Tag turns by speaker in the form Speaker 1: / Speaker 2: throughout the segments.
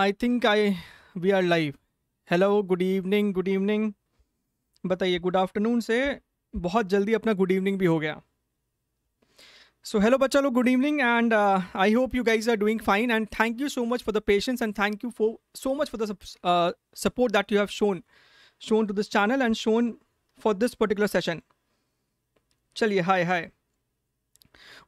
Speaker 1: I think I we are live hello good evening good evening बताइए good afternoon से बहुत जल्दी अपना गुड इवनिंग भी हो गया सो हेलो बच्चा लोग good evening and I hope you guys are doing fine and thank you so much for the patience and thank you for so much for the support that you have shown shown to this channel and shown for this particular session चलिए hi हाय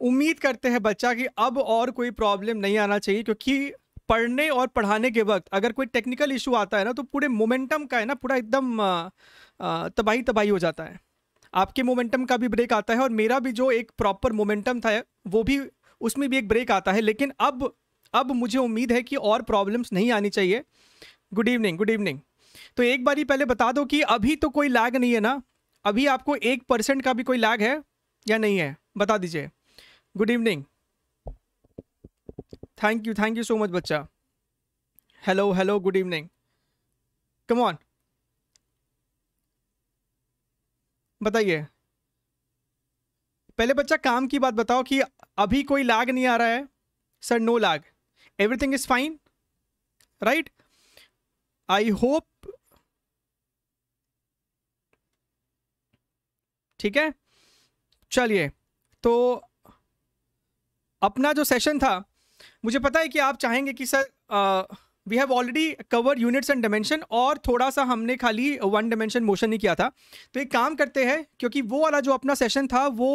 Speaker 1: उम्मीद करते हैं बच्चा कि अब और कोई problem नहीं आना चाहिए क्योंकि पढ़ने और पढ़ाने के वक्त अगर कोई टेक्निकल इशू आता है ना तो पूरे मोमेंटम का है ना पूरा एकदम तबाही तबाही हो जाता है आपके मोमेंटम का भी ब्रेक आता है और मेरा भी जो एक प्रॉपर मोमेंटम था वो भी उसमें भी एक ब्रेक आता है लेकिन अब अब मुझे उम्मीद है कि और प्रॉब्लम्स नहीं आनी चाहिए गुड इवनिंग गुड इवनिंग तो एक बार ही पहले बता दो कि अभी तो कोई लैग नहीं है ना अभी आपको एक परसेंट का भी कोई लैग है या नहीं है बता दीजिए good evening thank you thank you so much बच्चा hello hello good evening come on बताइए पहले बच्चा काम की बात बताओ कि अभी कोई लाग नहीं आ रहा है sir no lag everything is fine right I hope ठीक है चलिए तो अपना जो सेशन था मुझे पता है कि आप चाहेंगे कि sir we have already cover units and dimension और थोड़ा सा हमने खाली वन डायमेंशन मोशन ही किया था तो एक काम करते हैं क्योंकि वो वाला जो अपना सेशन था वो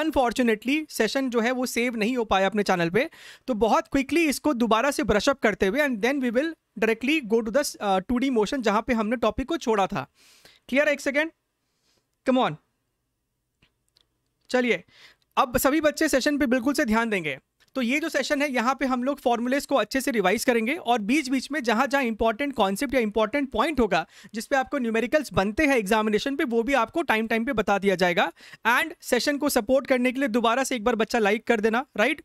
Speaker 1: अनफॉर्चुनेटली सेशन जो है वो सेव नहीं हो पाया अपने चैनल पे तो बहुत क्विकली इसको दोबारा से ब्रशअप करते हुए and then we will directly go to the two D motion जहाँ पे हमने टॉपिक को छोड़ा था क्लियर है एक सेकेंड कम ऑन चलिए अब सभी बच्चे सेशन पे बिल्कुल से ध्यान देंगे तो ये जो सेशन है यहाँ पे हम लोग फॉर्मूलेस को अच्छे से रिवाइज करेंगे और बीच बीच में जहाँ जहाँ इंपॉर्टेंट कॉन्सेप्ट या इंपॉर्टेंट पॉइंट होगा जिसपे आपको न्यूमेरिकल्स बनते हैं एग्जामिनेशन पे वो भी आपको टाइम टाइम पे बता दिया जाएगा एंड सेशन को सपोर्ट करने के लिए दोबारा से एक बार बच्चा लाइक कर देना राइट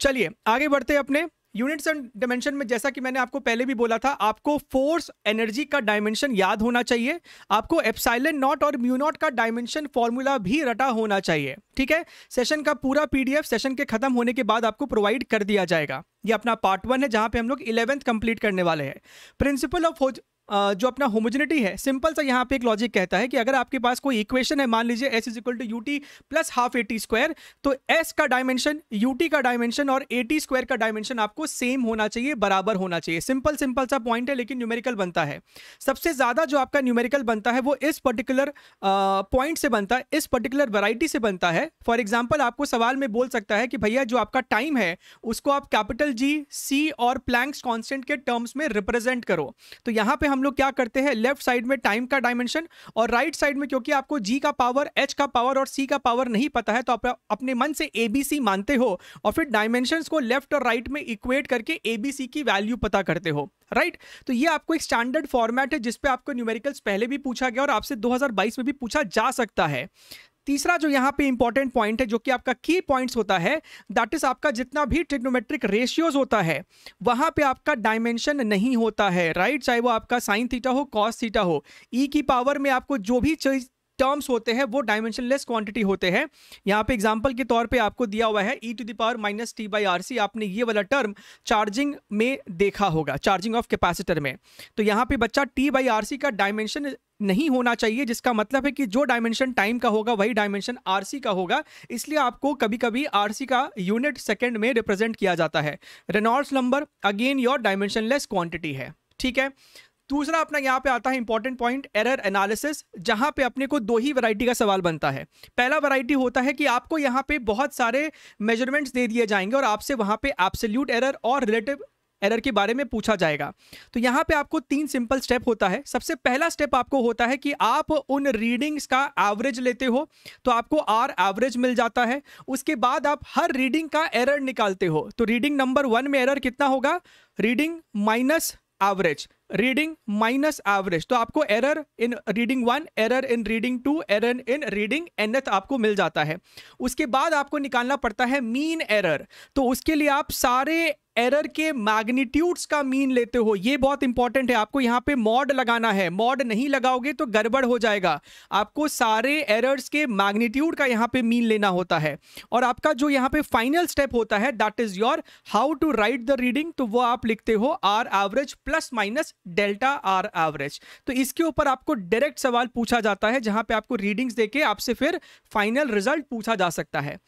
Speaker 1: चलिए आगे बढ़ते अपने यूनिट्स एंड डायमेंशन में जैसा कि मैंने आपको पहले भी बोला था आपको फोर्स एनर्जी का डायमेंशन याद होना चाहिए आपको एप्साइलेंट नॉट और म्यू नॉट का डायमेंशन फॉर्मूला भी रटा होना चाहिए ठीक है सेशन का पूरा पीडीएफ सेशन के खत्म होने के बाद आपको प्रोवाइड कर दिया जाएगा ये अपना पार्ट वन है जहाँ पे हम लोग इलेवेंथ कंप्लीट करने वाले हैं प्रिंसिपल ऑफ जो अपना होमोजिनिटी है सिंपल सा यहाँ पे एक लॉजिक कहता है कि अगर आपके पास कोई इक्वेशन है मान लीजिए S is equal to U T plus half A T square तो एस का डायमेंशन यू टी का डायमेंशन और ए टी स्क्वायर का डायमेंशन आपको सेम होना चाहिए बराबर होना चाहिए सिंपल सिंपल सा पॉइंट है लेकिन न्यूमेरिकल बनता है सबसे ज़्यादा जो आपका न्यूमेरिकल बनता है वो इस पर्टिकुलर पॉइंट से बनता है इस पर्टिकुलर वराइटी से बनता है फॉर एग्जाम्पल आपको सवाल में बोल सकता है कि भैया जो आपका टाइम है उसको आप कैपिटल जी सी और प्लैंक्स कॉन्स्टेंट के टर्म्स में रिप्रेजेंट करो तो यहाँ पे हम लोग क्या करते हैं लेफ्ट साइड में टाइम का डायमेंशन और राइट right साइड में क्योंकि आपको जी का पावर एच का पावर और सी का पावर नहीं पता है तो आप अपने मन से ए बी सी मानते हो और फिर डायमेंशन को लेफ्ट और राइट right में इक्वेट करके ए बी सी की वैल्यू पता करते हो राइट right? तो ये आपको एक स्टैंडर्ड फॉर्मेट है जिसपे आपको न्यूमेरिकल्स पहले भी पूछा गया और आपसे 2022 में भी पूछा जा सकता है तीसरा जो यहाँ पे इंपॉर्टेंट पॉइंट है जो कि आपका की पॉइंट्स होता है दैट इज आपका जितना भी ट्रिग्नोमेट्रिक रेशियोज होता है वहाँ पे आपका डायमेंशन नहीं होता है राइट चाहे वो आपका साइन थीटा हो कॉस थीटा हो ई e की पावर में आपको जो भी चीज टर्म्स होते हैं वो डायमेंशनलेस क्वांटिटी होते हैं यहाँ पे एग्जाम्पल के तौर पे आपको दिया हुआ है E to the power minus T by R C आपने ये वाला टर्म चार्जिंग में देखा होगा चार्जिंग ऑफ कैपेसिटर में तो यहाँ पे बच्चा टी बाई आर सी का डायमेंशन नहीं होना चाहिए जिसका मतलब है कि जो डायमेंशन टाइम का होगा वही डायमेंशन आरसी का होगा इसलिए आपको कभी कभी आरसी का यूनिट सेकंड में रिप्रेजेंट किया जाता है Reynolds number again your dimensionless quantity है ठीक है दूसरा अपना यहाँ पे आता है इंपॉर्टेंट पॉइंट एरर एनालिसिस जहाँ पे अपने को दो ही वैरायटी का सवाल बनता है पहला वैरायटी होता है कि आपको यहाँ पे बहुत सारे मेजरमेंट्स दे दिए जाएंगे और आपसे वहाँ पे एब्सोल्यूट एरर और रिलेटिव एरर के बारे में पूछा जाएगा तो यहाँ पे आपको तीन सिंपल स्टेप होता है सबसे पहला स्टेप आपको होता है कि आप उन रीडिंग्स का एवरेज लेते हो तो आपको आर एवरेज मिल जाता है उसके बाद आप हर रीडिंग का एरर निकालते हो तो रीडिंग नंबर वन में एरर कितना होगा reading minus average reading minus average तो आपको error in reading one error in reading two error in reading nth आपको मिल जाता है उसके बाद आपको निकालना पड़ता है मीन एरर तो उसके लिए आप सारे एरर के मैग्नीट्यूड्स का मीन लेते हो ये बहुत इंपॉर्टेंट है आपको यहाँ पे मॉड लगाना है मॉड नहीं लगाओगे तो गड़बड़ हो जाएगा आपको सारे एरर्स के मैग्नीट्यूड का यहाँ पे मीन लेना होता है और आपका जो यहाँ पे फाइनल स्टेप होता है that is your how to write the reading तो वो आप लिखते हो R average plus minus delta R average तो इसके ऊपर आपको डायरेक्ट सवाल पूछा जाता है जहाँ पे आपको रीडिंग्स देके आपसे फिर फाइनल रिजल्ट पूछा जा सकता है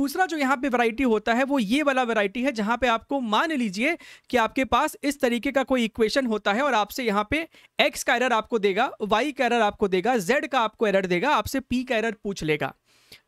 Speaker 1: दूसरा जो यहाँ पे वराइटी होता है वो ये वाला वराइटी है जहाँ पे आपको मान लीजिए कि आपके पास इस तरीके का कोई इक्वेशन होता है और आपसे यहाँ पे एक्स का एरर आपको देगा वाई का एरर आपको देगा जेड का आपको एरर देगा आपसे पी का एरर पूछ लेगा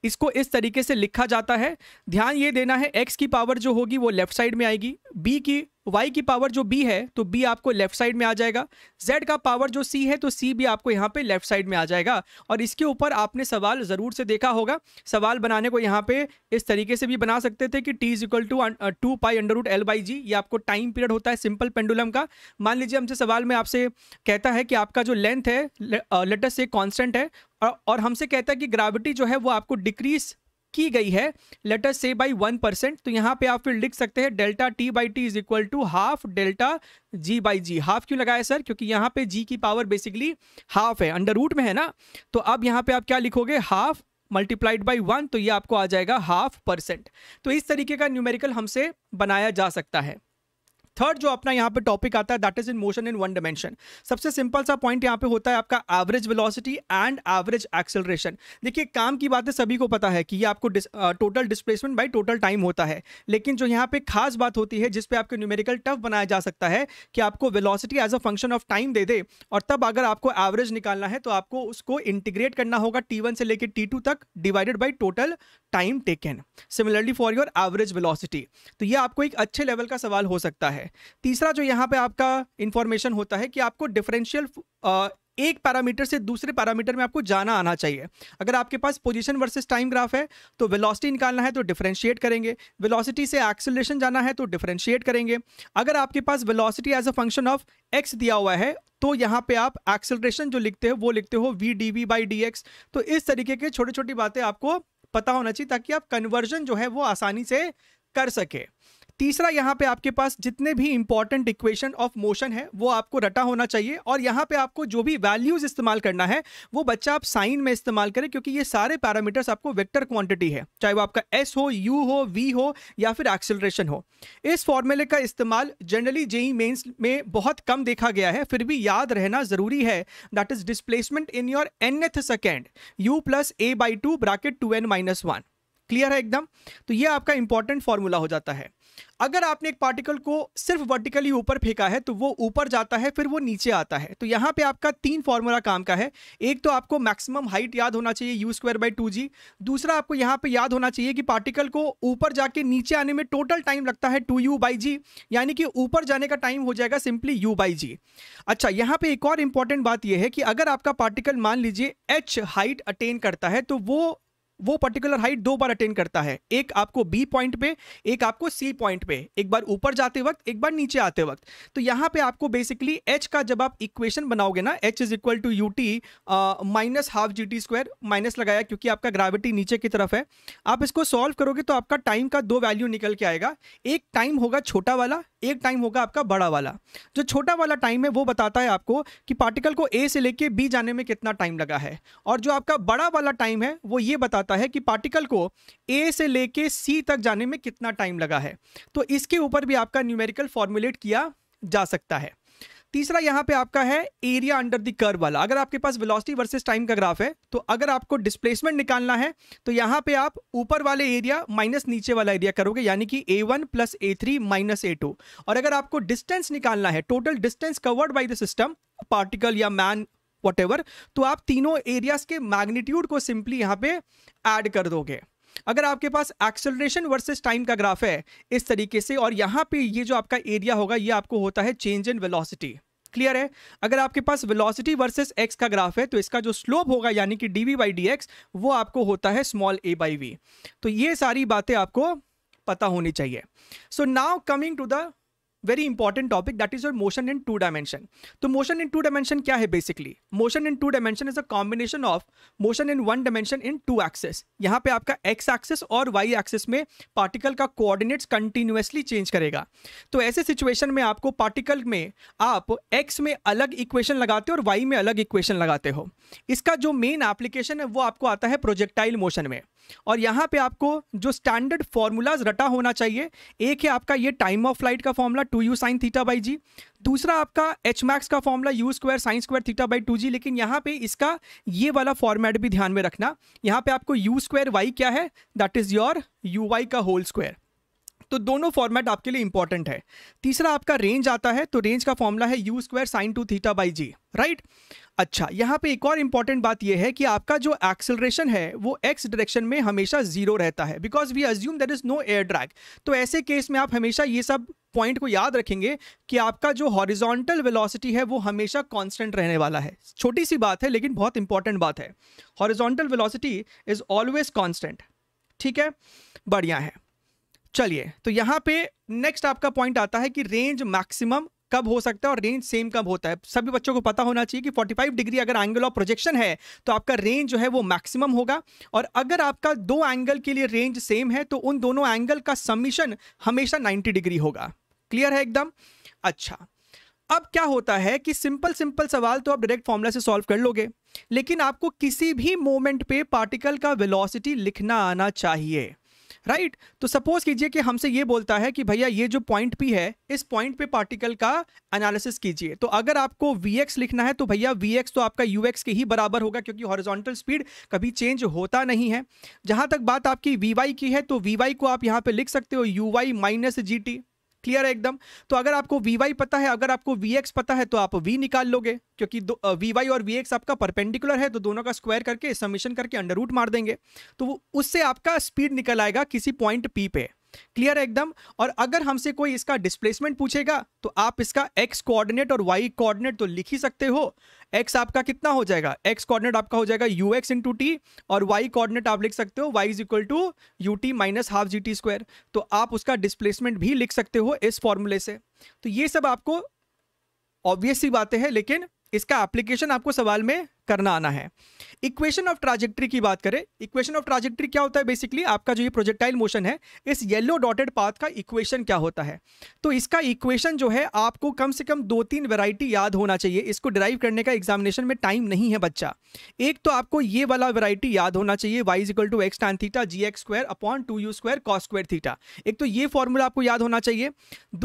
Speaker 1: इसको इस तरीके से लिखा जाता है ध्यान ये देना है एक्स की पावर जो होगी वो लेफ्ट साइड में आएगी बी की वाई की पावर जो बी है तो बी आपको लेफ्ट साइड में आ जाएगा जेड का पावर जो सी है तो सी भी आपको यहाँ पे लेफ्ट साइड में आ जाएगा और इसके ऊपर आपने सवाल ज़रूर से देखा होगा सवाल बनाने को यहाँ पे इस तरीके से भी बना सकते थे कि T is equal to two pi under root L by G ये आपको टाइम पीरियड होता है सिंपल पेंडुलम का मान लीजिए हमसे सवाल में आपसे कहता है कि आपका जो लेंथ है लेटस से कॉन्स्टेंट है और हमसे कहता है कि ग्राविटी जो है वो आपको डिक्रीज की गई है लेटर से बाई वन परसेंट तो यहाँ पे आप फिर लिख सकते हैं delta T by T is equal to half delta G by G half क्यों लगाया सर क्योंकि यहाँ पे जी की पावर बेसिकली हाफ है अंडर रूट में है ना तो अब यहाँ पे आप क्या लिखोगे हाफ मल्टीप्लाइड बाई वन तो ये आपको आ जाएगा हाफ परसेंट तो इस तरीके का न्यूमेरिकल हमसे बनाया जा सकता है थर्ड जो अपना यहाँ पे टॉपिक आता है that is in motion in one dimension सबसे सिंपल सा पॉइंट यहाँ पे होता है आपका average velocity and average acceleration देखिए काम की बात है सभी को पता है कि ये आपको total displacement by total time होता है लेकिन जो यहाँ पे खास बात होती है जिसपे आपको न्यूमेरिकल टफ बनाया जा सकता है कि आपको velocity as a function of time दे दे और तब अगर आपको एवरेज निकालना है तो आपको उसको इंटीग्रेट करना होगा टी से लेकर टी तक divided by total time taken similarly for your average velocity तो ये आपको एक अच्छे लेवल का सवाल हो सकता है है तीसरा जो यहाँ पे आपका इंफॉर्मेशन होता है कि आपको डिफरेंशियल एक पैरामीटर से दूसरे पैरामीटर में आपको जाना आना चाहिए अगर आपके पास पोजीशन वर्सेस टाइम ग्राफ है तो वेलोसिटी निकालना है तो डिफरेंशिएट करेंगे वेलोसिटी से एक्सेलरेशन जाना है तो डिफरेंशिएट करेंगे अगर आपके पास velocity as a function of x दिया हुआ है तो यहाँ पे आप एक्सेलरेशन जो लिखते हो वो लिखते हो V D we by D X तो इस तरीके के छोटी छोटी बातें आपको पता होना चाहिए ताकि आप कन्वर्जन जो है वो आसानी से कर सकें तीसरा यहाँ पे आपके पास जितने भी इंपॉर्टेंट इक्वेशन ऑफ मोशन है वो आपको रटा होना चाहिए और यहाँ पे आपको जो भी वैल्यूज इस्तेमाल करना है वो बच्चा आप साइन में इस्तेमाल करें क्योंकि ये सारे पैरामीटर्स आपको वेक्टर क्वांटिटी है चाहे वो आपका एस हो यू हो वी हो या फिर एक्सेलरेशन हो इस फॉर्मूले का इस्तेमाल जनरली जेई मेन्स में बहुत कम देखा गया है फिर भी याद रहना जरूरी है that is displacement in your nth second U plus A by two bracket two N minus one clear है एकदम तो ये आपका इंपॉर्टेंट फॉर्मूला हो जाता है अगर आपने एक पार्टिकल को सिर्फ वर्टिकली ऊपर फेंका है तो वो ऊपर जाता है फिर वो नीचे आता है तो यहाँ पे आपका तीन फॉर्मूला काम का है एक तो आपको मैक्सिमम हाइट याद होना चाहिए U square by two G दूसरा आपको यहाँ पे याद होना चाहिए कि पार्टिकल को ऊपर जाके नीचे आने में टोटल टाइम लगता है टू यू बाई जी यानी कि ऊपर जाने का टाइम हो जाएगा सिंपली यू बाई जी अच्छा यहाँ पर एक और इंपॉर्टेंट बात यह है कि अगर आपका पार्टिकल मान लीजिए एच हाइट अटेन करता है तो वो वो पर्टिकुलर हाइट दो बार अटेंड करता है एक आपको बी पॉइंट पे एक आपको सी पॉइंट पे एक बार ऊपर जाते वक्त एक बार नीचे आते वक्त तो यहाँ पे आपको बेसिकली एच का जब आप इक्वेशन बनाओगे ना H is equal to U T minus half G T square minus लगाया क्योंकि आपका ग्रेविटी नीचे की तरफ है आप इसको सॉल्व करोगे तो आपका टाइम का दो वैल्यू निकल के आएगा एक टाइम होगा छोटा वाला एक टाइम होगा आपका बड़ा वाला जो छोटा वाला टाइम है वो बताता है आपको कि पार्टिकल को ए से लेके बी जाने में कितना टाइम लगा है और जो आपका बड़ा वाला टाइम है वो ये बताता जाता है कि पार्टिकल को ए से लेके सी तक जाने में कितना टाइम लगा है तो इसके ऊपर भी आपका न्यूमेरिकल फॉर्मुलेट किया जा सकता है तीसरा यहां पे आपका है एरिया अंडर द कर्व वाला अगर आपके पास वेलोसिटी वर्सेस टाइम का ग्राफ है तो अगर आपको डिस्प्लेसमेंट निकालना है तो यहां पे आप ऊपर वाले एरिया माइनस नीचे वाला एरिया करोगे यानी कि A one plus A three minus A two और अगर आपको डिस्टेंस निकालना है total distance covered by the system particle या मैन वट तो आप तीनों एरियाज के मैग्नीट्यूड को सिंपली यहाँ पे ऐड कर दोगे अगर आपके पास एक्सेलरेशन वर्सेस टाइम का ग्राफ है इस तरीके से और यहां पे ये जो आपका एरिया होगा ये आपको होता है चेंज इन वेलोसिटी क्लियर है अगर आपके पास वेलोसिटी वर्सेस एक्स का ग्राफ है तो इसका जो स्लोप होगा यानी कि डीवी बाई डी वो आपको होता है स्मॉल ए बाई वी तो ये सारी बातें आपको पता होनी चाहिए so now coming to the very important topic that is your motion in two dimension तो मोशन इन टू डायमेंशन क्या है basically motion in two dimension is a combination of motion in one dimension in two axes यहाँ पे आपका X axis और Y axis में particle का coordinates continuously change करेगा तो ऐसे सिचुएशन में आपको पार्टिकल में आप एक्स में अलग इक्वेशन लगाते हो और वाई में अलग इक्वेशन लगाते हो इसका जो मेन एप्लीकेशन है वो आपको आता है प्रोजेक्टाइल मोशन में और यहाँ पे आपको जो स्टैंडर्ड फार्मूलाज रटा होना चाहिए एक है आपका ये टाइम ऑफ फ्लाइट का formula two U sine theta by G दूसरा आपका एच मैक्स का formula U square sine square theta by two G लेकिन यहाँ पे इसका ये वाला फॉर्मेट भी ध्यान में रखना यहाँ पे आपको यू स्क्वायर वाई क्या है that is your U Y का होल स्क्वायर तो दोनों फॉर्मेट आपके लिए इंपॉर्टेंट है तीसरा आपका रेंज आता है तो रेंज का फॉर्मूला है U square sine two theta by G right अच्छा यहाँ पे एक और इंपॉर्टेंट बात यह है कि आपका जो एक्सेलरेशन है वो एक्स डायरेक्शन में हमेशा जीरो रहता है because we assume there is no air drag तो ऐसे केस में आप हमेशा ये सब पॉइंट को याद रखेंगे कि आपका जो हॉरिजॉन्टल वेलोसिटी है वो हमेशा कांस्टेंट रहने वाला है छोटी सी बात है लेकिन बहुत इंपॉर्टेंट बात है horizontal velocity is always constant ठीक है बढ़िया है चलिए तो यहाँ पे नेक्स्ट आपका पॉइंट आता है कि रेंज मैक्सिमम कब हो सकता है और रेंज सेम कब होता है सभी बच्चों को पता होना चाहिए कि 45 डिग्री अगर एंगल ऑफ प्रोजेक्शन है तो आपका रेंज जो है वो मैक्सिमम होगा और अगर आपका दो एंगल के लिए रेंज सेम है तो उन दोनों एंगल का समीशन हमेशा 90 डिग्री होगा क्लियर है एकदम अच्छा अब क्या होता है कि सिंपल सिंपल सवाल तो आप डायरेक्ट फॉर्मूला से सॉल्व कर लोगे लेकिन आपको किसी भी मोमेंट पे पार्टिकल का वेलोसिटी लिखना आना चाहिए राइट तो सपोज कीजिए कि हमसे ये बोलता है कि भैया ये जो पॉइंट पी है इस पॉइंट पे पार्टिकल का एनालिसिस कीजिए तो अगर आपको वी लिखना है तो भैया वी तो आपका यू के ही बराबर होगा क्योंकि हॉरिजॉन्टल स्पीड कभी चेंज होता नहीं है जहां तक बात आपकी वी की है तो वी को आप यहां पे लिख सकते हो यू वाई माइनस जी टी क्लियर है एकदम तो अगर आपको वी पता है अगर आपको वी एक्स पता है तो आप वी निकाल लोगे क्योंकि वी वाई और वी एक्स आपका परपेंडिकुलर है तो दोनों का स्क्वायर करके समिशन करके अंडर रूट मार देंगे तो उससे आपका स्पीड निकल आएगा किसी पॉइंट पी पे क्लियर है एकदम और अगर हमसे कोई इसका डिस्प्लेसमेंट पूछेगा तो आप इसका एक्स कोऑर्डिनेट और वाई कोऑर्डिनेट तो लिख ही सकते हो एक्स आपका कितना हो जाएगा एक्स कोऑर्डिनेट आपका हो जाएगा यू एक्स इंटू टी और वाई कोऑर्डिनेट आप लिख सकते हो Y is equal to U T minus half G T square तो आप उसका डिस्प्लेसमेंट भी लिख सकते हो इस फॉर्मूले से तो ये सब आपको ऑब्वियस ही बातें हैं लेकिन इसका एप्लीकेशन आपको सवाल में करना आना है इक्वेशन ऑफ ट्राजेक्ट्री की बात करें इक्वेशन ऑफ ट्राजेक्ट्री क्या होता है बेसिकली आपका जो ये प्रोजेक्टाइल मोशन है इस येलो डॉटेड पाथ का इक्वेशन क्या होता है तो इसका इक्वेशन जो है आपको कम से कम दो तीन वेराइटी याद होना चाहिए इसको ड्राइव करने का एग्जामिनेशन में टाइम नहीं है बच्चा एक तो आपको ये वाला वेराइटी याद होना चाहिए Y is to X tan theta G X square upon two U square cos square theta एक तो ये फॉर्मूला आपको याद होना चाहिए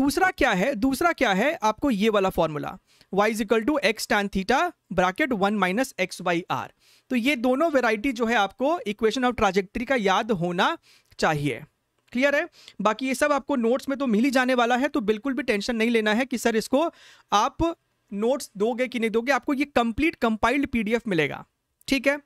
Speaker 1: दूसरा क्या है दूसरा क्या है आपको ये वाला formula Y is equal to X tan theta bracket one minus X Y R तो ये दोनों वेराइटी जो है आपको इक्वेशन ऑफ ट्राजेक्ट्री का याद होना चाहिए क्लियर है बाकी ये सब आपको नोट्स में तो मिल ही जाने वाला है तो बिल्कुल भी टेंशन नहीं लेना है कि सर इसको आप नोट्स दोगे कि नहीं दोगे आपको ये कंप्लीट कंपाइल्ड पीडीएफ मिलेगा ठीक है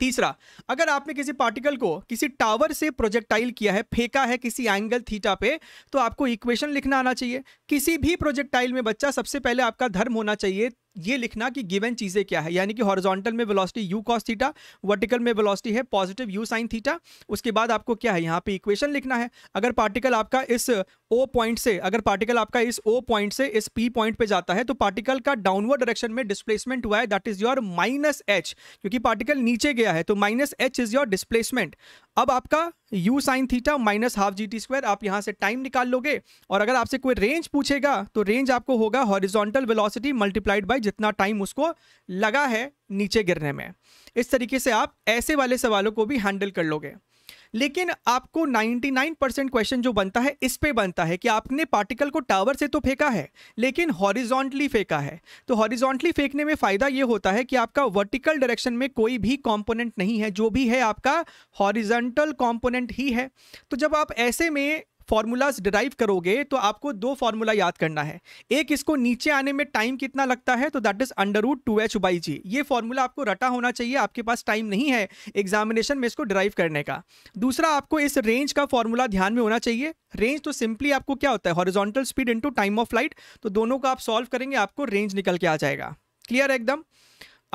Speaker 1: तीसरा अगर आपने किसी पार्टिकल को किसी टावर से प्रोजेक्टाइल किया है फेंका है किसी एंगल थीटा पे तो आपको इक्वेशन लिखना आना चाहिए किसी भी प्रोजेक्टाइल में बच्चा सबसे पहले आपका धर्म होना चाहिए ये लिखना कि गिवन चीज़ें क्या है यानी कि हॉरिजॉन्टल में velocity U cos theta vertical में वेलोसिटी है पॉजिटिव यू साइन थीटा उसके बाद आपको क्या है यहाँ पे इक्वेशन लिखना है अगर पार्टिकल आपका इस ओ पॉइंट से अगर पार्टिकल आपका इस ओ पॉइंट से इस पी पॉइंट पे जाता है तो पार्टिकल का डाउनवर्ड डायरेक्शन में डिस्प्लेसमेंट हुआ है that is your minus H क्योंकि पार्टिकल नीचे गया है तो minus H is your displacement अब आपका u sine theta minus half G T square आप यहां से टाइम निकाल लोगे और अगर आपसे कोई रेंज पूछेगा तो रेंज आपको होगा हॉरिजॉन्टल वेलोसिटी मल्टीप्लाइड बाई जितना टाइम उसको लगा है नीचे गिरने में इस तरीके से आप ऐसे वाले सवालों को भी हैंडल कर लोगे लेकिन आपको 99 परसेंट क्वेश्चन जो बनता है इस पे बनता है कि आपने पार्टिकल को टावर से तो फेंका है लेकिन हॉरिजॉन्टली फेंका है तो हॉरिजॉन्टली फेंकने में फ़ायदा ये होता है कि आपका वर्टिकल डायरेक्शन में कोई भी कॉम्पोनेंट नहीं है जो भी है आपका हॉरिजॉन्टल कॉम्पोनेंट ही है तो जब आप ऐसे में फार्मूलाज डिराइव करोगे तो आपको दो फार्मूला याद करना है एक इसको नीचे आने में टाइम कितना लगता है तो that is under root two H by G ये फार्मूला आपको रटा होना चाहिए आपके पास टाइम नहीं है एग्जामिनेशन में इसको डिराइव करने का दूसरा आपको इस रेंज का फार्मूला ध्यान में होना चाहिए रेंज तो सिंपली आपको क्या होता है horizontal speed into time of flight तो दोनों को आप सॉल्व करेंगे आपको रेंज निकल के आ जाएगा क्लियर एकदम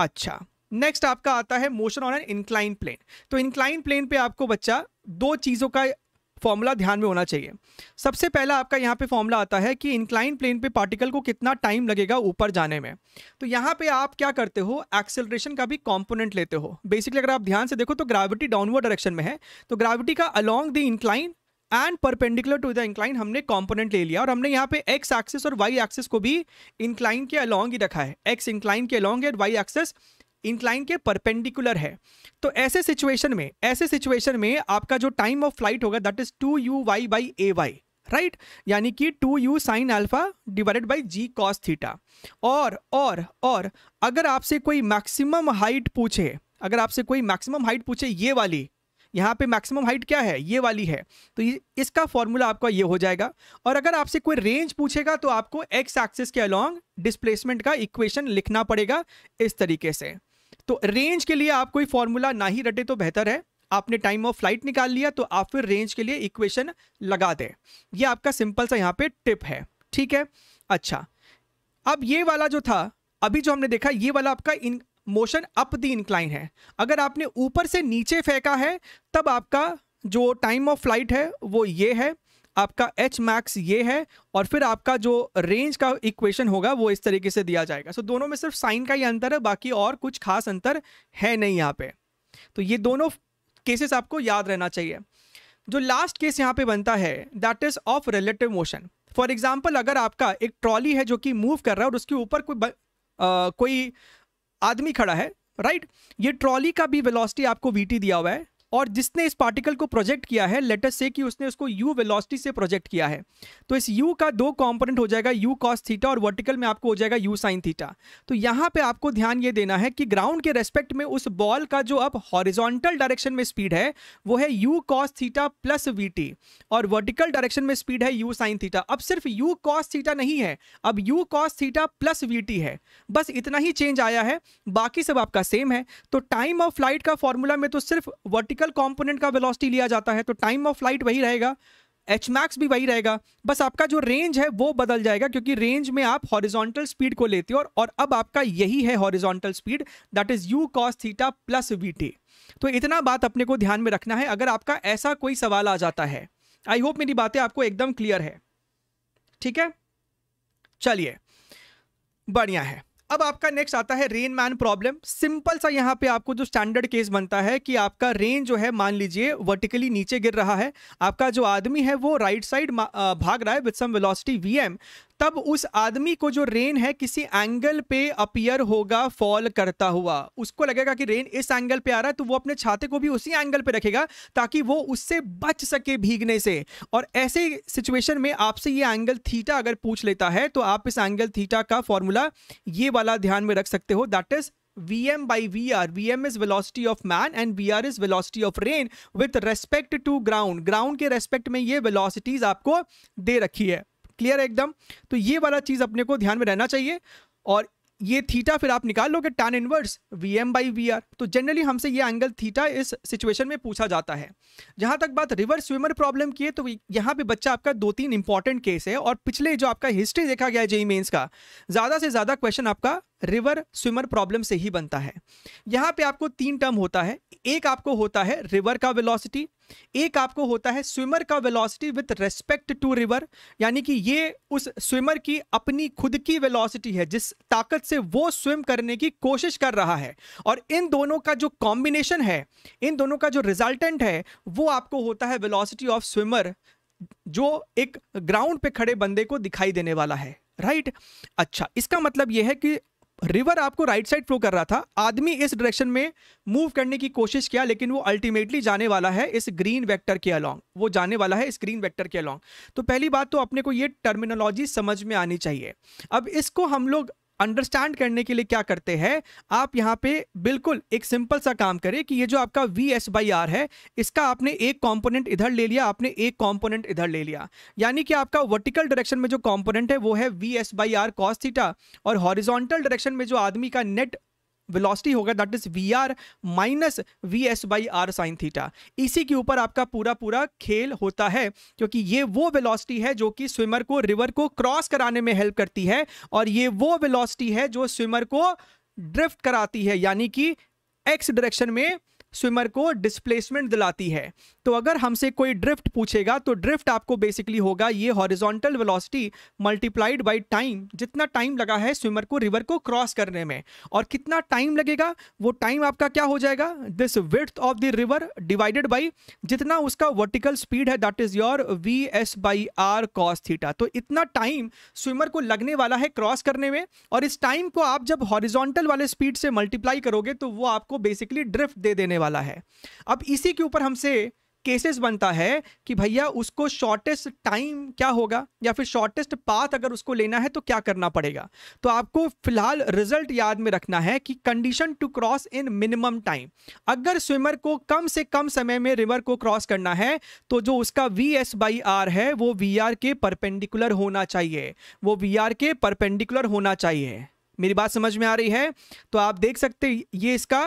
Speaker 1: अच्छा नेक्स्ट आपका आता है motion on an incline plane तो इंक्लाइन प्लेन पे आपको बच्चा दो चीज़ों का फॉर्मूला ध्यान में होना चाहिए सबसे पहला आपका यहाँ पे फॉर्मूला आता है कि इंक्लाइन प्लेन पे पार्टिकल को कितना टाइम लगेगा ऊपर जाने में तो यहाँ पे आप क्या करते हो एक्सेलरेशन का भी कॉम्पोनेंट लेते हो बेसिकली अगर आप ध्यान से देखो तो ग्राविटी डाउनवर्ड डायरेक्शन में है तो ग्राविटी का along the incline and perpendicular to the incline हमने कॉम्पोनेंट ले लिया और हमने यहाँ पे एक्स एक्सिस और वाई एक्सिस को भी इंक्लाइन के अलॉन्ग ही रखा है एक्स इंक्लाइन के अलॉन्ग है वाई एक्सिस इंक्लाइन के परपेंडिकुलर है तो ऐसे सिचुएशन में ऐसे सिचुएशन में आपका जो टाइम ऑफ फ्लाइट होगा that is two U Y by A Y right यानी कि two U sine alpha divided by G cos theta और और और अगर आपसे कोई मैक्सिमम हाइट पूछे अगर आपसे कोई मैक्सिमम हाइट पूछे ये वाली यहाँ पे मैक्सिमम हाइट क्या है ये वाली है तो इसका फॉर्मूला आपका ये हो जाएगा और अगर आपसे कोई रेंज पूछेगा तो आपको एक्स एक्सिस के अलॉन्ग डिस्प्लेसमेंट का इक्वेशन लिखना पड़ेगा इस तरीके से तो रेंज के लिए आप कोई फॉर्मूला ना ही रटे तो बेहतर है आपने टाइम ऑफ फ्लाइट निकाल लिया तो आप फिर रेंज के लिए इक्वेशन लगा दें ये आपका सिंपल सा यहाँ पे टिप है ठीक है अच्छा अब ये वाला जो था अभी जो हमने देखा ये वाला आपका in motion up the incline है अगर आपने ऊपर से नीचे फेंका है तब आपका जो टाइम ऑफ फ्लाइट है वो ये है आपका एच मैक्स ये है और फिर आपका जो रेंज का इक्वेशन होगा वो इस तरीके से दिया जाएगा सो so, दोनों में सिर्फ साइन का ही अंतर है बाकी और कुछ खास अंतर है नहीं यहाँ पे तो ये दोनों केसेस आपको याद रहना चाहिए जो लास्ट केस यहाँ पे बनता है that is of relative motion for example अगर आपका एक ट्रॉली है जो कि मूव कर रहा है और उसके ऊपर कोई ब, आ, कोई आदमी खड़ा है राइट right? ये ट्रॉली का भी वेलोसिटी आपको वीटी दिया हुआ है और जिसने इस पार्टिकल को प्रोजेक्ट किया है लेटस से कि उसने उसको यू वेलोसिटी से प्रोजेक्ट किया है तो इस यू का दो कॉम्पोनेंट हो जाएगा यू कॉस थीटा और वर्टिकल में आपको हो जाएगा यू साइन थीटा तो यहाँ पे आपको ध्यान ये देना है कि ग्राउंड के रेस्पेक्ट में उस बॉल का जो अब हॉरिजोंटल डायरेक्शन में स्पीड है वो है U cos theta plus V T और वर्टिकल डायरेक्शन में स्पीड है यू साइन थीटा अब सिर्फ यू कॉस थीटा नहीं है अब U cos theta plus V T है बस इतना ही चेंज आया है बाकी सब आपका सेम है तो टाइम ऑफ फ्लाइट का फॉर्मूला में तो सिर्फ वर्टिकल वर्टिकल कॉम्पोनेंट का वेलोसिटी लिया जाता है तो टाइम ऑफ फ्लाइट वही रहेगा एच मैक्स भी वही रहेगा बस आपका जो रेंज है वो बदल जाएगा क्योंकि रेंज में आप हॉरिजॉन्टल स्पीड को लेते हो और, और अब आपका यही है horizontal speed that is u cos theta plus v तो इतना बात अपने को ध्यान में रखना है अगर आपका ऐसा कोई सवाल आ जाता है आई होप मेरी बातें आपको एकदम क्लियर है ठीक है चलिए बढ़िया है अब आपका नेक्स्ट आता है रेन मैन प्रॉब्लम सिंपल सा यहाँ पे आपको जो स्टैंडर्ड केस बनता है कि आपका रेन जो है मान लीजिए वर्टिकली नीचे गिर रहा है आपका जो आदमी है वो राइट साइड भाग रहा है विद सम वेलोसिटी वीएम तब उस आदमी को जो रेन है किसी एंगल पे अपियर होगा फॉल करता हुआ उसको लगेगा कि रेन इस एंगल पे आ रहा है तो वो अपने छाते को भी उसी एंगल पे रखेगा ताकि वो उससे बच सके भीगने से और ऐसे सिचुएशन में आपसे ये एंगल थीटा अगर पूछ लेता है तो आप इस एंगल थीटा का फॉर्मूला ये वाला ध्यान में रख सकते हो that is vm by vr vm is velocity of man and vr is velocity of rain with respect to ground ground के respect में ये velocities आपको दे रखी है क्लियर है एकदम तो ये वाला चीज़ अपने को ध्यान में रहना चाहिए और ये थीटा फिर आप निकाल लोगे tan inverse v m by v r तो जनरली हमसे ये एंगल थीटा इस सिचुएशन में पूछा जाता है जहां तक बात रिवर्स स्विमर प्रॉब्लम की है तो यहाँ पे बच्चा आपका दो तीन इंपॉर्टेंट केस है और पिछले जो आपका हिस्ट्री देखा गया है जेई मेन्स e का ज़्यादा से ज़्यादा क्वेश्चन आपका रिवर स्विमर प्रॉब्लम से ही बनता है यहाँ पे आपको तीन टर्म होता है एक आपको होता है रिवर का वेलोसिटी एक आपको होता है स्विमर का velocity with respect to river यानी कि ये उस स्विमर की अपनी खुद की वेलोसिटी है जिस ताकत से वो स्विम करने की कोशिश कर रहा है और इन दोनों का जो कॉम्बिनेशन है इन दोनों का जो रिजल्टेंट है वो आपको होता है वेलोसिटी ऑफ स्विमर जो एक ग्राउंड पे खड़े बंदे को दिखाई देने वाला है राइट right? अच्छा इसका मतलब यह है कि रिवर आपको राइट साइड फ्लो कर रहा था आदमी इस डायरेक्शन में मूव करने की कोशिश किया लेकिन वो अल्टीमेटली जाने वाला है इस ग्रीन वेक्टर के अलोंग वो जाने वाला है इस ग्रीन वेक्टर के अलोंग तो पहली बात तो अपने को ये टर्मिनोलॉजी समझ में आनी चाहिए अब इसको हम लोग अंडरस्टैंड करने के लिए क्या करते हैं आप यहाँ पे बिल्कुल एक सिंपल सा काम करें कि ये जो आपका वी एस बाई आर है इसका आपने एक कॉम्पोनेंट इधर ले लिया आपने एक कॉम्पोनेंट इधर ले लिया यानी कि आपका वर्टिकल डायरेक्शन में जो कॉम्पोनेंट है वो है v s by r cos theta और हॉरिजॉन्टल डायरेक्शन में जो आदमी का नेट वेलोसिटी होगा that is v r minus we s by r sine theta इसी के ऊपर आपका पूरा पूरा खेल होता है क्योंकि ये वो वेलोसिटी है जो कि स्विमर को रिवर को क्रॉस कराने में हेल्प करती है और ये वो वेलोसिटी है जो स्विमर को ड्रिफ्ट कराती है यानी कि एक्स डायरेक्शन में स्विमर को डिस्प्लेसमेंट दिलाती है तो अगर हमसे कोई ड्रिफ्ट पूछेगा तो ड्रिफ्ट आपको बेसिकली होगा ये horizontal velocity multiplied by time जितना टाइम लगा है स्विमर को रिवर को क्रॉस करने में और कितना टाइम लगेगा वो टाइम आपका क्या हो जाएगा this width of the river divided by जितना उसका वर्टिकल स्पीड है that is your v s by r cos theta तो इतना टाइम स्विमर को लगने वाला है क्रॉस करने में और इस टाइम को आप जब हॉरिजॉन्टल वाले स्पीड से मल्टीप्लाई करोगे तो वो आपको बेसिकली ड्रिफ्ट दे देने वाला है अब इसी के ऊपर हमसे केसेस बनता है कि भैया उसको शॉर्टेस्ट टाइम क्या होगा या फिर शॉर्टेस्ट पाथ अगर उसको लेना है तो क्या करना पड़ेगा तो आपको फिलहाल रिजल्ट याद में रखना है कि condition to cross in minimum time अगर स्विमर को कम से कम समय में रिवर को क्रॉस करना है तो जो उसका वी एस बाई आर है वो वी आर के परपेंडिकुलर होना चाहिए वो वी आर के परपेंडिकुलर होना चाहिए मेरी बात समझ में आ रही है तो आप देख सकते ये इसका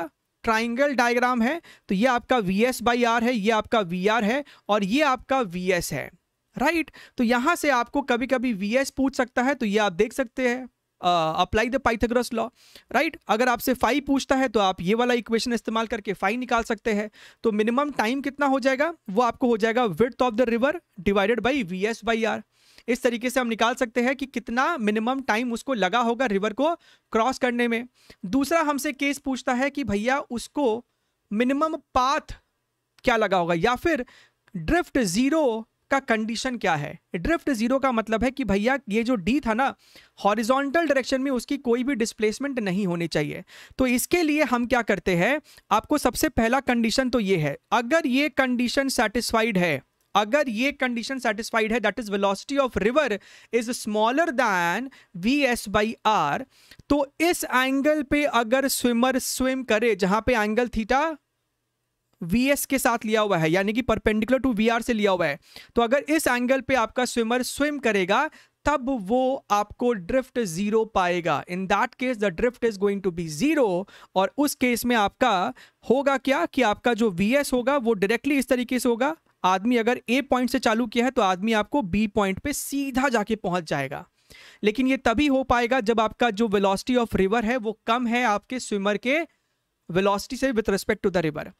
Speaker 1: ट्राइंगल डायग्राम है तो ये आपका वी एस बाई आर है ये आपका वी आर है और ये आपका वी एस है राइट right? तो यहां से आपको कभी कभी वी एस पूछ सकता है तो ये आप देख सकते हैं apply the Pythagoras law right अगर आपसे फाइव पूछता है तो आप ये वाला इक्वेशन इस्तेमाल करके फाइव निकाल सकते हैं तो मिनिमम टाइम कितना हो जाएगा वो आपको हो जाएगा width of the river divided by v s by r इस तरीके से हम निकाल सकते हैं कि कितना मिनिमम टाइम उसको लगा होगा रिवर को क्रॉस करने में दूसरा हमसे केस पूछता है कि भैया उसको मिनिमम पाथ क्या लगा होगा या फिर ड्रिफ्ट ज़ीरो का कंडीशन क्या है ड्रिफ्ट जीरो का मतलब है कि भैया ये जो डी था ना हॉरिजॉन्टल डायरेक्शन में उसकी कोई भी डिस्प्लेसमेंट नहीं होनी चाहिए तो इसके लिए हम क्या करते हैं आपको सबसे पहला कंडीशन तो ये है अगर ये कंडीशन सेटिस्फाइड है अगर ये कंडीशन सेटिस्फाइड है that is velocity of river is smaller than v s by are तो इस एंगल पे अगर स्विमर स्विम करे जहां पे एंगल थीटा वी एस के साथ लिया हुआ है यानी कि परपेंडिकुलर टू वी आर से लिया हुआ है तो अगर इस एंगल पे आपका स्विमर स्विम करेगा तब वो आपको ड्रिफ्ट जीरो पाएगा in that case the drift is going to be zero और उस केस में आपका होगा क्या कि आपका जो वी एस होगा वो डायरेक्टली इस तरीके से होगा आदमी अगर ए पॉइंट से चालू किया है तो आदमी आपको बी पॉइंट पे सीधा जाके पहुंच जाएगा लेकिन ये तभी हो पाएगा जब आपका जो वेलोसिटी ऑफ रिवर है वो कम है आपके स्विमर के वेलोसिटी से with respect to the river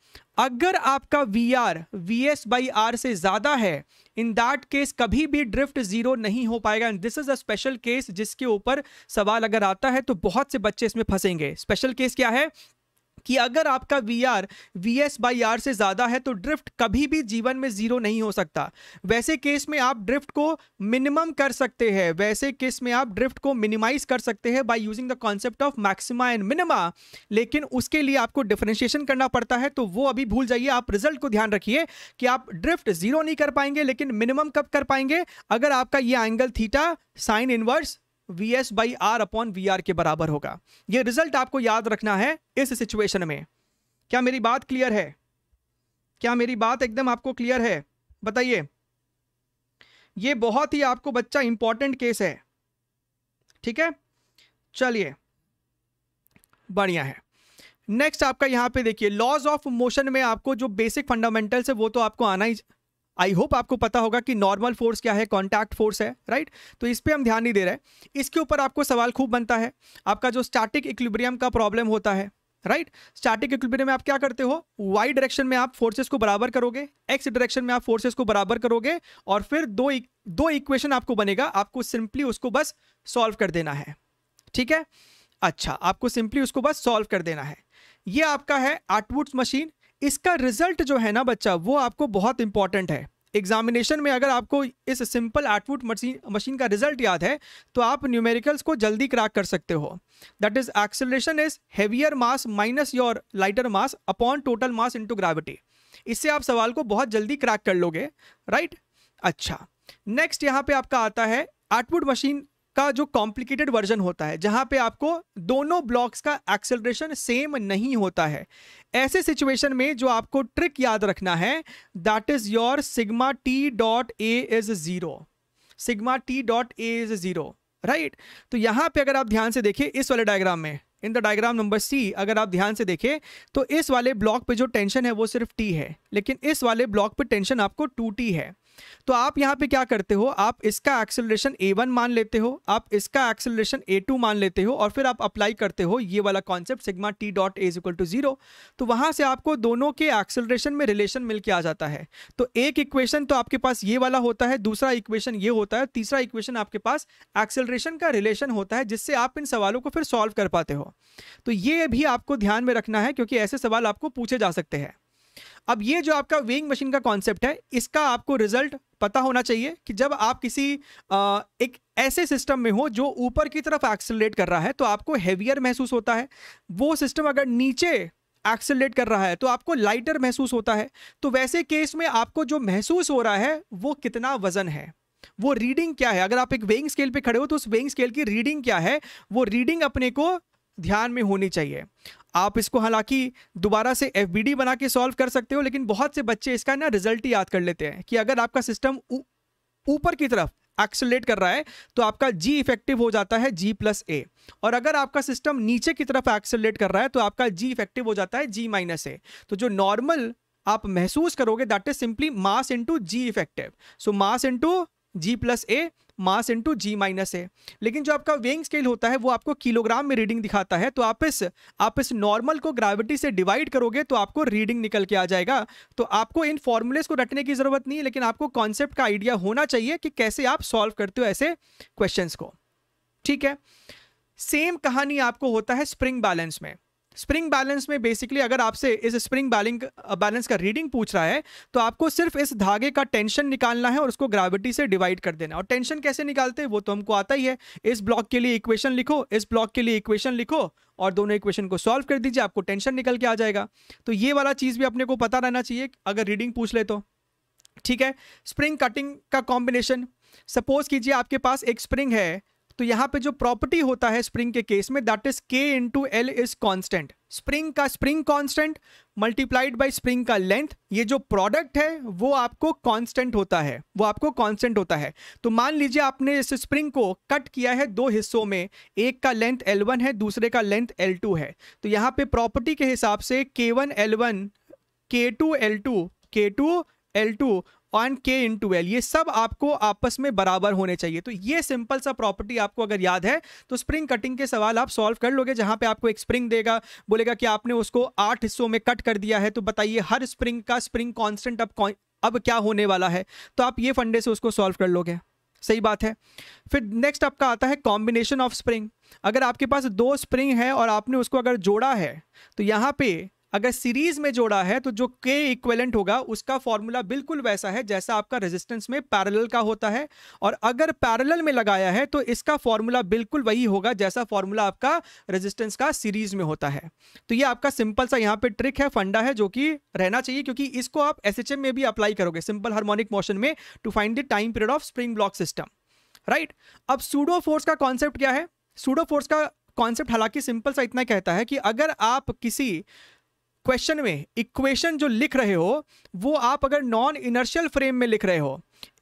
Speaker 1: अगर आपका v r v s by r से ज़्यादा है इन दैट केस कभी भी ड्रिफ्ट ज़ीरो नहीं हो पाएगा and this is a special case जिसके ऊपर सवाल अगर आता है तो बहुत से बच्चे इसमें फंसेंगे स्पेशल केस क्या है कि अगर आपका v r v s by r से ज़्यादा है तो ड्रिफ्ट कभी भी जीवन में ज़ीरो नहीं हो सकता वैसे केस में आप ड्रिफ्ट को मिनिमम कर सकते हैं वैसे केस में आप ड्रिफ्ट को मिनिमाइज कर सकते हैं by using the concept of maxima and minima लेकिन उसके लिए आपको डिफ्रेंशिएशन करना पड़ता है तो वो अभी भूल जाइए आप रिजल्ट को ध्यान रखिए कि आप ड्रिफ्ट जीरो नहीं कर पाएंगे लेकिन मिनिमम कब कर पाएंगे अगर आपका ये angle theta sine inverse v s by r upon v r के बराबर होगा ये रिजल्ट आपको याद रखना है इस सिचुएशन में क्या मेरी बात क्लियर है क्या मेरी बात एकदम आपको क्लियर है बताइए ये बहुत ही आपको बच्चा इंपॉर्टेंट केस है ठीक है चलिए बढ़िया है नेक्स्ट आपका यहां पे देखिए लॉज ऑफ मोशन में आपको जो बेसिक फंडामेंटल्स है वो तो आपको आना ही आई होप आपको पता होगा कि नॉर्मल फोर्स क्या है कॉन्टैक्ट फोर्स है राइट तो इस पर हम ध्यान नहीं दे रहे इसके ऊपर आपको सवाल खूब बनता है आपका जो स्टैटिक इक्विब्रियम का प्रॉब्लम होता है राइट स्टैटिक इक्विलिब्रियम में आप क्या करते हो वाई डायरेक्शन में आप फोर्सेस को बराबर करोगे एक्स डायरेक्शन में आप फोर्सेस को बराबर करोगे और फिर दो e, दो इक्वेशन आपको बनेगा आपको सिंपली उसको बस सॉल्व कर देना है ठीक है अच्छा आपको सिंपली उसको बस सॉल्व कर देना है ये आपका है आटवुड्स मशीन इसका रिजल्ट जो है ना बच्चा वो आपको बहुत इंपॉर्टेंट है एग्जामिनेशन में अगर आपको इस सिंपल आउटपुट मशीन मशीन का रिजल्ट याद है तो आप न्यूमेरिकल्स को जल्दी क्रैक कर सकते हो that is acceleration is heavier mass minus your lighter mass upon total mass into gravity इससे आप सवाल को बहुत जल्दी क्रैक कर लोगे राइट right? अच्छा नेक्स्ट यहाँ पे आपका आता है आउटपुट मशीन का जो कॉम्प्लिकेटेड वर्जन होता है जहां पे आपको दोनों ब्लॉक्स का एक्सेलरेशन सेम नहीं होता है ऐसे सिचुएशन में जो आपको ट्रिक याद रखना है that is your sigma t dot a is zero sigma t dot a is zero right तो यहां पे अगर आप ध्यान से देखिए इस वाले डायग्राम में in the diagram number c अगर आप ध्यान से देखें तो इस वाले ब्लॉक पे जो टेंशन है वो सिर्फ टी है लेकिन इस वाले ब्लॉक पे टेंशन आपको टू टी है तो आप यहाँ पे क्या करते हो आप इसका एक्सेलरेशन ए वन मान लेते हो आप इसका एक्सेलरेशन ए टू मान लेते हो और फिर आप अप्लाई करते हो ये वाला concept sigma t dot a is equal to zero तो वहाँ से आपको दोनों के एक्सेलरेशन में रिलेशन मिल के आ जाता है तो एक इक्वेशन तो आपके पास ये वाला होता है दूसरा इक्वेशन ये होता है तीसरा इक्वेशन आपके पास एक्सेलरेशन का रिलेशन होता है जिससे आप इन सवालों को फिर सॉल्व कर पाते हो तो ये भी आपको ध्यान में रखना है क्योंकि ऐसे सवाल आपको पूछे जा सकते हैं अब ये जो आपका वेइंग मशीन का कॉन्सेप्ट है इसका आपको रिजल्ट पता होना चाहिए कि जब आप किसी आ, एक ऐसे सिस्टम में हो जो ऊपर की तरफ एक्सेलरेट कर रहा है तो आपको हैवियर महसूस होता है वो सिस्टम अगर नीचे एक्सेलरेट कर रहा है तो आपको लाइटर महसूस होता है तो वैसे केस में आपको जो महसूस हो रहा है वो कितना वजन है वो रीडिंग क्या है अगर आप एक वेइंग स्केल पे खड़े हो तो उस वेइंग स्केल की रीडिंग क्या है वो रीडिंग अपने को ध्यान में होनी चाहिए आप इसको हालांकि दोबारा से एफ बना के सॉल्व कर सकते हो लेकिन बहुत से बच्चे इसका ना रिजल्ट ही याद कर लेते हैं कि अगर आपका सिस्टम ऊपर की तरफ एक्सलेट कर रहा है तो आपका जी इफेक्टिव हो जाता है जी प्लस ए और अगर आपका सिस्टम नीचे की तरफ एक्सलेट कर रहा है तो आपका जी इफेक्टिव हो जाता है जी माइनस ए तो जो नॉर्मल आप महसूस करोगे that is simply mass into ji effective so mass into g plus a mass into g minus a लेकिन जो आपका वेइंग स्केल होता है वो आपको किलोग्राम में रीडिंग दिखाता है तो आप इस आप इस नॉर्मल को ग्रेविटी से डिवाइड करोगे तो आपको रीडिंग निकल के आ जाएगा तो आपको इन फॉर्मूलेस को रटने की ज़रूरत नहीं है लेकिन आपको कॉन्सेप्ट का आइडिया होना चाहिए कि कैसे आप सॉल्व करते हो ऐसे क्वेश्चन को ठीक है सेम कहानी आपको होता है स्प्रिंग बैलेंस में स्प्रिंग बैलेंस में बेसिकली अगर आपसे इस स्प्रिंग बैलिंग बैलेंस का रीडिंग पूछ रहा है तो आपको सिर्फ इस धागे का टेंशन निकालना है और उसको ग्रेविटी से डिवाइड कर देना और टेंशन कैसे निकालते हैं वो तो हमको आता ही है इस ब्लॉक के लिए इक्वेशन लिखो इस ब्लॉक के लिए इक्वेशन लिखो और दोनों इक्वेशन को सॉल्व कर दीजिए आपको टेंशन निकल के आ जाएगा तो ये वाला चीज़ भी अपने को पता रहना चाहिए अगर रीडिंग पूछ ले तो ठीक है स्प्रिंग कटिंग का कॉम्बिनेशन सपोज कीजिए आपके पास एक स्प्रिंग है तो यहाँ पे जो प्रॉपर्टी होता है स्प्रिंग के केस में that is k into l is constant spring का spring constant multiplied by spring का लेंथ ये जो प्रोडक्ट है वो आपको कॉन्स्टेंट होता है वो आपको कॉन्स्टेंट होता है तो मान लीजिए आपने इस स्प्रिंग को कट किया है दो हिस्सों में एक का लेंथ L1 है दूसरे का लेंथ L2 है तो यहाँ पे प्रॉपर्टी के हिसाब से के वन एल L1 के टू एल टू ऑन के इन टू एल ये सब आपको आपस में बराबर होने चाहिए तो ये सिंपल सा प्रॉपर्टी आपको अगर याद है तो स्प्रिंग कटिंग के सवाल आप सॉल्व कर लोगे जहां पे आपको एक स्प्रिंग देगा बोलेगा कि आपने उसको आठ हिस्सों में कट कर दिया है तो बताइए हर स्प्रिंग का स्प्रिंग कॉन्स्टेंट अब अब क्या होने वाला है तो आप ये फंडे से उसको सॉल्व कर लोगे सही बात है फिर नेक्स्ट आपका आता है कॉम्बिनेशन ऑफ स्प्रिंग अगर आपके पास दो स्प्रिंग है और आपने उसको अगर जोड़ा है तो यहाँ पे अगर सीरीज में जोड़ा है तो जो के इक्वेलेंट होगा उसका फॉर्मूला बिल्कुल वैसा है जैसा आपका रेजिस्टेंस में पैरेलल का होता है और अगर पैरेलल में लगाया है तो इसका फॉर्मूला बिल्कुल वही होगा जैसा फॉर्मूला आपका रेजिस्टेंस का सीरीज में होता है तो ये आपका सिंपल सा यहाँ पे ट्रिक है फंडा है जो कि रहना चाहिए क्योंकि इसको आप एस में भी अप्लाई करोगे सिंपल हार्मोनिक मोशन में to find the time period of spring block system right अब सूडो फोर्स का कॉन्सेप्ट क्या है सूडो फोर्स का कॉन्सेप्ट हालांकि सिंपल सा इतना कहता है कि अगर आप किसी क्वेश्चन में इक्वेशन जो लिख रहे हो वो आप अगर नॉन इनर्शियल फ्रेम में लिख रहे हो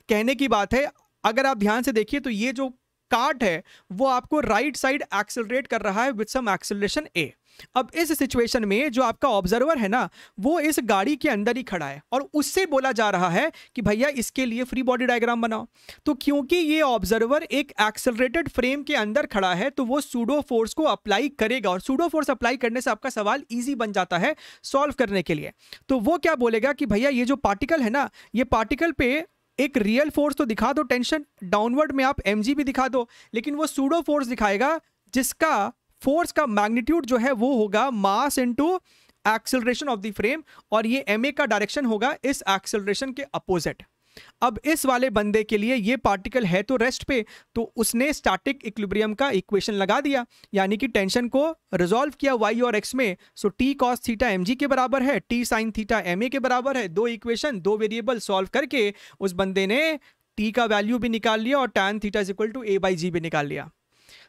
Speaker 1: कहने की बात है अगर आप ध्यान से देखिए तो ये जो कार्ट है वो आपको राइट साइड एक्सेलरेट कर रहा है विथ सम एक्सेलरेशन ए अब इस सिचुएशन में जो आपका ऑब्जर्वर है ना वो इस गाड़ी के अंदर ही खड़ा है और उससे बोला जा रहा है कि भैया इसके लिए फ्री बॉडी डायग्राम बनाओ तो क्योंकि ये ऑब्जर्वर एक एक्सलरेटेड फ्रेम के अंदर खड़ा है तो वो सूडो फोर्स को अप्लाई करेगा और सूडो फोर्स अप्लाई करने से आपका सवाल ईजी बन जाता है सॉल्व करने के लिए तो वो क्या बोलेगा कि भैया ये जो पार्टिकल है ना ये पार्टिकल पे एक रियल फोर्स तो दिखा दो टेंशन डाउनवर्ड में आप एम भी दिखा दो लेकिन वो सूडो फोर्स दिखाएगा जिसका फोर्स का मैग्नीट्यूड जो है वो होगा mass into acceleration of the frame और ये एम का डायरेक्शन होगा इस एक्सेलरेशन के अपोजिट अब इस वाले बंदे के लिए ये पार्टिकल है तो रेस्ट पे तो उसने स्टैटिक इक्विलिब्रियम का इक्वेशन लगा दिया यानी कि टेंशन को रिजॉल्व किया वाई और एक्स में so t cos theta m के बराबर है टी साइन थीटा एम के बराबर है दो इक्वेशन दो वेरिएबल सॉल्व करके उस बंदे ने टी का वैल्यू भी निकाल लिया और tan theta is equal to A by g भी निकाल लिया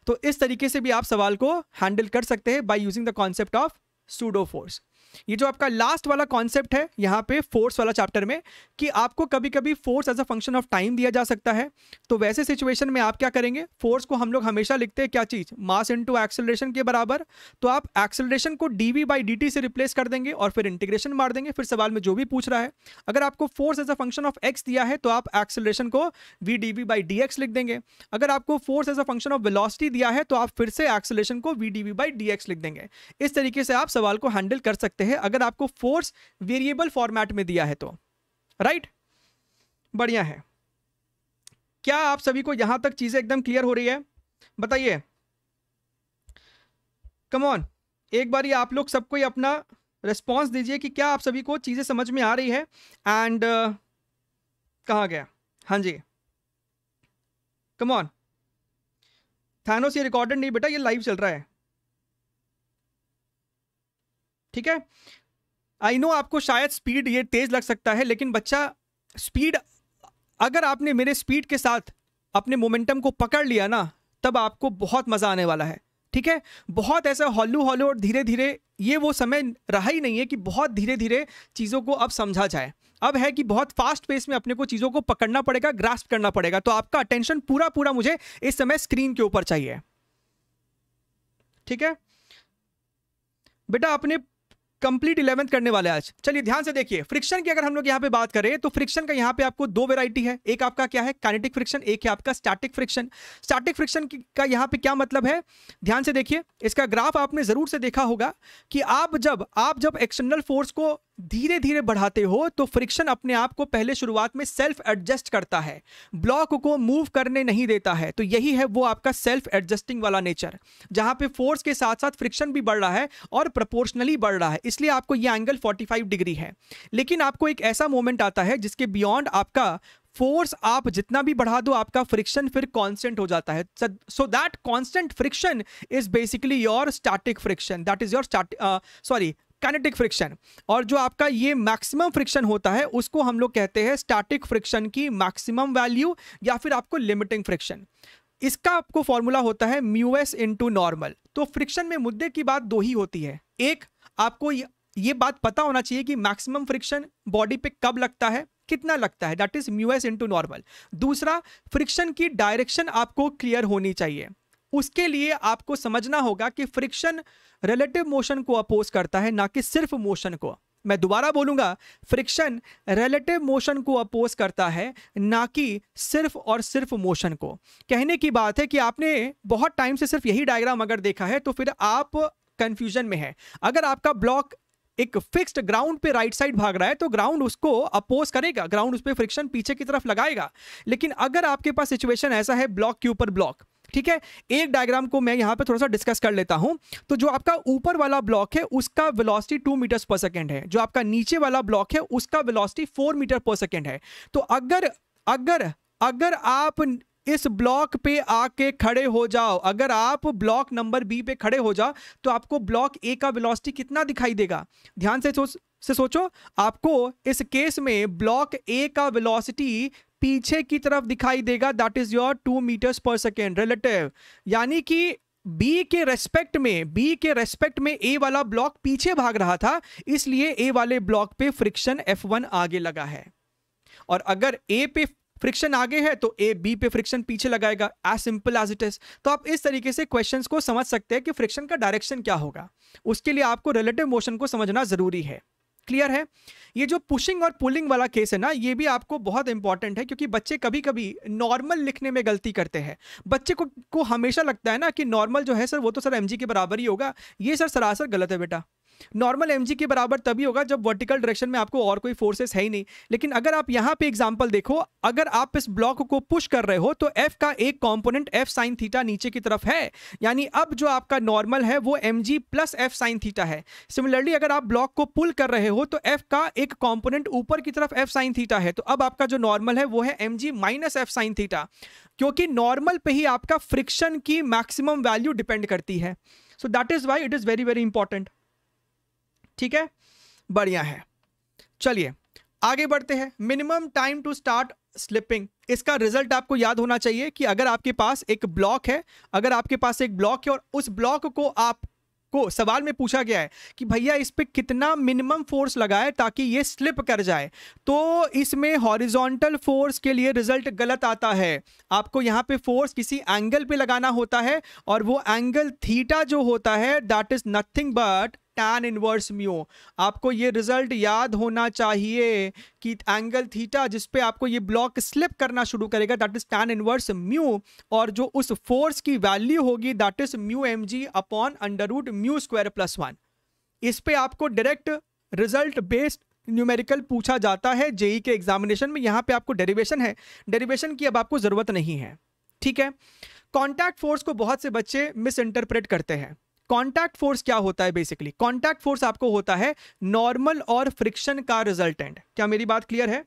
Speaker 1: तो इस तरीके से भी आप सवाल को हैंडल कर सकते हैं by using the concept of pseudo force ये जो आपका लास्ट वाला कॉन्सेप्ट है यहाँ पे फोर्स वाला चैप्टर में कि आपको कभी कभी force as a function of time दिया जा सकता है तो वैसे सिचुएशन में आप क्या करेंगे फोर्स को हम लोग हमेशा लिखते हैं क्या चीज़ मास इंटू एक्सेलरेशन के बराबर तो आप एक्सेलरेशन को डी वी बाई से रिप्लेस कर देंगे और फिर इंटीग्रेशन मार देंगे फिर सवाल में जो भी पूछ रहा है अगर आपको force as a function of x दिया है तो आप एक्सेलरेशन को वी डी वी बाई लिख देंगे अगर आपको force as a function of velocity दिया है तो आप फिर से एक्सेलरेशन को वी डी वी बाई लिख देंगे इस तरीके से आप सवाल को हैंडल कर सकते हैं हैं अगर आपको फोर्स वेरिएबल फॉर्मेट में दिया है तो राइट बढ़िया है क्या आप सभी को यहां तक चीजें एकदम क्लियर हो रही है बताइए कमॉन एक बार आप लोग सबको अपना रिस्पॉन्स दीजिए कि क्या आप सभी को चीज़ें समझ में आ रही है एंड uh, कहा गया हाँ जी कमॉन थानोस ये रिकॉर्डेड नहीं बेटा ये लाइव चल रहा है ठीक है आई नो आपको शायद स्पीड ये तेज़ लग सकता है लेकिन बच्चा स्पीड अगर आपने मेरे स्पीड के साथ अपने मोमेंटम को पकड़ लिया ना तब आपको बहुत मज़ा आने वाला है ठीक है बहुत ऐसा हॉलू हॉलू और धीरे धीरे ये वो समय रहा ही नहीं है कि बहुत धीरे धीरे चीज़ों को अब समझा जाए अब है कि बहुत फास्ट पेस में अपने को चीज़ों को पकड़ना पड़ेगा ग्रास्प करना पड़ेगा तो आपका अटेंशन पूरा पूरा मुझे इस समय स्क्रीन के ऊपर चाहिए ठीक है बेटा अपने कंप्लीट इलेवेंथ करने वाले आज चलिए ध्यान से देखिए फ्रिक्शन की अगर हम लोग यहाँ पे बात करें तो फ्रिक्शन का यहाँ पे आपको दो वेरायटी है एक आपका क्या है काइनेटिक फ्रिक्शन एक है आपका स्टैटिक फ्रिक्शन स्टैटिक फ्रिक्शन का यहाँ पे क्या मतलब है ध्यान से देखिए इसका ग्राफ आपने जरूर से देखा होगा कि आप जब आप जब एक्सटर्नल फोर्स को धीरे धीरे बढ़ाते हो तो फ्रिक्शन अपने आप को पहले शुरुआत में सेल्फ एडजस्ट करता है ब्लॉक को मूव करने नहीं देता है तो यही है वो आपका सेल्फ एडजस्टिंग वाला नेचर जहां पे फोर्स के साथ साथ फ्रिक्शन भी बढ़ रहा है और प्रपोर्शनली बढ़ रहा है इसलिए आपको ये एंगल 45 डिग्री है लेकिन आपको एक ऐसा मोमेंट आता है जिसके बियॉन्ड आपका फोर्स आप जितना भी बढ़ा दो आपका फ्रिक्शन फिर कांस्टेंट हो जाता है so that constant friction is basically your static friction that is your sorry kinetic friction और जो आपका ये मैक्सिमम फ्रिक्शन होता है उसको हम लोग कहते हैं स्टैटिक फ्रिक्शन की मैक्सिमम वैल्यू या फिर आपको लिमिटिंग फ्रिक्शन इसका आपको फॉर्मूला होता है म्यूएस इंटू नॉर्मल तो फ्रिक्शन में मुद्दे की बात दो ही होती है एक आपको ये बात पता होना चाहिए कि मैक्सिमम फ्रिक्शन बॉडी पे कब लगता है कितना लगता है that is mu s into normal दूसरा फ्रिक्शन की डायरेक्शन आपको क्लियर होनी चाहिए उसके लिए आपको समझना होगा कि फ्रिक्शन रिलेटिव मोशन को अपोज करता है ना कि सिर्फ मोशन को मैं दोबारा बोलूंगा फ्रिक्शन रिलेटिव मोशन को अपोज करता है ना कि सिर्फ और सिर्फ मोशन को कहने की बात है कि आपने बहुत टाइम से सिर्फ यही डायग्राम अगर देखा है तो फिर आप कंफ्यूजन में है अगर आपका ब्लॉक एक फिक्स्ड ग्राउंड पे राइट साइड भाग रहा है तो ग्राउंड उसको अपोज करेगा ग्राउंड उस पर फ्रिक्शन पीछे की तरफ लगाएगा लेकिन अगर आपके पास सिचुएशन ऐसा है ब्लॉक के ऊपर ब्लॉक ठीक है एक डायग्राम को मैं यहां पे थोड़ा सा डिस्कस कर लेता हूं तो जो आपका ऊपर वाला ब्लॉक है उसका velocity two metre per second है जो आपका नीचे वाला ब्लॉक है उसका velocity four metre per second है तो अगर अगर अगर आप इस ब्लॉक पे आके खड़े हो जाओ अगर आप ब्लॉक नंबर बी पे खड़े हो जाओ तो आपको ब्लॉक ए का वेलोसिटी कितना दिखाई देगा ध्यान से सोच से सोचो आपको इस केस में ब्लॉक ए का वेलोसिटी पीछे की तरफ दिखाई देगा that is your two metres per second relative यानी कि बी के रेस्पेक्ट में बी के रेस्पेक्ट में ए वाला ब्लॉक पीछे भाग रहा था इसलिए ए वाले ब्लॉक पे फ्रिक्शन एफ वन आगे लगा है और अगर ए पे फ्रिक्शन आगे है तो ए बी पे फ्रिक्शन पीछे लगाएगा as simple as it is तो आप इस तरीके से क्वेश्चन को समझ सकते हैं कि फ्रिक्शन का डायरेक्शन क्या होगा उसके लिए आपको रिलेटिव मोशन को समझना जरूरी है क्लियर है ये जो पुशिंग और पुलिंग वाला केस है ना ये भी आपको बहुत इंपॉर्टेंट है क्योंकि बच्चे कभी कभी नॉर्मल लिखने में गलती करते हैं बच्चे को को हमेशा लगता है ना कि नॉर्मल जो है सर वो तो सर एम के बराबर ही होगा ये सर सरासर गलत है बेटा नॉर्मल एम के बराबर तभी होगा जब वर्टिकल डायरेक्शन में आपको और कोई फोर्सेस है ही नहीं लेकिन अगर आप यहाँ पे एग्जाम्पल देखो अगर आप इस ब्लॉक को पुश कर रहे हो तो एफ का एक कॉम्पोनेंट एफ साइन थीटा नीचे की तरफ है यानी अब जो आपका नॉर्मल है वो m g plus f sine theta है सिमिलरली अगर आप ब्लॉक को पुल कर रहे हो तो एफ का एक कॉम्पोनेंट ऊपर की तरफ एफ साइन थीटा है तो अब आपका जो नॉर्मल है वो है M G minus f sine theta क्योंकि नॉर्मल पे ही आपका फ्रिक्शन की मैक्सिमम वैल्यू डिपेंड करती है so that is why it is very very important ठीक है बढ़िया है चलिए आगे बढ़ते हैं minimum time to start slipping इसका रिजल्ट आपको याद होना चाहिए कि अगर आपके पास एक ब्लॉक है अगर आपके पास एक ब्लॉक है और उस ब्लॉक को आप को सवाल में पूछा गया है कि भैया इस पर कितना मिनिमम फोर्स लगाए ताकि ये स्लिप कर जाए तो इसमें हॉरिजॉन्टल फोर्स के लिए रिजल्ट गलत आता है आपको यहाँ पे फोर्स किसी एंगल पे लगाना होता है और वो एंगल थीटा जो होता है that is nothing but tan inverse mu आपको ये रिजल्ट याद होना चाहिए कि एंगल थीटा जिस पे आपको ये ब्लॉक स्लिप करना शुरू करेगा that is tan inverse mu और जो उस फोर्स की वैल्यू होगी that is mu m g upon under root mu square plus one इस पे आपको डायरेक्ट रिजल्ट बेस्ड न्यूमेरिकल पूछा जाता है जेई e के एग्जामिनेशन में यहाँ पे आपको डेरिवेशन है डेरिवेशन की अब आपको ज़रूरत नहीं है ठीक है कॉन्टैक्ट फोर्स को बहुत से बच्चे मिस इंटरप्रेट करते हैं कॉन्टैक्ट फोर्स क्या होता है बेसिकली कॉन्टैक्ट फोर्स आपको होता है नॉर्मल और फ्रिक्शन का रिजल्टेंट क्या मेरी बात क्लियर है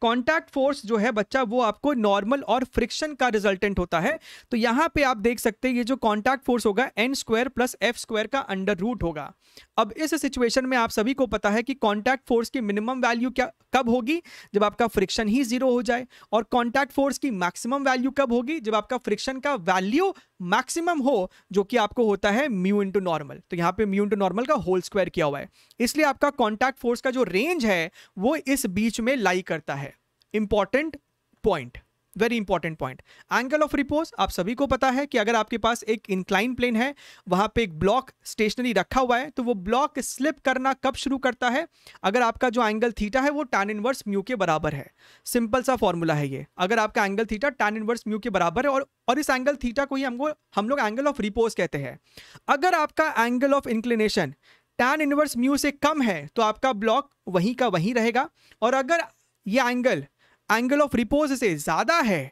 Speaker 1: कॉन्टैक्ट फोर्स जो है बच्चा वो आपको नॉर्मल और फ्रिक्शन का रिजल्टेंट होता है तो यहां पे आप देख सकते हैं ये जो कॉन्टैक्ट फोर्स होगा n square plus f square का अंडर रूट होगा अब इस सिचुएशन में आप सभी को पता है कि कॉन्टैक्ट फोर्स की मिनिमम वैल्यू क्या कब होगी जब आपका फ्रिक्शन ही जीरो हो जाए और कॉन्टैक्ट फोर्स की मैक्सिमम वैल्यू कब होगी जब आपका फ्रिक्शन का वैल्यू मैक्सिमम हो जो कि आपको होता है म्यू इंटू नॉर्मल तो यहाँ पे म्यू इंटू नॉर्मल का होल स्क्वायर किया हुआ है इसलिए आपका कॉन्टैक्ट फोर्स का जो रेंज है वो इस बीच में लाई करता है important point very important point angle of repose आप सभी को पता है कि अगर आपके पास एक इंक्लाइन प्लेन है वहां पे एक ब्लॉक स्टेशनरी रखा हुआ है तो वो ब्लॉक स्लिप करना कब शुरू करता है अगर आपका जो एंगल थीटा है वो टैन इनवर्स म्यू के बराबर है सिंपल सा फॉर्मूला है ये अगर आपका angle theta tan inverse mu के बराबर है और और इस एंगल थीटा को ही हमको हम लोग एंगल ऑफ रिपोज कहते हैं अगर आपका angle of inclination tan inverse mu से कम है तो आपका ब्लॉक वहीं का वहीं रहेगा और अगर ये एंगल एंगल ऑफ रिपोज से ज़्यादा है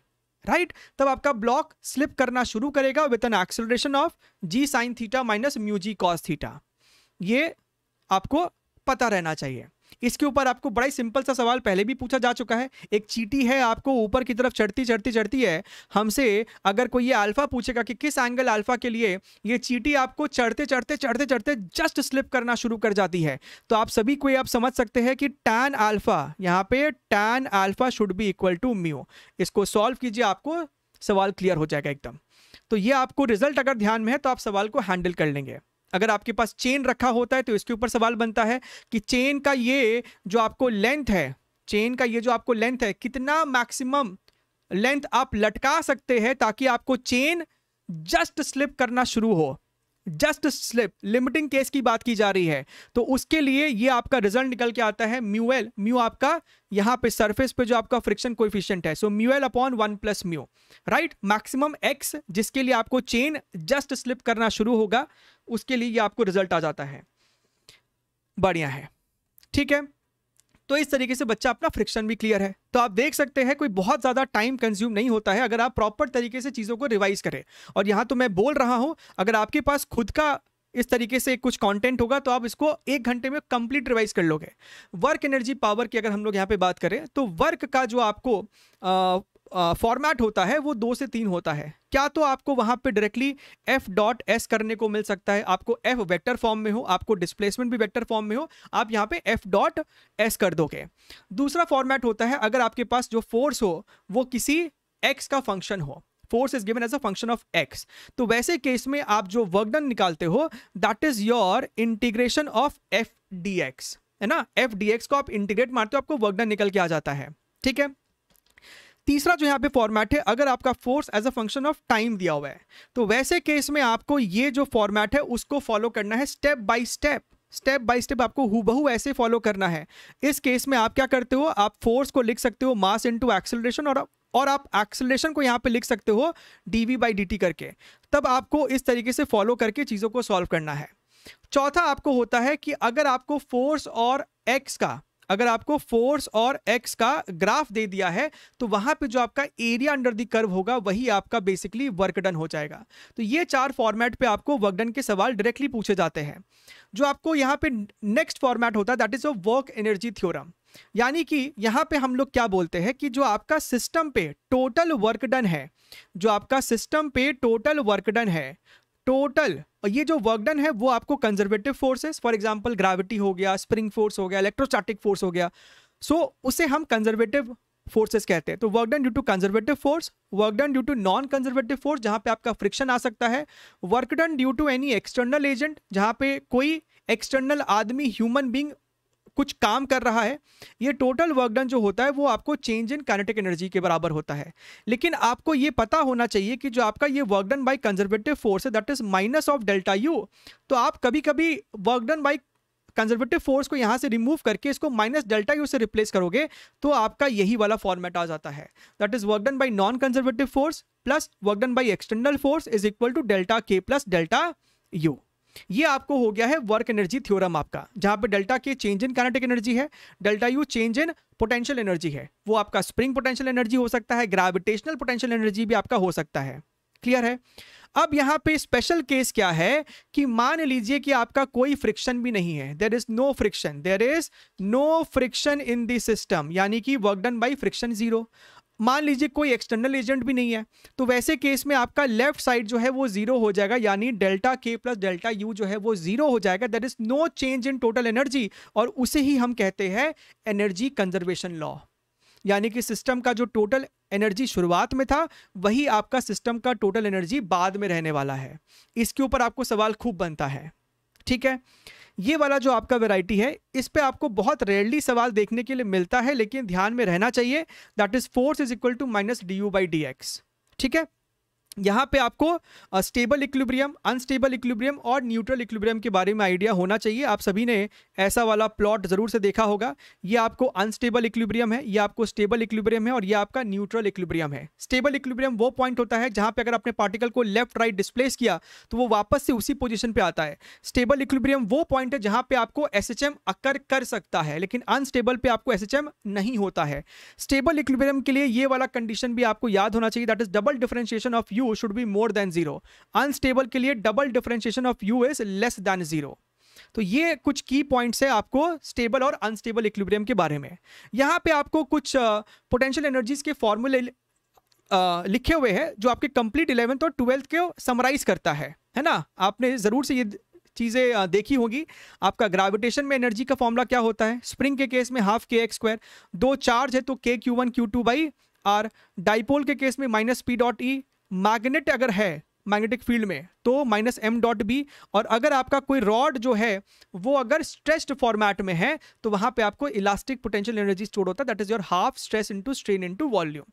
Speaker 1: राइट right? तब आपका ब्लॉक स्लिप करना शुरू करेगा with an acceleration of G sine theta minus mu G cos theta ये आपको पता रहना चाहिए इसके ऊपर आपको बड़ा ही सिंपल सा सवाल पहले भी पूछा जा चुका है एक चीटी है आपको ऊपर की तरफ चढ़ती चढ़ती चढ़ती है हमसे अगर कोई ये अल्फा पूछेगा कि किस एंगल अल्फा के लिए ये चीटी आपको चढ़ते चढ़ते चढ़ते चढ़ते जस्ट स्लिप करना शुरू कर जाती है तो आप सभी को आप समझ सकते हैं कि टैन आल्फा यहाँ पे tan alpha should be equal to mu इसको सॉल्व कीजिए आपको सवाल क्लियर हो जाएगा एकदम तो ये आपको रिजल्ट अगर ध्यान में है तो आप सवाल को हैंडल कर लेंगे अगर आपके पास चेन रखा होता है तो इसके ऊपर सवाल बनता है कि चेन का ये जो आपको लेंथ है चेन का ये जो आपको लेंथ है कितना मैक्सिमम लेंथ आप लटका सकते हैं ताकि आपको चेन जस्ट स्लिप करना शुरू हो जस्ट स्लिप लिमिटिंग केस की बात की जा रही है तो उसके लिए ये आपका रिजल्ट निकल के आता है म्यूएल म्यू आपका यहां पे सरफेस पे जो आपका फ्रिक्शन कोफिशियंट है so mu L upon one plus mu right maximum X जिसके लिए आपको चेन जस्ट स्लिप करना शुरू होगा उसके लिए ये आपको रिजल्ट आ जाता है बढ़िया है ठीक है तो इस तरीके से बच्चा अपना फ्रिक्शन भी क्लियर है तो आप देख सकते हैं कोई बहुत ज़्यादा टाइम कंज्यूम नहीं होता है अगर आप प्रॉपर तरीके से चीज़ों को रिवाइज करें और यहाँ तो मैं बोल रहा हूँ अगर आपके पास खुद का इस तरीके से कुछ कंटेंट होगा तो आप इसको एक घंटे में कंप्लीट रिवाइज कर लोगे वर्क एनर्जी पावर की अगर हम लोग यहाँ पे बात करें तो वर्क का जो आपको फॉर्मेट होता है वो दो से तीन होता है क्या तो आपको वहां पे डायरेक्टली एफ डॉट एस करने को मिल सकता है आपको एफ वेक्टर फॉर्म में हो आपको डिस्प्लेसमेंट भी वेक्टर फॉर्म में हो आप यहाँ पे एफ डॉट एस कर दोगे दूसरा फॉर्मेट होता है अगर आपके पास जो फोर्स हो वो किसी एक्स का फंक्शन हो force is given as a function of X तो वैसे केस में आप जो वर्कडन निकालते हो that is your integration of F D X है ना एफ डी एक्स को आप इंटीग्रेट मारते हो आपको वर्कडन निकल के आ जाता है ठीक है तीसरा जो यहाँ पे फॉर्मेट है अगर आपका force as a function of time दिया हुआ है तो वैसे केस में आपको ये जो फॉर्मेट है उसको फॉलो करना है step by step step by step आपको हु ऐसे फॉलो करना है इस केस में आप क्या करते हो आप फोर्स को लिख सकते हो मास इंटू एक्सलेशन और और आप एक्सलेशन को यहाँ पे लिख सकते हो D we by D T करके तब आपको इस तरीके से फॉलो करके चीज़ों को सॉल्व करना है चौथा आपको होता है कि अगर आपको फोर्स और एक्स का अगर आपको फोर्स और एक्स का ग्राफ दे दिया है तो वहां पे जो आपका एरिया अंडर दी कर्व होगा वही आपका बेसिकली वर्क डन हो जाएगा तो ये चार फॉर्मेट पे आपको वर्क डन के सवाल डायरेक्टली पूछे जाते हैं जो आपको यहाँ पे नेक्स्ट फॉर्मेट होता है that is a work energy theorem यानी कि यहाँ पे हम लोग क्या बोलते हैं कि जो आपका सिस्टम पे टोटल वर्क डन है जो आपका सिस्टम पे टोटल वर्क डन है टोटल और ये जो वर्क डन है वो आपको conservative forces for example gravity हो गया स्प्रिंग फोर्स हो गया इलेक्ट्रोस्टैटिक फोर्स हो गया सो so, उसे हम कंजर्वेटिव फोर्सेस कहते हैं तो work done due to conservative force work done due to non conservative force जहाँ पे आपका फ्रिक्शन आ सकता है work done due to any external agent जहाँ पे कोई एक्सटर्नल आदमी ह्यूमन बींग कुछ काम कर रहा है ये टोटल वर्क डन जो होता है वो आपको चेंज इन कैनेटिक एनर्जी के बराबर होता है लेकिन आपको ये पता होना चाहिए कि जो आपका ये work done by conservative force है that is minus of delta U तो आप कभी कभी work done by conservative force को यहाँ से रिमूव करके इसको माइनस डेल्टा यू से रिप्लेस करोगे तो आपका यही वाला फॉर्मेट आ जाता है that is work done by non conservative force plus work done by external force is equal to delta K plus delta U ये आपको हो गया है वर्क एनर्जी थ्योरम आपका जहां पे delta K change in kinetic energy है delta U change in potential energy है वो आपका स्प्रिंग पोटेंशियल एनर्जी हो सकता है ग्रेविटेशनल पोटेंशियल एनर्जी भी आपका हो सकता है क्लियर है अब यहां पे स्पेशल केस क्या है कि मान लीजिए कि आपका कोई फ्रिक्शन भी नहीं है there is no friction there is no friction in this system यानी कि work done by friction zero मान लीजिए कोई एक्सटर्नल एजेंट भी नहीं है तो वैसे केस में आपका लेफ्ट साइड जो है वो जीरो हो जाएगा यानी delta K plus delta you जो है वो जीरो हो जाएगा that is no change in total energy और उसे ही हम कहते हैं एनर्जी कंजर्वेशन लॉ यानी कि सिस्टम का जो टोटल एनर्जी शुरुआत में था वही आपका सिस्टम का टोटल एनर्जी बाद में रहने वाला है इसके ऊपर आपको सवाल खूब बनता है ठीक है ये वाला जो आपका वेराइटी है इस पर आपको बहुत रेयरली सवाल देखने के लिए मिलता है लेकिन ध्यान में रहना चाहिए that is force is equal to minus D U by D X ठीक है यहाँ पे आपको स्टेबल इक्विलिब्रियम अनस्टेबल इक्विलिब्रियम और न्यूट्रल इक्विलिब्रियम के बारे में आइडिया होना चाहिए आप सभी ने ऐसा वाला प्लॉट ज़रूर से देखा होगा ये आपको अनस्टेबल इक्विलिब्रियम है ये आपको स्टेबल इक्विलिब्रियम है और ये आपका न्यूट्रल इक्विलिब्रियम है स्टेबल इक्विलिब्रियम वो पॉइंट होता है जहाँ पर अगर आपने पार्टिकल को लेफ्ट राइट डिस्प्लेस किया तो वो वापस से उसी पोजिशन पर आता है स्टेबल इक्विलिब्रियम वो पॉइंट है जहाँ पर आपको एस अकर कर सकता है लेकिन अनस्टेबल पर आपको एस नहीं होता है स्टेबल इक्विलिब्रियम के लिए ये वाला कंडीशन भी आपको याद होना चाहिए that is double differentiation of U U should be more than zero unstable के लिए double differentiation of U is less than zero तो ये कुछ की पॉइंट्स है आपको स्टेबल और अनस्टेबल इक्विलिब्रियम के बारे में यहाँ पे आपको कुछ पोटेंशियल uh, एनर्जीज के फॉर्मूले uh, लिखे हुए हैं जो आपके कंप्लीट इलेवेंथ और ट्वेल्थ को समराइज करता है है ना आपने ज़रूर से ये चीज़ें देखी होगी आपका ग्रेविटेशन में एनर्जी का फॉर्मूला क्या होता है स्प्रिंग के केस में हाफ के एक्स स्क्वायर दो चार्ज है तो K Q one Q two by R dipole के केस में minus P dot E magnet अगर है मैग्नेटिक फील्ड में तो माइनस एम डॉट बी और अगर आपका कोई रॉड जो है वो अगर स्ट्रेस्ड फॉर्मेट में है तो वहां पे आपको इलास्टिक पोटेंशियल एनर्जी स्टोर होता है that is your half stress into strain into volume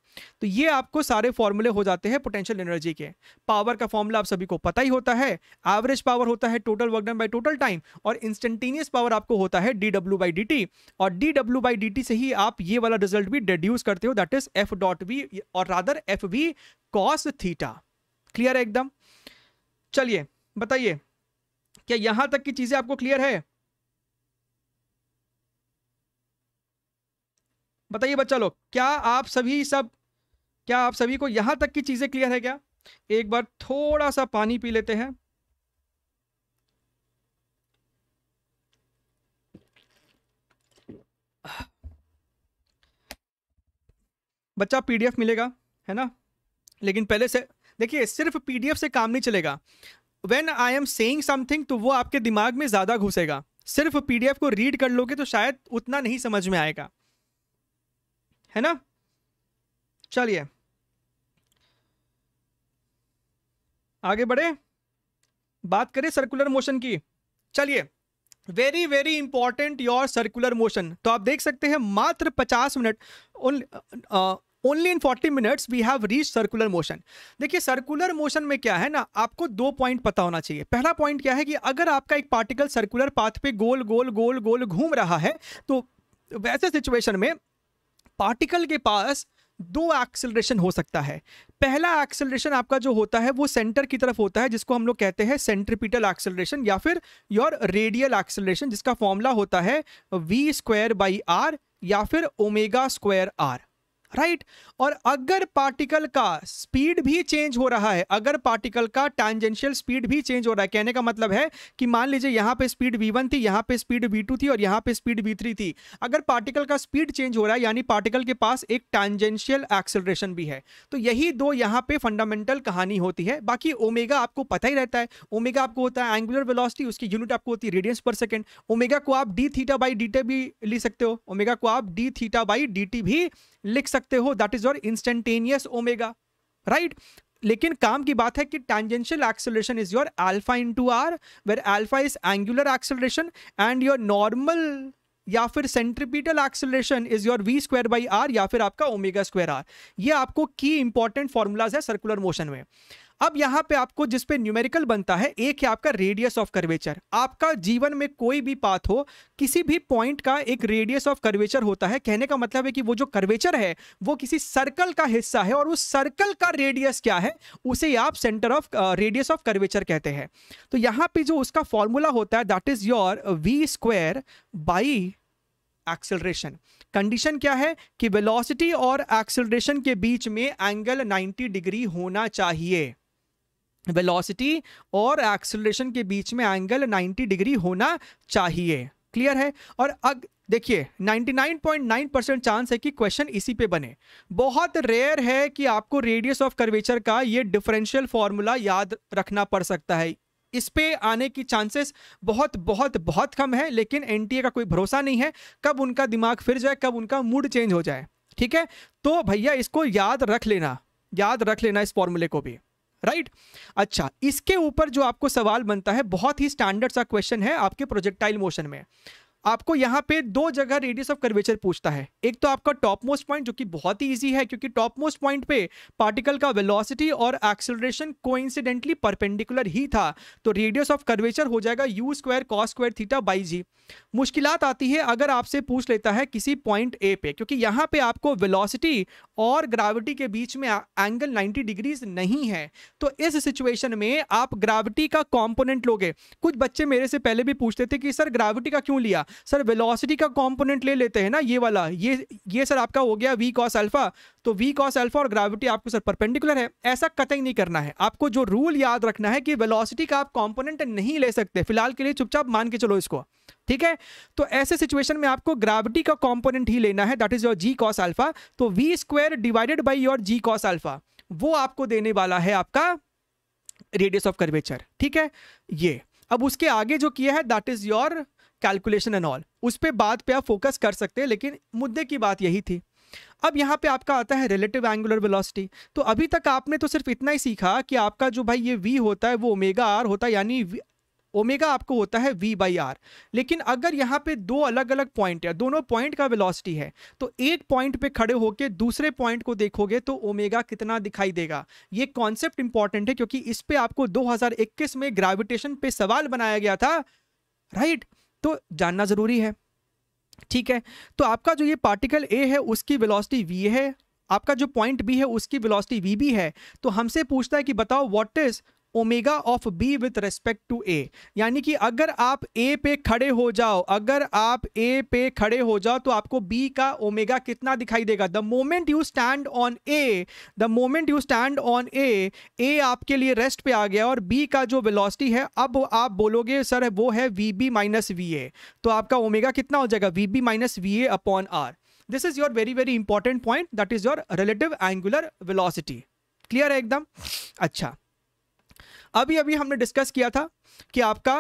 Speaker 1: तो ये आपको सारे फॉर्मूले हो जाते हैं पोटेंशियल एनर्जी के पावर का फॉर्मूला आप सभी को पता ही होता है एवरेज पावर होता है total work done by total time और इंस्टेंटेनियस पावर आपको होता है D W by D T और D W by D T से ही आप ये वाला रिजल्ट भी डिड्यूस करते हो that is F dot B और rather F B cos theta clear है एकदम चलिए बताइए क्या यहां तक की चीजें आपको क्लियर है बताइए बच्चा लोग क्या आप सभी सब क्या आप सभी को यहां तक की चीजें क्लियर है क्या एक बार थोड़ा सा पानी पी लेते हैं बच्चा पीडीएफ मिलेगा है ना लेकिन पहले से देखिए सिर्फ पीडीएफ से काम नहीं चलेगा when I am saying something तो वो आपके दिमाग में ज़्यादा घुसेगा सिर्फ पीडीएफ को रीड कर लोगे तो शायद उतना नहीं समझ में आएगा है ना चलिए आगे बढ़े बात करें सर्कुलर मोशन की चलिए very very important your circular motion तो आप देख सकते हैं मात्र पचास minute only in 40 minutes we have reach circular motion देखिए सर्कुलर मोशन में क्या है ना आपको दो पॉइंट पता होना चाहिए पहला पॉइंट क्या है कि अगर आपका एक पार्टिकल सर्कुलर पाथ पे गोल गोल गोल गोल घूम रहा है तो वैसे सिचुएशन में पार्टिकल के पास दो एक्सेलरेशन हो सकता है पहला एक्सेलरेशन आपका जो होता है वो सेंटर की तरफ होता है जिसको हम लोग कहते हैं सेंट्रिपिटल एक्सेलरेशन या फिर योर रेडियल एक्सेलरेशन जिसका फॉर्मूला होता है वी स्क्वायर बाई आर या फिर ओमेगा स्क्वायर आर राइट और अगर पार्टिकल का स्पीड भी चेंज हो रहा है अगर पार्टिकल का टैंजेंशियल स्पीड भी चेंज हो रहा है कहने का मतलब है कि मान लीजिए यहाँ पे स्पीड v1 थी यहाँ पे स्पीड v2 थी और यहाँ पे स्पीड v3 थी अगर पार्टिकल का स्पीड चेंज हो रहा है यानी पार्टिकल के पास एक टैंजेंशियल एक्सेलरेशन भी है तो यही दो यहाँ पे फंडामेंटल कहानी होती है बाकी ओमेगा आपको पता ही रहता है ओमेगा आपको होता है एंगुलर वेलोसिटी उसकी यूनिट आपको होती है रेडियंस पर सेकेंड ओमेगा को आप डी थीटा बाई डी भी लिख सकते हो ओमेगा को आप डी थीटा बाई डी भी लिख सकते सकते हो that is your instantaneous omega right लेकिन काम की बात है कि tangential acceleration is your alpha into R where alpha is angular acceleration and your normal या फिर centripetal acceleration is your V square by R या फिर आपका ओमेगा स्क्वायर आर ये आपको की इंपॉर्टेंट फॉर्मूलाज है सर्कुलर मोशन में अब यहाँ पे आपको जिसपे न्यूमेरिकल बनता है एक है आपका रेडियस ऑफ कर्वेचर आपका जीवन में कोई भी पाथ हो किसी भी पॉइंट का एक रेडियस ऑफ कर्वेचर होता है कहने का मतलब है कि वो जो कर्वेचर है वो किसी सर्कल का हिस्सा है और उस सर्कल का रेडियस क्या है उसे आप centre of radius of curvature कहते हैं तो यहाँ पर जो उसका फॉर्मूला होता है that is your V square by acceleration condition क्या है कि वेलोसिटी और एक्सलरेशन के बीच में एंगल 90 डिग्री होना चाहिए वेलोसिटी और एक्सलेशन के बीच में एंगल 90 डिग्री होना चाहिए क्लियर है और अब देखिए 99.9 परसेंट चांस है कि क्वेश्चन इसी पे बने बहुत रेयर है कि आपको रेडियस ऑफ कर्वेचर का ये डिफरेंशियल फॉर्मूला याद रखना पड़ सकता है इस पे आने की चांसेस बहुत बहुत बहुत कम है लेकिन एनटीए का कोई भरोसा नहीं है कब उनका दिमाग फिर जाए कब उनका मूड चेंज हो जाए ठीक है तो भैया इसको याद रख लेना याद रख लेना इस फॉर्मूले को भी राइट अच्छा इसके ऊपर जो आपको सवाल बनता है बहुत ही स्टैंडर्ड सा क्वेश्चन है आपके प्रोजेक्टाइल मोशन में आपको यहाँ पे दो जगह रेडियस ऑफ कर्वेचर पूछता है एक तो आपका टॉप मोस्ट पॉइंट जो कि बहुत ही ईजी है क्योंकि टॉप मोस्ट पॉइंट पे पार्टिकल का वेलोसिटी और एक्सेलरेशन कोइंसिडेंटली परपेंडिकुलर ही था तो रेडियस ऑफ कर्वेचर हो जाएगा U square cos square theta by G मुश्किल आती है अगर आपसे पूछ लेता है किसी पॉइंट ए पे क्योंकि यहाँ पे आपको वेलोसिटी और ग्राविटी के बीच में एंगल नाइन्टी डिग्रीज नहीं है तो इस सिचुएशन में आप ग्राविटी का कॉम्पोनेंट लोगे कुछ बच्चे मेरे से पहले भी पूछते थे कि सर ग्राविटी का क्यों लिया सर वेलोसिटी का कॉम्पोनेंट ले लेते हैं ना ये वाला ये ये सर आपका हो गया वी कॉस अल्फा तो वी कॉस अल्फा और ग्राविटी आपको सर परपेंडिकुलर है ऐसा कतई नहीं करना है आपको जो रूल याद रखना है कि वेलोसिटी का आप कॉम्पोनेंट नहीं ले सकते फिलहाल के लिए चुपचाप मान के चलो इसको ठीक है तो ऐसे सिचुएशन में आपको ग्राविटी का कॉम्पोनेंट ही लेना है that is your G cos alpha तो V square divided by your G cos alpha वो आपको देने वाला है आपका रेडियस ऑफ कर्वेचर ठीक है ये अब उसके आगे जो किया है that is your calculation and all उस पर बात पे आप फोकस कर सकते हैं लेकिन मुद्दे की बात यही थी अब यहाँ पे आपका आता है रिलेटिव एंगुलर वेलोसिटी तो अभी तक आपने तो सिर्फ इतना ही सीखा कि आपका जो भाई ये वी होता है वो ओमेगा आर होता है यानी ओमेगा आपको होता है वी बाई आर लेकिन अगर यहाँ पे दो अलग अलग पॉइंट है दोनों पॉइंट का वेलोसिटी है तो एक पॉइंट पे खड़े होकर दूसरे पॉइंट को देखोगे तो ओमेगा कितना दिखाई देगा ये कॉन्सेप्ट इंपॉर्टेंट है क्योंकि इस पे आपको दो में ग्रेविटेशन पे सवाल बनाया गया था राइट right? तो जानना ज़रूरी है ठीक है तो आपका जो ये पार्टिकल ए है उसकी वेलोसिटी वी है आपका जो पॉइंट बी है उसकी वेलोसिटी वी भी है तो हमसे पूछता है कि बताओ what is omega of B with respect to A यानी कि अगर आप ए पे खड़े हो जाओ अगर आप ए पे खड़े हो जाओ तो आपको बी का ओमेगा कितना दिखाई देगा the moment you stand on A the moment you stand on A A आपके लिए रेस्ट पे आ गया और बी का जो वेलोसिटी है अब आप बोलोगे सर वो है V B minus V A तो आपका ओमेगा कितना हो जाएगा V B minus V A upon R this is your very very important point that is your relative angular velocity clear है एकदम अच्छा अभी अभी हमने डिस्कस किया था कि आपका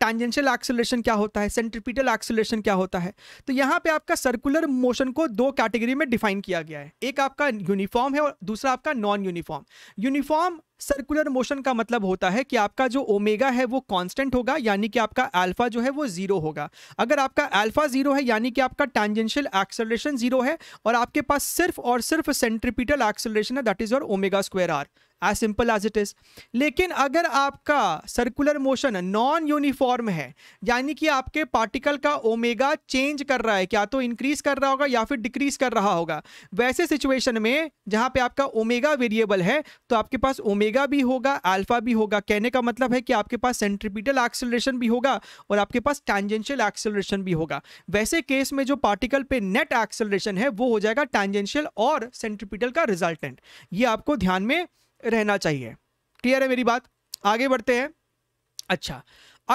Speaker 1: टेंजेंशियल एक्सेलरेशन क्या होता है सेंट्रिपिटल एक्सेलरेशन क्या होता है तो यहाँ पे आपका सर्कुलर मोशन को दो कैटेगरी में डिफाइन किया गया है एक आपका यूनिफॉर्म है और दूसरा आपका non uniform uniform circular motion का मतलब होता है कि आपका जो ओमेगा है वो कांस्टेंट होगा यानी कि आपका अल्फा जो है वो जीरो होगा अगर आपका अल्फा जीरो है यानी कि आपका टैंजेंशियल एक्सेलरेशन जीरो है और आपके पास सिर्फ और सिर्फ सेंट्रिपिटल एक्सेलरेशन है that is your omega square R as simple as it is लेकिन अगर आपका सर्कुलर मोशन नॉन यूनिफॉर्म है यानी कि आपके पार्टिकल का ओमेगा चेंज कर रहा है क्या तो इंक्रीज कर रहा होगा या फिर डिक्रीज कर रहा होगा वैसे सिचुएशन में जहां पे आपका ओमेगा वेरिएबल है तो आपके पास ओमेगा ओमेगा भी होगा अल्फा भी होगा कहने का मतलब है कि आपके पास सेंट्रिपिटल एक्सेलरेशन भी होगा और आपके पास टैंजेंशियल एक्सेलरेशन भी होगा वैसे केस में जो पार्टिकल पे नेट एक्सेलरेशन है वो हो जाएगा टैंजेंशियल और सेंट्रिपिटल का रिजल्टेंट ये आपको ध्यान में रहना चाहिए क्लियर है मेरी बात आगे बढ़ते हैं अच्छा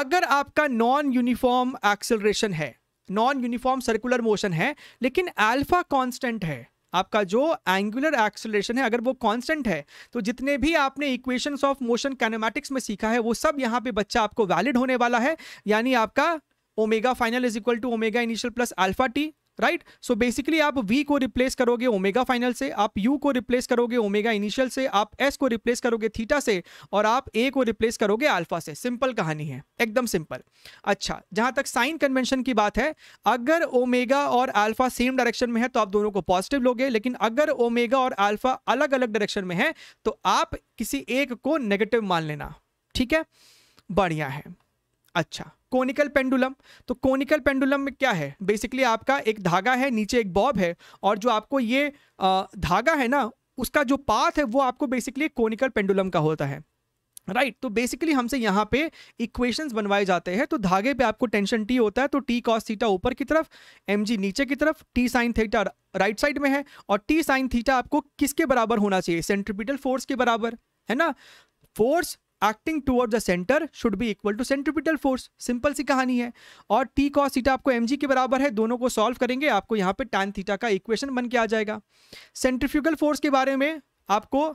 Speaker 1: अगर आपका नॉन यूनिफॉर्म एक्सेलरेशन है नॉन यूनिफॉर्म सर्कुलर मोशन है लेकिन अल्फा कांस्टेंट है आपका जो एंगुलर एक्सलेशन है अगर वो कांस्टेंट है तो जितने भी आपने इक्वेशंस ऑफ मोशन कैनेमेटिक्स में सीखा है वो सब यहाँ पे बच्चा आपको वैलिड होने वाला है यानी आपका omega final is equal to omega initial plus alpha T right so basically आप वी को रिप्लेस करोगे ओमेगा फाइनल से आप यू को रिप्लेस करोगे ओमेगा इनिशियल से आप एस को रिप्लेस करोगे थीटा से और आप ए को रिप्लेस करोगे अल्फा से सिंपल कहानी है एकदम सिंपल अच्छा जहां तक साइन कन्वेंशन की बात है अगर ओमेगा और अल्फा सेम डायरेक्शन में है तो आप दोनों को पॉजिटिव लोगे लेकिन अगर ओमेगा और अल्फा अलग अलग डायरेक्शन में है तो आप किसी एक को नेगेटिव मान लेना ठीक है बढ़िया है अच्छा कोनिकल पेंडुलम तो कोनिकल पेंडुलम में क्या है बेसिकली आपका एक धागा है नीचे एक बॉब है और जो आपको ये आ, धागा है ना उसका जो पाथ है वो आपको बेसिकली कोनिकल पेंडुलम का होता है राइट right, तो बेसिकली हमसे यहाँ पे इक्वेशंस बनवाए जाते हैं तो धागे पे आपको टेंशन टी होता है तो टी कॉस थीटा ऊपर की तरफ एम जी नीचे की तरफ T sine theta right side में है और टी साइन थीटा आपको किसके बराबर होना चाहिए सेंट्रिपिटल फोर्स के बराबर है ना force acting toward the centre should be equal to centripetal force simple सी कहानी है और टी कॉस थीटा आपको एम के बराबर है दोनों को सॉल्व करेंगे आपको यहाँ पे टैन थीटा का इक्वेशन बन के आ जाएगा सेंट्रिफ्यूगल फोर्स के बारे में आपको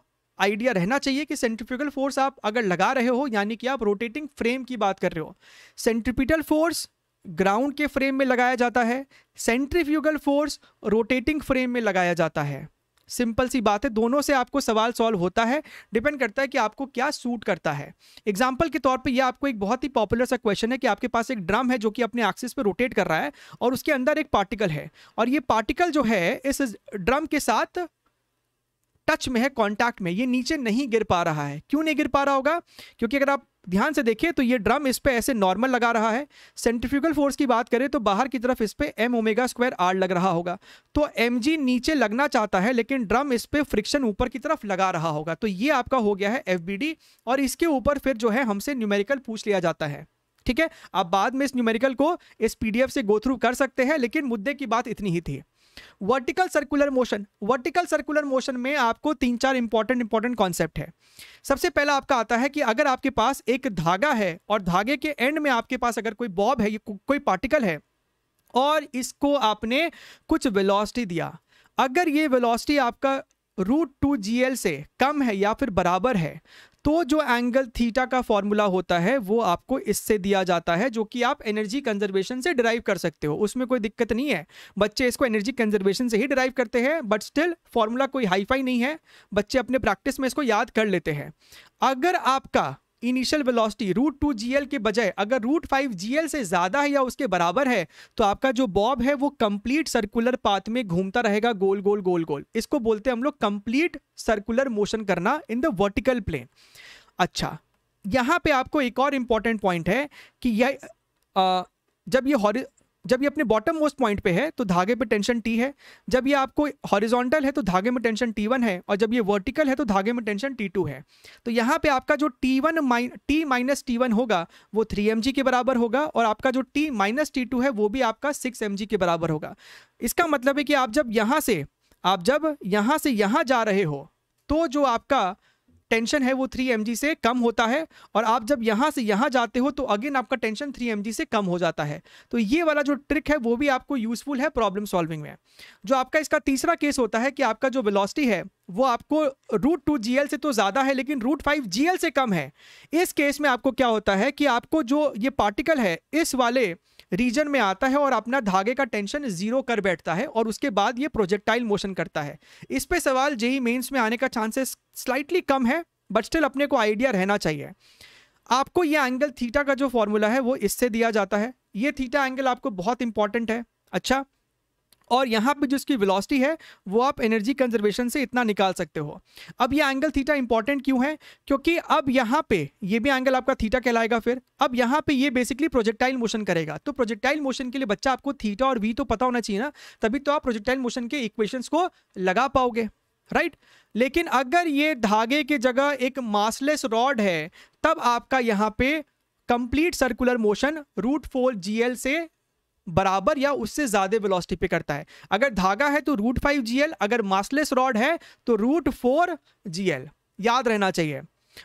Speaker 1: आइडिया रहना चाहिए कि सेंट्रिफ्यूगल फोर्स आप अगर लगा रहे हो यानी कि आप रोटेटिंग फ्रेम की बात कर रहे हो सेंट्रिपिटल फोर्स ग्राउंड के फ्रेम में लगाया जाता है सेंट्रीफ्यूगल फोर्स रोटेटिंग फ्रेम में लगाया जाता है सिंपल सी बात है दोनों से आपको सवाल सॉल्व होता है डिपेंड करता है कि आपको क्या सूट करता है एग्जाम्पल के तौर पर यह आपको एक बहुत ही पॉपुलर सा क्वेश्चन है कि आपके पास एक ड्रम है जो कि अपने एक्सिस पर रोटेट कर रहा है और उसके अंदर एक पार्टिकल है और ये पार्टिकल जो है इस ड्रम के साथ टच में है कांटेक्ट में ये नीचे नहीं गिर पा रहा है क्यों नहीं गिर पा रहा होगा क्योंकि अगर आप ध्यान से देखिए तो ये ड्रम इस पे ऐसे नॉर्मल लगा रहा है सेंट्रिफ्यूगल फोर्स की बात करें तो बाहर की तरफ इस पे एम ओमेगा स्क्वायर आर लग रहा होगा तो एम जी नीचे लगना चाहता है लेकिन ड्रम इस पे फ्रिक्शन ऊपर की तरफ लगा रहा होगा तो ये आपका हो गया है एफ बी डी और इसके ऊपर फिर जो है हमसे न्यूमेरिकल पूछ लिया जाता है ठीक है आप बाद में इस न्यूमेरिकल को इस एफ से गो थ्रू कर सकते हैं लेकिन मुद्दे की बात इतनी ही थी vertical circular motion vertical circular motion में आपको तीन चार इंपॉर्टेंट इंपॉर्टेंट कॉन्सेप्ट है सबसे पहला आपका आता है कि अगर आपके पास एक धागा है और धागे के एंड में आपके पास अगर कोई बॉब है को, कोई पार्टिकल है और इसको आपने कुछ वेलोसिटी दिया अगर ये वेलोसिटी आपका रूट टू जी से कम है या फिर बराबर है तो जो एंगल थीटा का फॉर्मूला होता है वो आपको इससे दिया जाता है जो कि आप एनर्जी कंजर्वेशन से डिराइव कर सकते हो उसमें कोई दिक्कत नहीं है बच्चे इसको एनर्जी कंजर्वेशन से ही डिराइव करते हैं बट स्टिल फॉर्मूला कोई हाईफाई नहीं है बच्चे अपने प्रैक्टिस में इसको याद कर लेते हैं अगर आपका initial velocity root two G के बजाय अगर रूट फाइव जी से ज़्यादा है या उसके बराबर है तो आपका जो बॉब है वो कंप्लीट सर्कुलर पाथ में घूमता रहेगा गोल गोल गोल गोल इसको बोलते हैं हम लोग कंप्लीट सर्कुलर मोशन करना इन द वर्टिकल प्लेन अच्छा यहाँ पे आपको एक और इम्पॉर्टेंट पॉइंट है कि यह जब ये जब ये अपने बॉटम मोस्ट पॉइंट पे है तो धागे पे टेंशन टी है जब ये आपको हॉरिजॉन्टल है तो धागे में टेंशन टी वन है और जब ये वर्टिकल है तो धागे में टेंशन टी टू है तो यहाँ पे आपका जो T one minus T minus T one होगा वो थ्री एम जी के बराबर होगा और आपका जो टी माइनस टी टू है वो भी आपका सिक्स एम जी के बराबर होगा इसका मतलब है कि आप जब यहाँ से आप जब यहाँ से यहाँ जा रहे हो तो जो आपका टेंशन है वो थ्री एम से कम होता है और आप जब यहाँ से यहाँ जाते हो तो अगेन आपका टेंशन थ्री एम से कम हो जाता है तो ये वाला जो ट्रिक है वो भी आपको यूजफुल है प्रॉब्लम सॉल्विंग में जो आपका इसका तीसरा केस होता है कि आपका जो वेलोसिटी है वो आपको रूट टू जी से तो ज़्यादा है लेकिन रूट फाइव जी से कम है इस केस में आपको क्या होता है कि आपको जो ये पार्टिकल है इस वाले रीजन में आता है और अपना धागे का टेंशन जीरो कर बैठता है और उसके बाद ये प्रोजेक्टाइल मोशन करता है इस पे सवाल जेई मेंस में आने का चांसेस स्लाइटली कम है बट स्टिल अपने को आइडिया रहना चाहिए आपको ये एंगल थीटा का जो फॉर्मूला है वो इससे दिया जाता है ये थीटा एंगल आपको बहुत इंपॉर्टेंट है अच्छा और यहाँ पे जो इसकी वेलोसिटी है वो आप एनर्जी कंजर्वेशन से इतना निकाल सकते हो अब ये एंगल थीटा इंपॉर्टेंट क्यों है क्योंकि अब यहाँ पे ये भी एंगल आपका थीटा कहलाएगा फिर अब यहाँ पे ये बेसिकली प्रोजेक्टाइल मोशन करेगा तो प्रोजेक्टाइल मोशन के लिए बच्चा आपको थीटा और वी तो पता होना चाहिए ना तभी तो आप प्रोजेक्टाइल मोशन के इक्वेशन को लगा पाओगे राइट right? लेकिन अगर ये धागे की जगह एक मासलेस रॉड है तब आपका यहाँ पे complete circular motion root four G से बराबर या उससे ज़्यादा वेलोसिटी पे करता है अगर धागा है तो रूट फाइव जी अगर मासलेस रॉड है तो रूट फोर जी एल याद रहना चाहिए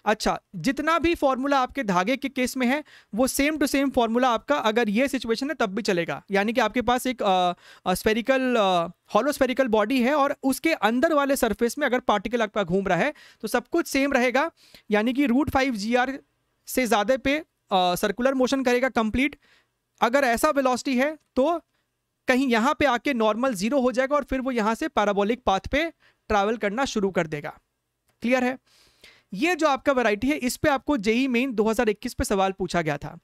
Speaker 1: अच्छा जितना भी फॉर्मूला आपके धागे के केस में है वो सेम टू सेम फॉर्मूला आपका अगर ये सिचुएशन है तब भी चलेगा यानी कि आपके पास एक स्पेरिकल हॉलोस्फेरिकल बॉडी है और उसके अंदर वाले सरफेस में अगर पार्टिकल आपका घूम रहा है तो सब कुछ सेम रहेगा यानी कि रूट फाइव जी आर से ज़्यादा पे सर्कुलर मोशन करेगा कंप्लीट अगर ऐसा वेलोसिटी है तो कहीं यहाँ पे आके नॉर्मल जीरो हो जाएगा और फिर वो यहाँ से पैराबोलिक पाथ पे ट्रैवल करना शुरू कर देगा क्लियर है ये जो आपका वैरायटी है इस पे आपको जेई मेन 2021 पे सवाल पूछा गया था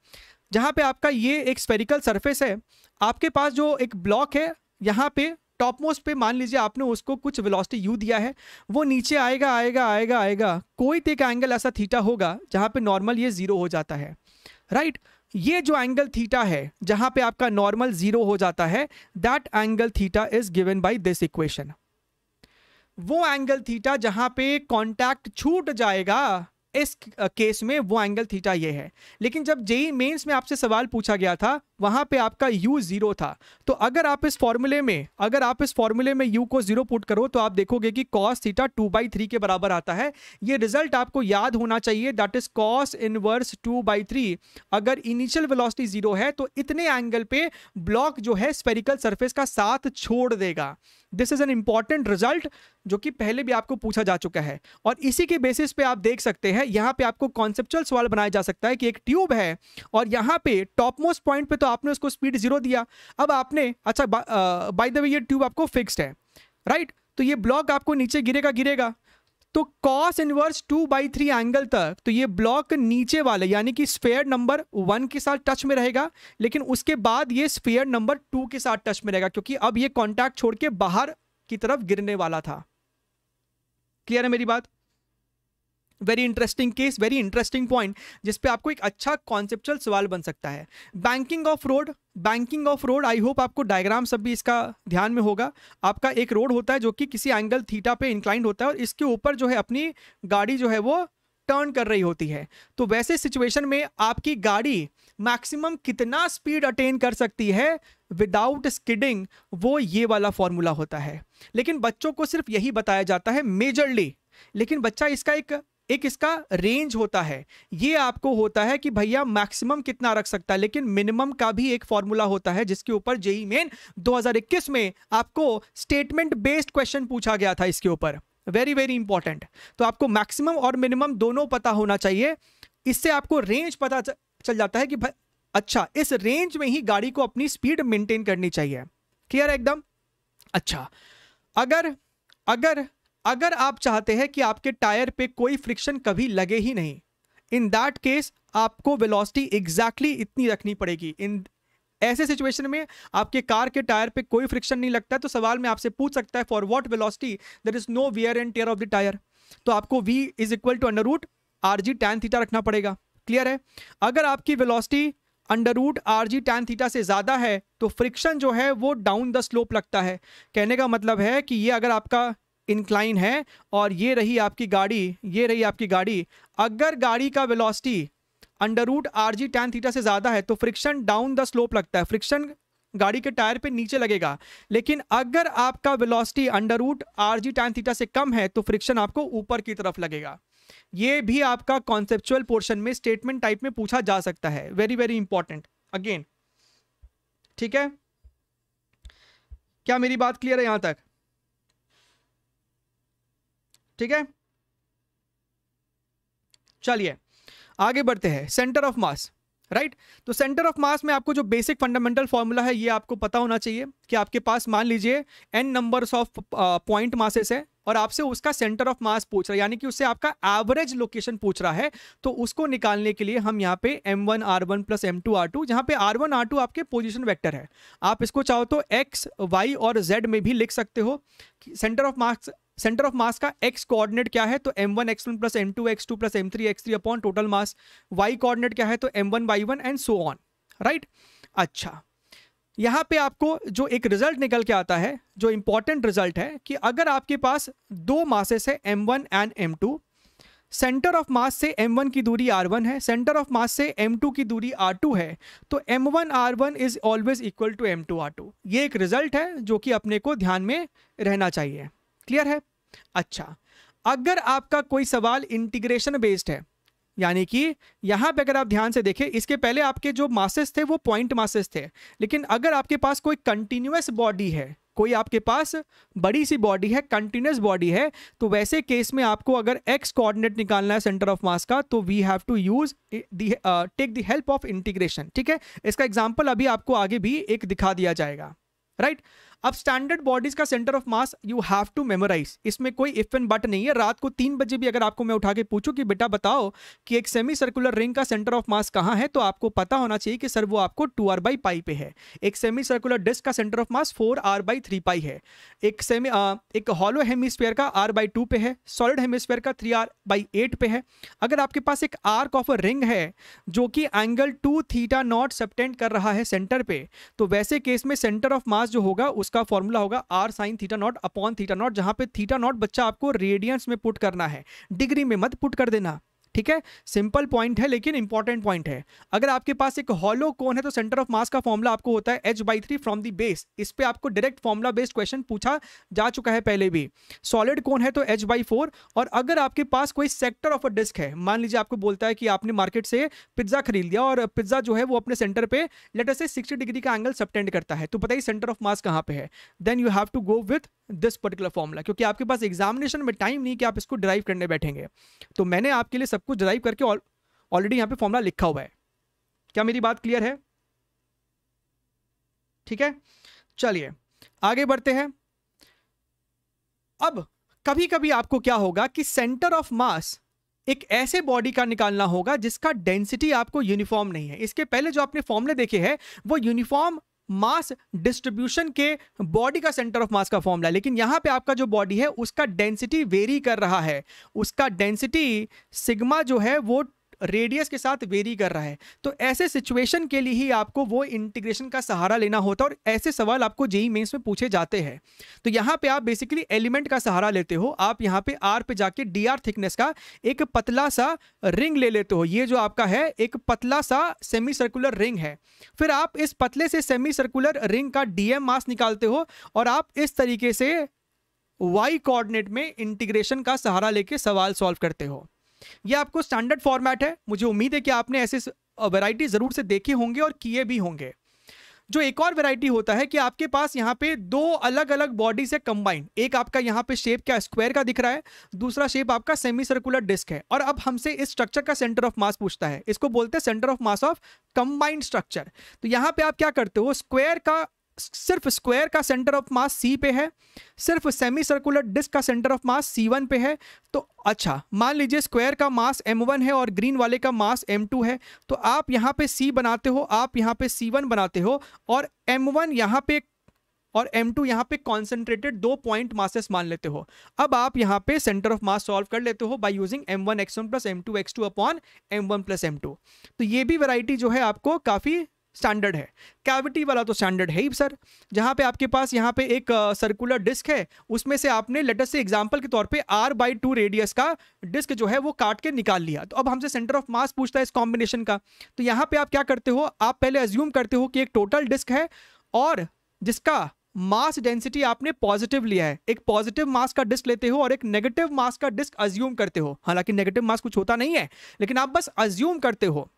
Speaker 1: जहाँ पे आपका ये एक स्पेरिकल सरफेस है आपके पास जो एक ब्लॉक है यहाँ पे टॉप मोस्ट पे मान लीजिए आपने उसको कुछ वेलोसिटी यू दिया है वो नीचे आएगा आएगा आएगा आएगा कोई तो एक एंगल ऐसा थीटा होगा जहाँ पे नॉर्मल ये जीरो हो जाता है राइट right? ये जो एंगल थीटा है जहां पे आपका नॉर्मल जीरो हो जाता है that angle theta is given by this equation वो एंगल थीटा जहां पे कांटेक्ट छूट जाएगा इस केस में वो एंगल थीटा ये है लेकिन जब जेई मेंस में आपसे सवाल पूछा गया था वहां पे आपका u जीरो था तो अगर आप इस फॉर्मूले में अगर आप इस फॉर्मूले में u को जीरो पुट करो तो आप देखोगे कि cos theta two by three के बराबर आता है ये रिजल्ट आपको याद होना चाहिए that is cos inverse two by three अगर इनिशियल वेलोसिटी जीरो है तो इतने एंगल पे ब्लॉक जो है स्पेरिकल सर्फेस का साथ छोड़ देगा this is an important result जो कि पहले भी आपको पूछा जा चुका है और इसी के बेसिस पे आप देख सकते हैं यहाँ पे आपको कॉन्सेप्चुअल सवाल बनाया जा सकता है कि एक ट्यूब है और यहाँ पे टॉप मोस्ट पॉइंट पे तो तो आपने उसको स्पीड जीरो दिया अब आपने अच्छा बाय द वे ये ट्यूब आपको फिक्स्ड है राइट तो ये ब्लॉक आपको नीचे गिरेगा गिरेगा तो cos inverse two by three angle तक तो ये ब्लॉक नीचे वाले यानी कि स्पेयर नंबर वन के साथ टच में रहेगा लेकिन उसके बाद ये स्पेयर नंबर टू के साथ टच में रहेगा क्योंकि अब ये कॉन्टैक्ट छोड़ के बाहर की तरफ गिरने वाला था क्लियर है मेरी बात very interesting case very interesting point जिसपे आपको एक अच्छा कॉन्सेप्चुअल सवाल बन सकता है banking of road banking of road I hope आपको डायग्राम सब भी इसका ध्यान में होगा आपका एक रोड होता है जो कि किसी एंगल थीटा पे इंक्लाइंड होता है और इसके ऊपर जो है अपनी गाड़ी जो है वो टर्न कर रही होती है तो वैसे सिचुएशन में आपकी गाड़ी मैक्सिमम कितना स्पीड अटेन कर सकती है विदाउट स्किडिंग वो ये वाला फॉर्मूला होता है लेकिन बच्चों को सिर्फ यही बताया जाता है मेजरली लेकिन बच्चा इसका एक एक इसका रेंज होता है ये आपको होता है कि भैया मैक्सिमम कितना रख सकता है लेकिन मिनिमम का भी एक फॉर्मूला होता है जिसके ऊपर जेई मेन 2021 में आपको स्टेटमेंट बेस्ड क्वेश्चन पूछा गया था इसके ऊपर वेरी वेरी इंपॉर्टेंट तो आपको मैक्सिमम और मिनिमम दोनों पता होना चाहिए इससे आपको रेंज पता चल जाता है कि अच्छा इस रेंज में ही गाड़ी को अपनी स्पीड मेंटेन करनी चाहिए क्लियर एकदम अच्छा अगर अगर अगर आप चाहते हैं कि आपके टायर पे कोई फ्रिक्शन कभी लगे ही नहीं इन दैट केस आपको वेलोसिटी एग्जैक्टली exactly इतनी रखनी पड़ेगी इन ऐसे सिचुएशन में आपके कार के टायर पे कोई फ्रिक्शन नहीं लगता तो सवाल में आपसे पूछ सकता है for what velocity there is no wear and tear of the tyre तो आपको V is equal to under root R G tan theta रखना पड़ेगा क्लियर है अगर आपकी velocity under root R G tan theta से ज़्यादा है तो फ्रिक्शन जो है वो डाउन द स्लोप लगता है कहने का मतलब है कि ये अगर आपका इंक्लाइन है और ये रही आपकी गाड़ी ये रही आपकी गाड़ी अगर गाड़ी का velocity under root R G tan theta से ज़्यादा है तो फ्रिक्शन डाउन द स्लोप लगता है फ्रिक्शन गाड़ी के टायर पे नीचे लगेगा लेकिन अगर आपका velocity under root R G tan theta से कम है तो फ्रिक्शन आपको ऊपर की तरफ लगेगा ये भी आपका कॉन्सेप्चुअल पोर्शन में स्टेटमेंट टाइप में पूछा जा सकता है वेरी वेरी इंपॉर्टेंट अगेन ठीक है क्या मेरी बात क्लियर है यहां तक ठीक है चलिए आगे बढ़ते हैं सेंटर ऑफ मास राइट तो सेंटर ऑफ मास में आपको जो बेसिक फंडामेंटल फॉर्मूला है ये आपको पता होना चाहिए कि आपके पास मान लीजिए n numbers of point masses है और आपसे उसका सेंटर ऑफ मास पूछ रहा है यानी कि उससे आपका एवरेज लोकेशन पूछ रहा है तो उसको निकालने के लिए हम यहाँ पे m one are one plus m two are two जहाँ पे आर वन आर टू आपके पोजिशन वैक्टर है आप इसको चाहो तो एक्स वाई और जेड में भी लिख सकते हो centre of mass centre of mass का एक्स कोऑर्डिनेट क्या है तो m one x one plus m two x two plus m three x three upon total mass y coordinate क्या है तो m one y one and so on right अच्छा यहाँ पे आपको जो एक रिजल्ट निकल के आता है जो इम्पॉर्टेंट रिजल्ट है कि अगर आपके पास दो मासेस है m one and m two centre of mass से m1 की दूरी r1 है सेंटर ऑफ मास से m2 की दूरी r2 है तो m1 r1 is always equal to m2 r2 ये एक रिजल्ट है जो कि अपने को ध्यान में रहना चाहिए क्लियर है अच्छा अगर आपका कोई सवाल इंटीग्रेशन बेस्ड है यानी कि यहाँ पे अगर आप ध्यान से देखें इसके पहले आपके जो मासेस थे वो पॉइंट मासेस थे लेकिन अगर आपके पास कोई कंटिन्यूस बॉडी है कोई आपके पास बड़ी सी बॉडी है कंटिन्यूस बॉडी है तो वैसे केस में आपको अगर एक्स कोऑर्डिनेट निकालना है सेंटर ऑफ मास का तो we have to use take the help of integration ठीक है इसका एग्जाम्पल अभी आपको आगे भी एक दिखा दिया जाएगा राइट right? अब स्टैंडर्ड बॉडीज का centre of mass you have to memorise इसमें कोई इफ एंड बट नहीं है रात को तीन बजे भी अगर आपको मैं उठा के पूछूं कि बेटा बताओ कि एक सेमी सर्कुलर रिंग का सेंटर ऑफ मास कहाँ है तो आपको पता होना चाहिए कि सर वो आपको टू आर बाई पाई पे है एक सेमी सर्कुलर डिस्क का centre of mass four r by three pi है एक सेमी एक हॉलो हेमिस्फेयर का आर बाई टू पे है सॉलिड हेमिस्फेयर का थ्री आर बाई एट पे है अगर आपके पास एक आर्क ऑफ रिंग है जो कि angle two theta naught subtend कर रहा है सेंटर पे तो वैसे केस में सेंटर ऑफ मास जो होगा उसका उसका फॉर्मूला होगा r sine theta naught upon theta naught जहां पे थीटा नॉट बच्चा आपको रेडियंस में पुट करना है डिग्री में मत पुट कर देना ठीक है सिंपल पॉइंट है लेकिन इंपॉर्टेंट पॉइंट है अगर आपके पास एक हॉलो कोन है तो सेंटर ऑफ मास का फॉर्मुला आपको होता है h by three from the base इस पर आपको डायरेक्ट फॉर्मुला बेस्ड क्वेश्चन पूछा जा चुका है पहले भी सॉलिड कोन है तो एच बाई फोर और अगर आपके पास कोई सेक्टर ऑफ अ डिस्क है मान लीजिए आपको बोलता है कि आपने मार्केट से पिज्जा खरीद लिया और पिज्जा जो है वो अपने सेंटर पे लेटर से सिक्सटी डिग्री का एंगल सबटेंड करता है तो बताइए सेंटर ऑफ मास कहाँ पे है then you have to go with this particular formula क्योंकि आपके पास एग्जामिनेशन में टाइम नहीं कि आप इसको ड्राइव करने बैठेंगे तो मैंने आपके लिए सब कुछ डराइव करके ऑलरेडी यहां पे फॉर्मूला लिखा हुआ है क्या मेरी बात क्लियर है ठीक है चलिए आगे बढ़ते हैं अब कभी कभी आपको क्या होगा कि सेंटर ऑफ मास एक ऐसे बॉडी का निकालना होगा जिसका डेंसिटी आपको यूनिफॉर्म नहीं है इसके पहले जो आपने फॉर्मले देखे हैं वो यूनिफॉर्म मास डिस्ट्रीब्यूशन के बॉडी का सेंटर ऑफ मास का फॉर्मूला लेकिन यहाँ पे आपका जो बॉडी है उसका डेंसिटी वेरी कर रहा है उसका डेंसिटी सिग्मा जो है वो रेडियस के साथ वेरी कर रहा है तो ऐसे सिचुएशन के लिए ही आपको वो इंटीग्रेशन का सहारा लेना होता है और ऐसे सवाल आपको जेई मेंस में पूछे जाते हैं तो यहाँ पे आप बेसिकली एलिमेंट का सहारा लेते हो आप यहाँ पे आर पे जाके डी आर थिकनेस का एक पतला सा रिंग ले लेते हो ये जो आपका है एक पतला सा सेमी सर्कुलर रिंग है फिर आप इस पतले से सेमी सर्कुलर रिंग का डी एम मास निकालते हो और आप इस तरीके से वाई कोऑर्डिनेट में इंटीग्रेशन का सहारा लेके सवाल सॉल्व करते हो ये आपको स्टैंडर्ड फॉर्मेट है मुझे उम्मीद है कि आपने ऐसे वैरायटी ज़रूर से देखे होंगे और किए भी होंगे जो एक और वैरायटी होता है कि आपके पास यहाँ पे दो अलग अलग बॉडी से कंबाइंड एक आपका यहाँ पे शेप क्या स्क्वायर का दिख रहा है दूसरा शेप आपका सेमी सर्कुलर डिस्क है और अब हमसे इस स्ट्रक्चर का सेंटर ऑफ मास पूछता है इसको बोलते हैं centre of mass of combined structure तो यहाँ पे आप क्या करते हो स्क्वायर का सिर्फ स्क्वायर का सेंटर ऑफ मास सी पे है सिर्फ सेमी सर्कुलर डिस्क का centre of mass c one पे है तो अच्छा मान लीजिए स्क्वायर का मास एम वन है और ग्रीन वाले का मास एम टू है तो आप यहाँ पे सी बनाते हो आप यहाँ पे सी वन बनाते हो और एम वन यहाँ पे और एम टू यहाँ पे कॉन्सेंट्रेटेड दो पॉइंट मासेस मान लेते हो अब आप यहाँ पे सेंटर ऑफ मास सॉल्व कर लेते हो by using m one x one plus m two x two upon m one plus m two तो ये भी वैरायटी जो है आपको काफ़ी स्टैंडर्ड है कैविटी वाला तो स्टैंडर्ड है ही सर जहाँ पे आपके पास यहाँ पे एक सर्कुलर डिस्क है उसमें से आपने लेटर से एग्जाम्पल के तौर पे आर बाई टू रेडियस का डिस्क जो है वो काट के निकाल लिया तो अब हमसे सेंटर ऑफ मास पूछता है इस कॉम्बिनेशन का तो यहाँ पे आप क्या करते हो आप पहले एज्यूम करते हो कि एक टोटल डिस्क है और जिसका मास डेंसिटी आपने पॉजिटिव लिया है एक पॉजिटिव मास का डिस्क लेते हो और एक नेगेटिव मास का डिस्क अज्यूम करते हो हालांकि नेगेटिव मास कुछ होता नहीं है लेकिन आप बस अज्यूम करते हो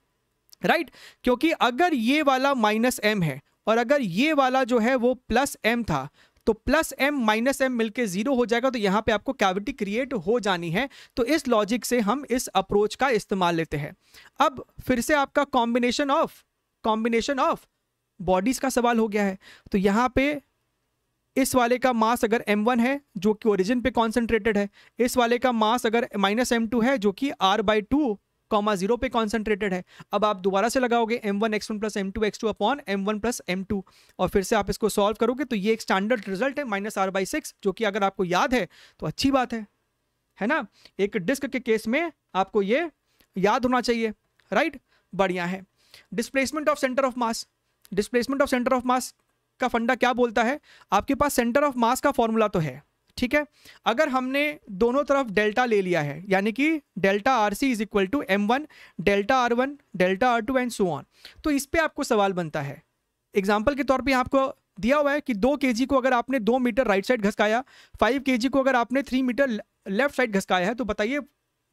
Speaker 1: राइट right? क्योंकि अगर ये वाला माइनस एम है और अगर ये वाला जो है वो प्लस एम था तो प्लस एम माइनस एम मिलके जीरो हो जाएगा तो यहाँ पे आपको कैविटी क्रिएट हो जानी है तो इस लॉजिक से हम इस अप्रोच का इस्तेमाल लेते हैं अब फिर से आपका combination of combination of bodies का सवाल हो गया है तो यहाँ पे इस वाले का मास अगर m1 है जो कि ओरिजिन पे कॉन्सेंट्रेटेड है इस वाले का मास अगर माइनस एम है जो कि r by two comma zero पे कॉन्सेंट्रेटेड है अब आप दोबारा से लगाओगे m one x one plus m two x two upon m one plus m two और फिर से आप इसको सॉल्व करोगे तो ये एक स्टैंडर्ड रिजल्ट है माइनस आर बाई सिक्स जो कि अगर आपको याद है तो अच्छी बात है है ना एक डिस्क के केस में आपको ये याद होना चाहिए राइट बढ़िया है displacement of centre of mass displacement of centre of mass का फंडा क्या बोलता है आपके पास सेंटर ऑफ मास का फॉर्मूला तो है ठीक है अगर हमने दोनों तरफ डेल्टा ले लिया है यानी कि delta r c is equal to m one delta r one delta r two and so on तो इस पर आपको सवाल बनता है एग्जाम्पल के तौर पर आपको दिया हुआ है कि दो के को अगर आपने दो मीटर राइट साइड घसकाया फाइव के को अगर आपने थ्री मीटर लेफ्ट साइड घसकाया है तो बताइए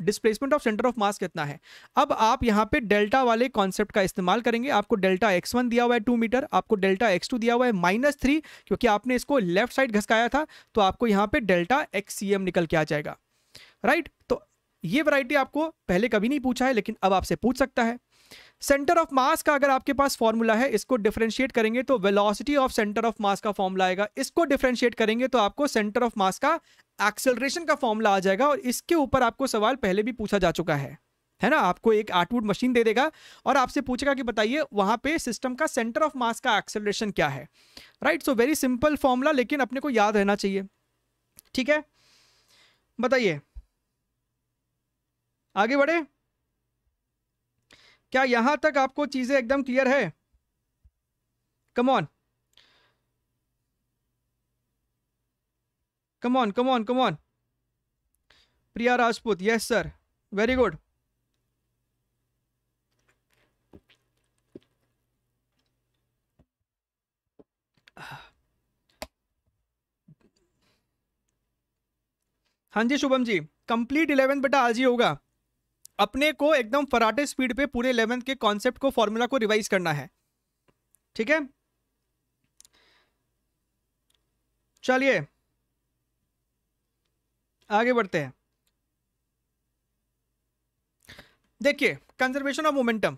Speaker 1: displacement of centre of mass कितना है अब आप यहाँ पे डेल्टा वाले कॉन्सेप्ट का इस्तेमाल करेंगे आपको डेल्टा एक्स वन दिया हुआ है टू मीटर आपको डेल्टा एक्स टू दिया हुआ है माइनस थ्री क्योंकि आपने इसको लेफ्ट साइड घसकाया था तो आपको यहाँ पे डेल्टा एक्स सी एम निकल के आ जाएगा राइट right? तो ये वैरायटी आपको पहले कभी नहीं पूछा है लेकिन अब आपसे पूछ सकता है सेंटर ऑफ मास का अगर आपके पास फॉर्मूला है इसको डिफ्रेंशिएट करेंगे तो velocity of centre of mass का फॉर्मूला आएगा इसको डिफ्रेंशिएट करेंगे तो आपको सेंटर ऑफ मास का एक्सेलरेशन का फॉर्मूला आ जाएगा और इसके ऊपर आपको सवाल पहले भी पूछा जा चुका है है ना आपको एक आर्टवुड मशीन दे देगा और आपसे पूछेगा कि बताइए वहां पे सिस्टम का सेंटर ऑफ मास का एक्सेलरेशन क्या है right so very simple formula लेकिन अपने को याद रहना चाहिए ठीक है बताइए आगे बढ़े क्या यहां तक आपको चीजें एकदम क्लियर है come on come on come on come on Priya Rajput yes sir very good हाँ जी शुभम जी कंप्लीट इलेवेंथ बेटा आज ही होगा अपने को एकदम फराटे स्पीड पे पूरे इलेवेंथ के कॉन्सेप्ट को फॉर्मूला को रिवाइज करना है ठीक है चलिए आगे बढ़ते हैं देखिए कंजर्वेशन ऑफ मोमेंटम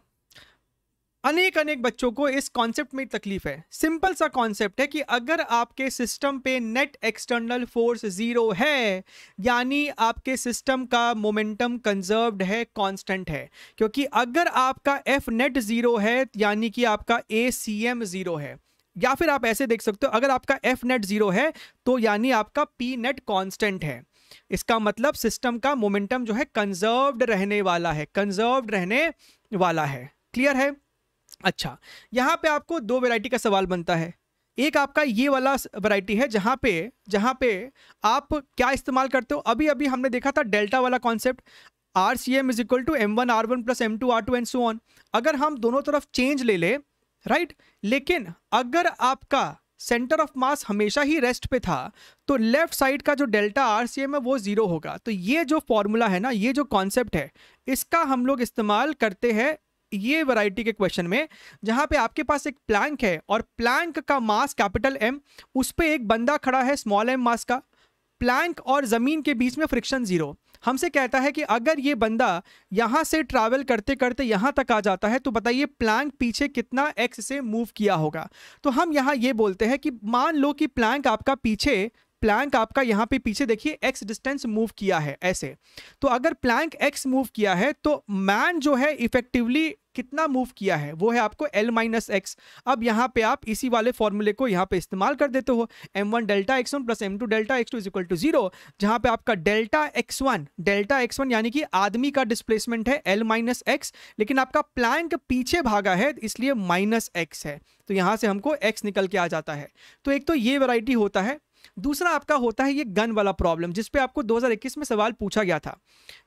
Speaker 1: अनेक अनेक बच्चों को इस कॉन्सेप्ट में तकलीफ है सिंपल सा कॉन्सेप्ट है कि अगर आपके सिस्टम पे नेट एक्सटर्नल फोर्स जीरो है यानी आपके सिस्टम का मोमेंटम कंजर्व्ड है कांस्टेंट है क्योंकि अगर आपका एफ नेट जीरो है यानी कि आपका ए सी एम जीरो है या फिर आप ऐसे देख सकते हो अगर आपका एफ नेट जीरो है तो यानी आपका पी नेट कॉन्स्टेंट है इसका मतलब सिस्टम का मोमेंटम जो है कंजर्व्ड रहने वाला है कंजर्व्ड रहने वाला है क्लियर है अच्छा यहाँ पे आपको दो वैरायटी का सवाल बनता है एक आपका ये वाला वैरायटी है जहाँ पे जहाँ पे आप क्या इस्तेमाल करते हो अभी अभी हमने देखा था डेल्टा वाला concept r c m is equal to m one are one plus m two are two and so on अगर हम दोनों तरफ चेंज ले ले राइट लेकिन अगर आपका सेंटर ऑफ मास हमेशा ही रेस्ट पे था तो लेफ्ट साइड का जो डेल्टा आर सी एम है वो ज़ीरो होगा तो ये जो फॉर्मूला है ना ये जो कॉन्सेप्ट है इसका हम लोग इस्तेमाल करते हैं ये वैरायटी के क्वेश्चन में जहां पे आपके पास एक प्लैंक है और प्लैंक का मास कैपिटल एम उस पर एक बंदा खड़ा है स्मॉल एम मास का प्लैंक और ज़मीन के बीच में फ्रिक्शन ज़ीरो हमसे कहता है कि अगर ये बंदा यहाँ से ट्रैवल करते करते यहाँ तक आ जाता है तो बताइए प्लैंक पीछे कितना एक्स से मूव किया होगा तो हम यहाँ ये बोलते हैं कि मान लो कि प्लैंक आपका पीछे प्लैंक आपका यहाँ पे पीछे देखिए एक्स डिस्टेंस मूव किया है ऐसे तो अगर प्लैंक एक्स मूव किया है तो मैन जो है इफेक्टिवली कितना मूव किया है वो है आपको एल माइनस एक्स अब यहाँ पे आप इसी वाले फॉर्मूले को यहाँ पे इस्तेमाल कर देते हो m one delta x one plus m two delta x two is equal to zero जहाँ पे आपका delta x one delta x one यानी कि आदमी का डिस्प्लेसमेंट है एल माइनस एक्स लेकिन आपका प्लैंक पीछे भागा है इसलिए माइनस एक्स है तो यहाँ से हमको एक्स निकल के आ जाता है तो एक तो ये वैरायटी होता है दूसरा आपका होता है ये गन वाला प्रॉब्लम जिस पे आपको 2021 में सवाल पूछा गया था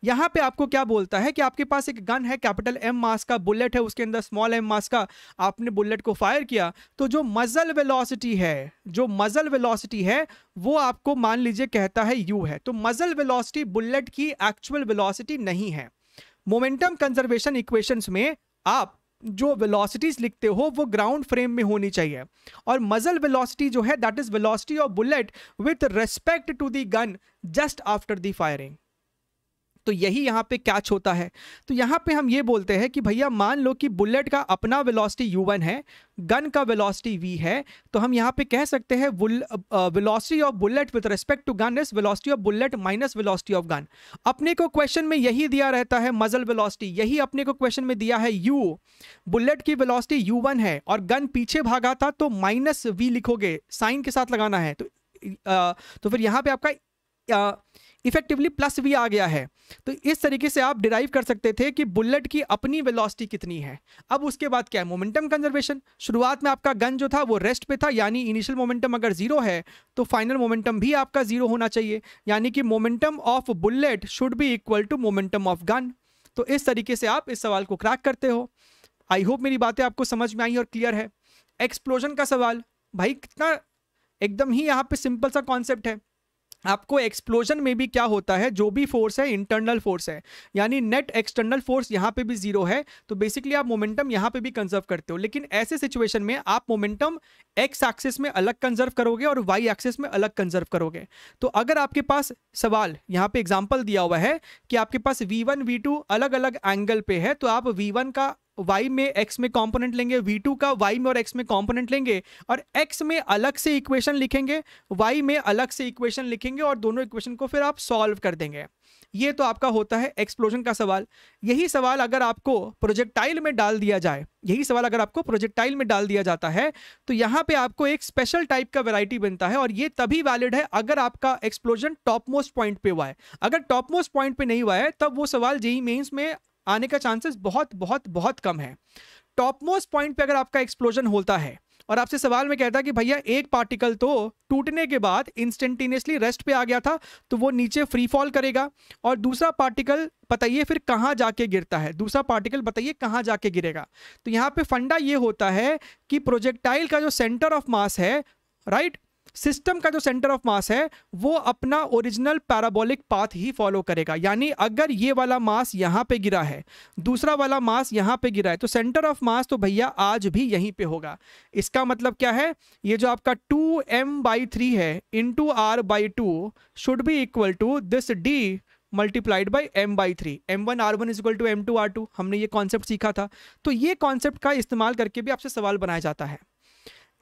Speaker 1: यहाँ पे आपको क्या बोलता है कि आपके पास एक गन है कैपिटल एम मास का बुलेट है उसके अंदर स्मॉल एम मास का आपने बुलेट को फायर किया तो जो मजल वेलोसिटी है जो मजल वेलोसिटी है वो आपको मान लीजिए कहता है यू है तो मजल वेलोसिटी बुलेट की एक्चुअल वेलोसिटी नहीं है मोमेंटम कंजर्वेशन इक्वेशंस में आप जो वेलोसिटीज लिखते हो वो ग्राउंड फ्रेम में होनी चाहिए और मजल वेलोसिटी जो है that is velocity of bullet with respect to the gun just after the firing तो यही यहाँ पे कैच होता है तो यहाँ पे हम ये बोलते हैं कि भैया मान लो कि बुलेट का अपना वेलोसिटी u1 है गन का वेलोसिटी v है तो हम यहाँ पे कह सकते हैं velocity of bullet with respect to gun is velocity of bullet minus velocity of gun अपने को क्वेश्चन में यही दिया रहता है मजल वेलोसिटी यही अपने को क्वेश्चन में दिया है यू बुलेट की वेलोसिटी u1 है और गन पीछे भागा था तो माइनस वी लिखोगे साइन के साथ लगाना है तो आ, तो फिर यहाँ पे आपका आ, इफेक्टिवली प्लस भी आ गया है तो इस तरीके से आप डिराइव कर सकते थे कि बुलेट की अपनी वेलोसिटी कितनी है अब उसके बाद क्या है मोमेंटम कंजर्वेशन शुरुआत में आपका गन जो था वो रेस्ट पे था यानी इनिशियल मोमेंटम अगर जीरो है तो फाइनल मोमेंटम भी आपका जीरो होना चाहिए यानी कि momentum of bullet should be equal to momentum of gun तो इस तरीके से आप इस सवाल को क्रैक करते हो आई होप मेरी बातें आपको समझ में आई और क्लियर है एक्सप्लोजन का सवाल भाई कितना एकदम ही यहाँ पे सिंपल सा कॉन्सेप्ट है आपको एक्सप्लोजन में भी क्या होता है जो भी फोर्स है इंटरनल फोर्स है यानी नेट एक्सटर्नल फोर्स यहाँ पे भी जीरो है तो बेसिकली आप मोमेंटम यहाँ पे भी कंजर्व करते हो लेकिन ऐसे सिचुएशन में आप मोमेंटम एक्स एक्सिस में अलग कंजर्व करोगे और वाई एक्सिस में अलग कंजर्व करोगे तो अगर आपके पास सवाल यहाँ पे एग्जाम्पल दिया हुआ है कि आपके पास वी वन अलग अलग एंगल पे है तो आप वी का वाई में एक्स में कॉम्पोनेंट लेंगे वी टू का वाई में और एक्स में कॉम्पोनेंट लेंगे और एक्स में अलग से इक्वेशन लिखेंगे वाई में अलग से इक्वेशन लिखेंगे और दोनों इक्वेशन को फिर आप सॉल्व कर देंगे ये तो आपका होता है एक्सप्लोजन का सवाल यही सवाल अगर आपको प्रोजेक्टाइल में डाल दिया जाए यही सवाल अगर आपको प्रोजेक्टाइल में डाल दिया जाता है तो यहाँ पे आपको एक स्पेशल टाइप का वैरायटी बनता है और ये तभी वैलिड है अगर आपका एक्सप्लोजन टॉप मोस्ट पॉइंट पे हुआ है अगर टॉप मोस्ट पॉइंट पे नहीं हुआ है तब वो सवाल जेई मेन्स में आने का चांसेस बहुत बहुत बहुत कम है टॉप मोस्ट पॉइंट पे अगर आपका एक्सप्लोजन होता है और आपसे सवाल में कहता कि भैया एक पार्टिकल तो टूटने के बाद इंस्टेंटेनियसली रेस्ट पे आ गया था तो वो नीचे फ्री फॉल करेगा और दूसरा पार्टिकल बताइए फिर कहाँ जाके गिरता है दूसरा पार्टिकल बताइए कहाँ जाके गिरेगा तो यहाँ पे फंडा ये होता है कि प्रोजेक्टाइल का जो सेंटर ऑफ मास है राइट right? सिस्टम का जो सेंटर ऑफ मास है वो अपना ओरिजिनल पैराबोलिक पाथ ही फॉलो करेगा यानी अगर ये वाला मास यहाँ पे गिरा है दूसरा वाला मास यहाँ पे गिरा है तो सेंटर ऑफ मास तो भैया आज भी यहीं पे होगा इसका मतलब क्या है ये जो आपका टू एम बाई थ्री है into R by two should be equal to this D multiplied by M by three M one are one is equal to M two are two हमने ये concept सीखा था तो ये concept का इस्तेमाल करके भी आपसे सवाल बनाया जाता है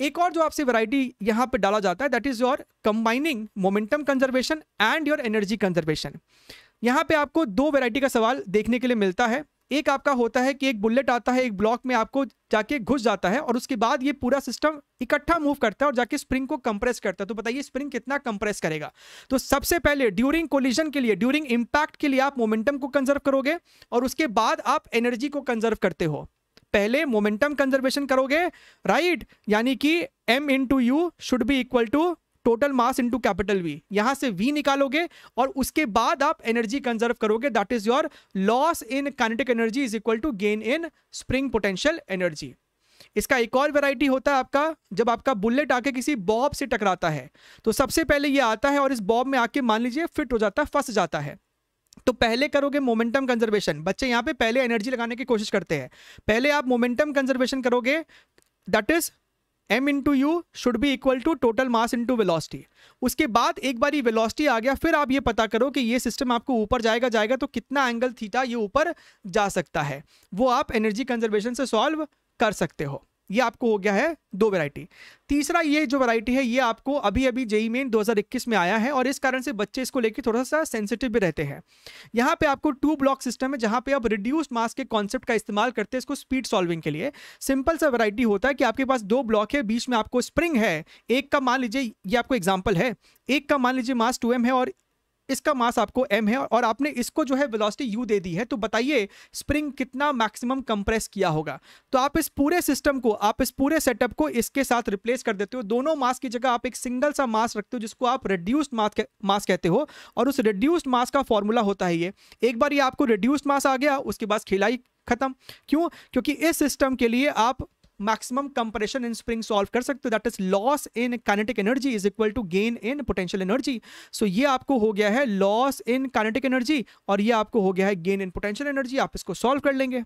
Speaker 1: एक और जो आपसे वैरायटी यहाँ पे डाला जाता है that is your combining momentum conservation and your energy conservation यहाँ पे आपको दो वैरायटी का सवाल देखने के लिए मिलता है एक आपका होता है कि एक बुलेट आता है एक ब्लॉक में आपको जाके घुस जाता है और उसके बाद ये पूरा सिस्टम इकट्ठा मूव करता है और जाके स्प्रिंग को कंप्रेस करता है तो बताइए स्प्रिंग कितना कंप्रेस करेगा तो सबसे पहले ड्यूरिंग कोलिजन के लिए ड्यूरिंग इम्पैक्ट के लिए आप मोमेंटम को कंजर्व करोगे और उसके बाद आप एनर्जी को कंजर्व करते हो पहले मोमेंटम कंजर्वेशन करोगे राइट यानी कि m into u should be equal to total mass into capital v यहां से वी निकालोगे और उसके बाद आप एनर्जी कंजर्व करोगे that is your loss in kinetic energy is equal to gain in spring potential energy इसका एक और वेराइटी होता है आपका जब आपका बुलेट आके किसी बॉब से टकराता है तो सबसे पहले ये आता है और इस बॉब में आके मान लीजिए फिट हो जाता है फंस जाता है तो पहले करोगे मोमेंटम कंजर्वेशन बच्चे यहां पे पहले एनर्जी लगाने की कोशिश करते हैं पहले आप मोमेंटम कंजर्वेशन करोगे that is M into u should be equal to total mass into velocity उसके बाद एक बार वेलॉसिटी आ गया फिर आप ये पता करो कि ये सिस्टम आपको ऊपर जाएगा जाएगा तो कितना एंगल थीटा ये ऊपर जा सकता है वो आप एनर्जी कंजर्वेशन से सॉल्व कर सकते हो ये आपको हो गया है दो वैरायटी तीसरा ये जो वैरायटी है ये आपको अभी अभी जेई मेन 2021 में आया है और इस कारण से बच्चे इसको लेके थोड़ा सा सेंसिटिव भी रहते हैं यहाँ पे आपको टू ब्लॉक सिस्टम है जहाँ पे आप रिड्यूस मास के कॉन्सेप्ट का इस्तेमाल करते हैं इसको स्पीड सॉल्विंग के लिए सिंपल सा वैरायटी होता है कि आपके पास दो ब्लॉक है बीच में आपको स्प्रिंग है एक का मान लीजिए ये आपको एग्जाम्पल है एक का मान लीजिए मास टू है और इसका मास आपको एम है और आपने इसको जो है वेलोसिटी यू दे दी है तो बताइए स्प्रिंग कितना मैक्सिमम कंप्रेस किया होगा तो आप इस पूरे सिस्टम को आप इस पूरे सेटअप को इसके साथ रिप्लेस कर देते हो दोनों मास की जगह आप एक सिंगल सा मास रखते हो जिसको आप रिड्यूस्ड मास मास कहते हो और उस रिड्यूस्ड मास का फॉर्मूला होता है ये एक बार ये आपको रिड्यूस्ड मास आ गया उसके बाद खिलाई खत्म क्यों क्योंकि इस सिस्टम के लिए आप maximum compression in spring solve कर सकते हो that is loss in kinetic energy is equal to gain in potential energy so ये आपको हो गया है लॉस इन कैनेटिक एनर्जी और ये आपको हो गया है गेन इन पोटेंशियल एनर्जी आप इसको सॉल्व कर लेंगे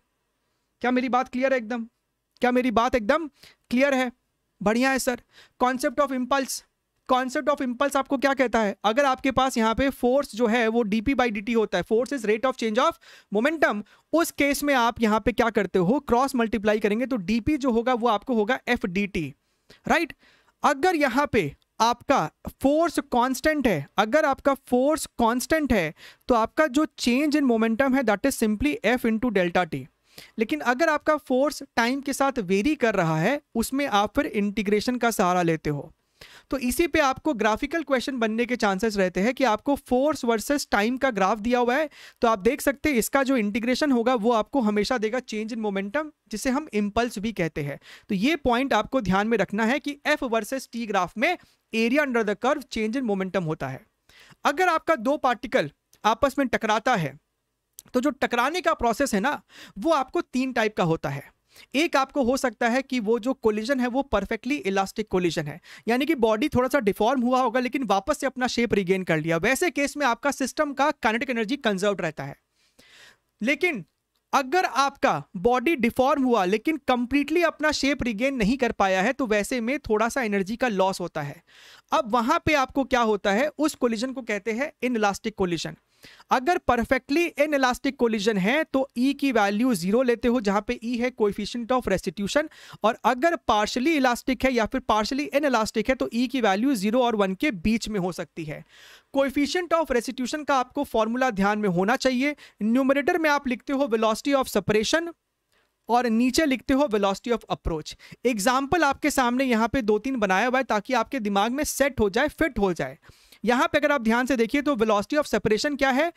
Speaker 1: क्या मेरी बात क्लियर है एकदम क्या मेरी बात एकदम क्लियर है बढ़िया है sir concept of impulse concept of impulse आपको क्या कहता है अगर आपके पास यहाँ पे फोर्स जो है वो डीपी बाई डी होता है force is rate of change of momentum उस केस में आप यहाँ पे क्या करते हो क्रॉस मल्टीप्लाई करेंगे तो डीपी जो होगा वो आपको होगा एफ राइट अगर यहाँ पे आपका फोर्स कांस्टेंट है अगर आपका फोर्स कांस्टेंट है तो आपका जो चेंज इन मोमेंटम है that is simply f into delta t लेकिन अगर आपका फोर्स टाइम के साथ वेरी कर रहा है उसमें आप फिर इंटीग्रेशन का सहारा लेते हो तो इसी पे आपको ग्राफिकल क्वेश्चन बनने के चांसेस रहते हैं कि आपको फोर्स वर्सेस टाइम का ग्राफ दिया हुआ है तो आप देख सकते हैं इसका जो इंटीग्रेशन होगा वो आपको हमेशा देगा चेंज इन मोमेंटम जिसे हम इम्पल्स भी कहते हैं तो ये पॉइंट आपको ध्यान में रखना है कि एफ वर्सेस टी ग्राफ में area under the curve change in momentum होता है अगर आपका दो पार्टिकल आपस में टकराता है तो जो टकराने का प्रोसेस है ना वो आपको तीन टाइप का होता है एक आपको हो सकता है कि वो जो कोलिजन है वो परफेक्टली इलास्टिक कोलिजन है यानी कि बॉडी थोड़ा सा डिफॉर्म हुआ होगा लेकिन वापस से अपना शेप रिगेन कर लिया वैसे केस में आपका सिस्टम का काइनेटिक एनर्जी कंजर्व रहता है लेकिन अगर आपका बॉडी डिफॉर्म हुआ लेकिन कंप्लीटली अपना शेप रिगेन नहीं कर पाया है तो वैसे में थोड़ा सा एनर्जी का लॉस होता है अब वहां पे आपको क्या होता है उस कोलिजन को कहते हैं इन इलास्टिक कोलिजन अगर परफेक्टली इन इलास्टिक कोलिजन है तो ई e की वैल्यू जीरो लेते हो जहां पे ई e है कोफिशियंट ऑफ रेस्टिट्यूशन और अगर पार्शली इलास्टिक है या फिर पार्शली इन इलास्टिक है तो ई e की वैल्यू जीरो और वन के बीच में हो सकती है कोफिशियंट ऑफ रेस्टिट्यूशन का आपको फॉर्मूला ध्यान में होना चाहिए न्यूमरेटर में आप लिखते हो वेलोसिटी ऑफ सपरेशन और नीचे लिखते हो वेलोसिटी ऑफ अप्रोच एग्जाम्पल आपके सामने यहाँ पे दो तीन बनाया हुआ है ताकि आपके दिमाग में सेट हो जाए फिट हो जाए यहां पे अगर आप ध्यान से देखिए तो वेलोसिटी ऑफ सेपरेशन क्या है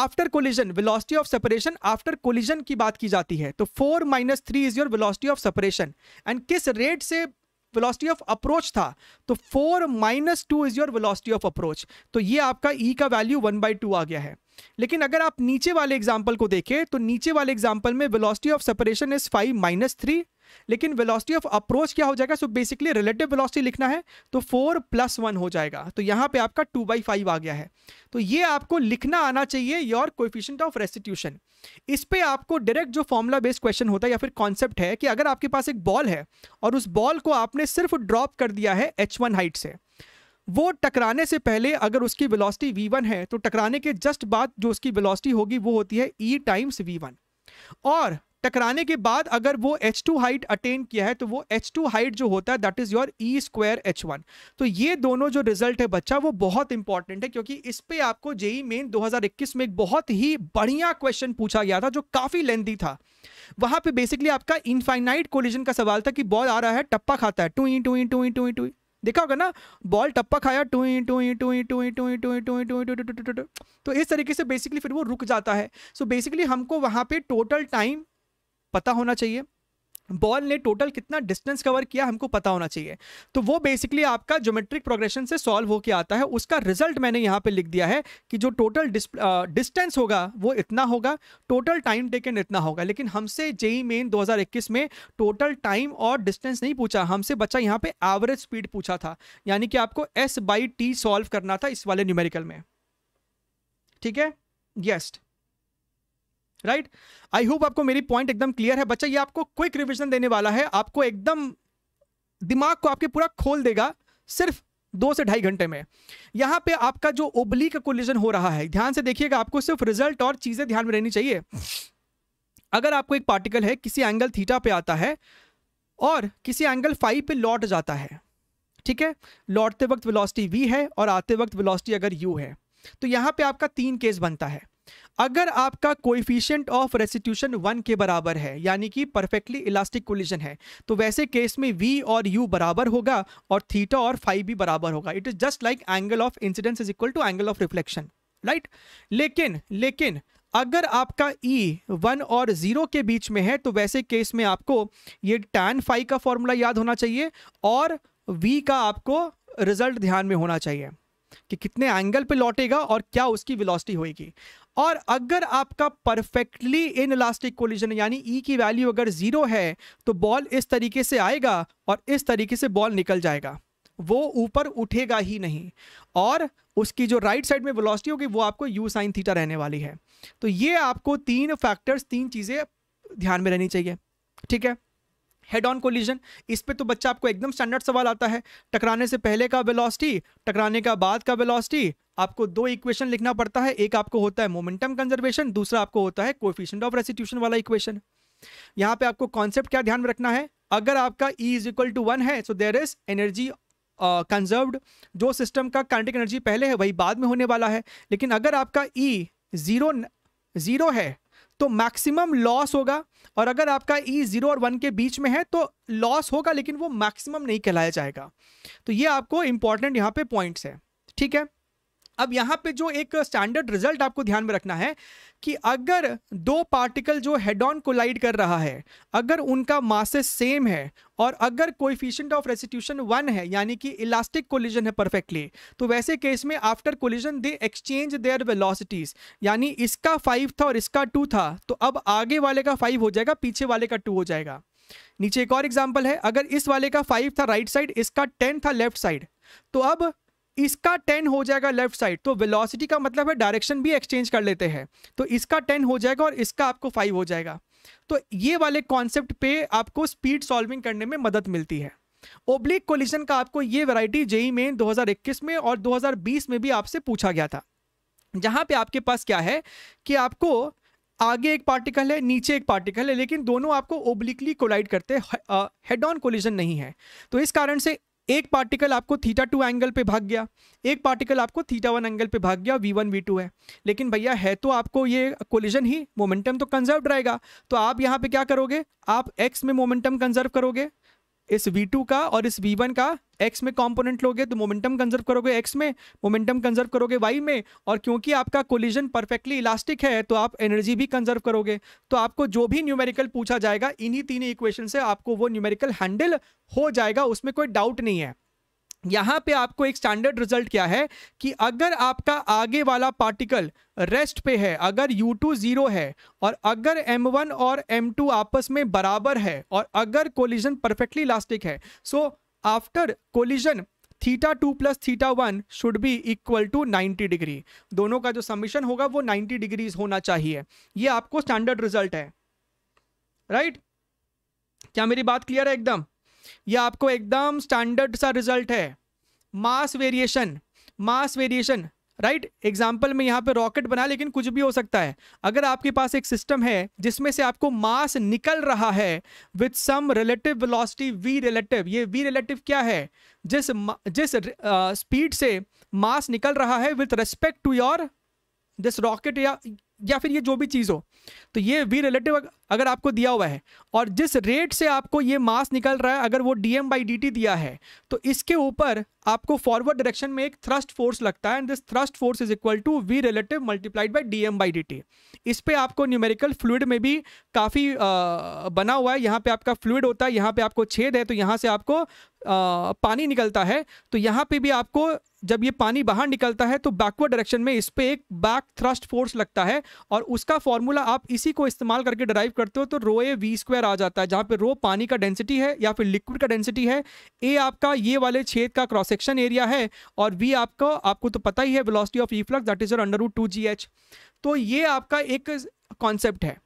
Speaker 1: after collision velocity of separation after collision की बात की जाती है तो four minus three is your velocity of separation and किस रेट से वेलोसिटी ऑफ अप्रोच था तो four minus two is your velocity of approach तो ये आपका ई e का वैल्यू वन बाई टू आ गया है लेकिन अगर आप नीचे वाले एग्जाम्पल को देखें तो नीचे वाले एग्जाम्पल में velocity of separation is five minus three लेकिन वेलोसिटी ऑफ अप्रोच क्या हो जाएगा सो बेसिकली रिलेटिव वेलोसिटी लिखना है तो फोर प्लस वन हो जाएगा तो यहाँ पे आपका टू बाई फाइव आ गया है तो ये आपको लिखना आना चाहिए योर कोफिशियंट ऑफ रेस्टिट्यूशन इस पर आपको डायरेक्ट जो फॉर्मुला बेस्ड क्वेश्चन होता है या फिर कॉन्सेप्ट है कि अगर आपके पास एक बॉल है और उस बॉल को आपने सिर्फ ड्रॉप कर दिया है एच हाइट से वो टकराने से पहले अगर उसकी वेलोसिटी v1 है तो टकराने के जस्ट बाद जो उसकी वेलोसिटी होगी वो होती है ई टाइम्स v1 और टकराने के बाद अगर वो एच टू हाइट अटेन किया है तो वो एच टू हाइट जो होता है that is your e square h one तो ये दोनों जो रिजल्ट है बच्चा वो बहुत इंपॉर्टेंट है क्योंकि इस पे आपको जेई मेन 2021 में एक बहुत ही बढ़िया क्वेश्चन पूछा गया था जो काफी लेंदी था वहां पे बेसिकली आपका इनफाइनाइट कोलिजन का सवाल था कि बॉल आ रहा है टप्पा खाता है टू इन टू इन टू इन टू इन टू देखा होगा ना बॉल टप्पा खाया टू इन टू इन टू इन टू इन टू इन टू इन टू इन टू इन टू तो इस तरीके से बेसिकली फिर वो रुक जाता है सो बेसिकली हमको वहाँ पे टोटल टाइम पता होना चाहिए बॉल ने टोटल कितना डिस्टेंस कवर किया हमको पता होना चाहिए तो वो बेसिकली आपका ज्योमेट्रिक प्रोग्रेशन से सॉल्व होकर आता है उसका रिजल्ट मैंने यहाँ पे लिख दिया है कि जो टोटल डिस्टेंस होगा वो इतना होगा टोटल टाइम टेकन इतना होगा लेकिन हमसे जेई मेन 2021 में टोटल टाइम और डिस्टेंस नहीं पूछा हमसे बच्चा यहाँ पर एवरेज स्पीड पूछा था यानी कि आपको एस बाई टी सॉल्व करना था इस वाले न्यूमेरिकल में ठीक है येस्ट राइट आई होप आपको मेरी पॉइंट एकदम क्लियर है बच्चा ये आपको क्विक रिविजन देने वाला है आपको एकदम दिमाग को आपके पूरा खोल देगा सिर्फ दो से ढाई घंटे में यहाँ पे आपका जो ओबली का कोलिजन हो रहा है ध्यान से देखिएगा आपको सिर्फ रिजल्ट और चीज़ें ध्यान में रहनी चाहिए अगर आपको एक पार्टिकल है किसी एंगल थीटा पे आता है और किसी एंगल फाइव पे लौट जाता है ठीक है लौटते वक्त वेलोसिटी वी है और आते वक्त वेलोसिटी अगर यू है तो यहाँ पे आपका तीन केस बनता है अगर आपका कोइफिशियंट ऑफ रेस्टिट्यूशन वन के बराबर है यानी कि परफेक्टली इलास्टिक कोलिजन है तो वैसे केस में वी और यू बराबर होगा और थीटा और फाइव भी बराबर होगा it is just like angle of incidence is equal to angle of reflection right लेकिन लेकिन अगर आपका ई e वन और ज़ीरो के बीच में है तो वैसे केस में आपको ये टैन फाइव का फॉर्मूला याद होना चाहिए और वी का आपको रिजल्ट ध्यान में होना चाहिए कि कितने एंगल पे लौटेगा और क्या उसकी वेलोसिटी होगी और अगर आपका परफेक्टली इन इलास्टिक कोलिजन यानी ई e की वैल्यू अगर ज़ीरो है तो बॉल इस तरीके से आएगा और इस तरीके से बॉल निकल जाएगा वो ऊपर उठेगा ही नहीं और उसकी जो राइट साइड में वेलोसिटी होगी वो आपको यू साइन थीटा रहने वाली है तो ये आपको तीन फैक्टर्स तीन चीज़ें ध्यान में रहनी चाहिए ठीक है हेड ऑन कोलिजन इस पे तो बच्चा आपको एकदम स्टैंडर्ड सवाल आता है टकराने से पहले का वेलोसिटी टकराने का बाद का वेलोसिटी आपको दो इक्वेशन लिखना पड़ता है एक आपको होता है मोमेंटम कंजर्वेशन दूसरा आपको होता है कोफिशेंट ऑफ रेस्टिट्यूशन वाला इक्वेशन यहाँ पे आपको कॉन्सेप्ट क्या ध्यान में रखना है अगर आपका e is equal to one है सो देर इज एनर्जी कंजर्वड जो सिस्टम का काइनेटिक एनर्जी पहले है वही बाद में होने वाला है लेकिन अगर आपका ई जीरो जीरो है तो मैक्सिमम लॉस होगा और अगर आपका ई e जीरो और वन के बीच में है तो लॉस होगा लेकिन वो मैक्सिमम नहीं कहलाया जाएगा तो ये आपको इंपॉर्टेंट यहाँ पे पॉइंट्स है ठीक है अब यहाँ पे जो एक स्टैंडर्ड रिजल्ट आपको ध्यान में रखना है कि अगर दो पार्टिकल जो हेड ऑन कोलाइड कर रहा है अगर उनका मासेस सेम है और अगर कोइफिशियंट ऑफ रेसिट्यूशन वन है यानी कि इलास्टिक कोलिजन है परफेक्टली तो वैसे केस में after collision they exchange their velocities यानी इसका फाइव था और इसका टू था तो अब आगे वाले का फाइव हो जाएगा पीछे वाले का टू हो जाएगा नीचे एक और एग्जाम्पल है अगर इस वाले का फाइव था राइट right साइड इसका टेन था लेफ्ट साइड तो अब इसका टेन हो जाएगा लेफ्ट साइड तो वेलोसिटी का मतलब है डायरेक्शन भी एक्सचेंज कर लेते हैं तो इसका टेन हो जाएगा और इसका आपको फाइव हो जाएगा तो ये वाले कॉन्सेप्ट पे आपको स्पीड सॉल्विंग करने में मदद मिलती है ओब्लिक कोलिशन का आपको ये वैरायटी जेई में 2021 में और 2020 में भी आपसे पूछा गया था जहां पर आपके पास क्या है कि आपको आगे एक पार्टिकल है नीचे एक पार्टिकल है लेकिन दोनों आपको ओब्लिकली कोलाइड करते हेड ऑन कोलिजन नहीं है तो इस कारण से एक पार्टिकल आपको थीटा टू एंगल पे भाग गया एक पार्टिकल आपको थीटा वन एंगल पे भाग गया वी वन वी टू है लेकिन भैया है तो आपको ये कोलिजन ही मोमेंटम तो कंजर्व रहेगा तो आप यहाँ पे क्या करोगे आप एक्स में मोमेंटम कंजर्व करोगे इस v2 का और इस v1 का x में कंपोनेंट लोगे तो मोमेंटम कंजर्व करोगे x में मोमेंटम कंजर्व करोगे y में और क्योंकि आपका कोलिजन परफेक्टली इलास्टिक है तो आप एनर्जी भी कंजर्व करोगे तो आपको जो भी न्यूमेरिकल पूछा जाएगा इन्हीं तीन इक्वेशन से आपको वो न्यूमेरिकल हैंडल हो जाएगा उसमें कोई डाउट नहीं है यहां पे आपको एक स्टैंडर्ड रिजल्ट क्या है कि अगर आपका आगे वाला पार्टिकल रेस्ट पे है अगर U2 जीरो है और अगर M1 और M2 आपस में बराबर है और अगर कोलिजन परफेक्टली इलास्टिक है so after collision theta two plus theta one should be equal to 90 degree दोनों का जो समीशन होगा वो 90 डिग्रीज होना चाहिए ये आपको स्टैंडर्ड रिजल्ट है राइट right? क्या मेरी बात क्लियर है एकदम ये आपको एकदम स्टैंडर्ड सा रिजल्ट है mass variation mass variation right example में यहाँ पे रॉकेट बना लेकिन कुछ भी हो सकता है अगर आपके पास एक सिस्टम है जिसमें से आपको मास निकल रहा है with some relative velocity v relative ये वी रिलेटिव क्या है जिस जिस स्पीड uh, से मास निकल रहा है with respect to your this rocket या या फिर ये जो भी चीज़ हो तो ये वी रिलेटिव अगर आपको दिया हुआ है और जिस रेट से आपको ये मास निकल रहा है अगर वो d m by D t दिया है तो इसके ऊपर आपको फॉरवर्ड डायरेक्शन में एक थ्रस्ट फोर्स लगता है and this thrust force is equal to v relative multiplied by d m by D t इस पर आपको न्यूमेरिकल फ्लूड में भी काफ़ी बना हुआ है यहाँ पे आपका फ्लूड होता है यहाँ पे आपको छेद है तो यहाँ से आपको आ, पानी निकलता है तो यहाँ पे भी आपको जब ये पानी बाहर निकलता है तो बैकवर्ड डायरेक्शन में इस पर एक बैक थ्रस्ट फोर्स लगता है और उसका फॉर्मूला आप इसी को इस्तेमाल करके डराइव कर करते हो तो रो ए वी स्क्वायर आ जाता है जहाँ पे रो पानी का डेंसिटी है या फिर लिक्विड का डेंसिटी है ए आपका ये वाले छेद का क्रॉस सेक्शन एरिया है और वी आपको आपको तो पता ही है velocity of efflux that is your under root two g h तो ये आपका एक कॉन्सेप्ट है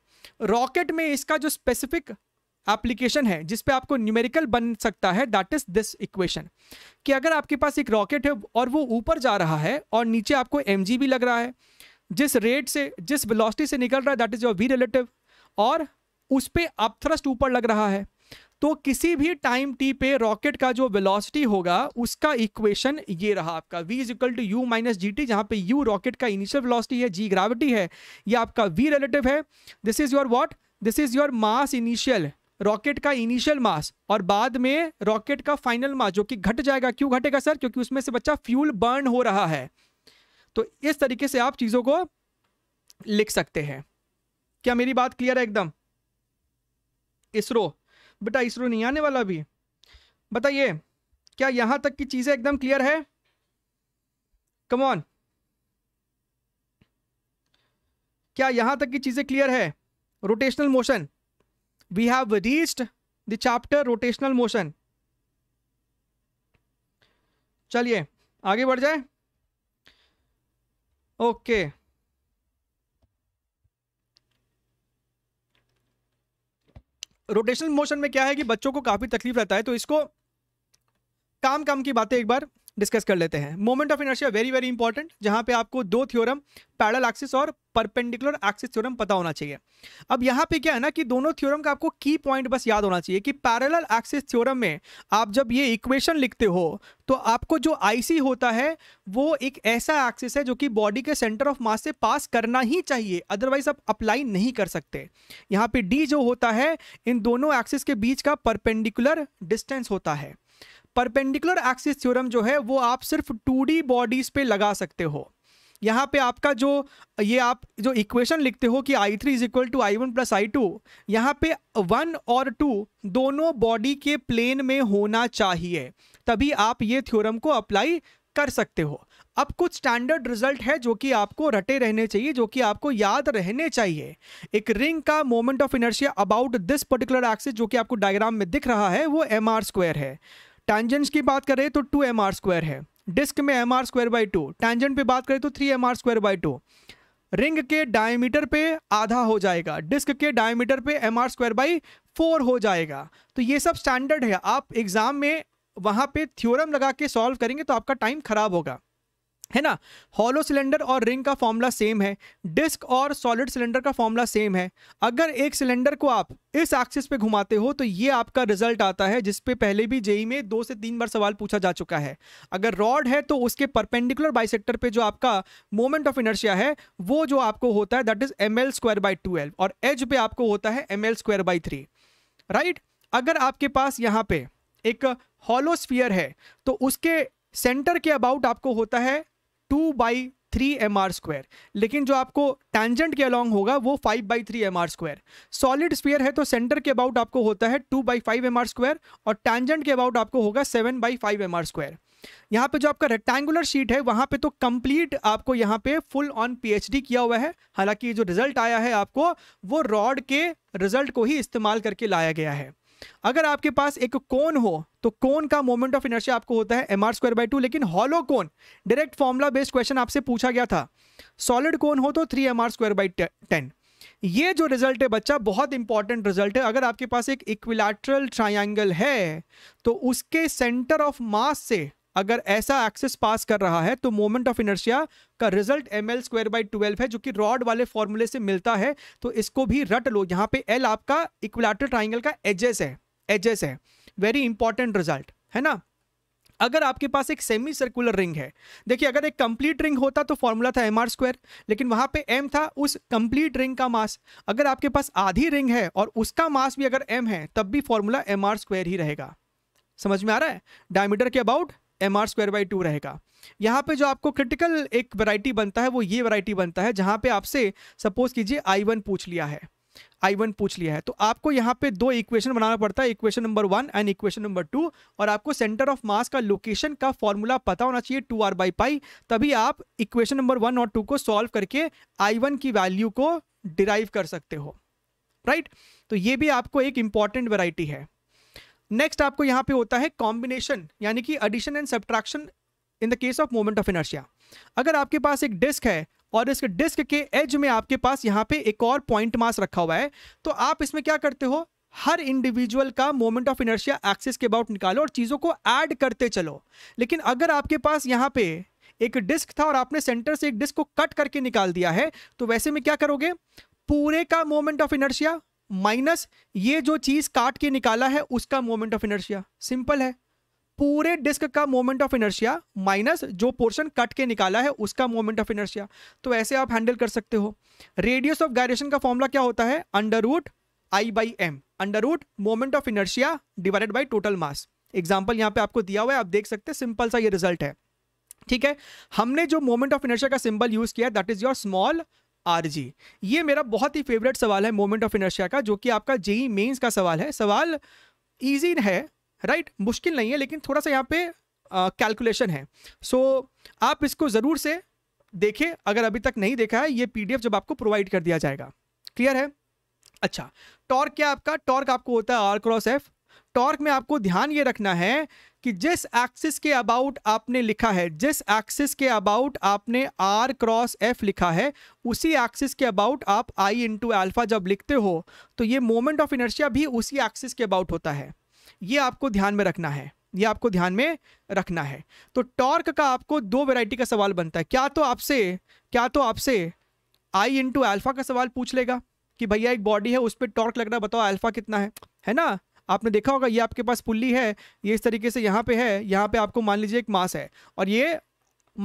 Speaker 1: रॉकेट में इसका जो स्पेसिफिक एप्लीकेशन है जिसपे आपको न्यूमेरिकल बन सकता है दैट इज दिस इक्वेशन कि अगर आपके पास एक रॉकेट है और वो ऊपर जा रहा है और नीचे आपको एम भी लग रहा है जिस रेट से जिस वेलोसिटी से निकल रहा है that is your v relative और उस पर अपथ्रस्ट ऊपर लग रहा है तो किसी भी टाइम टी पे रॉकेट का जो वेलोसिटी होगा उसका इक्वेशन ये रहा आपका v is equal to u minus ji t जहाँ पे यू रॉकेट का इनिशियल वेलोसिटी है जी ग्रेविटी है ये आपका वी रिलेटिव है this is your what this is your mass initial rocket का इनिशियल मास और बाद में रॉकेट का फाइनल मास जो कि घट जाएगा क्यों घटेगा सर क्योंकि उसमें से बच्चा फ्यूल बर्न हो रहा है तो इस तरीके से आप चीज़ों को लिख सकते हैं क्या मेरी बात क्लियर है एकदम इसरो बेटा इसरो नहीं आने वाला अभी बताइए क्या यहां तक की चीज़ें एकदम क्लियर है कमॉन क्या यहां तक की चीज़ें क्लियर है rotational motion we have reached the chapter rotational motion चलिए आगे बढ़ जाए ओके okay. रोटेशनल मोशन में क्या है कि बच्चों को काफ़ी तकलीफ रहता है तो इसको काम काम की बातें एक बार डिस्कस कर लेते हैं moment of inertia very very important जहाँ पे आपको दो थ्योरम पैडल एक्सिस और परपेंडिकुलर एक्सिस थ्योरम पता होना चाहिए अब यहाँ पे क्या है ना कि दोनों थ्योरम का आपको की पॉइंट बस याद होना चाहिए कि पैरल एक्सिस थ्योरम में आप जब ये इक्वेशन लिखते हो तो आपको जो आई होता है वो एक ऐसा एक्सिस है जो कि बॉडी के सेंटर ऑफ मास से पास करना ही चाहिए अदरवाइज आप अप्लाई नहीं कर सकते यहाँ पे डी जो होता है इन दोनों एक्सिस के बीच का परपेंडिकुलर डिस्टेंस होता है परपेंडिकुलर एक्सिस थ्योरम जो है वो आप सिर्फ टू बॉडीज़ पे लगा सकते हो यहाँ पे आपका जो ये आप जो इक्वेशन लिखते हो कि I three is equal to I one plus I two यहाँ पे वन और टू दोनों बॉडी के प्लेन में होना चाहिए तभी आप ये थ्योरम को अप्लाई कर सकते हो अब कुछ स्टैंडर्ड रिजल्ट है जो कि आपको रटे रहने चाहिए जो कि आपको याद रहने चाहिए एक रिंग का moment of inertia about this particular axis जो कि आपको डायग्राम में दिख रहा है वो एम आर स्क्वायर है टैंजेंट्स की बात करें तो टू एम आर स्क्वायर है डिस्क में m are square by two tangent पे बात करें तो three m are square by two ring के डायमीटर पे आधा हो जाएगा डिस्क के डायमीटर पे m are square by four हो जाएगा तो ये सब स्टैंडर्ड है आप एग्ज़ाम में वहाँ पे थ्योरम लगा के सॉल्व करेंगे तो आपका टाइम ख़राब होगा है ना हॉलो सिलेंडर और रिंग का फॉर्मूला सेम है डिस्क और सॉलिड सिलेंडर का फॉर्मूला सेम है अगर एक सिलेंडर को आप इस एक्सिस पे घुमाते हो तो ये आपका रिजल्ट आता है जिसपे पहले भी जेई में दो से तीन बार सवाल पूछा जा चुका है अगर रॉड है तो उसके परपेंडिकुलर बाइसेक्टर पे जो आपका मोमेंट ऑफ इनर्शिया है वो जो आपको होता है that is m l square by twelve और एज पे आपको होता है m l square by three right अगर आपके पास यहाँ पे एक हॉलोस्फियर है तो उसके सेंटर के अबाउट आपको होता है two by three m are square लेकिन जो आपको टैंजेंट के अलॉन्ग होगा वो five by three m are square solid sphere है तो सेंटर के अबाउट आपको होता है two by five m are square और टैंजेंट के अबाउट आपको होगा seven by five m are square यहाँ पे जो आपका रेक्टेंगुलर शीट है वहाँ पे तो कंप्लीट आपको यहाँ पे फुल ऑन पीएचडी किया हुआ है हालांकि जो रिजल्ट आया है आपको वो रॉड के रिजल्ट को ही इस्तेमाल करके लाया गया है अगर आपके पास एक कोन हो तो कोन का मोमेंट ऑफ इनर्शिया आपको होता है m are square by two लेकिन hollow cone direct formula based question आपसे पूछा गया था सॉलिड कोन हो तो three m are square by ten ये जो रिजल्ट है बच्चा बहुत इंपॉर्टेंट रिजल्ट है अगर आपके पास एक इक्विलैटरल ट्राइंगल है तो उसके सेंटर ऑफ मास से अगर ऐसा एक्सेस पास कर रहा है तो मोमेंट ऑफ इनर्शिया का result m l square by twelve है जो कि रॉड वाले फॉर्मूले से मिलता है तो इसको भी रट लो यहाँ पे एल आपका इक्विलेटर ट्राइंगल का एजेस है एजेस है वेरी इंपॉर्टेंट रिजल्ट है ना अगर आपके पास एक सेमी सर्कुलर रिंग है देखिए अगर एक कंप्लीट रिंग होता तो फॉर्मूला था एम आर स्क्वायर लेकिन वहां पे एम था उस कंप्लीट रिंग का मास अगर आपके पास आधी रिंग है और उसका मास भी अगर एम है तब भी फॉर्मूला एम आर स्क्वायर ही रहेगा समझ में आ रहा है डायमीटर के about m are square by two रहेगा यहाँ पे जो आपको क्रिटिकल एक वैरायटी बनता है वो ये वैरायटी बनता है जहाँ पे आपसे सपोज कीजिए आई वन पूछ लिया है आई वन पूछ लिया है तो आपको यहाँ पे दो इक्वेशन बनाना पड़ता है equation number one and equation number two और आपको सेंटर ऑफ मास का लोकेशन का फॉर्मूला पता होना चाहिए टू आर बाई पाई तभी आप इक्वेशन नंबर वन और टू को सॉल्व करके आई वन की वैल्यू को डिराइव कर सकते हो राइट right? तो ये भी आपको एक इंपॉर्टेंट वेराइटी है नेक्स्ट आपको यहाँ पे होता है कॉम्बिनेशन यानी कि addition and subtraction in the case of moment of inertia अगर आपके पास एक डिस्क है और इस डिस्क के एज में आपके पास यहां पे एक और पॉइंट मास रखा हुआ है तो आप इसमें क्या करते हो हर इंडिविजुअल का मोमेंट ऑफ इनर्शिया एक्सिस के अबाउट निकालो और चीज़ों को ऐड करते चलो लेकिन अगर आपके पास यहाँ पे एक डिस्क था और आपने सेंटर से एक डिस्क को कट करके निकाल दिया है तो वैसे में क्या करोगे पूरे का मोमेंट ऑफ इनर्शिया माइनस ये जो चीज काट के निकाला है उसका मोमेंट ऑफ इनर्शिया सिंपल है पूरे डिस्क का मोमेंट ऑफ इनर्शिया माइनस जो पोर्शन कट के निकाला है उसका मोमेंट ऑफ इनर्शिया तो ऐसे आप हैंडल कर सकते हो रेडियस ऑफ गायरेशन का फॉर्मूला क्या होता है under root I by m under root moment of inertia divided by total mass example यहाँ पे आपको दिया हुआ है आप देख सकते हैं सिंपल सा ये रिजल्ट है ठीक है हमने जो मोमेंट ऑफ इनर्शिया का सिंबल यूज किया that is your small g ये मेरा बहुत ही फेवरेट सवाल है मोमेंट ऑफ इनर्शिया का जो कि आपका जेई मेंस का सवाल है सवाल ईजी है राइट मुश्किल नहीं है लेकिन थोड़ा सा यहाँ पे कैलकुलेशन है सो so, आप इसको ज़रूर से देखें अगर अभी तक नहीं देखा है ये पीडीएफ जब आपको प्रोवाइड कर दिया जाएगा क्लियर है अच्छा टॉर्क क्या आपका टॉर्क आपको होता है आर क्रॉस एफ टॉर्क में आपको ध्यान ये रखना है कि जिस एक्सिस के अबाउट आपने लिखा है जिस एक्सिस के अबाउट आपने आर क्रॉस एफ लिखा है उसी एक्सिस के अबाउट आप आई इंटू एल्फा जब लिखते हो तो ये मोमेंट ऑफ इनर्शिया भी उसी एक्सिस के अबाउट होता है ये आपको ध्यान में रखना है ये आपको ध्यान में रखना है तो टॉर्क का आपको दो वेराइटी का सवाल बनता है क्या तो आपसे क्या तो आपसे आई इंटू एल्फा का सवाल पूछ लेगा कि भैया एक बॉडी है उस पर टॉर्क लगना बताओ एल्फा कितना है है ना आपने देखा होगा ये आपके पास पुल्ली है ये इस तरीके से यहाँ पे है यहाँ पे आपको मान लीजिए एक मास है और ये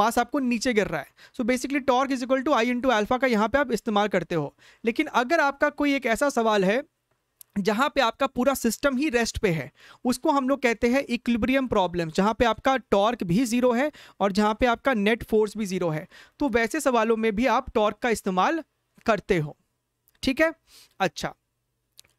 Speaker 1: मास आपको नीचे गिर रहा है so basically torque is equal to I into alpha का यहाँ पे आप इस्तेमाल करते हो लेकिन अगर आपका कोई एक ऐसा सवाल है जहाँ पे आपका पूरा सिस्टम ही रेस्ट पे है उसको हम लोग कहते हैं इक्लिब्रियम प्रॉब्लम जहाँ पे आपका टॉर्क भी ज़ीरो है और जहाँ पे आपका नेट फोर्स भी ज़ीरो है तो वैसे सवालों में भी आप टॉर्क का इस्तेमाल करते हो ठीक है अच्छा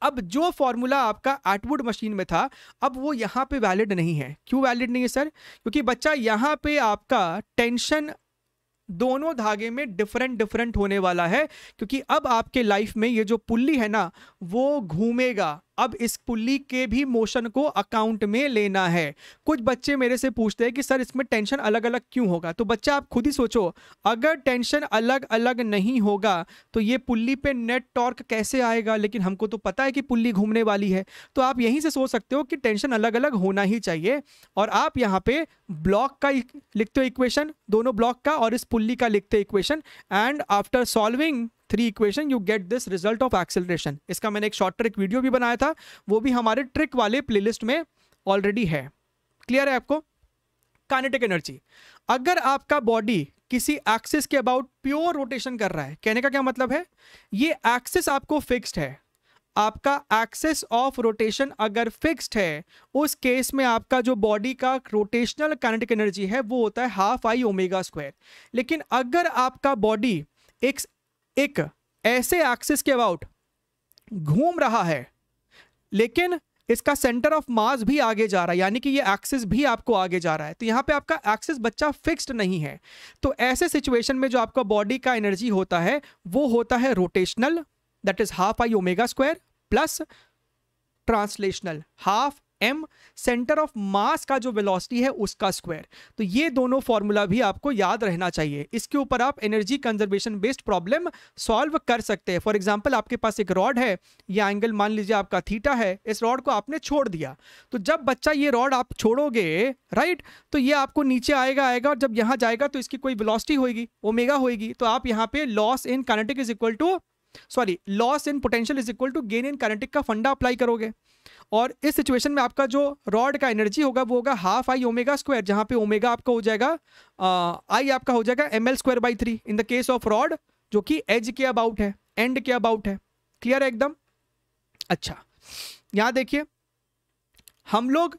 Speaker 1: अब जो फॉर्मूला आपका एटवुड मशीन में था अब वो यहाँ पे वैलिड नहीं है क्यों वैलिड नहीं है सर क्योंकि बच्चा यहाँ पे आपका टेंशन दोनों धागे में डिफरेंट डिफरेंट होने वाला है क्योंकि अब आपके लाइफ में ये जो पुल्ली है ना वो घूमेगा अब इस पुल्ली के भी मोशन को अकाउंट में लेना है कुछ बच्चे मेरे से पूछते हैं कि सर इसमें टेंशन अलग अलग क्यों होगा तो बच्चा आप खुद ही सोचो अगर टेंशन अलग अलग नहीं होगा तो ये पुल्ली पे नेट टॉर्क कैसे आएगा लेकिन हमको तो पता है कि पुल्ली घूमने वाली है तो आप यहीं से सोच सकते हो कि टेंशन अलग अलग होना ही चाहिए और आप यहाँ पे ब्लॉक का लिखते हो इक्वेशन दोनों ब्लॉक का और इस पुल्ली का लिखते equation and after solving three equation you get this result of acceleration इसका मैंने एक शॉर्ट ट्रिक वीडियो भी बनाया था वो भी हमारे ट्रिक वाले प्लेलिस्ट में ऑलरेडी है क्लियर है आपको काइनेटिक एनर्जी अगर आपका बॉडी किसी एक्सिस के अबाउट प्योर रोटेशन कर रहा है कहने का क्या मतलब है ये एक्सिस आपको फिक्स्ड है आपका एक्सिस ऑफ रोटेशन अगर फिक्स्ड है उस केस में आपका जो बॉडी का रोटेशनल काइनेटिक एनर्जी है वो होता है हाफ आई ओमेगा स्क्वायर लेकिन अगर आपका बॉडी एक एक ऐसे एक्सिस के अबाउट घूम रहा है लेकिन इसका सेंटर ऑफ मास भी आगे जा रहा है यानी कि ये एक्सिस भी आपको आगे जा रहा है तो यहाँ पे आपका एक्सिस बच्चा फिक्स्ड नहीं है तो ऐसे सिचुएशन में जो आपका बॉडी का एनर्जी होता है वो होता है rotational that is half I omega square plus translational half m centre of mass का जो वेलोसिटी है उसका स्क्वायर तो ये दोनों फॉर्मूला भी आपको याद रहना चाहिए इसके ऊपर आप energy conservation based problem solve कर सकते हैं फॉर एग्जाम्पल आपके पास एक रॉड है या एंगल मान लीजिए आपका थीटा है इस रॉड को आपने छोड़ दिया तो जब बच्चा ये रॉड आप छोड़ोगे राइट तो ये आपको नीचे आएगा आएगा और जब यहाँ जाएगा तो इसकी कोई वेलोसिटी होगी ओमेगा होगी तो आप यहाँ पे loss in kinetic is equal to sorry loss in potential is equal to gain in kinetic का फंडा अप्लाई करोगे और इस सिचुएशन में आपका जो रॉड का एनर्जी होगा वो होगा हाफ आई ओमेगा स्क्वायर जहां पे ओमेगा आपका हो जाएगा आई आपका हो जाएगा m l square by three in the case of rod जो कि एज के अबाउट है एंड के अबाउट है क्लियर है एकदम अच्छा यहां देखिए हम लोग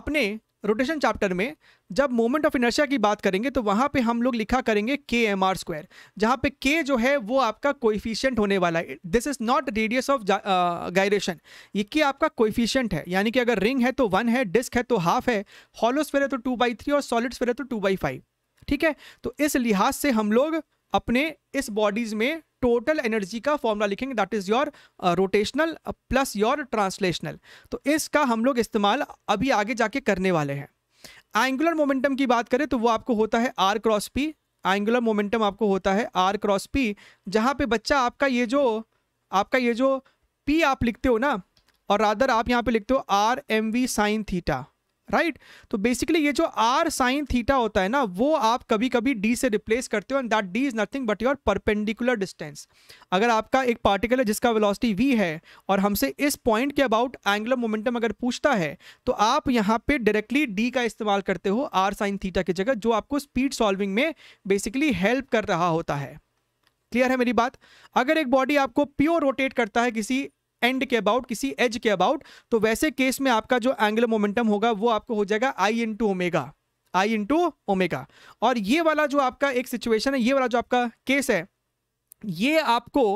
Speaker 1: अपने रोटेशन चैप्टर में जब मोमेंट ऑफ इनर्शिया की बात करेंगे तो वहाँ पे हम लोग लिखा करेंगे के एम आर स्क्वायर जहाँ पे के जो है वो आपका कोइफिशियंट होने वाला है this is not radius of gyration ये के आपका कोइफिशियंट है यानी कि अगर रिंग है तो वन है डिस्क है तो हाफ है हॉलोस्फेयर है तो टू बाई थ्री और सॉलिड स्फेयर है तो टू बाई फाइव ठीक है तो इस लिहाज से हम लोग अपने इस बॉडीज में टोटल एनर्जी का फॉर्मूला लिखेंगे that is your rotational plus your translational तो इसका हम लोग इस्तेमाल अभी आगे जाके करने वाले हैं एंगुलर मोमेंटम की बात करें तो वो आपको होता है r cross p angular momentum आपको होता है आर क्रॉस पी जहाँ पे बच्चा आपका ये जो आपका ये जो पी आप लिखते हो ना और रादर आप यहाँ पे लिखते हो r m v sine theta right right? तो बेसिकली ये जो आर साइन थीटा होता है ना वो आप कभी कभी डी से रिप्लेस करते हो and that d is nothing but your perpendicular distance अगर आपका एक पार्टिकल है जिसका वेलोसिटी वी है और हमसे इस पॉइंट के अबाउट एंगुलर मोमेंटम अगर पूछता है तो आप यहाँ पे डायरेक्टली डी का इस्तेमाल करते हो आर साइन थीटा की जगह जो आपको स्पीड सॉल्विंग में बेसिकली हेल्प कर रहा होता है क्लियर है मेरी बात अगर एक बॉडी आपको प्योर रोटेट करता है किसी एंड के अबाउट किसी एज के अबाउट तो वैसे केस में आपका जो एंगुलर मोमेंटम होगा वो आपको हो जाएगा I into omega I into omega और ये वाला जो आपका एक सिचुएशन है ये वाला जो आपका केस है ये आपको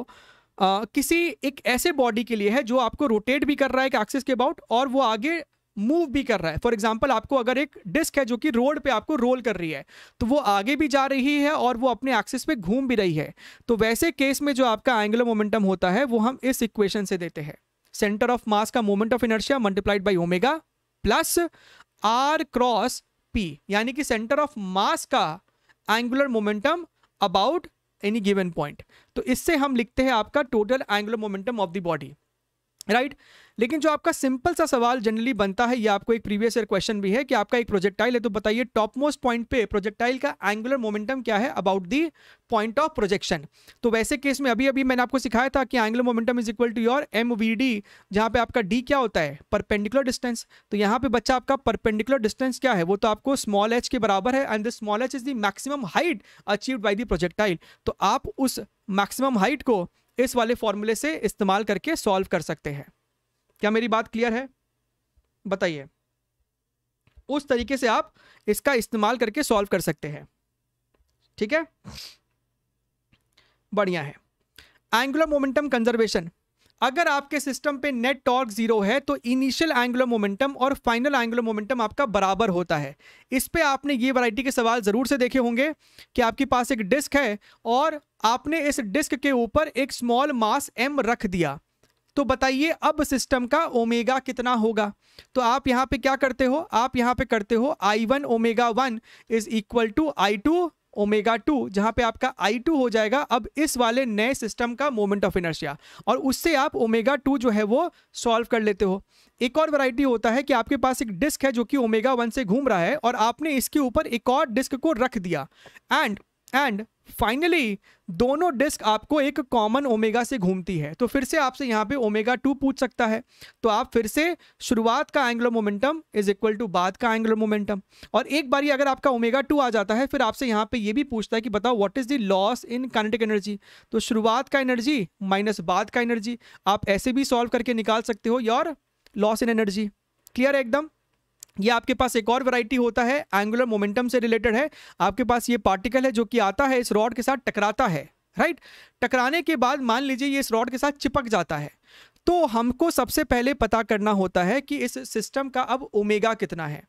Speaker 1: आ, किसी एक ऐसे बॉडी के लिए है जो आपको रोटेट भी कर रहा है एक एक्सिस के अबाउट और वो आगे मूव भी कर रहा है फॉर एग्जाम्पल आपको अगर एक डिस्क है जो कि रोड पे आपको रोल कर रही है तो वो आगे भी जा रही है और वो अपने एक्सिस पे घूम भी रही है तो वैसे केस में जो आपका एंगुलर मोमेंटम होता है वो हम इस इक्वेशन से देते हैं सेंटर ऑफ मास का moment of inertia multiplied by omega plus r cross p यानी कि सेंटर ऑफ मास का angular momentum about any given point तो इससे हम लिखते हैं आपका total angular momentum of the body right right? लेकिन जो आपका सिंपल सा सवाल जनरली बनता है ये आपको एक प्रीवियस ईयर क्वेश्चन भी है कि आपका एक प्रोजेक्टाइल है तो बताइए टॉप मोस्ट पॉइंट पे प्रोजेक्टाइल का एंगुलर मोमेंटम क्या है about the point of projection तो वैसे केस में अभी अभी मैंने आपको सिखाया था कि angular momentum is equal to your m v d जहाँ पे आपका डी क्या होता है परपेंडिकुलर डिस्टेंस तो यहाँ पे बच्चा आपका परपेंडिकुलर डिस्टेंस क्या है वो तो आपको स्मॉल एच के बराबर है and the small h is the maximum height achieve by the projectile तो आप उस मैक्सिमम हाइट को इस वाले फॉर्मूले से इस्तेमाल करके सॉल्व कर सकते हैं क्या मेरी बात क्लियर है बताइए उस तरीके से आप इसका इस्तेमाल करके सॉल्व कर सकते हैं ठीक है बढ़िया है एंगुलर मोमेंटम कंजर्वेशन अगर आपके सिस्टम पे नेट टॉर्क जीरो है तो इनिशियल एंगुलर मोमेंटम और फाइनल एंगुलर मोमेंटम आपका बराबर होता है इस पे आपने ये वैरायटी के सवाल ज़रूर से देखे होंगे कि आपके पास एक डिस्क है और आपने इस डिस्क के ऊपर एक स्मॉल मास एम रख दिया तो बताइए अब सिस्टम का ओमेगा कितना होगा तो आप यहाँ पे क्या करते हो आप यहाँ पे करते हो I one omega one is equal to I two omega two जहां पे आपका आई टू हो जाएगा अब इस वाले नए सिस्टम का मोमेंट ऑफ इनर्शिया और उससे आप ओमेगा टू जो है वो सॉल्व कर लेते हो एक और वैरायटी होता है कि आपके पास एक डिस्क है जो कि ओमेगा वन से घूम रहा है और आपने इसके ऊपर एक और डिस्क को रख दिया एंड एंड फाइनली दोनों डिस्क आपको एक कॉमन ओमेगा से घूमती है तो फिर से आपसे यहाँ पे ओमेगा टू पूछ सकता है तो आप फिर से शुरुआत का angular momentum is equal to बाद का एंगुलर मोमेंटम और एक बार ही अगर आपका ओमेगा टू आ जाता है फिर आपसे यहाँ पे ये भी पूछता है कि बताओ what is the loss in kinetic energy तो शुरुआत का एनर्जी माइनस बाद का एनर्जी आप ऐसे भी सॉल्व करके निकाल सकते हो your loss in energy clear है एकदम ये आपके पास एक और वैरायटी होता है एंगुलर मोमेंटम से रिलेटेड है आपके पास ये पार्टिकल है जो कि आता है इस रॉड के साथ टकराता है राइट टकराने के बाद मान लीजिए ये इस रॉड के साथ चिपक जाता है तो हमको सबसे पहले पता करना होता है कि इस सिस्टम का अब ओमेगा कितना है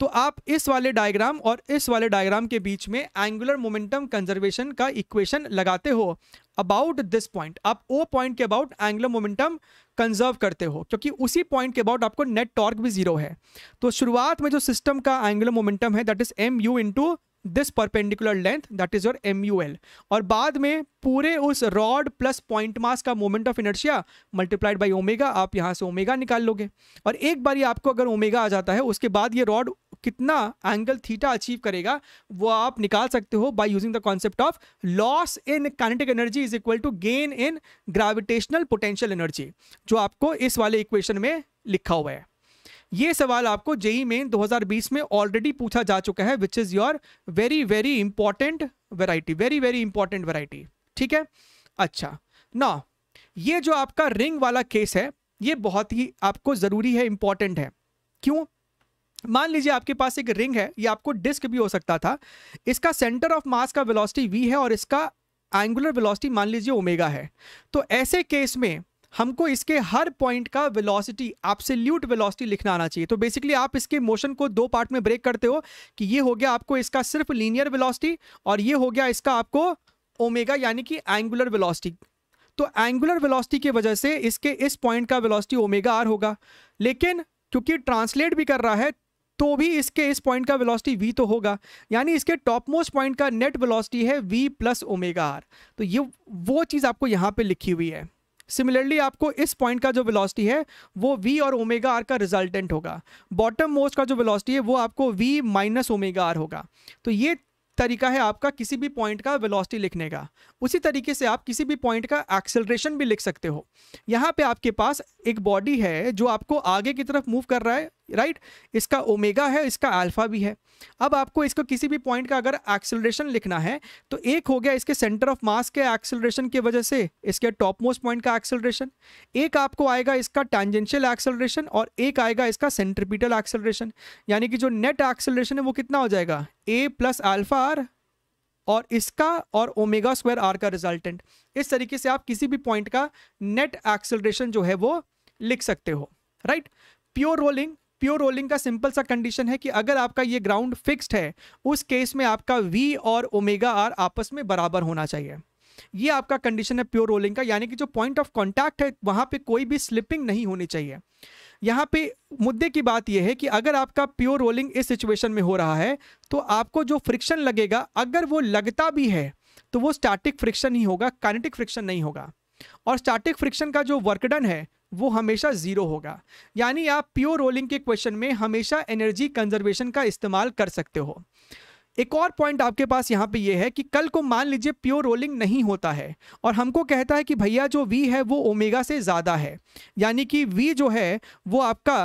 Speaker 1: तो आप इस वाले डायग्राम और इस वाले डायग्राम के बीच में एंगुलर मोमेंटम कंजर्वेशन का इक्वेशन लगाते हो अबाउट दिस पॉइंट आप ओ पॉइंट के अबाउट एंगुलर मोमेंटम कंजर्व करते हो क्योंकि उसी पॉइंट के अबाउट आपको नेट टॉर्क भी जीरो है तो शुरुआत में जो सिस्टम का एंगुलर मोमेंटम है that is M U into this perpendicular length that is your M U L और बाद में पूरे उस रॉड प्लस पॉइंट मास का moment of inertia multiplied by omega आप यहाँ से ओमेगा निकाल लोगे और एक बार ये आपको अगर ओमेगा आ जाता है उसके बाद ये रॉड कितना एंगल थीटा अचीव करेगा वो आप निकाल सकते हो by using the concept of loss in kinetic energy is equal to gain in gravitational potential energy जो आपको इस वाले इक्वेशन में लिखा हुआ है ये सवाल आपको जेई मेन 2020 में ऑलरेडी पूछा जा चुका है which is your very very important variety very very important variety ठीक है अच्छा ना ये जो आपका रिंग वाला केस है ये बहुत ही आपको ज़रूरी है इंपॉर्टेंट है क्यों मान लीजिए आपके पास एक रिंग है या आपको डिस्क भी हो सकता था इसका सेंटर ऑफ मास का वेलोसिटी वी है और इसका एंगुलर वेलोसिटी मान लीजिए ओमेगा है तो ऐसे केस में हमको इसके हर पॉइंट का वेलोसिटी एब्सोल्यूट वेलोसिटी लिखना आना चाहिए तो बेसिकली आप इसके मोशन को दो पार्ट में ब्रेक करते हो कि ये हो गया आपको इसका सिर्फ लीनियर विलॉसिटी और ये हो गया इसका आपको ओमेगा यानी कि एंगुलर वेलॉसिटी तो एंगुलर वेलॉसिटी की वजह से इसके इस पॉइंट का वेलॉसिटी ओमेगा आर होगा लेकिन क्योंकि ट्रांसलेट भी कर रहा है तो भी इसके इस पॉइंट का वेलोसिटी वी तो होगा यानी इसके टॉप मोस्ट पॉइंट का नेट वेलोसिटी है वी प्लस ओमेगा आर तो ये वो चीज़ आपको यहाँ पे लिखी हुई है सिमिलरली आपको इस पॉइंट का जो वेलोसिटी है वो वी और ओमेगा आर का रिजल्टेंट होगा बॉटम मोस्ट का जो वेलोसिटी है वो आपको वी माइनस ओमेगा आर होगा तो ये तरीका है आपका किसी भी पॉइंट का वेलोसिटी लिखने का उसी तरीके से आप किसी भी पॉइंट का एक्सेलरेशन भी लिख सकते हो यहाँ पे आपके पास एक बॉडी है जो आपको आगे की तरफ मूव कर रहा है राइट इसका ओमेगा है इसका अल्फा भी है अब आपको इसको किसी भी पॉइंट का अगर एक्सेलरेशन लिखना है तो एक हो गया इसके सेंटर ऑफ मास के एक्सेलरेशन की वजह से इसके टॉप मोस्ट पॉइंट का एक्सेलरेशन एक आपको आएगा इसका टैंजेंशियल एक्सेलरेशन और एक आएगा इसका सेंट्रिपिटल एक्सेलरेशन यानी कि जो नेट एक्सेलरेशन है वो कितना हो जाएगा ए प्लस अल्फा आर और इसका और ओमेगा स्क्वायर आर का रिजल्टेंट इस तरीके से आप किसी भी पॉइंट का नेट एक्सेलरेशन जो है वो लिख सकते हो right pure rolling pure rolling का सिंपल सा कंडीशन है कि अगर आपका ये ग्राउंड फिक्स्ड है उस केस में आपका वी और ओमेगा आर आपस में बराबर होना चाहिए ये आपका कंडीशन है प्योर रोलिंग का यानी कि जो पॉइंट ऑफ कॉन्टैक्ट है वहाँ पे कोई भी स्लिपिंग नहीं होनी चाहिए यहाँ पे मुद्दे की बात यह है कि अगर आपका प्योर रोलिंग इस सिचुएशन में हो रहा है तो आपको जो फ्रिक्शन लगेगा अगर वो लगता भी है तो वो स्टैटिक फ्रिक्शन ही होगा कानेटिक फ्रिक्शन नहीं होगा और स्टैटिक फ्रिक्शन का जो वर्कडन है वो हमेशा ज़ीरो होगा यानी आप प्योर रोलिंग के क्वेश्चन में हमेशा एनर्जी कंजर्वेशन का इस्तेमाल कर सकते हो एक और पॉइंट आपके पास यहाँ पे ये है कि कल को मान लीजिए प्योर रोलिंग नहीं होता है और हमको कहता है कि भैया जो वी है वो ओमेगा से ज़्यादा है यानी कि वी जो है वो आपका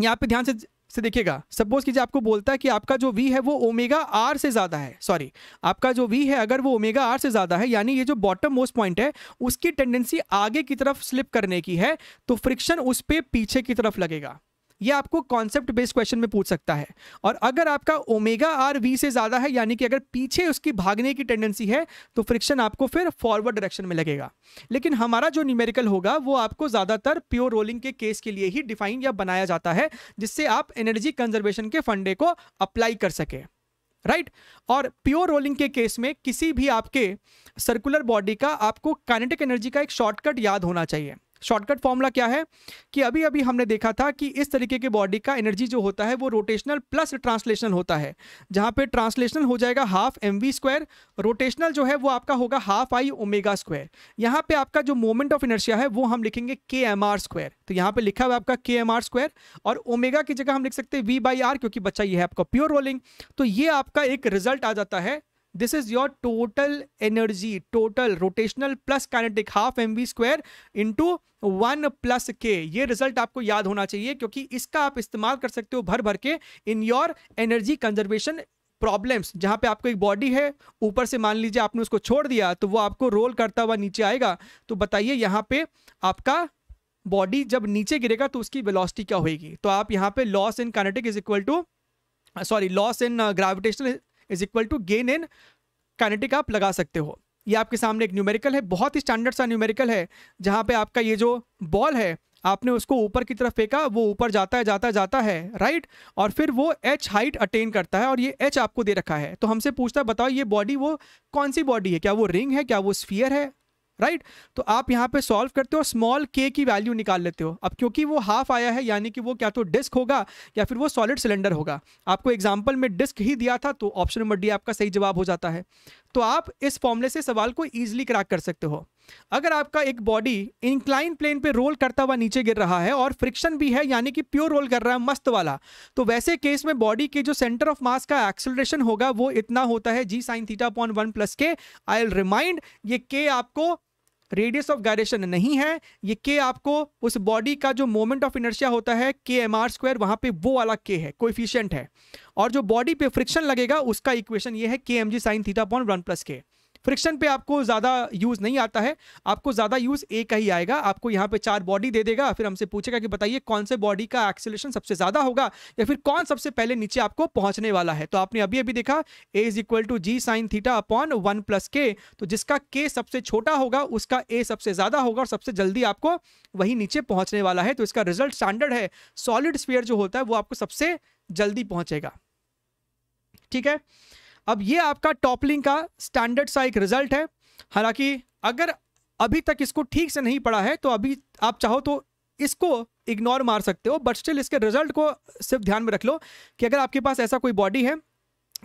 Speaker 1: यहाँ पे ध्यान से से देखिएगा सपोज कीजिए आपको बोलता है कि आपका जो वी है वो ओमेगा आर से ज्यादा है सॉरी आपका जो वी है अगर वो ओमेगा आर से ज्यादा है यानी ये जो बॉटम मोस्ट पॉइंट है उसकी टेंडेंसी आगे की तरफ स्लिप करने की है तो फ्रिक्शन उस पर पीछे की तरफ लगेगा ये आपको कॉन्सेप्ट बेस्ड क्वेश्चन में पूछ सकता है और अगर आपका ओमेगा आर वी से ज़्यादा है यानी कि अगर पीछे उसकी भागने की टेंडेंसी है तो फ्रिक्शन आपको फिर फॉरवर्ड डायरेक्शन में लगेगा लेकिन हमारा जो न्यूमेरिकल होगा वो आपको ज़्यादातर प्योर रोलिंग के केस के लिए ही डिफाइन या बनाया जाता है जिससे आप एनर्जी कंजर्वेशन के फंडे को अप्लाई कर सके राइट right? और प्योर रोलिंग के केस में किसी भी आपके सर्कुलर बॉडी का आपको काइनेटिक एनर्जी का एक शॉर्टकट याद होना चाहिए शॉर्टकट फॉर्मूला क्या है कि अभी अभी हमने देखा था कि इस तरीके के बॉडी का एनर्जी जो होता है वो रोटेशनल प्लस ट्रांसलेशनल होता है जहां पे ट्रांसलेशनल हो जाएगा half M V square rotational जो है वो आपका होगा हाफ आई ओमेगा स्क्वायर यहां पे आपका जो मोमेंट ऑफ इनर्शिया है वो हम लिखेंगे के एम आर स्क्वायर तो यहां पे लिखा हुआ आपका के एम आर स्क्वायर और ओमेगा की जगह हम लिख सकते हैं वी बाई आर क्योंकि बच्चा ये है आपका प्योर रोलिंग तो ये आपका एक रिजल्ट आ जाता है this is your total energy total rotational plus kinetic half M B square into one plus K ये रिजल्ट आपको याद होना चाहिए क्योंकि इसका आप इस्तेमाल कर सकते हो भर भर के in your energy conservation problems जहाँ पे आपको एक बॉडी है ऊपर से मान लीजिए आपने उसको छोड़ दिया तो वो आपको रोल करता हुआ नीचे आएगा तो बताइए यहाँ पे आपका बॉडी जब नीचे गिरेगा तो उसकी वेलोसिटी क्या होगी तो आप यहाँ पे loss in kinetic is equal to sorry loss in gravitational is equal to gain in kinetic आप लगा सकते हो ये आपके सामने एक न्यूमेरिकल है बहुत ही स्टैंडर्ड सा न्यूमेरिकल है जहाँ पे आपका ये जो बॉल है आपने उसको ऊपर की तरफ फेंका वो ऊपर जाता है जाता है जाता है राइट और फिर वो एच हाइट अटेन करता है और ये एच आपको दे रखा है तो हमसे पूछता है बताओ ये बॉडी वो कौन सी बॉडी है क्या वो रिंग है क्या वो स्फीयर है राइट right? तो आप यहाँ पे सॉल्व करते हो स्मॉल के की वैल्यू निकाल लेते हो अब क्योंकि वो हाफ आया है यानी कि वो क्या तो डिस्क होगा या फिर वो सॉलिड सिलेंडर होगा आपको एग्जाम्पल में डिस्क ही दिया था तो ऑप्शन नंबर डी आपका सही जवाब हो जाता है तो आप इस फॉर्मूले से सवाल को ईजिली क्रैक कर सकते हो अगर आपका एक बॉडी इंक्लाइन प्लेन पे रोल करता हुआ नीचे गिर रहा है और फ्रिक्शन भी है यानी कि प्योर रोल कर रहा है मस्त वाला तो वैसे केस में बॉडी के जो सेंटर ऑफ मास का एक्सेलरेशन होगा वो इतना होता है G sine theta point one plus K I will remind ये के आपको रेडियस ऑफ गायरेशन नहीं है ये के आपको उस बॉडी का जो मोमेंट ऑफ इनर्शिया होता है के एम आर स्क्वायर वहाँ पर वो वाला के है कोइफिशियंट है और जो बॉडी पे फ्रिक्शन लगेगा उसका इक्वेशन ये है के एम जी sine theta point one plus K friction पे आपको ज़्यादा यूज़ नहीं आता है आपको ज़्यादा यूज़ ए का ही आएगा आपको यहाँ पे चार बॉडी दे देगा फिर हमसे पूछेगा कि बताइए कौन से बॉडी का एक्सेलेशन सबसे ज़्यादा होगा या फिर कौन सबसे पहले नीचे आपको पहुँचने वाला है तो आपने अभी अभी देखा A is equal to G sine theta upon one plus K तो जिसका के सबसे छोटा होगा उसका ए सबसे ज़्यादा होगा और सबसे जल्दी आपको वही नीचे पहुँचने वाला है तो इसका रिजल्ट स्टैंडर्ड है सॉलिड स्पेयर जो होता है वो आपको सबसे जल्दी पहुँचेगा ठीक है अब ये आपका टॉपलिंग का स्टैंडर्ड सा एक रिजल्ट है हालांकि अगर अभी तक इसको ठीक से नहीं पढ़ा है तो अभी आप चाहो तो इसको इग्नोर मार सकते हो बट स्टिल इसके रिजल्ट को सिर्फ ध्यान में रख लो कि अगर आपके पास ऐसा कोई बॉडी है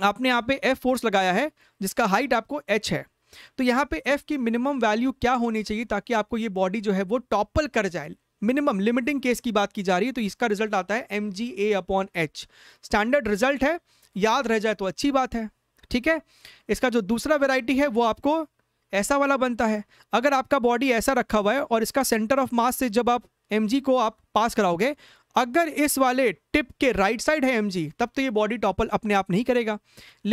Speaker 1: आपने यहाँ पे एफ फोर्स लगाया है जिसका हाइट आपको एच है तो यहाँ पे एफ की मिनिमम वैल्यू क्या होनी चाहिए ताकि आपको ये बॉडी जो है वो टॉपल कर जाए मिनिमम लिमिटिंग केस की बात की जा रही है तो इसका रिजल्ट आता है M G A upon H standard result है याद रह जाए तो अच्छी बात है ठीक है इसका जो दूसरा वेराइटी है वो आपको ऐसा वाला बनता है अगर आपका बॉडी ऐसा रखा हुआ है और इसका सेंटर ऑफ मास से जब आप एम को आप पास कराओगे अगर इस वाले टिप के राइट साइड है एम तब तो ये बॉडी टॉपल अपने आप नहीं करेगा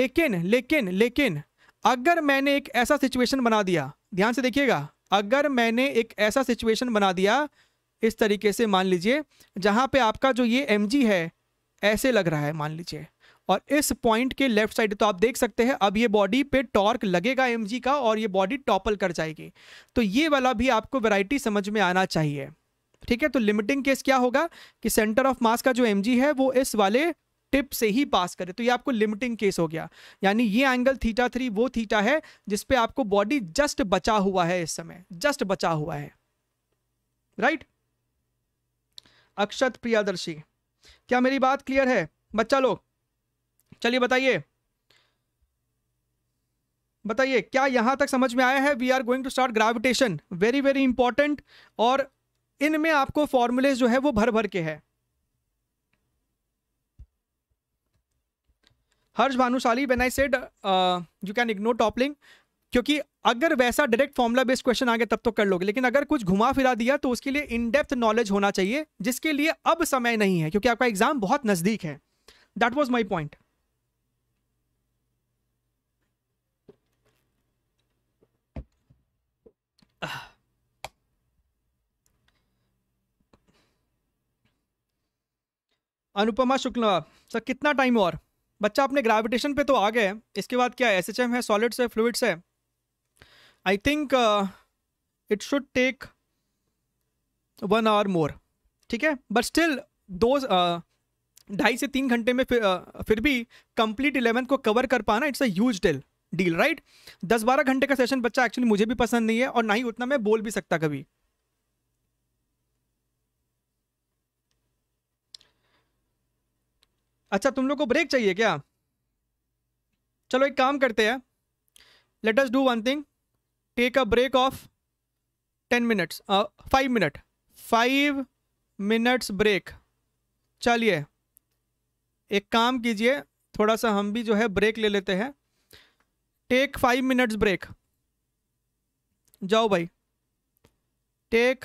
Speaker 1: लेकिन लेकिन लेकिन अगर मैंने एक ऐसा सिचुएशन बना दिया ध्यान से देखिएगा अगर मैंने एक ऐसा सिचुएशन बना दिया इस तरीके से मान लीजिए जहाँ पे आपका जो ये एम है ऐसे लग रहा है मान लीजिए और इस पॉइंट के लेफ्ट साइड तो आप देख सकते हैं अब ये बॉडी पे टॉर्क लगेगा एम का और ये बॉडी टॉपल कर जाएगी तो ये वाला भी आपको वेराइटी समझ में आना चाहिए ठीक है तो लिमिटिंग केस क्या होगा कि सेंटर ऑफ मास का जो एम है वो इस वाले टिप से ही पास करे तो ये आपको लिमिटिंग केस हो गया यानी ये एंगल थीटा थ्री वो थीटा है जिसपे आपको बॉडी जस्ट बचा हुआ है इस समय जस्ट बचा हुआ है राइट अक्षत प्रियादर्शी क्या मेरी बात क्लियर है बच्चा लोग चलिए बताइए बताइए क्या यहां तक समझ में आया है we are going to start gravitation very very important और इनमें आपको फॉर्मूले जो है वो भर भर के है Harsh Bhanushali when I said you can ignore toppling क्योंकि अगर वैसा डायरेक्ट फॉर्मुला बेस्ड क्वेश्चन आ गया तब तो कर लोगे लेकिन अगर कुछ घुमा फिरा दिया तो उसके लिए इन डेप्थ नॉलेज होना चाहिए जिसके लिए अब समय नहीं है क्योंकि आपका एग्जाम बहुत नज़दीक है that was my point Anupama Shukla sir कितना टाइम और बच्चा अपने ग्रेविटेशन पे तो आ गए इसके बाद क्या एस एच एम है सॉलिड्स है फ्लूड्स है I think it should take one hour more ठीक है बट स्टिल दो uh, ढाई से तीन घंटे में फिर uh, फिर भी कंप्लीट इलेवेंथ को कवर कर पाना it's a huge deal deal right दस बारह घंटे का सेशन बच्चा एक्चुअली मुझे भी पसंद नहीं है और ना ही उतना मैं बोल भी सकता कभी अच्छा तुम लोग को ब्रेक चाहिए क्या चलो एक काम करते हैं let us do one thing take a break of ten minutes five minute five minutes break चलिए एक काम कीजिए थोड़ा सा हम भी जो है ब्रेक ले लेते हैं टेक फाइव मिनट्स ब्रेक जाओ भाई टेक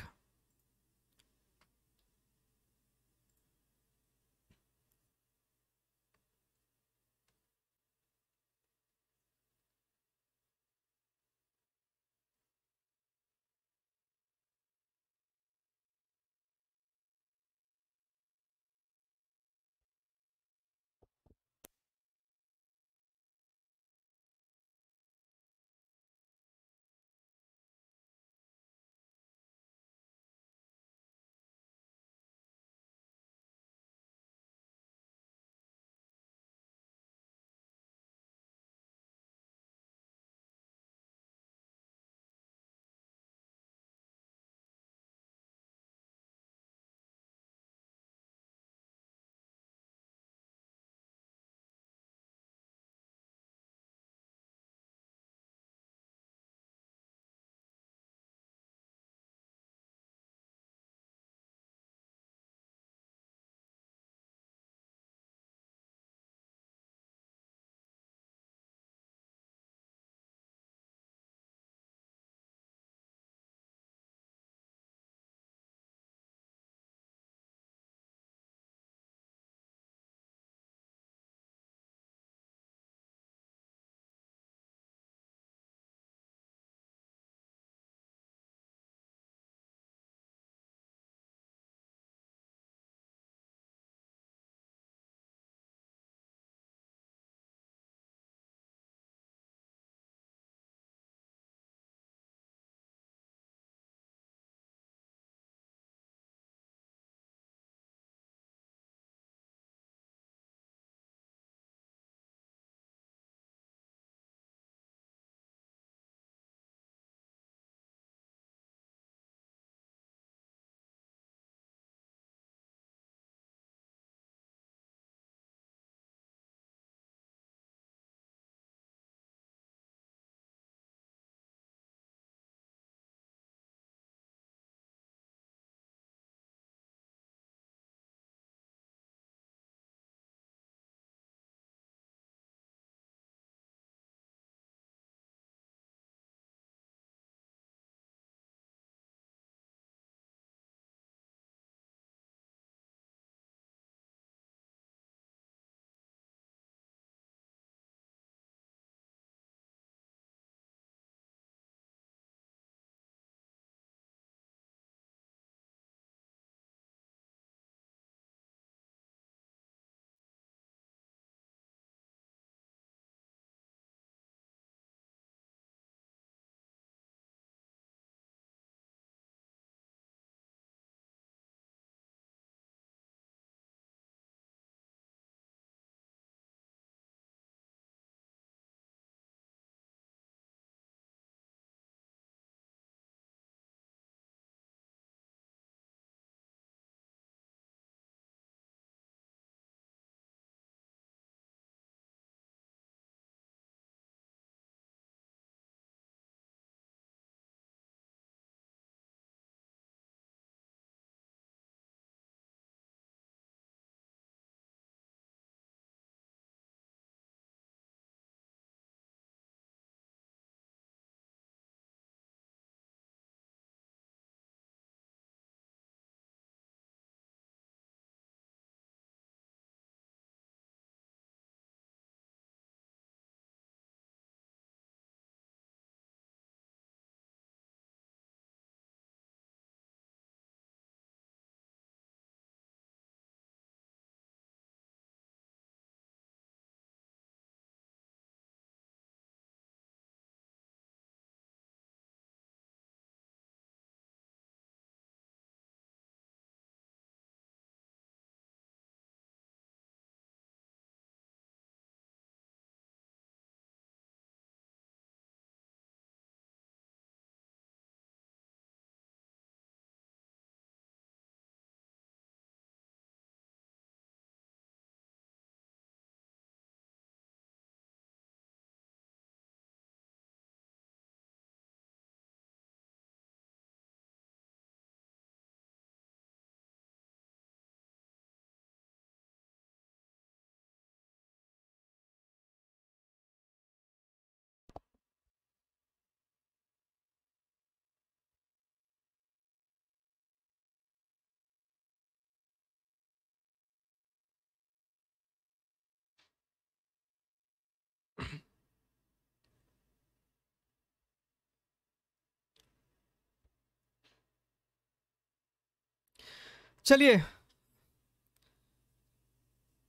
Speaker 1: चलिए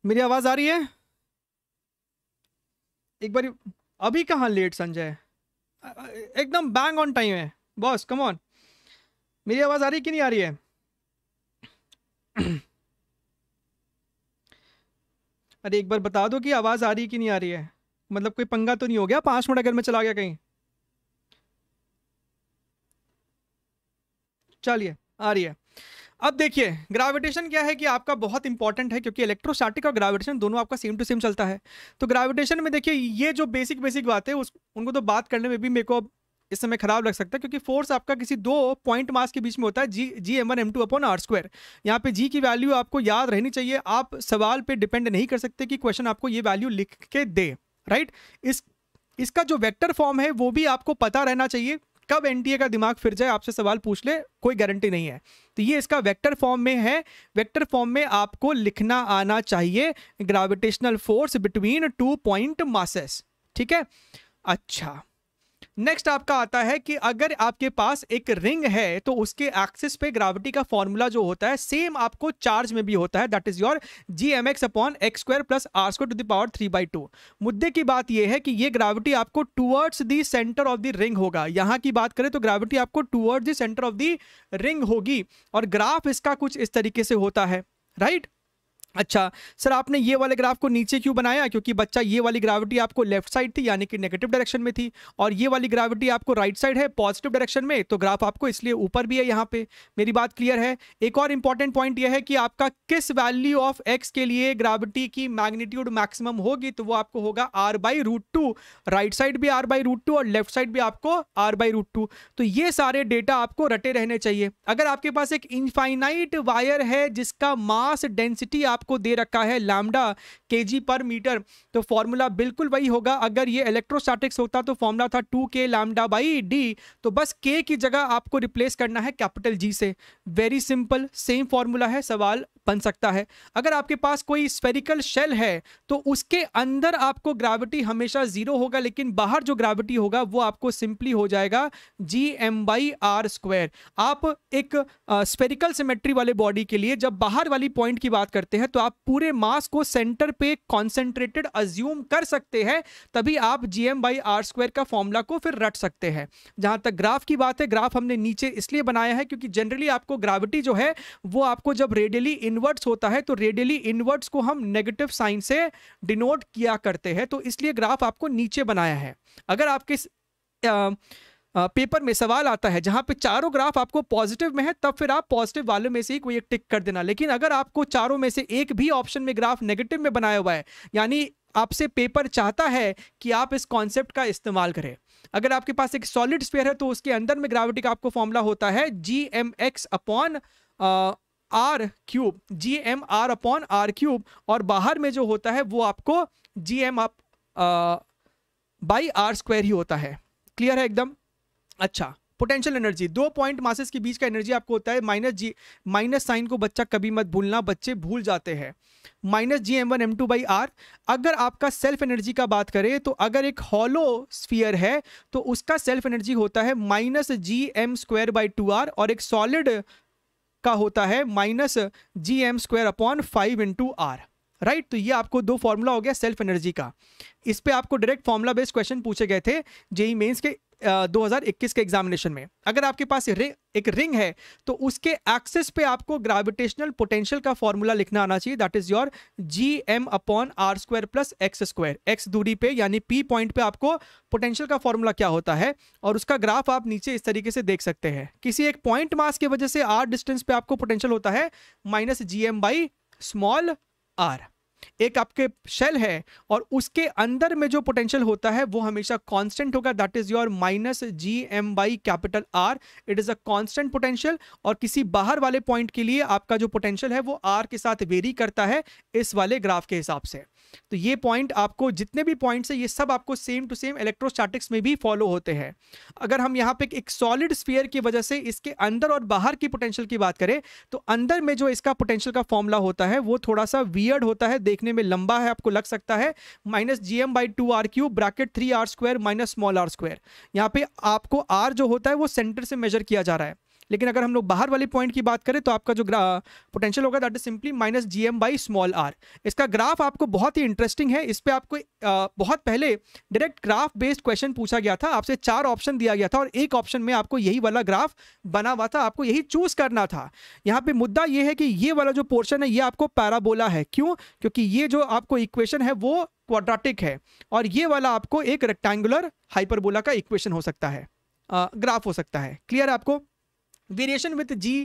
Speaker 1: मेरी आवाज आ रही है एक बार अभी कहाँ लेट संजय एकदम बैंग ऑन टाइम है बॉस कम ऑन मेरी आवाज आ रही कि नहीं आ रही है अरे एक बार बता दो कि आवाज आ रही कि नहीं आ रही है मतलब कोई पंगा तो नहीं हो गया पांच मिनट अगर मैं चला गया कहीं चलिए आ रही है अब देखिए ग्रेविटेशन क्या है कि आपका बहुत इंपॉर्टेंट है क्योंकि इलेक्ट्रोस्टैटिक और ग्रेविटेशन दोनों आपका सेम टू सेम चलता है तो ग्रेविटेशन में देखिए ये जो बेसिक बेसिक बात है उस उनको तो बात करने में भी मेरे को अब इस समय खराब लग सकता है क्योंकि फोर्स आपका किसी दो पॉइंट मास के बीच में होता है G G M one M two upon R square यहाँ पे जी की वैल्यू आपको याद रहनी चाहिए आप सवाल पे डिपेंड नहीं कर सकते कि क्वेश्चन आपको ये वैल्यू लिख के दे राइट इस इसका जो वेक्टर फॉर्म है वो भी आपको पता रहना चाहिए कब एनटीए का दिमाग फिर जाए आपसे सवाल पूछ ले कोई गारंटी नहीं है तो ये इसका वेक्टर फॉर्म में है वेक्टर फॉर्म में आपको लिखना आना चाहिए gravitational force between two point masses ठीक है अच्छा नेक्स्ट आपका आता है कि अगर आपके पास एक रिंग है तो उसके एक्सिस पे ग्राविटी का फॉर्मूला जो होता है सेम आपको चार्ज में भी होता है that is your G M X upon X square plus R square to the power three by two मुद्दे की बात यह है कि ये ग्राविटी आपको towards the centre of the ring होगा यहां की बात करें तो ग्राविटी आपको टूवर्ड्स देंटर सेंटर ऑफ द रिंग होगी और ग्राफ इसका कुछ इस तरीके से होता है राइट right? अच्छा सर आपने ये वाले ग्राफ को नीचे क्यों बनाया क्योंकि बच्चा ये वाली ग्राविटी आपको लेफ्ट साइड थी यानी कि नेगेटिव डायरेक्शन में थी और ये वाली ग्राविटी आपको राइट साइड है पॉजिटिव डायरेक्शन में तो ग्राफ आपको इसलिए ऊपर भी है यहाँ पे मेरी बात क्लियर है एक और इंपॉर्टेंट पॉइंट यह है कि आपका किस वैल्यू ऑफ एक्स के लिए ग्राविटी की मैग्नीट्यूड मैक्सिमम होगी तो वो आपको होगा R by root two right side भी आर बाई रूट टू और लेफ्ट साइड भी आपको आर बाई रूट टू तो ये सारे डेटा आपको रटे रहने चाहिए अगर आपके पास एक इनफाइनाइट वायर है जिसका मास डेंसिटी आप आपको दे रखा है लामडा के पर मीटर तो फॉर्मूला बिल्कुल वही होगा अगर ये इलेक्ट्रोस्टैटिक्स होता तो फॉर्मूला था टू के लामडा बाई डी तो बस के की जगह आपको रिप्लेस करना है कैपिटल जी से वेरी सिंपल सेम फॉर्मूला है सवाल बन सकता है अगर आपके पास कोई स्फेरिकल शेल है तो उसके अंदर आपको ग्राविटी हमेशा ज़ीरो होगा लेकिन बाहर जो ग्राविटी होगा वो आपको सिंपली हो जाएगा G M by R square आप एक स्फेरिकल सिमेट्री वाले बॉडी के लिए जब बाहर वाली पॉइंट की बात करते हैं तो आप पूरे मास को सेंटर पे कॉन्सेंट्रेटेड अज्यूम कर सकते हैं तभी आप G M by R square का फॉर्मूला को फिर रट सकते हैं जहां तक ग्राफ की बात है ग्राफ हमने नीचे इसलिए बनाया है क्योंकि जनरली आपको ग्राविटी जो है वो आपको जब रेडियली इनवर्ट्स होता है तो रेडियली इनवर्ट्स को हम नेगेटिव साइन से डिनोट किया करते हैं तो इसलिए ग्राफ आपको नीचे बनाया है अगर आपके आ, आ, पेपर में सवाल आता है जहां पे चारों ग्राफ आपको पॉजिटिव में है तब फिर आप पॉजिटिव वाले में से ही कोई एक टिक कर देना लेकिन अगर आपको चारों में से एक भी ऑप्शन में ग्राफ नेगेटिव में बनाया हुआ है यानी आपसे पेपर चाहता है कि आप इस कॉन्सेप्ट का इस्तेमाल करें अगर आपके पास एक सॉलिड स्पेयर है तो उसके अंदर में ग्राविटी का आपको फॉर्मूला होता है G M X upon R cube G M R upon R cube और बाहर में जो होता है वो आपको जी एम आप बाई आर स्क्वायर ही होता है क्लियर है एकदम अच्छा पोटेंशियल एनर्जी दो पॉइंट मासेस के बीच का एनर्जी आपको होता है माइनस जी माइनस साइन को बच्चा कभी मत भूलना बच्चे भूल जाते हैं minus G M one M two by R अगर आपका सेल्फ एनर्जी का बात करें तो अगर एक हॉलो स्फीयर है तो उसका सेल्फ एनर्जी होता है minus G M square by two R और एक सॉलिड का होता है minus G M square upon five into R right तो ये आपको दो फॉर्मूला हो गया सेल्फ एनर्जी का इस पर आपको डायरेक्ट फॉर्मूला बेस्ड क्वेश्चन पूछे गए थे जेई मेन्स के 2021 के एग्जामिनेशन में अगर आपके पास एक रिंग है तो उसके एक्सेस पे आपको ग्रेविटेशनल पोटेंशियल का फॉर्मूला लिखना आना चाहिए that is your G M upon R square plus X square X दूरी पे यानी पी पॉइंट पे आपको पोटेंशियल का फॉर्मूला क्या होता है और उसका ग्राफ आप नीचे इस तरीके से देख सकते हैं किसी एक पॉइंट मास की वजह से आर डिस्टेंस पे आपको पोटेंशियल होता है minus G M by small R एक आपके शेल है और उसके अंदर में जो पोटेंशियल होता है वो हमेशा कांस्टेंट होगा that is your minus G M by capital R it is a constant potential और किसी बाहर वाले पॉइंट के लिए आपका जो पोटेंशियल है वो आर के साथ वेरी करता है इस वाले ग्राफ के हिसाब से तो ये पॉइंट आपको जितने भी पॉइंट्स है ये सब आपको सेम टू सेम इलेक्ट्रोस्टैटिक्स में भी फॉलो होते हैं अगर हम यहाँ पे एक सॉलिड स्फीयर की वजह से इसके अंदर और बाहर की पोटेंशियल की बात करें तो अंदर में जो इसका पोटेंशियल का फॉर्मूला होता है वो थोड़ा सा वियर्ड होता है देखने में लंबा है आपको लग सकता है minus G M by two R cube bracket three R square minus small R square यहाँ पे आपको आर जो होता है वो सेंटर से मेजर किया जा रहा है लेकिन अगर हम लोग बाहर वाले पॉइंट की बात करें तो आपका जो पोटेंशियल होगा that is simply minus G M by small R इसका ग्राफ आपको बहुत ही इंटरेस्टिंग है इस पर आपको आ, बहुत पहले डायरेक्ट ग्राफ बेस्ड क्वेश्चन पूछा गया था आपसे चार ऑप्शन दिया गया था और एक ऑप्शन में आपको यही वाला ग्राफ बना हुआ था आपको यही चूज करना था यहाँ पे मुद्दा ये है कि ये वाला जो पोर्शन है ये आपको पैराबोला है क्यों क्योंकि ये जो आपको इक्वेशन है वो क्वाड्रेटिक है और ये वाला आपको एक रेक्टेंगुलर हाइपरबोला का इक्वेशन हो सकता है ग्राफ हो सकता है क्लियर आपको variation with G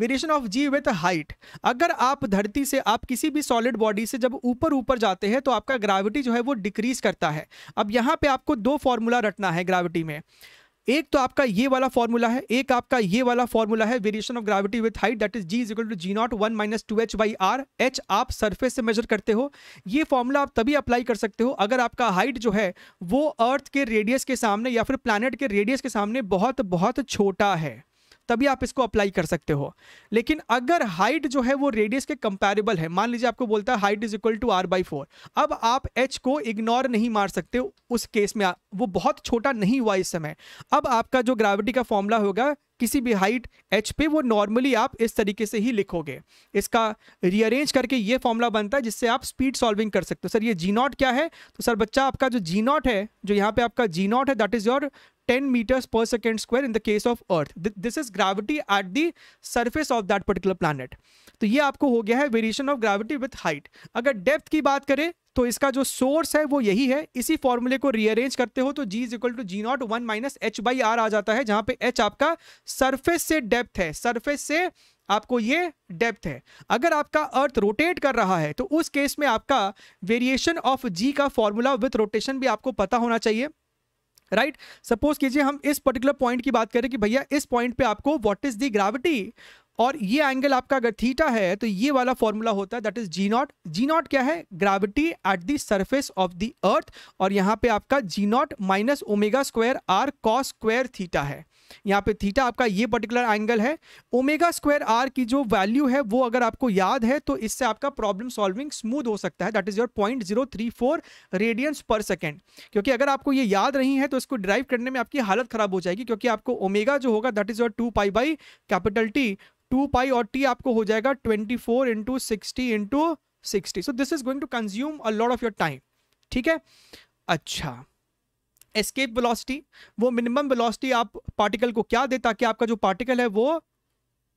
Speaker 1: variation of G with height अगर आप धरती से आप किसी भी सॉलिड बॉडी से जब ऊपर ऊपर जाते हैं तो आपका ग्राविटी जो है वो डिक्रीज करता है अब यहाँ पे आपको दो फॉर्मूला रटना है ग्राविटी में एक तो आपका ये वाला फॉर्मूला है एक आपका ये वाला फॉर्मूला है variation of gravity with height that is G is equal to G naught one minus two H by R H आप सरफेस से मेजर करते हो ये फॉर्मूला आप तभी अप्लाई कर सकते हो अगर आपका हाइट जो है वो अर्थ के रेडियस के सामने या फिर प्लानट के रेडियस के सामने बहुत बहुत छोटा है तभी आप इसको अप्लाई कर सकते हो लेकिन अगर हाइट जो है वो रेडियस के कंपेरेबल है मान लीजिए आपको बोलता है height is equal to R by four अब आप एच को इग्नोर नहीं मार सकते उस केस में वो बहुत छोटा नहीं हुआ इस समय अब आपका जो ग्रेविटी का फॉर्मूला होगा किसी भी हाइट एच पे वो नॉर्मली आप इस तरीके से ही लिखोगे इसका रीअरेंज करके ये फॉर्मूला बनता है जिससे आप स्पीड सॉल्विंग कर सकते हो सर ये जी नॉट क्या है तो सर बच्चा आपका जो जी नॉट है जो यहाँ पे आपका जी नॉट है that is your 10 meters per second square in the case of earth this is gravity at the surface of that particular planet तो ये आपको हो गया है variation of gravity with height अगर डेप्थ की बात करें तो इसका जो सोर्स है वो यही है इसी फॉर्मूले को रीअरेंज करते हो तो G is equal to G naught one minus H by R आ जाता है जहां पे एच आपका सरफेस से डेप्थ है सरफेस से आपको ये डेप्थ है अगर आपका अर्थ रोटेट कर रहा है तो उस केस में आपका वेरिएशन ऑफ जी का फॉर्मूला विथ रोटेशन भी आपको पता होना चाहिए राइट सपोज कीजिए हम इस पर्टिकुलर पॉइंट की बात करें कि भैया इस पॉइंट पे आपको व्हाट इज दी ग्रेविटी और ये एंगल आपका अगर थीटा है तो ये वाला फॉर्मूला होता है that is G naught G naught क्या है gravity at the surface of the earth और यहाँ पे आपका G naught minus omega square R cos square theta है यहाँ पे थीटा आपका ये पर्टिकुलर एंगल है ओमेगा स्क्वायर आर की जो वैल्यू है वो अगर आपको याद है तो इससे आपका प्रॉब्लम सॉल्विंग स्मूथ हो सकता है that is your point zero three four radians per second क्योंकि अगर आपको ये याद रही है तो इसको ड्राइव करने में आपकी हालत खराब हो जाएगी क्योंकि आपको ओमेगा जो होगा that is your two pi by capital T two pi और टी आपको हो जाएगा twenty four into sixty into sixty so this is going to consume a lot of your time ठीक है अच्छा एस्केप वेलोसिटी वो मिनिमम वेलोसिटी आप particle को क्या दे ताकि आपका जो पार्टिकल है वो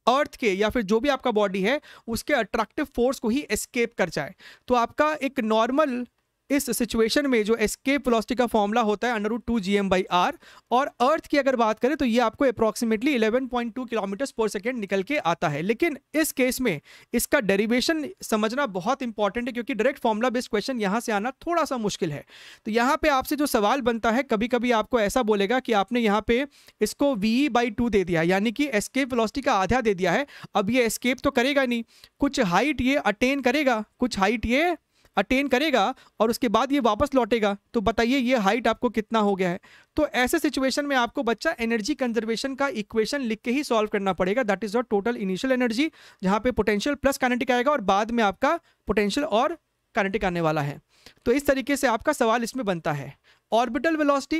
Speaker 1: अर्थ के या फिर जो भी आपका बॉडी है उसके अट्रैक्टिव फोर्स को ही एस्केप कर जाए तो आपका एक नॉर्मल इस सिचुएशन में जो एस्केप वेलोसिटी का फॉर्मूला होता है under root two G M by R और अर्थ की अगर बात करें तो ये आपको अप्रॉक्सीमेटली 11.2 किलोमीटर पर सेकेंड निकल के आता है लेकिन इस केस में इसका डेरिवेशन समझना बहुत इंपॉर्टेंट है क्योंकि डायरेक्ट फॉर्मूला बेस्ड क्वेश्चन यहाँ से आना थोड़ा सा मुश्किल है तो यहाँ पे आपसे जो सवाल बनता है कभी कभी आपको ऐसा बोलेगा कि आपने यहाँ पे इसको वी बाई टू दे दिया यानी कि एस्केप वेलोसिटी का आधा दे दिया है अब ये एस्केप तो करेगा नहीं कुछ हाइट ये अटेन करेगा कुछ हाइट ये अटेन करेगा और उसके बाद ये वापस लौटेगा तो बताइए ये हाइट आपको कितना हो गया है तो ऐसे सिचुएशन में आपको बच्चा एनर्जी कंजर्वेशन का इक्वेशन लिख के ही सॉल्व करना पड़ेगा that is your total initial energy जहाँ पे पोटेंशियल प्लस कानेटिक आएगा और बाद में आपका पोटेंशियल और कानेटिक आने वाला है तो इस तरीके से आपका सवाल इसमें बनता है ऑर्बिटल वेलोसिटी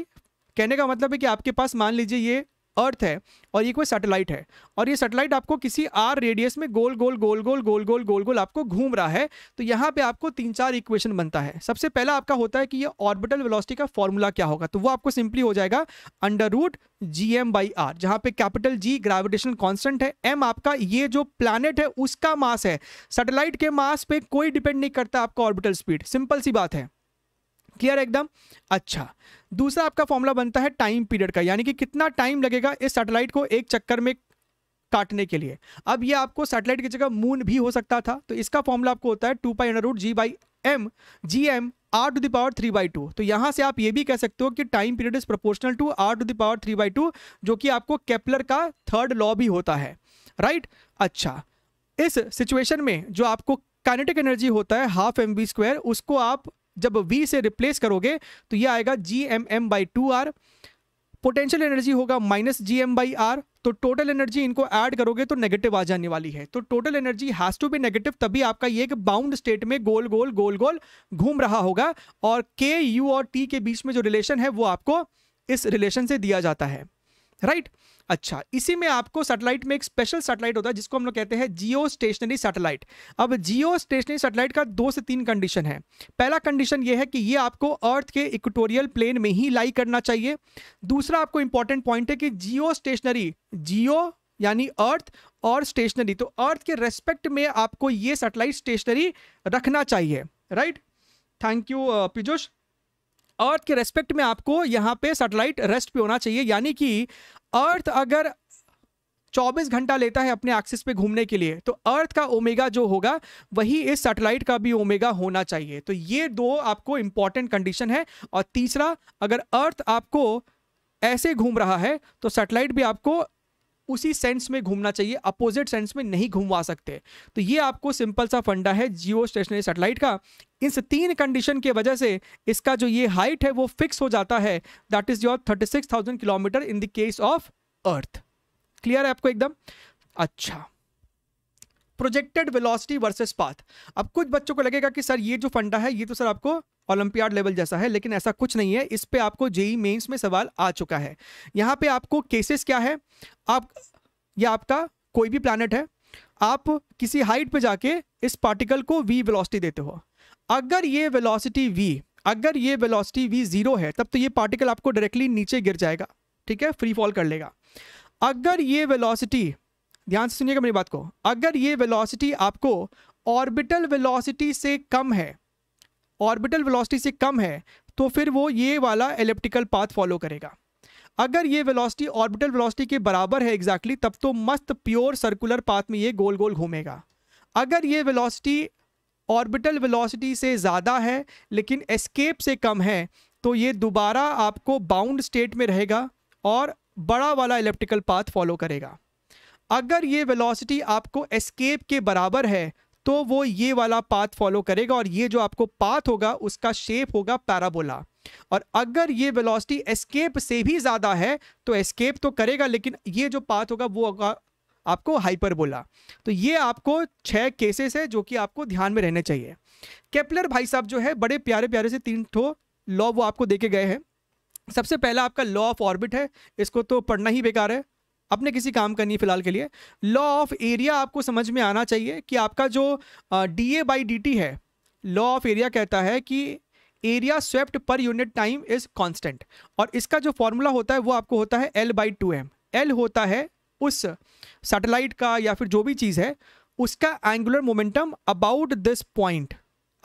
Speaker 1: कहने का मतलब है कि आपके पास मान लीजिए ये अर्थ है और ये कोई सैटेलाइट है और ये सैटेलाइट आपको किसी आर रेडियस में गोल गोल गोल गोल गोल गोल गोल गोल आपको घूम रहा है तो यहाँ पे आपको तीन चार इक्वेशन बनता है सबसे पहला आपका होता है कि ये ऑर्बिटल वेलोसिटी का फॉर्मूला क्या होगा तो वो आपको सिंपली हो जाएगा under root G M by R जहाँ पे कैपिटल जी ग्रेविटेशनल कॉन्स्टेंट है एम आपका ये जो प्लानट है उसका मास है सेटेलाइट के मास पर कोई डिपेंड नहीं करता आपका ऑर्बिटल स्पीड सिंपल सी बात है क्लियर एकदम अच्छा दूसरा आपका फॉर्मूला बनता है टाइम पीरियड का यानी कि कितना टाइम लगेगा इस सैटेलाइट को एक चक्कर में काटने के लिए अब ये आपको सैटेलाइट की जगह मून भी हो सकता था तो इसका फॉर्मूला आपको होता है two pi under root G by M G M R to the power three by two तो यहां से आप ये भी कह सकते हो कि time period is proportional to are to the power three by two जो कि आपको कैपलर का थर्ड लॉ भी होता है राइट अच्छा इस सिचुएशन में जो आपको काइनेटिक एनर्जी होता है हाफ एम बी स्क्वायर उसको आप जब वी से रिप्लेस करोगे तो ये आएगा G M M by two R potential energy होगा minus G M by are तो टोटल एनर्जी इनको ऐड करोगे तो नेगेटिव आ जाने वाली है तो total energy has to be negative तभी आपका ये एक बाउंड स्टेट में गोल गोल गोल गोल घूम रहा होगा और के यू और टी के बीच में जो रिलेशन है वो आपको इस रिलेशन से दिया जाता है राइट अच्छा इसी में आपको सैटेलाइट में एक स्पेशल सैटेलाइट होता है जिसको हम लोग कहते हैं जियो स्टेशनरी सैटेलाइट अब जियो स्टेशनरी सैटेलाइट का दो से तीन कंडीशन है पहला कंडीशन ये है कि ये आपको अर्थ के इक्वेटोरियल प्लेन में ही लाई करना चाहिए दूसरा आपको इंपॉर्टेंट पॉइंट है कि जियो स्टेशनरी जियो यानी अर्थ और स्टेशनरी तो अर्थ के रेस्पेक्ट में आपको ये सैटेलाइट स्टेशनरी रखना चाहिए right thank you Pijush earth के रेस्पेक्ट में आपको यहां पे सैटेलाइट रेस्ट पे होना चाहिए यानी कि अर्थ अगर 24 घंटा लेता है अपने एक्सिस पे घूमने के लिए तो अर्थ का ओमेगा जो होगा वही इस सैटेलाइट का भी ओमेगा होना चाहिए तो ये दो आपको इंपॉर्टेंट कंडीशन है और तीसरा अगर अर्थ आपको ऐसे घूम रहा है तो सैटेलाइट भी आपको उसी सेंस में घूमना चाहिए अपोजिट सेंस में नहीं घूमवा सकते तो ये आपको सिंपल सा फंडा है जियो स्टेशनरी सेटेलाइट का इस तीन कंडीशन की वजह से इसका जो ये हाइट है वो फिक्स हो जाता है that is your thirty six thousand kilometre in the case of earth clear है आपको एकदम अच्छा प्रोजेक्टेड वेलोसिटी वर्सेस पाथ अब कुछ बच्चों को लगेगा कि सर ये जो फंडा है ये तो सर आपको ओलंपियाड लेवल जैसा है लेकिन ऐसा कुछ नहीं है इस पे आपको जेई मेंस में सवाल आ चुका है यहाँ पे आपको केसेस क्या है आप या आपका कोई भी प्लानट है आप किसी हाइट पे जाके इस पार्टिकल को वी वेलोसिटी देते हो अगर ये वेलोसिटी वी अगर ये वेलोसिटी वी जीरो है तब तो ये पार्टिकल आपको डायरेक्टली नीचे गिर जाएगा ठीक है फ्री फॉल कर लेगा अगर ये वेलोसिटी ध्यान से सुनिएगा मेरी बात को अगर ये वेलोसिटी आपको ऑर्बिटल वेलोसिटी से कम है ऑर्बिटल वेलोसिटी से कम है तो फिर वो ये वाला एलिप्टिकल पाथ फॉलो करेगा अगर ये वेलोसिटी ऑर्बिटल वेलोसिटी के बराबर है एग्जैक्टली exactly, तब तो मस्त प्योर सर्कुलर पाथ में ये गोल गोल घूमेगा अगर ये वेलोसिटी ऑर्बिटल वेलोसिटी से ज़्यादा है लेकिन एस्केप से कम है तो ये दोबारा आपको बाउंड स्टेट में रहेगा और बड़ा वाला इलेप्टिकल पाथ फॉलो करेगा अगर ये वेलोसिटी आपको एस्केप के बराबर है तो वो ये वाला पाथ फॉलो करेगा और ये जो आपको पाथ होगा उसका शेप होगा पैराबोला और अगर ये वेलोसिटी एस्केप से भी ज़्यादा है तो एस्केप तो करेगा लेकिन ये जो पाथ होगा वो होगा आपको हाइपरबोला तो ये आपको छः केसेस है जो कि आपको ध्यान में रहने चाहिए केपलर भाई साहब जो है बड़े प्यारे प्यारे से तीन ठो लॉ वो आपको देखे गए हैं सबसे पहला आपका लॉ ऑफ ऑर्बिट है इसको तो पढ़ना ही बेकार है अपने किसी काम का नहीं फिलहाल के लिए लॉ ऑफ एरिया आपको समझ में आना चाहिए कि आपका जो D A by D T है लॉ ऑफ एरिया कहता है कि area swept per unit time is constant और इसका जो फॉर्मूला होता है वो आपको होता है L by two M L होता है उस सैटेलाइट का या फिर जो भी चीज़ है उसका angular momentum about this point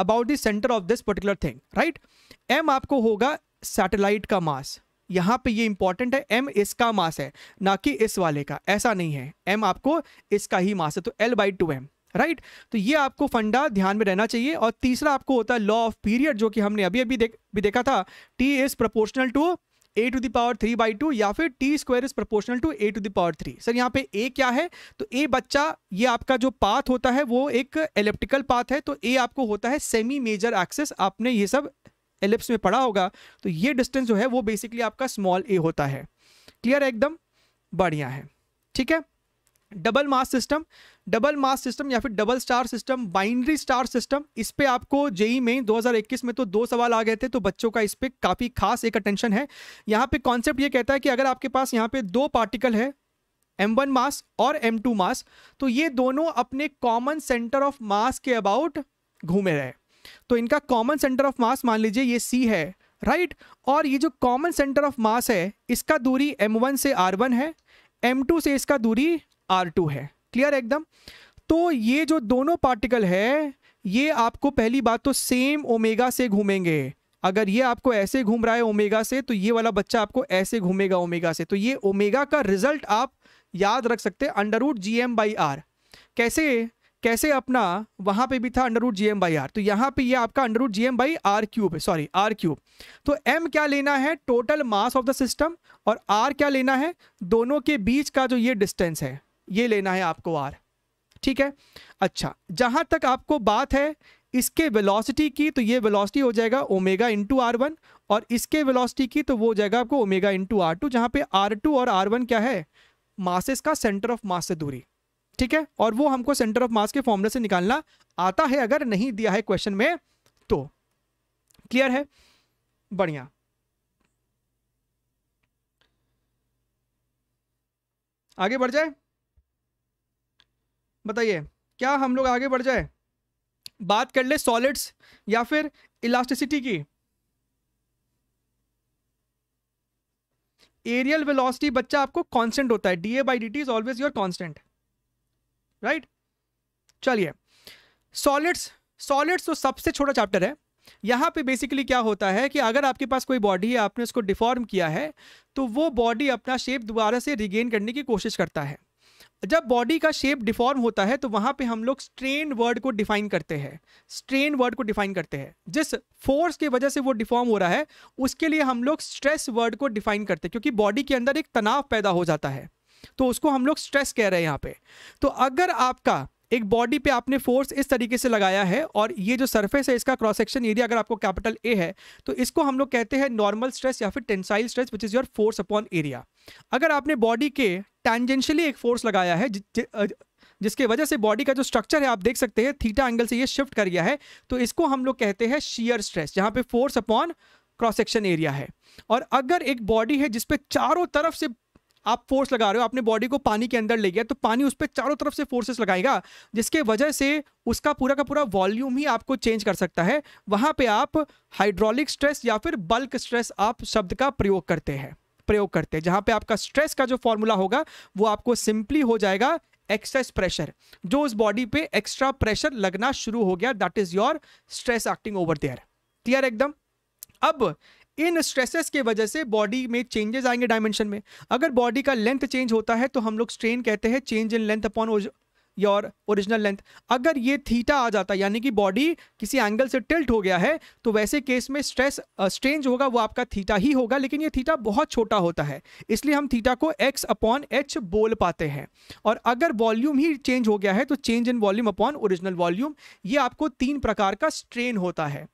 Speaker 1: about the centre of this particular thing right M आपको होगा सैटेलाइट का मास यहाँ पे ये इंपॉर्टेंट है एम इसका मास है ना कि इस वाले का ऐसा नहीं है एम आपको इसका ही मास है तो L by two M right तो ये आपको फंडा ध्यान में रहना चाहिए और तीसरा आपको होता है लॉ ऑफ पीरियड जो कि हमने अभी अभी देख भी देखा था T is proportional to A to power three by two या फिर T square is proportional to A to power three sir यहाँ पे ए क्या है तो ए बच्चा ये आपका जो पाथ होता है वो एक एलिप्टिकल पाथ है तो ए आपको होता है सेमी मेजर एक्सेस आपने ये सब एलिप्स में पड़ा होगा तो ये डिस्टेंस जो है वो बेसिकली आपका स्मॉल ए होता है क्लियर है एकदम बढ़िया है ठीक है double mass system double mass system या फिर double star system binary star system इस पे आपको जेई e में 2021 में तो दो सवाल आ गए थे तो बच्चों का इस पे काफ़ी खास एक अटेंशन है यहाँ पे कॉन्सेप्ट ये कहता है कि अगर आपके पास यहाँ पे दो पार्टिकल है M1 मास और M2 मास तो ये दोनों अपने कॉमन सेंटर ऑफ मास के अबाउट घूमे रहे तो इनका कॉमन सेंटर ऑफ मास मान लीजिए ये सी है राइट right? और ये जो कॉमन सेंटर ऑफ मास है इसका दूरी एम से आर है एम से इसका दूरी आर है क्लियर एकदम तो ये जो दोनों पार्टिकल है ये आपको पहली बात तो सेम ओमेगा से घूमेंगे अगर ये आपको ऐसे घूम रहा है ओमेगा से तो ये वाला बच्चा आपको ऐसे घूमेगा ओमेगा से तो ये ओमेगा का रिजल्ट आप याद रख सकते हैं under root G M by R कैसे कैसे अपना वहां पे भी था under root G M by are तो यहाँ पे ये यह आपका under root G M by R cube है सॉरी आर क्यूब तो एम क्या लेना है total mass of the system और आर क्या लेना है दोनों के बीच का जो ये डिस्टेंस है ये लेना है आपको आर ठीक है अच्छा जहां तक आपको बात है इसके वेलोसिटी की तो ये वेलोसिटी हो जाएगा ओमेगा इंटू आर वन और इसके वेलोसिटी की तो वो हो जाएगा आपको ओमेगा इंटू आर टू जहाँ पे आर टू और आर वन क्या है मासेस का सेंटर ऑफ मास से दूरी ठीक है और वो हमको सेंटर ऑफ मास के फॉर्मूले से निकालना आता है अगर नहीं दिया है क्वेश्चन में तो क्लियर है बढ़िया आगे बढ़ जाए बताइए क्या हम लोग आगे बढ़ जाए बात कर ले सॉलिड्स या फिर इलास्टिसिटी की एरियल वेलोसिटी बच्चा आपको कांस्टेंट होता है D A by D T is always your constant right चलिए सॉलिड्स सॉलिड्स तो सबसे छोटा चैप्टर है यहाँ पे बेसिकली क्या होता है कि अगर आपके पास कोई बॉडी है आपने उसको डिफॉर्म किया है तो वो बॉडी अपना शेप दोबारा से रिगेन करने की कोशिश करता है जब बॉडी का शेप डिफॉर्म होता है तो वहाँ पे हम लोग स्ट्रेन वर्ड को डिफाइन करते हैं स्ट्रेन वर्ड को डिफाइन करते हैं जिस फोर्स की वजह से वो डिफॉर्म हो रहा है उसके लिए हम लोग स्ट्रेस वर्ड को डिफाइन करते हैं क्योंकि बॉडी के अंदर एक तनाव पैदा हो जाता है तो उसको हम लोग स्ट्रेस कह रहे हैं यहाँ पे तो अगर आपका एक बॉडी पे आपने फोर्स इस तरीके से लगाया है और ये जो सरफेस है इसका क्रॉस सेक्शन एरिया अगर आपको कैपिटल ए है तो इसको हम लोग कहते हैं नॉर्मल स्ट्रेस या फिर tensile stress which is your force upon area अगर आपने बॉडी के टेंजेंशियली एक फोर्स लगाया है जिसके वजह से बॉडी का जो स्ट्रक्चर है आप देख सकते हैं थीटा एंगल से ये शिफ्ट कर गया है तो इसको हम लोग कहते हैं शीयर स्ट्रेस जहाँ पे force upon cross section area है और अगर एक बॉडी है जिसपे चारों तरफ से आप फोर्स लगा रहे हो आपने बॉडी को पानी के अंदर ले गया तो पानी उस पर चारों तरफ से फोर्सेस लगाएगा जिसके वजह से उसका पूरा का पूरा वॉल्यूम ही आपको चेंज कर सकता है वहां पे आप हाइड्रोलिक स्ट्रेस या फिर बल्क स्ट्रेस आप शब्द का प्रयोग करते हैं प्रयोग करते हैं जहां पे आपका स्ट्रेस का जो फॉर्मूला होगा वो आपको सिंपली हो जाएगा एक्सेस प्रेशर जो उस बॉडी पे एक्स्ट्रा प्रेशर लगना शुरू हो गया that is your stress acting over there clear एकदम अब इन स्ट्रेसेस के वजह से बॉडी में चेंजेस आएंगे डायमेंशन में अगर बॉडी का लेंथ चेंज होता है तो हम लोग स्ट्रेन कहते हैं change in length upon your original length अगर ये थीटा आ जाता है यानी कि बॉडी किसी एंगल से टिल्ट हो गया है तो वैसे केस में स्ट्रेस स्ट्रेंज होगा वो आपका थीटा ही होगा लेकिन ये थीटा बहुत छोटा होता है इसलिए हम थीटा को एक्स अपॉन एच बोल पाते हैं और अगर वॉल्यूम ही चेंज हो गया है तो change in volume upon original volume ये आपको तीन प्रकार का स्ट्रेन होता है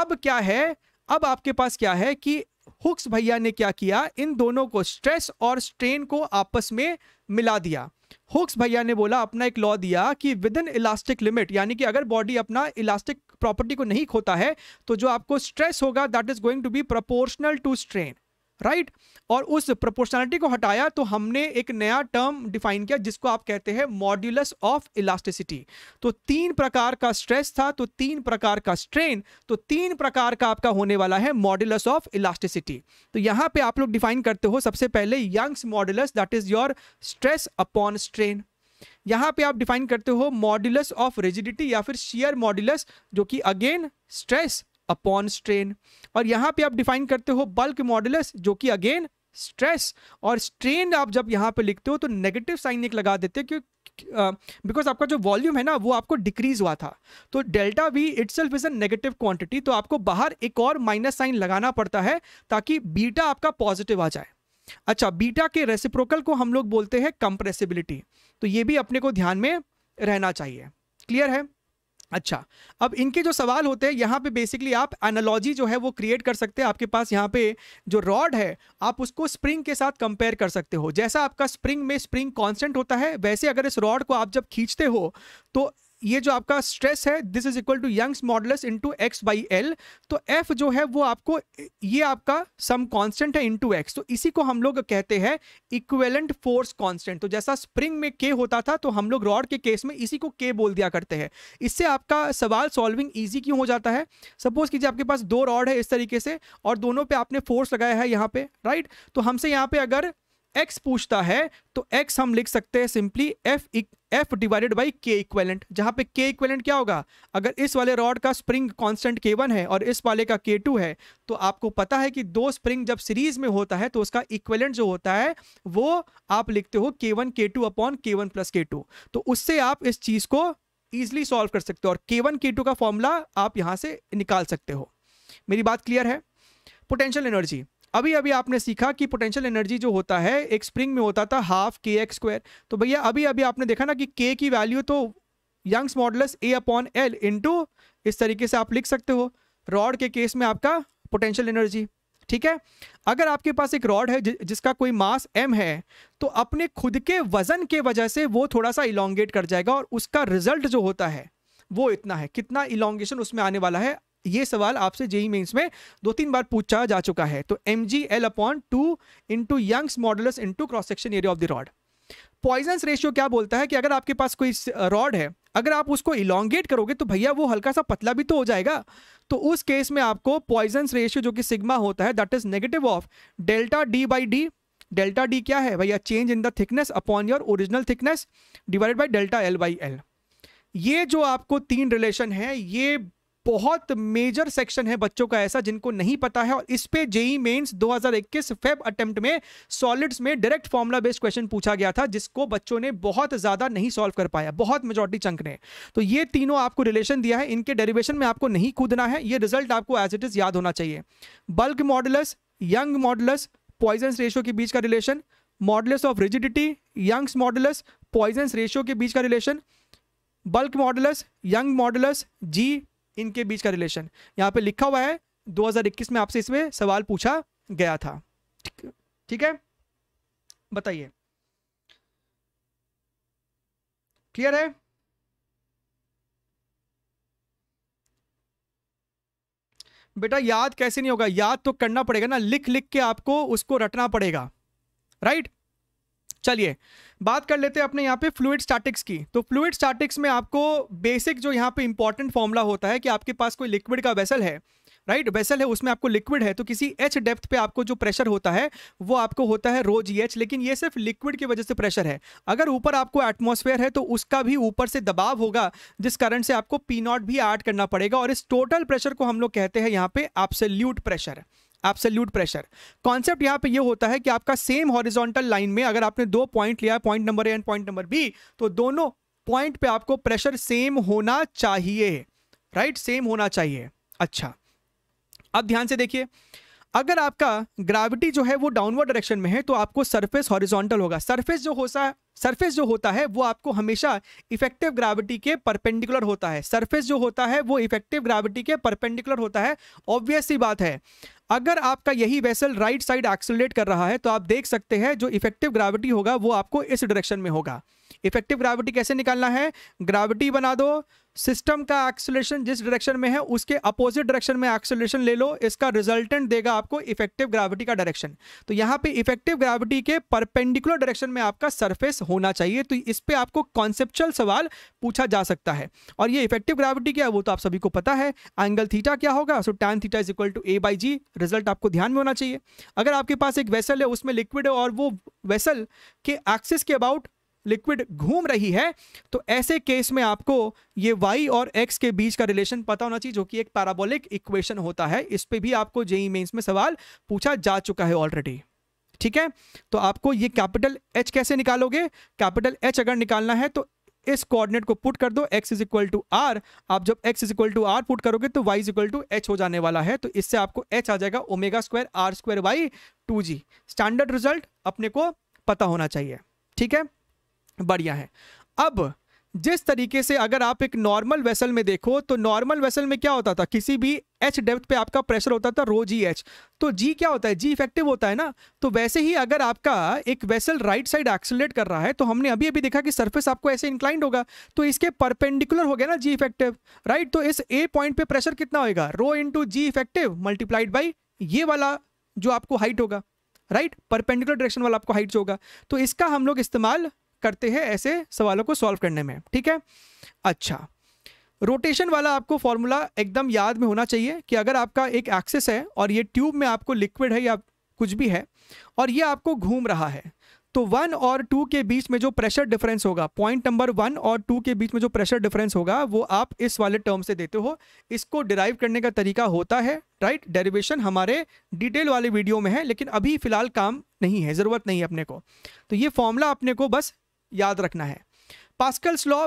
Speaker 1: अब क्या है अब आपके पास क्या है कि हुक्स भैया ने क्या किया इन दोनों को स्ट्रेस और स्ट्रेन को आपस में मिला दिया हुक्स भैया ने बोला अपना एक लॉ दिया कि विद इन इलास्टिक लिमिट यानी कि अगर बॉडी अपना इलास्टिक प्रॉपर्टी को नहीं खोता है तो जो आपको स्ट्रेस होगा that is going to be proportional to strain right और उस प्रोपोर्शनलिटी को हटाया तो हमने एक नया टर्म डिफाइन किया जिसको आप कहते हैं मॉड्यूलस ऑफ इलास्टिसिटी तो तीन प्रकार का स्ट्रेस था तो तीन प्रकार का स्ट्रेन तो तीन प्रकार का आपका होने वाला है मॉड्यूलस ऑफ इलास्टिसिटी तो यहां पे आप लोग डिफाइन करते हो सबसे पहले Young's modulus that is your stress upon strain यहां पे आप डिफाइन करते हो मॉड्यूलस ऑफ रिजिडिटी या फिर शेयर मॉड्यूलस जो कि अगेन स्ट्रेस अपॉन स्ट्रेन और यहाँ पे आप डिफाइन करते हो बल्क मॉडुलस जो कि अगेन स्ट्रेस और स्ट्रेन आप जब यहाँ पे लिखते हो तो नेगेटिव साइन एक लगा देते हो क्योंकि बिकॉज uh, आपका जो वॉल्यूम है ना वो आपको डिक्रीज हुआ था तो delta V itself is a negative quantity तो आपको बाहर एक और माइनस साइन लगाना पड़ता है ताकि बीटा आपका पॉजिटिव आ जाए अच्छा बीटा के रेसिप्रोकल को हम लोग बोलते हैं कंप्रेसिबिलिटी तो ये भी अपने को ध्यान में रहना चाहिए क्लियर है अच्छा अब इनके जो सवाल होते हैं यहाँ पे बेसिकली आप एनालॉजी जो है वो क्रिएट कर सकते हैं आपके पास यहाँ पे जो रॉड है आप उसको स्प्रिंग के साथ कंपेयर कर सकते हो जैसा आपका स्प्रिंग में स्प्रिंग कांस्टेंट होता है वैसे अगर इस रॉड को आप जब खींचते हो तो ये जो आपका स्ट्रेस है this is equal to Young's modulus into X by L तो एफ जो है वो आपको ये आपका सम कांस्टेंट है इंटू एक्स तो इसी को हम लोग कहते हैं इक्वेलेंट फोर्स कांस्टेंट तो जैसा स्प्रिंग में के होता था तो हम लोग रॉड के केस में इसी को के बोल दिया करते हैं इससे आपका सवाल सॉल्विंग ईजी क्यों हो जाता है सपोज कीजिए आपके पास दो रॉड है इस तरीके से और दोनों पे आपने फोर्स लगाया है यहाँ पे राइट तो हमसे यहाँ पे अगर एक्स पूछता है तो एक्स हम लिख सकते हैं simply F F divided by के इक्वेलेंट जहां पे के इक्वेलेंट क्या होगा अगर इस वाले रॉड का स्प्रिंग कांस्टेंट के वन है और इस वाले का के टू है तो आपको पता है कि दो स्प्रिंग जब सीरीज में होता है तो उसका इक्वेलेंट जो होता है वो आप लिखते हो K one K two upon K one plus के टू तो उससे आप इस चीज को ईजिली सॉल्व कर सकते हो और के वन के टू का फॉर्मूला आप यहां से निकाल सकते हो मेरी बात क्लियर है पोटेंशियल एनर्जी अभी अभी आपने सीखा कि पोटेंशियल एनर्जी जो होता है एक स्प्रिंग में होता था हाफ के एक्स स्क्वायर तो भैया अभी अभी आपने देखा ना कि के की वैल्यू तो Young's modulus A upon L into इस तरीके से आप लिख सकते हो रॉड के केस में आपका पोटेंशियल एनर्जी ठीक है अगर आपके पास एक रॉड है जि जिसका कोई मास एम है तो अपने खुद के वजन के वजह से वो थोड़ा सा इलोंगेट कर जाएगा और उसका रिजल्ट जो होता है वो इतना है कितना इलांगेशन उसमें आने वाला है ये सवाल आपसे जेई मेंस में दो तीन बार पूछा जा चुका है तो M G L upon two into Young's modulus into cross section area of the rod Poisson's ratio क्या बोलता है कि अगर आपके पास कोई रॉड है अगर आप उसको इलांगेट करोगे तो भैया वो हल्का सा पतला भी तो हो जाएगा तो उस केस में आपको पॉइजन्स रेशियो जो कि सिग्मा होता है that is negative of delta D by D delta D क्या है भैया change in the thickness upon your original thickness divided by delta L by L ये जो आपको तीन रिलेशन है ये बहुत मेजर सेक्शन है बच्चों का ऐसा जिनको नहीं पता है और इस पे जेई मेंस 2021 फेब अटेम्प्ट में सॉलिड्स में डायरेक्ट फॉर्मुला बेस्ड क्वेश्चन पूछा गया था जिसको बच्चों ने बहुत ज्यादा नहीं सॉल्व कर पाया बहुत मेजोरिटी चंक ने तो ये तीनों आपको रिलेशन दिया है इनके डेरिवेशन में आपको नहीं कूदना है ये रिजल्ट आपको एज इट इज याद होना चाहिए bulk modulus Young modulus Poisson ratio के बीच का relation modulus of rigidity Young's modulus Poisson ratio के बीच का relation bulk modulus Young modulus G इनके बीच का रिलेशन यहाँ पे लिखा हुआ है 2021 में आपसे इसमें सवाल पूछा गया था ठीक है बताइए क्लियर है बेटा याद कैसे नहीं होगा याद तो करना पड़ेगा ना लिख लिख के आपको उसको रटना पड़ेगा राइट चलिए बात कर लेते हैं अपने यहाँ पे फ्लूड स्टैटिक्स की तो फ्लूड स्टैटिक्स में आपको बेसिक जो यहाँ पे इंपॉर्टेंट फॉर्मूला होता है कि आपके पास कोई लिक्विड का वेसल है राइट right? वेसल है उसमें आपको लिक्विड है तो किसी एच डेप्थ पे आपको जो प्रेशर होता है वो आपको होता है रोज एच लेकिन ये सिर्फ लिक्विड की वजह से प्रेशर है अगर ऊपर आपको एटमॉस्फेयर है तो उसका भी ऊपर से दबाव होगा जिस कारण से आपको पी नॉट भी ऐड करना पड़ेगा और इस टोटल प्रेशर को हम लोग कहते हैं यहाँ पे absolute pressure absolute pressure concept यहाँ पे ये यह होता है कि आपका सेम हॉरिजॉन्टल लाइन में अगर आपने दो पॉइंट लिया है point number A and point number B तो दोनों पॉइंट पे आपको प्रेशर सेम होना चाहिए राइट right? सेम होना चाहिए अच्छा अब ध्यान से देखिए अगर आपका ग्राविटी जो है वो डाउनवर्ड डायरेक्शन में है तो आपको सरफेस हॉरिजॉन्टल होगा सरफेस जो होता है सरफेस जो होता है वो आपको हमेशा इफेक्टिव ग्राविटी के परपेंडिकुलर होता है सरफेस जो होता है वो इफेक्टिव ग्राविटी के परपेंडिकुलर होता है ऑब्वियस ही बात है अगर आपका यही वेसल राइट साइड एक्सलेट कर रहा है तो आप देख सकते हैं जो इफेक्टिव ग्राविटी होगा वो आपको इस डायरेक्शन में होगा इफेक्टिव ग्राविटी कैसे निकालना है ग्राविटी बना दो सिस्टम का एक्सोलेशन जिस डायरेक्शन में है उसके अपोजिट डायरेक्शन में एक्सोलेशन ले लो इसका रिजल्टेंट देगा आपको इफेक्टिव ग्राविटी का डायरेक्शन तो यहाँ पे इफेक्टिव ग्राविटी के परपेंडिकुलर डायरेक्शन में आपका सरफेस होना चाहिए तो इस पर आपको कॉन्सेप्चुअल सवाल पूछा जा सकता है और ये इफेक्टिव ग्राविटी क्या है वो तो आप सभी को पता है एंगल थीटा क्या होगा so tan theta is equal to A by G result आपको ध्यान में होना चाहिए अगर आपके पास एक वेसल है उसमें लिक्विड है और वो वेसल के एक्सिस के अबाउट लिक्विड घूम रही है तो ऐसे केस में आपको ये वाई और एक्स के बीच का रिलेशन पता होना चाहिए जो कि एक पैराबोलिक इक्वेशन होता है इस पर भी आपको जेई मेन्स e में सवाल पूछा जा चुका है ऑलरेडी ठीक है तो आपको ये कैपिटल एच कैसे निकालोगे कैपिटल एच अगर निकालना है तो इस कोऑर्डिनेट को पुट कर दो x is equal to R आप जब x is equal to R put करोगे तो y is equal to H हो जाने वाला है तो इससे आपको h आ जाएगा omega square R square by two G standard result अपने को पता होना चाहिए ठीक है बढ़िया है अब जिस तरीके से अगर आप एक नॉर्मल वेसल में देखो तो नॉर्मल वेसल में क्या होता था किसी भी एच डेप्थ पे आपका प्रेशर होता था रो जी एच तो जी क्या होता है जी इफेक्टिव होता है ना तो वैसे ही अगर आपका एक वेसल राइट साइड एक्सलेट कर रहा है तो हमने अभी अभी देखा कि सरफेस आपको ऐसे इंक्लाइंड होगा तो इसके परपेंडिकुलर हो गया ना जी इफेक्टिव राइट तो इस ए पॉइंट पे प्रेशर कितना होगा rho into ji effective multiplied by ये वाला जो आपको हाइट होगा राइट परपेंडिकुलर डायरेक्शन वाला आपको हाइट होगा तो इसका हम लोग इस्तेमाल करते हैं ऐसे सवालों को सॉल्व करने में ठीक है अच्छा रोटेशन वाला आपको फॉर्मूला एकदम याद में होना चाहिए कि अगर आपका एक एक्सेस है और ये ट्यूब में आपको लिक्विड है या कुछ भी है और ये आपको घूम रहा है तो वन और टू के बीच में जो प्रेशर डिफरेंस होगा पॉइंट नंबर वन और टू के बीच में जो प्रेशर डिफरेंस होगा वो आप इस वाले टर्म से देते हो इसको डिराइव करने का तरीका होता है राइट डेरिवेशन हमारे डिटेल वाले वीडियो में है लेकिन अभी फिलहाल काम नहीं है ज़रूरत नहीं है अपने को तो ये फॉर्मूला अपने को बस याद रखना है Pascal's law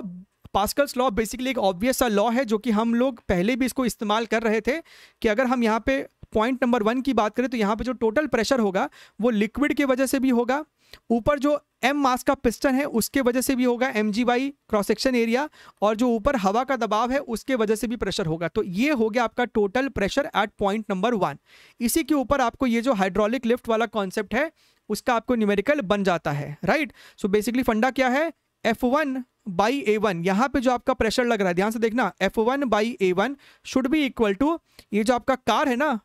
Speaker 1: Pascal's law basically एक ऑब्वियस सा लॉ है जो कि हम लोग पहले भी इसको इस्तेमाल कर रहे थे कि अगर हम यहाँ पे पॉइंट नंबर वन की बात करें तो यहाँ पे जो टोटल प्रेशर होगा वो लिक्विड की वजह से भी होगा ऊपर जो एम मास का पिस्टन है उसके वजह से भी होगा M G Y cross section area और जो ऊपर हवा का दबाव है उसके वजह से भी प्रेशर होगा तो ये हो गया आपका total pressure at point number one इसी के ऊपर आपको ये जो हाइड्रोलिक लिफ्ट वाला कॉन्सेप्ट है उसका आपको न्यूमेरिकल बन जाता है राइट सो बेसिकली फंडा क्या है F one by A one यहाँ पे जो आपका प्रेशर लग रहा है ध्यान से देखना F one by A one should be equal to ये जो आपका कार है ना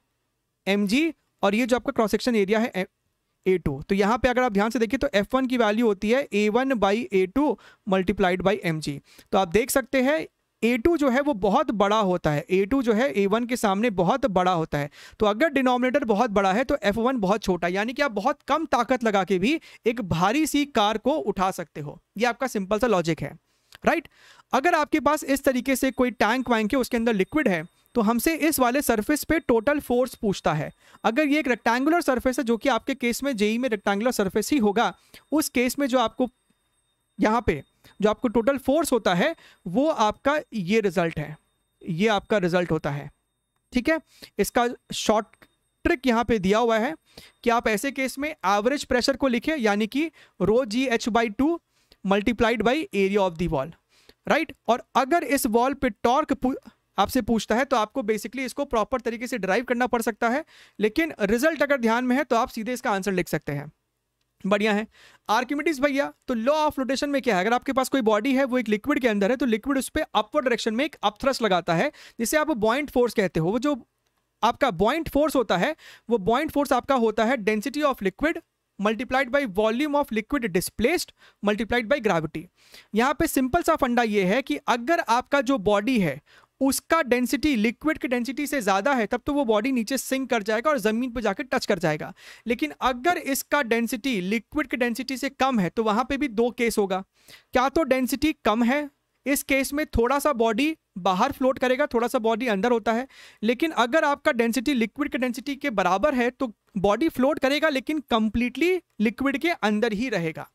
Speaker 1: एम जी और ये जो आपका क्रॉस सेक्शन एरिया है ए टू तो यहाँ पे अगर आप ध्यान से देखिए तो एफ वन की वैल्यू होती है A one by A two multiplied by M G तो आप देख सकते हैं ए टू जो है वो बहुत बड़ा होता है ए टू जो है ए वन के सामने बहुत बड़ा होता है तो अगर डिनोमिनेटर बहुत बड़ा है तो एफ वन बहुत छोटा यानी कि आप बहुत कम ताकत लगा के भी एक भारी सी कार को उठा सकते हो ये आपका सिंपल सा लॉजिक है राइट अगर आपके पास इस तरीके से कोई टैंक वैंक है उसके अंदर लिक्विड है तो हमसे इस वाले सरफेस पे टोटल फोर्स पूछता है अगर ये एक रेक्टेंगुलर सरफेस है जो कि आपके केस में जेई e में रेक्टेंगुलर सरफेस ही होगा उस केस में जो आपको यहाँ पे जो आपको टोटल फोर्स होता है वो आपका ये रिजल्ट है ये आपका रिजल्ट होता है ठीक है इसका शॉर्ट ट्रिक यहाँ पे दिया हुआ है कि आप ऐसे केस में एवरेज प्रेशर को लिखें यानी कि rho G H by two multiplied by area of the wall right और अगर इस वॉल पे टॉर्क आपसे पूछता है तो आपको बेसिकली इसको प्रॉपर तरीके से ड्राइव करना पड़ सकता है लेकिन रिजल्ट अगर ध्यान में है तो आप सीधे इसका आंसर लिख सकते हैं बढ़िया है आर्किमिडीज भैया तो लॉ ऑफ रोटेशन में क्या है अगर आपके पास कोई बॉडी है वो एक लिक्विड के अंदर है तो लिक्विड उस पर अपवर्ड डायरेक्शन में एक अपथ्रस्ट लगाता है जिसे आप बॉइंट फोर्स कहते हो वो जो आपका बॉइंट फोर्स होता है वो बॉइंट फोर्स आपका होता है density of liquid multiplied by volume of liquid displaced multiplied by gravity यहाँ पे सिंपल सा फंडा ये है कि अगर आपका जो बॉडी है उसका डेंसिटी लिक्विड की डेंसिटी से ज़्यादा है तब तो वो बॉडी नीचे सिंक कर जाएगा और ज़मीन पर जाकर टच कर जाएगा लेकिन अगर इसका डेंसिटी लिक्विड की डेंसिटी से कम है तो वहाँ पे भी दो केस होगा क्या तो डेंसिटी कम है इस केस में थोड़ा सा बॉडी बाहर फ्लोट करेगा थोड़ा सा बॉडी अंदर होता है लेकिन अगर आपका डेंसिटी लिक्विड के डेंसिटी के बराबर है तो बॉडी फ्लोट करेगा लेकिन कंप्लीटली लिक्विड के अंदर ही रहेगा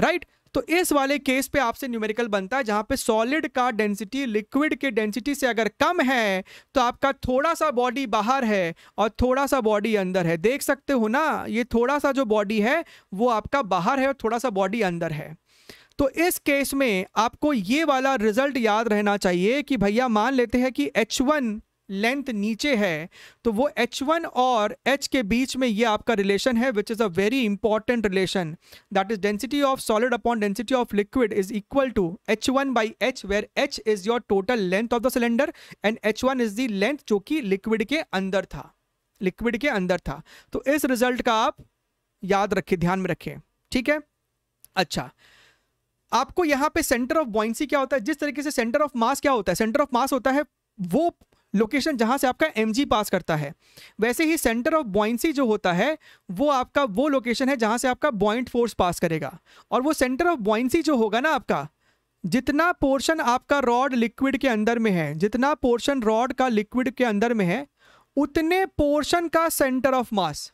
Speaker 1: राइट right? तो इस वाले केस पे आपसे न्यूमेरिकल बनता है जहां पे सॉलिड का डेंसिटी लिक्विड के डेंसिटी से अगर कम है तो आपका थोड़ा सा बॉडी बाहर है और थोड़ा सा बॉडी अंदर है देख सकते हो ना ये थोड़ा सा जो बॉडी है वो आपका बाहर है और थोड़ा सा बॉडी अंदर है तो इस केस में आपको ये वाला रिजल्ट याद रहना चाहिए कि भैया मान लेते हैं कि H1 लेंथ नीचे है तो वो एच वन और एच के बीच में ये आपका रिलेशन है which is a very important relation that is density of solid upon density of liquid is equal to H one by H where H is your total length of the cylinder and H one is the length जो कि liquid के अंदर था liquid के अंदर था तो इस रिजल्ट का आप याद रखें ध्यान में रखें ठीक है अच्छा आपको यहाँ पे सेंटर ऑफ बॉइंसी क्या होता है जिस तरीके से सेंटर ऑफ मास क्या होता है सेंटर ऑफ मास होता है वो लोकेशन जहाँ से आपका एम पास करता है वैसे ही सेंटर ऑफ बॉइंसी जो होता है वो आपका वो लोकेशन है जहाँ से आपका बॉइंट फोर्स पास करेगा और वो सेंटर ऑफ बॉइंसी जो होगा ना आपका जितना पोर्शन आपका रॉड लिक्विड के अंदर में है जितना पोर्शन रॉड का लिक्विड के अंदर में है उतने पोर्शन का सेंटर ऑफ मास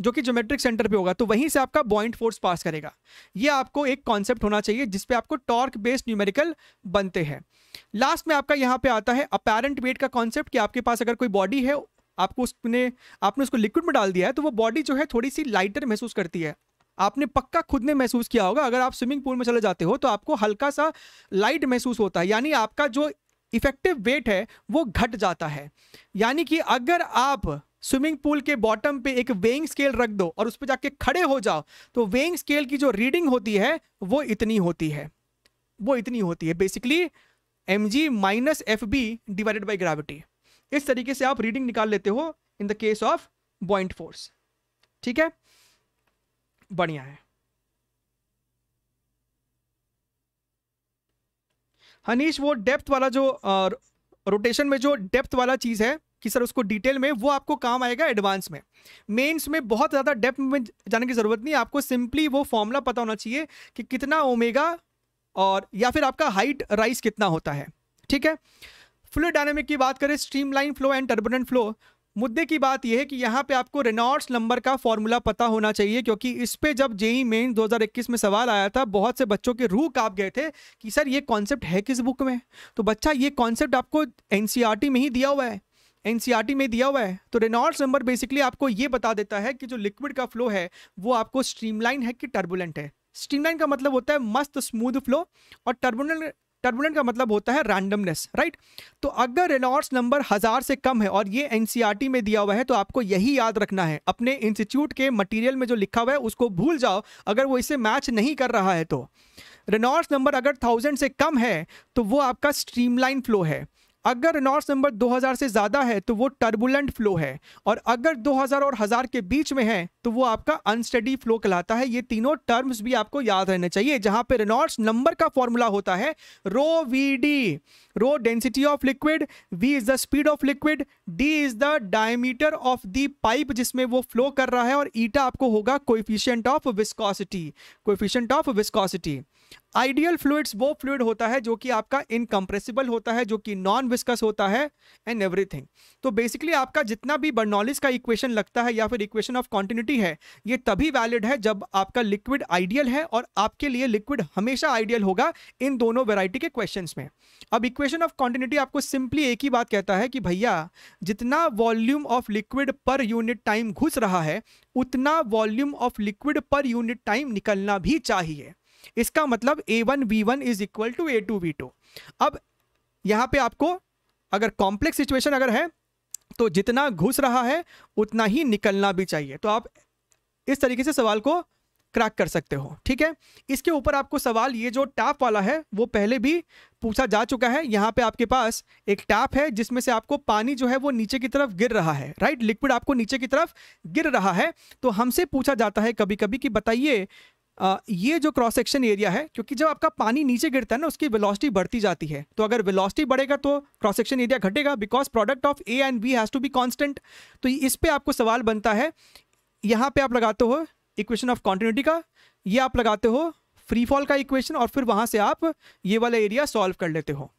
Speaker 1: जो कि ज्योमेट्रिक सेंटर पे होगा तो वहीं से आपका बॉइंट फोर्स पास करेगा ये आपको एक कॉन्सेप्ट होना चाहिए जिसपे आपको टॉर्क बेस्ड न्यूमेरिकल बनते हैं लास्ट में आपका यहाँ पे आता है अपेरेंट वेट का कॉन्सेप्ट कि आपके पास अगर कोई बॉडी है आपको उसने आपने उसको लिक्विड में डाल दिया है तो वो बॉडी जो है थोड़ी सी लाइटर महसूस करती है आपने पक्का खुद ने महसूस किया होगा अगर आप स्विमिंग पूल में चले जाते हो तो आपको हल्का सा लाइट महसूस होता है यानी आपका जो इफेक्टिव वेट है वो घट जाता है यानी कि अगर आप स्विमिंग पूल के बॉटम पे एक वेइंग स्केल रख दो और उस पर जाके खड़े हो जाओ तो वेइंग स्केल की जो रीडिंग होती है वो इतनी होती है वो इतनी होती है basically M ji minus F B divided by gravity इस तरीके से आप रीडिंग निकाल लेते हो in the case of buoyant force ठीक है बढ़िया है हनीश वो डेप्थ वाला जो रोटेशन में जो डेप्थ वाला चीज़ है कि सर उसको डिटेल में वो आपको काम आएगा एडवांस में मेंस में बहुत ज़्यादा डेप्थ में जाने की ज़रूरत नहीं आपको सिंपली वो फॉर्मूला पता होना चाहिए कि कितना ओमेगा और या फिर आपका हाइट राइस कितना होता है ठीक है फ्लो डायनेमिक की बात करें streamline flow and turbulent flow मुद्दे की बात यह है कि यहाँ पे आपको रेनॉर्ड्स नंबर का फॉर्मूला पता होना चाहिए क्योंकि इस पर जब जेई मेन 2021 में सवाल आया था बहुत से बच्चों के रूह काप गए थे कि सर ये कॉन्सेप्ट है किस बुक में तो बच्चा ये कॉन्सेप्ट आपको एन e में ही दिया हुआ है एनसीईआरटी में दिया हुआ है तो रेनॉल्ड्स नंबर बेसिकली आपको ये बता देता है कि जो लिक्विड का फ्लो है वो आपको स्ट्रीमलाइन है कि टर्बुलेंट है स्ट्रीमलाइन का मतलब होता है मस्त स्मूथ फ्लो और टर्बुलेंट टर्बुलेंट का मतलब होता है रैंडमनेस राइट तो अगर रेनॉल्ड्स नंबर हज़ार से कम है और ये एनसीईआरटी में दिया हुआ है तो आपको यही याद रखना है अपने इंस्टीट्यूट के मटेरियल में जो लिखा हुआ है उसको भूल जाओ अगर वो इसे मैच नहीं कर रहा है तो रेनॉल्ड्स नंबर अगर थाउजेंड से कम है तो वो आपका स्ट्रीमलाइन फ्लो है अगर नॉर्थ नंबर 2000 से ज़्यादा है तो वो टर्बुलेंट फ्लो है और अगर 2000 और हजार के बीच में है तो वो आपका अनस्टडी फ्लो कहलाता है ये तीनों टर्म्स भी आपको याद रहना चाहिए जहां पे रेनॉल्ड्स नंबर का फॉर्मूला होता है rho V D rho density of liquid V is the speed of liquid D is the diameter of the pipe जिसमें वो फ्लो कर रहा है और ईटा आपको होगा coefficient of viscosity coefficient of viscosity ideal fluids वो फ्लूड होता है जो कि आपका इनकम्प्रेसिबल होता है जो कि नॉन विस्कस होता है एंड एवरीथिंग तो बेसिकली आपका जितना भी बर्नॉलिस का इक्वेशन लगता है या फिर इक्वेशन ऑफ कॉन्टिन्यूटी ज़रूरी है ये तभी वैलिड है जब आपका लिक्विड आइडियल है और आपके लिए लिक्विड हमेशा आइडियल होगा इन दोनों वेराइटी के क्वेश्चन में अब इक्वेशन ऑफ कॉन्टिन्यूटी आपको सिंपली एक ही बात कहता है कि भैया जितना volume of liquid per unit time घुस रहा है उतना volume of liquid per unit time निकलना भी चाहिए इसका मतलब A one V one is equal to A two V two अब यहां पे आपको अगर कॉम्प्लेक्स सिचुएशन अगर है तो जितना घुस रहा है उतना ही निकलना भी चाहिए तो आप इस तरीके से सवाल को क्रैक कर सकते हो ठीक है इसके ऊपर आपको सवाल ये जो टैप वाला है वो पहले भी पूछा जा चुका है यहाँ पे आपके पास एक टैप है जिसमें से आपको पानी जो है वो नीचे की तरफ गिर रहा है राइट लिक्विड आपको नीचे की तरफ गिर रहा है तो हमसे पूछा जाता है कभी कभी कि बताइए ये जो क्रॉस सेक्शन एरिया है क्योंकि जब आपका पानी नीचे गिरता है ना उसकी वेलोसिटी बढ़ती जाती है तो अगर वेलोसिटी बढ़ेगा तो क्रॉस सेक्शन एरिया घटेगा because product of A and B has to be constant तो इस पे आपको सवाल बनता है यहाँ पे आप लगाते हो इक्वेशन ऑफ कॉन्टिन्यूटी का ये आप लगाते हो फ्री फॉल का इक्वेशन और फिर वहाँ से आप ये वाला एरिया सॉल्व कर लेते हो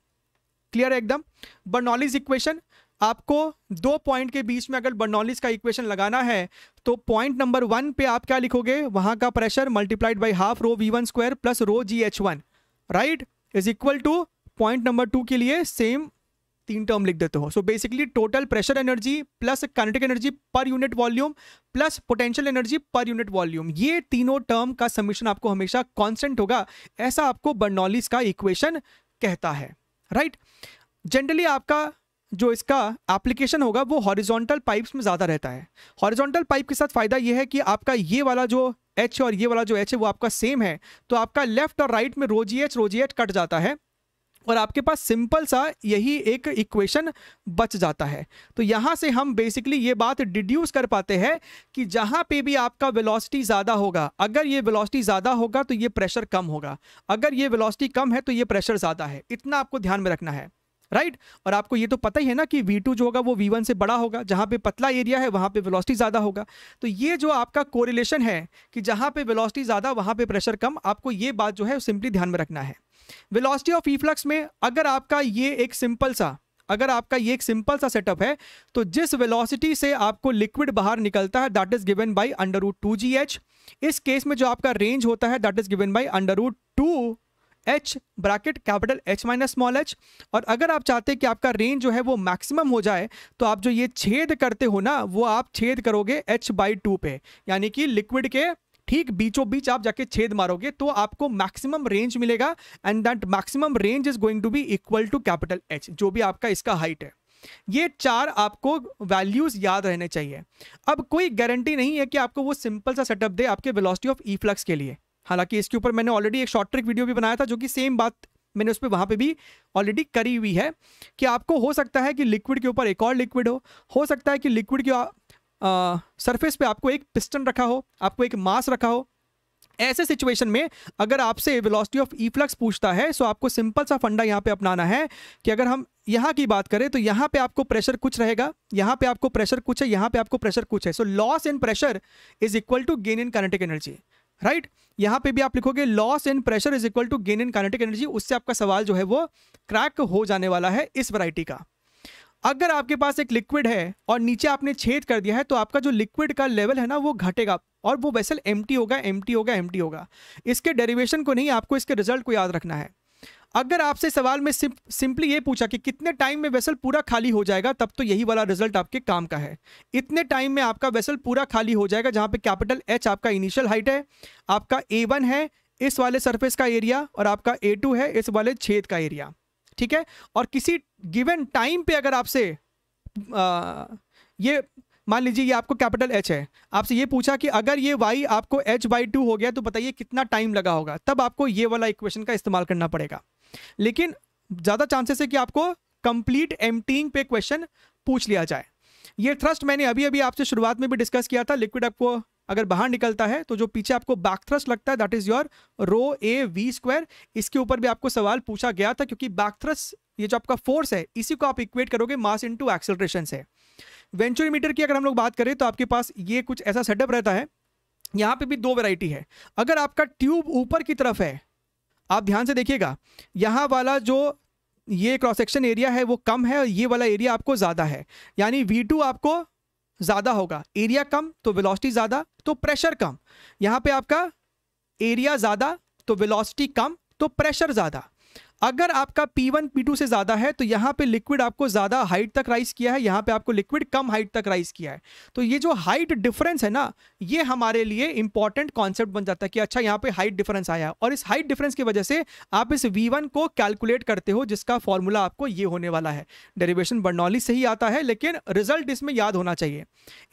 Speaker 1: क्लियर है एकदम बर्नॉलीज इक्वेशन आपको दो पॉइंट के बीच में अगर बर्नॉलीज का इक्वेशन लगाना है तो पॉइंट नंबर वन पे आप क्या लिखोगे वहाँ का pressure multiplied by half rho V one square plus rho G H one right is equal to point number two के लिए सेम तीन टर्म लिख देते हो so basically total pressure energy plus kinetic energy per unit volume plus potential energy per unit volume ये तीनों term का summation आपको हमेशा कॉन्स्टेंट होगा ऐसा आपको बर्नौलीस का इक्वेशन कहता है राइट right? जनरली आपका जो इसका एप्लीकेशन होगा वो हॉरिजॉन्टल पाइप्स में ज़्यादा रहता है हॉरिजॉन्टल पाइप के साथ फ़ायदा ये है कि आपका ये वाला जो एच और ये वाला जो एच है वो आपका सेम है तो आपका लेफ्ट और राइट में रोजी एच रोजी एच कट जाता है और आपके पास सिंपल सा यही एक इक्वेशन बच जाता है तो यहाँ से हम बेसिकली ये बात डिड्यूस कर पाते हैं कि जहाँ पे भी आपका वेलोसिटी ज़्यादा होगा अगर ये वेलोसिटी ज़्यादा होगा तो ये प्रेशर कम होगा अगर ये वेलोसिटी कम है तो ये प्रेशर ज़्यादा है इतना आपको ध्यान में रखना है राइट right? और आपको ये तो पता ही है ना कि V2 जो होगा वो V1 से बड़ा होगा जहाँ पे पतला एरिया है वहाँ पे वेलोसिटी ज़्यादा होगा तो ये जो आपका कोरिलेशन है कि जहाँ पे वेलोसिटी ज़्यादा वहाँ पे प्रेशर कम आपको ये बात जो है सिंपली ध्यान में रखना है वेलोसिटी ऑफ ईफ्लक्स में अगर आपका ये एक सिंपल सा अगर आपका ये एक सिंपल सा सेटअप है तो जिस वेलोसिटी से आपको लिक्विड बाहर निकलता है that is given by under root two g h इस केस में जो आपका रेंज होता है that is given by under root two h bracket capital H minus small h और अगर आप चाहते हैं कि आपका रेंज जो है वो मैक्सिमम हो जाए तो आप जो ये छेद करते हो ना वो आप छेद करोगे एच बाई टू पे यानी कि लिक्विड के ठीक बीचों बीच आप जाके छेद मारोगे तो आपको मैक्सिमम रेंज मिलेगा and that maximum range is going to be equal to capital H जो भी आपका इसका हाइट है ये चार आपको वैल्यूज याद रहने चाहिए अब कोई गारंटी नहीं है कि आपको वो सिंपल सा सेटअप दे आपके वेलोसिटी ऑफ ई फ्लक्स के लिए हालांकि इसके ऊपर मैंने ऑलरेडी एक शॉर्ट ट्रिक वीडियो भी बनाया था जो कि सेम बात मैंने उस पर वहां पे भी ऑलरेडी करी हुई है कि आपको हो सकता है कि लिक्विड के ऊपर एक और लिक्विड हो हो सकता है कि लिक्विड के सरफेस पे आपको एक पिस्टन रखा हो आपको एक मास रखा हो ऐसे सिचुएशन में अगर आपसे वेलोसिटी ऑफ फ्लक्स पूछता है सो आपको सिंपल सा फंडा यहाँ पे अपनाना है कि अगर हम यहाँ की बात करें तो यहाँ पे आपको प्रेशर कुछ रहेगा यहाँ पे आपको प्रेशर कुछ है यहाँ पे आपको प्रेशर कुछ है so loss in pressure is equal to gain in kinetic energy right यहाँ पे भी आप लिखोगे loss in pressure is equal to gain in kinetic energy उससे आपका सवाल जो है वो क्रैक हो जाने वाला है इस वराइटी का अगर आपके पास एक लिक्विड है और नीचे आपने छेद कर दिया है तो आपका जो लिक्विड का लेवल है ना वो घटेगा और वो वैसल एम होगा एम होगा एम होगा इसके डेरिवेशन को नहीं आपको इसके रिजल्ट को याद रखना है अगर आपसे सवाल में सिंपली ये पूछा कि कितने टाइम में वेसल पूरा खाली हो जाएगा तब तो यही वाला रिजल्ट आपके काम का है इतने टाइम में आपका वेसल पूरा खाली हो जाएगा जहाँ पे कैपिटल एच आपका इनिशियल हाइट है आपका ए वन है इस वाले सरफेस का एरिया और आपका ए टू है इस वाले छेद का एरिया ठीक है और किसी गिवन टाइम पे अगर आपसे ये मान लीजिए ये आपको कैपिटल एच है आपसे ये पूछा कि अगर ये वाई आपको एच बाई टू हो गया तो बताइए कितना टाइम लगा होगा तब आपको ये वाला इक्वेशन का इस्तेमाल करना पड़ेगा लेकिन ज़्यादा चांसेस है कि आपको कंप्लीट एम्टीइंग पे क्वेश्चन पूछ लिया जाए ये थ्रस्ट मैंने अभी अभी आपसे शुरुआत में भी डिस्कस किया था लिक्विड आपको अगर बाहर निकलता है तो जो पीछे आपको बैक थ्रस्ट लगता है that is your rho a v square इसके ऊपर भी आपको सवाल पूछा गया था क्योंकि बैक थ्रस्ट ये जो आपका फोर्स है इसी को आप इक्वेट करोगे मास इंटू एक्सेलरेशन से वेंचुरीमीटर की अगर हम लोग बात करें तो आपके पास ये कुछ ऐसा सेटअप रहता है यहाँ पे भी दो वेराइटी है अगर आपका ट्यूब ऊपर की तरफ है आप ध्यान से देखिएगा यहाँ वाला जो ये क्रॉस सेक्शन एरिया है वो कम है और ये वाला एरिया आपको ज़्यादा है यानी वी टू आपको ज़्यादा होगा एरिया कम तो वेलोसिटी ज़्यादा तो प्रेशर कम यहाँ पे आपका एरिया ज़्यादा तो वेलोसिटी कम तो प्रेशर ज़्यादा अगर आपका P1 P2 से ज़्यादा है तो यहाँ पे लिक्विड आपको ज़्यादा हाइट तक राइज किया है यहाँ पे आपको लिक्विड कम हाइट तक राइज किया है तो ये जो हाइट डिफरेंस है ना ये हमारे लिए इंपॉर्टेंट कॉन्सेप्ट बन जाता है कि अच्छा यहाँ पे हाइट डिफरेंस आया और इस हाइट डिफरेंस की वजह से आप इस वी को कैलकुलेट करते हो जिसका फॉर्मूला आपको ये होने वाला है डेरिवेशन बर्नौली से ही आता है लेकिन रिजल्ट इसमें याद होना चाहिए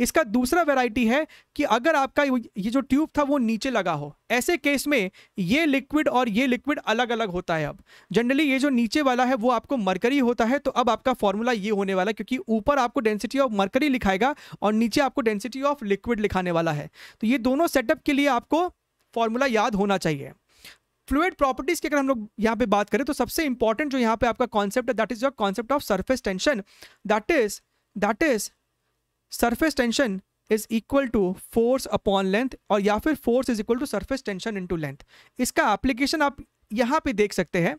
Speaker 1: इसका दूसरा वेराइटी है कि अगर आपका ये जो ट्यूब था वो नीचे लगा हो ऐसे केस में ये लिक्विड और ये लिक्विड अलग अलग होता है अब जनरली ये जो नीचे वाला है वो आपको मरकरी होता है तो अब आपका फॉर्मूला ये होने वाला है क्योंकि ऊपर आपको डेंसिटी ऑफ मरकरी लिखाएगा और नीचे आपको डेंसिटी ऑफ लिक्विड लिखाने वाला है तो ये दोनों सेटअप के लिए आपको फॉर्मूला याद होना चाहिए फ्लूड प्रॉपर्टीज की अगर हम लोग यहाँ पे बात करें तो सबसे इंपॉर्टेंट जो यहाँ पे आपका कॉन्सेप्ट है that is your concept of surface tension that is that is surface tension is equal to force upon length और या फिर force is equal to surface tension to length इसका एप्लीकेशन आप यहाँ पे देख सकते हैं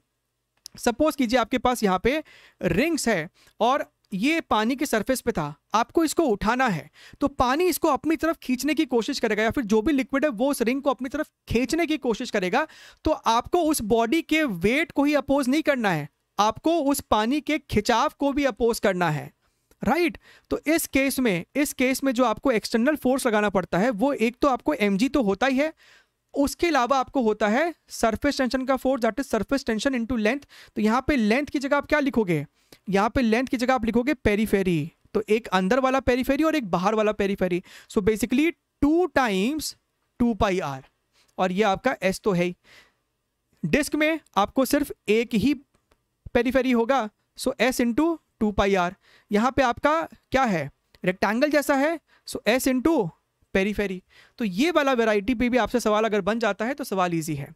Speaker 1: सपोज कीजिए आपके पास यहाँ पे रिंग्स है और ये पानी के सरफेस पे था आपको इसको उठाना है तो पानी इसको अपनी तरफ खींचने की कोशिश करेगा या फिर जो भी लिक्विड है वो उस रिंग को अपनी तरफ खींचने की कोशिश करेगा तो आपको उस बॉडी के वेट को ही अपोज नहीं करना है आपको उस पानी के खिंचाव को भी अपोज करना है राइट right? तो इस केस में इस केस में जो आपको एक्सटर्नल फोर्स लगाना पड़ता है वो एक तो आपको एम तो होता ही है उसके अलावा आपको होता है सरफेस टेंशन का force that is surface tension into length तो यहाँ पे लेंथ की जगह आप क्या लिखोगे यहाँ पे लेंथ की जगह आप लिखोगे पेरीफेरी तो एक अंदर वाला पेरीफेरी और एक बाहर वाला periphery so basically two times two pi r और ये आपका एस तो है ही डिस्क में आपको सिर्फ एक ही पेरीफेरी होगा so s into two pi r यहाँ पे आपका क्या है रेक्टेंगल जैसा है so s into periphery तो ये वाला वेराइटी पे भी आपसे सवाल अगर बन जाता है तो सवाल ईजी है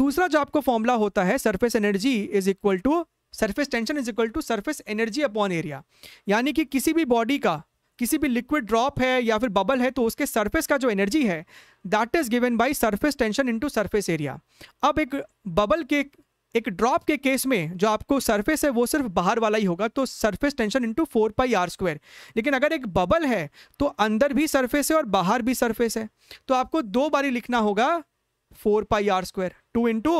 Speaker 1: दूसरा जो आपको फॉर्मूला होता है surface energy is equal to surface tension is equal to surface energy upon area यानी कि किसी भी बॉडी का किसी भी लिक्विड ड्रॉप है या फिर बबल है तो उसके सरफेस का जो एनर्जी है that is given by surface tension into surface area अब एक बबल के एक ड्रॉप के केस में जो आपको सरफेस है वो सिर्फ बाहर वाला ही होगा तो surface tension into four pi r square लेकिन अगर एक बबल है तो अंदर भी सरफेस है और बाहर भी सरफेस है तो आपको दो बारी लिखना होगा four pi r square two into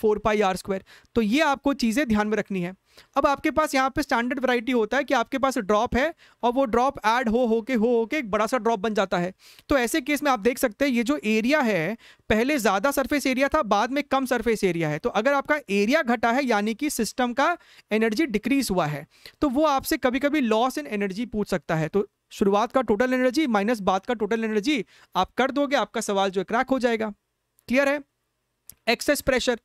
Speaker 1: four pi r square तो ये आपको चीज़ें ध्यान में रखनी है अब आपके पास यहाँ पे स्टैंडर्ड वैरायटी होता है कि आपके पास ड्रॉप है और वो ड्रॉप ऐड हो हो के हो हो के एक बड़ा सा ड्रॉप बन जाता है तो ऐसे केस में आप देख सकते हैं ये जो एरिया है पहले ज़्यादा सरफेस एरिया था बाद में कम सरफेस एरिया है तो अगर आपका एरिया घटा है यानी कि सिस्टम का एनर्जी डिक्रीज हुआ है तो वो आपसे कभी कभी लॉस इन एनर्जी पूछ सकता है तो शुरुआत का टोटल एनर्जी माइनस बाद का टोटल एनर्जी आप कर दोगे आपका सवाल जो है क्रैक हो जाएगा क्लियर है एक्सेस प्रेशर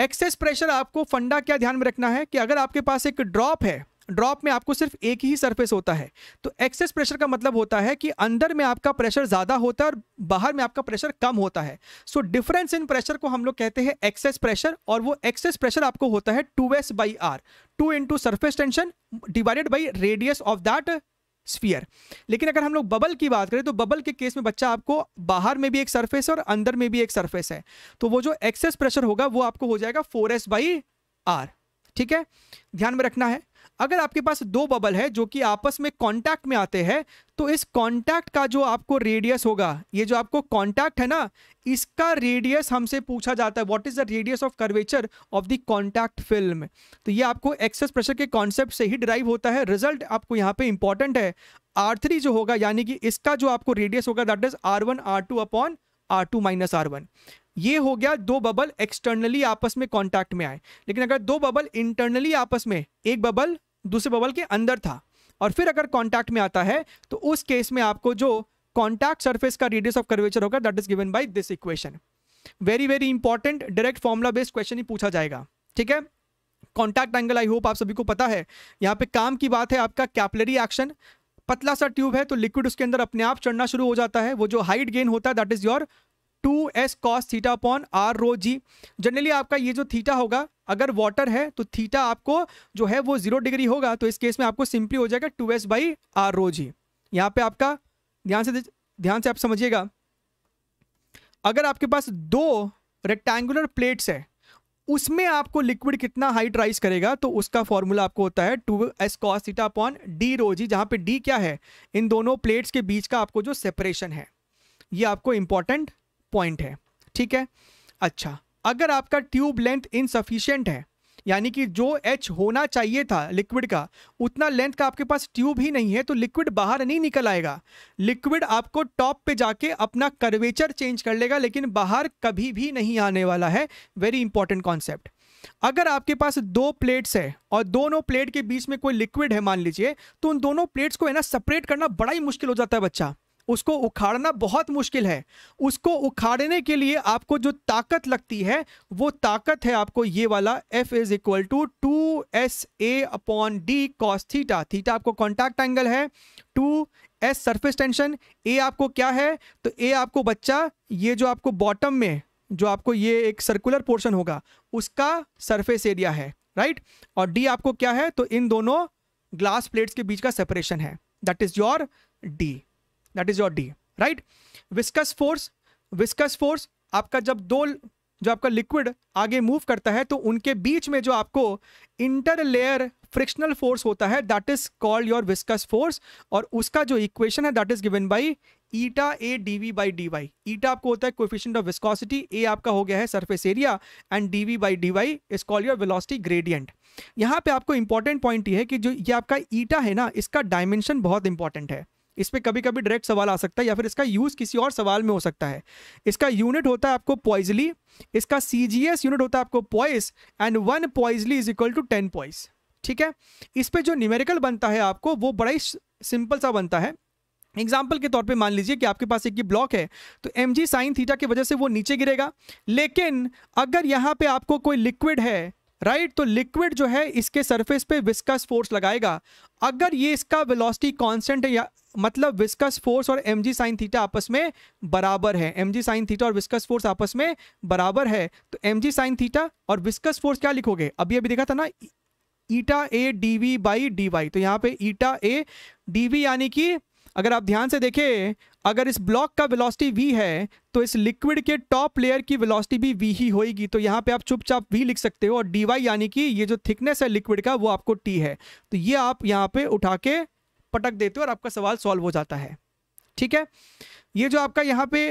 Speaker 1: एक्सेस प्रेशर आपको फंडा क्या ध्यान में रखना है कि अगर आपके पास एक ड्रॉप है ड्रॉप में आपको सिर्फ एक ही सरफेस होता है तो एक्सेस प्रेशर का मतलब होता है कि अंदर में आपका प्रेशर ज़्यादा होता है और बाहर में आपका प्रेशर कम होता है सो डिफरेंस इन प्रेशर को हम लोग कहते हैं एक्सेस प्रेशर और वो एक्सेस प्रेशर आपको होता है two s by r two into surface tension divided by radius of that sphere लेकिन अगर हम लोग बबल की बात करें तो बबल के केस में बच्चा आपको बाहर में भी एक सरफेस है और अंदर में भी एक सरफेस है तो वो जो एक्सेस प्रेशर होगा वो आपको हो जाएगा फोर एस बाई आर ठीक है ध्यान में रखना है अगर आपके पास दो बबल है जो कि आपस में कांटेक्ट में आते हैं तो इस कांटेक्ट का जो आपको रेडियस होगा ये जो आपको कांटेक्ट है ना इसका रेडियस हमसे पूछा जाता है what is the radius of curvature of the contact film तो ये आपको एक्सेस प्रेशर के कॉन्सेप्ट से ही ड्राइव होता है रिजल्ट आपको यहाँ पे इंपॉर्टेंट है आर थ्री जो होगा यानी कि इसका जो आपको रेडियस होगा that is r one r two upon r two minus are one ये हो गया दो बबल एक्सटर्नली आपस में कांटेक्ट में आए लेकिन अगर दो बबल इंटरनली आपस में एक बबल दूसरे बबल के अंदर था और फिर अगर कॉन्टैक्ट में आता है तो उस केस में आपको जो कॉन्टैक्ट सर्फेस का रेडियस ऑफ कर्वेचर होगा that is given by this equation very very important direct formula based question ही पूछा जाएगा ठीक है कॉन्टैक्ट एंगल आई होप आप सभी को पता है यहाँ पे काम की बात है आपका कैपलरी एक्शन पतला सा ट्यूब है तो लिक्विड उसके अंदर अपने आप चढ़ना शुरू हो जाता है वो जो हाइट गेन होता है that is your two s cos theta upon r rho g generally आपका ये जो थीटा होगा अगर वाटर है तो थीटा आपको जो है वो जीरो डिग्री होगा तो इस केस में आपको सिंपली हो जाएगा two s by r rho g यहाँ पे आपका ध्यान से ध्यान से आप समझिएगा अगर आपके पास दो रेक्टेंगुलर प्लेट्स है उसमें आपको लिक्विड कितना हाइट राइज करेगा तो उसका फॉर्मूला आपको होता है two s cos theta upon d rho g जहाँ पे डी क्या है इन दोनों प्लेट्स के बीच का आपको जो सेपरेशन है ये आपको इंपॉर्टेंट पॉइंट है ठीक है अच्छा अगर आपका ट्यूब लेंथ इनसफिशियंट है यानी कि जो एच होना चाहिए था लिक्विड का उतना लेंथ का आपके पास ट्यूब ही नहीं है तो लिक्विड बाहर नहीं निकल आएगा लिक्विड आपको टॉप पे जाके अपना कर्वेचर चेंज कर लेगा लेकिन बाहर कभी भी नहीं आने वाला है वेरी इंपॉर्टेंट कॉन्सेप्ट अगर आपके पास दो प्लेट्स है और दोनों प्लेट के बीच में कोई लिक्विड है मान लीजिए तो उन दोनों प्लेट्स को है ना सेपरेट करना बड़ा ही मुश्किल हो जाता है बच्चा उसको उखाड़ना बहुत मुश्किल है उसको उखाड़ने के लिए आपको जो ताकत लगती है वो ताकत है आपको ये वाला f is equal to two s a upon d cos theta theta आपको कॉन्टैक्ट एंगल है two s surface tension a आपको क्या है तो ए आपको बच्चा ये जो आपको बॉटम में जो आपको ये एक सर्कुलर पोर्शन होगा उसका सरफेस एरिया है राइट और डी आपको क्या है तो इन दोनों ग्लास प्लेट्स के बीच का सेपरेशन है that is your d that is your d right viscous force viscous force आपका जब दो जो आपका लिक्विड आगे मूव करता है तो उनके बीच में जो आपको इंटरलेयर फ्रिक्शनल फोर्स होता है that is called your viscous force और उसका जो इक्वेशन है that is given by eta a d we by d y eta आपको होता है कोफिशियंट ऑफ विस्कोसिटी ए आपका हो गया है surface area and d we by d y is call your velocity gradient यहाँ पे आपको इंपॉर्टेंट पॉइंट ये है कि जो ये आपका ईटा है ना इसका डायमेंशन बहुत इंपॉर्टेंट है इस पर कभी कभी डायरेक्ट सवाल आ सकता है या फिर इसका यूज़ किसी और सवाल में हो सकता है इसका यूनिट होता है आपको पॉइजली इसका सी यूनिट होता है आपको poise and one poiseuille is equal to ten poise ठीक है इस पर जो न्यूमेरिकल बनता है आपको वो बड़ा ही सिंपल सा बनता है एग्जाम्पल के तौर पे मान लीजिए कि आपके पास एक ये ब्लॉक है तो एम जी साइन थीटा की वजह से वो नीचे गिरेगा लेकिन अगर यहाँ पे आपको कोई लिक्विड है राइट तो लिक्विड जो है इसके सरफेस पे विस्कस फोर्स लगाएगा अगर ये इसका वेलोसिटी कांस्टेंट है या मतलब विस्कस फोर्स और एम जी साइन थीटा आपस में बराबर है एम जी साइन थीटा और विस्कस फोर्स आपस में बराबर है तो एम जी साइन थीटा और विस्कस फोर्स क्या लिखोगे अभी अभी देखा था ना eta a d we by d y तो यहाँ पे ईटा ए डी वी यानी कि अगर आप ध्यान से देखें अगर इस ब्लॉक का वेलोसिटी वी है तो इस लिक्विड के टॉप लेयर की वेलोसिटी भी वी ही होगी तो यहाँ पे आप चुपचाप वी लिख सकते हो और डी वाई यानी कि ये जो थिकनेस है लिक्विड का वो आपको टी है तो ये आप यहाँ पे उठा के पटक देते हो और आपका सवाल सॉल्व हो जाता है ठीक है ये जो आपका यहाँ पे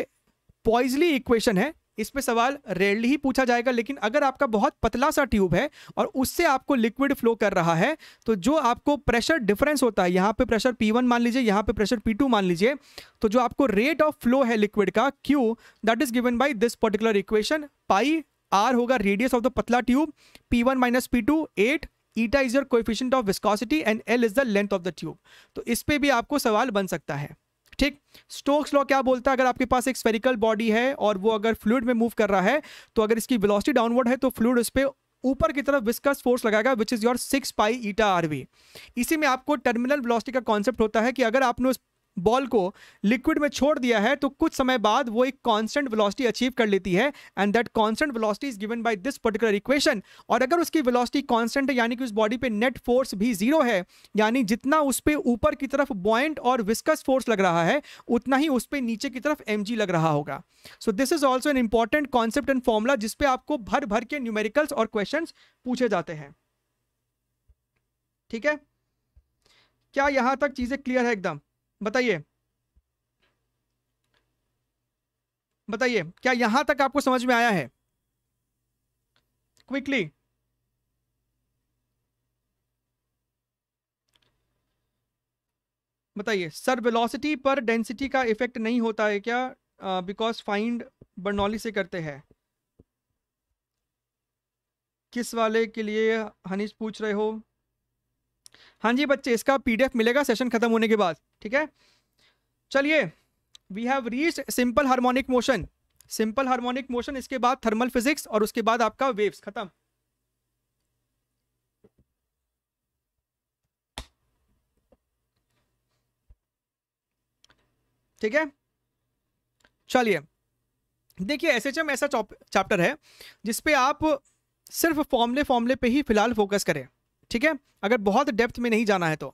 Speaker 1: पॉइजली इक्वेशन है इस पे सवाल रेयरली ही पूछा जाएगा लेकिन अगर आपका बहुत पतला सा ट्यूब है और उससे आपको लिक्विड फ्लो कर रहा है तो जो आपको प्रेशर डिफरेंस होता है यहाँ पे प्रेशर P1 मान लीजिए यहाँ पे प्रेशर P2 मान लीजिए तो जो आपको रेट ऑफ फ्लो है लिक्विड का Q that is given by this particular equation pi r होगा रेडियस ऑफ द पतला tube p one minus p two eight eta is your coefficient of viscosity and l is the length of the tube तो इस पर भी आपको सवाल बन सकता है ठीक स्टोक्स लॉ क्या बोलता है अगर आपके पास एक स्पेरिकल बॉडी है और वो अगर फ्लूड में मूव कर रहा है तो अगर इसकी वेलोसिटी डाउनवर्ड है तो फ्लूड उस पर ऊपर की तरफ विस्कस फोर्स लगाएगा which is your six pi eta r v इसी में आपको टर्मिनल वेलोसिटी का कॉन्सेप्ट होता है कि अगर आपने उस बॉल को लिक्विड में छोड़ दिया है तो कुछ समय बाद वो एक कांस्टेंट वेलोसिटी अचीव कर लेती है and that constant velocity is given by this particular equation और अगर उसकी वेलोसिटी कांस्टेंट है यानी कि उस बॉडी पे नेट फोर्स भी जीरो है यानी जितना उस पर ऊपर की तरफ बॉइंट और विस्कस फोर्स लग रहा है उतना ही उस पर नीचे की तरफ एम लग रहा होगा so this is also an important concept and formula जिसपे आपको भर भर के न्यूमेरिकल्स और क्वेश्चन पूछे जाते हैं ठीक है क्या यहां तक चीजें क्लियर है एकदम बताइए बताइए क्या यहां तक आपको समझ में आया है क्विकली बताइए सर वेलोसिटी पर डेंसिटी का इफेक्ट नहीं होता है क्या बिकॉज फाइंड बर्नौली से करते हैं किस वाले के लिए हनीश पूछ रहे हो हाँ जी बच्चे इसका पीडीएफ मिलेगा सेशन खत्म होने के बाद ठीक है चलिए we have reach simple harmonic motion simple harmonic motion इसके बाद थर्मल फिजिक्स और उसके बाद आपका वेव्स खत्म ठीक है चलिए देखिए एस एच एम ऐसा चैप्टर है जिसपे आप सिर्फ फॉर्मले फॉर्मले पे ही फिलहाल फोकस करें ठीक है अगर बहुत डेप्थ में नहीं जाना है तो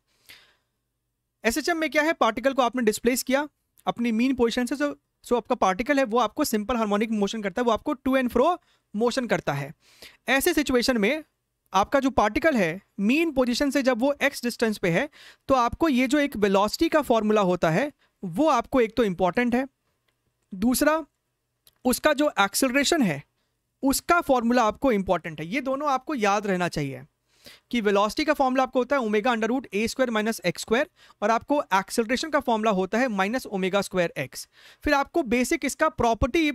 Speaker 1: एस में क्या है पार्टिकल को आपने डिस्प्लेस किया अपनी मीन पोजिशन से सो सो आपका पार्टिकल है वो आपको सिंपल हार्मोनिक मोशन करता है वो आपको टू एंड फ्रो मोशन करता है ऐसे सिचुएशन में आपका जो पार्टिकल है मीन पोजीशन से जब वो एक्स डिस्टेंस पे है तो आपको ये जो एक वेलोसिटी का फॉर्मूला होता है वो आपको एक तो इम्पॉर्टेंट है दूसरा उसका जो एक्सेलरेशन है उसका फॉर्मूला आपको इम्पॉर्टेंट है ये दोनों आपको याद रहना चाहिए कि वेलोसिटी का फॉर्मूला आपको होता है omega under root a square minus x square और आपको एक्सेलरेशन का फॉर्मूला होता है माइनस ओमेगा स्क्वायर एक्स फिर आपको बेसिक इसका प्रॉपर्टी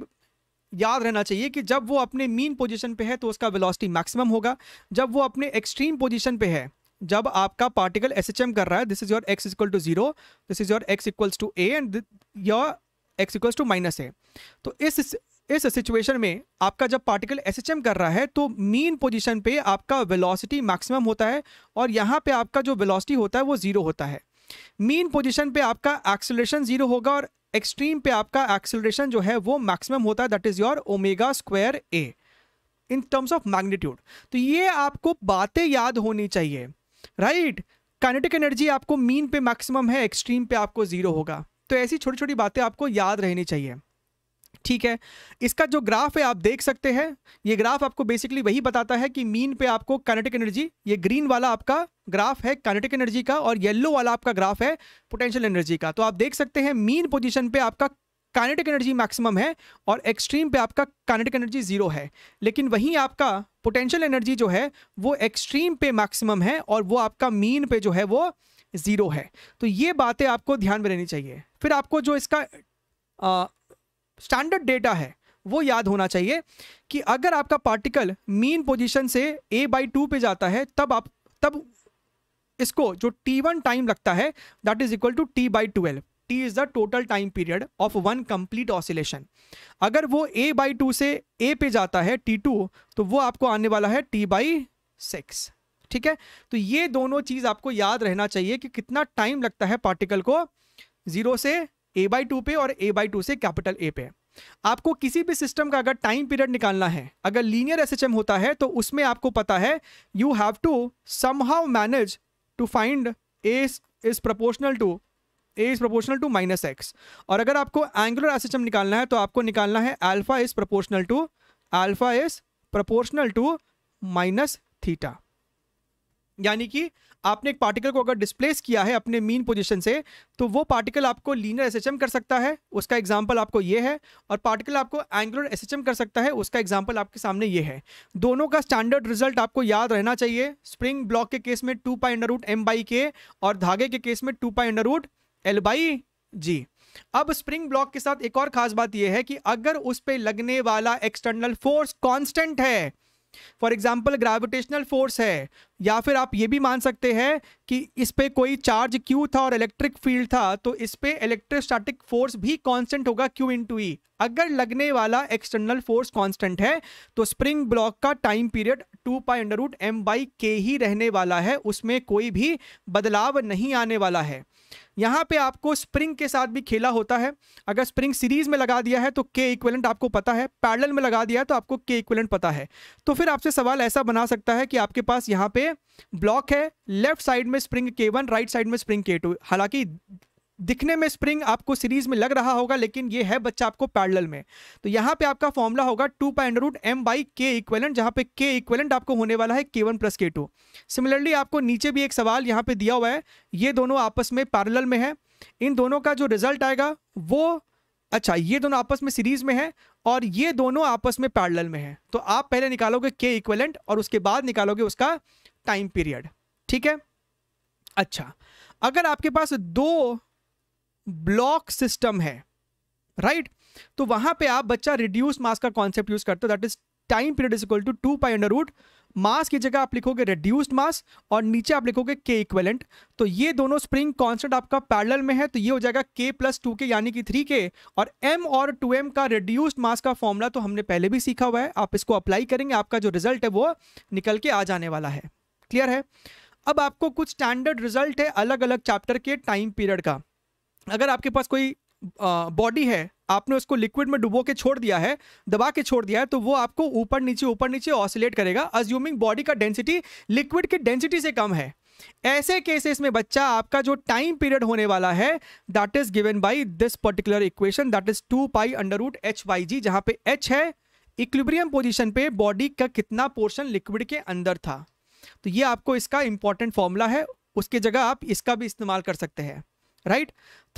Speaker 1: याद रहना चाहिए कि जब वो अपने मीन पोजिशन पर है तो उसका वेलोसिटी मैक्सिमम होगा जब वो अपने एक्सट्रीम पोजिशन पर है जब आपका पार्टिकल एस एच एम कर रहा है this is your x equal to zero this is your x equals to a and your x equals to minus a तो इस इस सिचुएशन में आपका जब पार्टिकल एस कर रहा है तो मीन पोजिशन पे आपका वेलोसिटी मैक्सिमम होता है और यहाँ पे आपका जो वेलोसिटी होता है वो ज़ीरो होता है मीन पोजिशन पे आपका एक्सिलेशन ज़ीरो होगा और एक्सट्रीम पे आपका एक्सिलेशन जो है वो मैक्सिमम होता है that is your omega square a in terms of magnitude तो ये आपको बातें याद होनी चाहिए राइट काइनेटिक एनर्जी आपको मीन पे मैक्सिमम है एक्सट्रीम पे आपको ज़ीरो होगा तो ऐसी छोटी छोटी बातें आपको याद रहनी चाहिए ठीक है इसका जो ग्राफ है आप देख सकते हैं ये ग्राफ आपको बेसिकली वही बताता है कि मीन पे आपको काइनेटिक एनर्जी ये ग्रीन वाला आपका ग्राफ है कैनेटिक एनर्जी का और येलो वाला आपका ग्राफ है पोटेंशियल एनर्जी का तो आप देख सकते हैं मीन पोजीशन पे आपका कैनेटिक एनर्जी मैक्सिमम है और एक्सट्रीम पे आपका कैनेटिक एनर्जी जीरो है लेकिन वहीं आपका पोटेंशियल एनर्जी जो है वो एक्सट्रीम पे मैक्सिमम है और वो आपका मीन पे जो है वो ज़ीरो है तो ये बातें आपको ध्यान में रहनी चाहिए फिर आपको जो इसका स्टैंडर्ड डेटा है वो याद होना चाहिए कि अगर आपका पार्टिकल मीन पोजीशन से ए बाई टू पे जाता है तब आप तब इसको जो टी वन टाइम लगता है that is equal to t by twelve t is the total time period of one complete oscillation अगर वो ए बाई टू से ए पे जाता है टी टू तो वो आपको आने वाला है टी बाई सिक्स ठीक है तो ये दोनों चीज़ आपको याद रहना चाहिए कि कितना टाइम लगता है पार्टिकल को ज़ीरो से ए बाई टू पे और ए बाई टू से कैपिटल ए पे आपको किसी भी सिस्टम का अगर टाइम पीरियड निकालना है अगर लीनियर एस होता है तो उसमें आपको पता है you have to some manage to find a is proportional to a is proportional to minus x और अगर आपको एंगुलर एस निकालना है तो आपको निकालना है alpha is proportional to alpha is proportional to minus theta यानी कि आपने एक पार्टिकल को अगर डिस्प्लेस किया है अपने मीन पोजिशन से तो वो पार्टिकल आपको लीनर एस कर सकता है उसका एग्जाम्पल आपको ये है और पार्टिकल आपको एंगुलर एस कर सकता है उसका एग्जाम्पल आपके सामने ये है दोनों का स्टैंडर्ड रिजल्ट आपको याद रहना चाहिए स्प्रिंग ब्लॉक के केस में two pi under root m by k और धागे के केस में two pi under root L by g अब स्प्रिंग ब्लॉक के साथ एक और खास बात यह है कि अगर उस पर लगने वाला एक्सटर्नल फोर्स कॉन्स्टेंट है फॉर एग्जाम्पल ग्रेविटेशनल फोर्स है या फिर आप ये भी मान सकते हैं कि इस पर कोई चार्ज क्यू था और इलेक्ट्रिक फील्ड था तो इस पर इलेक्ट्रोस्टैटिक फोर्स भी कांस्टेंट होगा क्यू इन टू ई अगर लगने वाला एक्सटर्नल फोर्स कांस्टेंट है तो स्प्रिंग ब्लॉक का time period two pi under root m by k ही रहने वाला है उसमें कोई भी बदलाव नहीं आने वाला है यहाँ पे आपको स्प्रिंग के साथ भी खेला होता है अगर स्प्रिंग सीरीज में लगा दिया है तो के इक्वलेंट आपको पता है पैरेलल में लगा दिया है तो आपको के इक्वलेंट पता है तो फिर आपसे सवाल ऐसा बना सकता है कि आपके पास यहाँ पे ब्लॉक है लेफ्ट साइड में spring k one right side में स्प्रिंग के टू हालांकि दिखने में स्प्रिंग आपको सीरीज में लग रहा होगा लेकिन ये है बच्चा आपको पैरेलल में तो यहाँ पे आपका फॉर्मूला होगा two pi root m by के इक्वेलेंट जहाँ पे के इक्वेलेंट आपको होने वाला है के वन प्लस के टू सिमिलरली आपको नीचे भी एक सवाल यहाँ पे दिया हुआ है ये दोनों आपस में पैरल में है इन दोनों का जो रिजल्ट आएगा वो अच्छा ये दोनों आपस में सीरीज में है और ये दोनों आपस में पैरल में है तो आप पहले निकालोगे के इक्वेलेंट और उसके बाद निकालोगे उसका टाइम पीरियड ठीक है अच्छा अगर आपके पास दो ब्लॉक सिस्टम है राइट तो वहां पे आप बच्चा रिड्यूस मास का कॉन्सेप्ट यूज करते हो that is time period is equal to two pi under root mass की जगह आप लिखोगे रिड्यूस्ड मास और नीचे आप लिखोगे के इक्वेलेंट तो ये दोनों स्प्रिंग कॉन्स्टेंट आपका पैरल में है तो ये हो जाएगा के प्लस टू के यानी कि थ्री के और एम और टू एम का रिड्यूस्ड मास का फॉर्मूला तो हमने पहले भी सीखा हुआ है आप इसको अप्लाई करेंगे आपका जो रिजल्ट है वो निकल के आ जाने वाला है क्लियर है अब आपको कुछ स्टैंडर्ड रिजल्ट है अलग अलग चैप्टर के टाइम पीरियड का अगर आपके पास कोई बॉडी है आपने उसको लिक्विड में डुबो के छोड़ दिया है दबा के छोड़ दिया है तो वो आपको ऊपर नीचे ऊपर नीचे ऑसिलेट करेगा अज्यूमिंग बॉडी का डेंसिटी लिक्विड की डेंसिटी से कम है ऐसे केसेस में बच्चा आपका जो टाइम पीरियड होने वाला है that is given by this particular equation that is two pi under root h y g जहां पे एच है इक्विब्रियम पोजीशन पे बॉडी का कितना पोर्शन लिक्विड के अंदर था तो ये आपको इसका इंपॉर्टेंट फॉर्मूला है उसकी जगह आप इसका भी इस्तेमाल कर सकते हैं राइट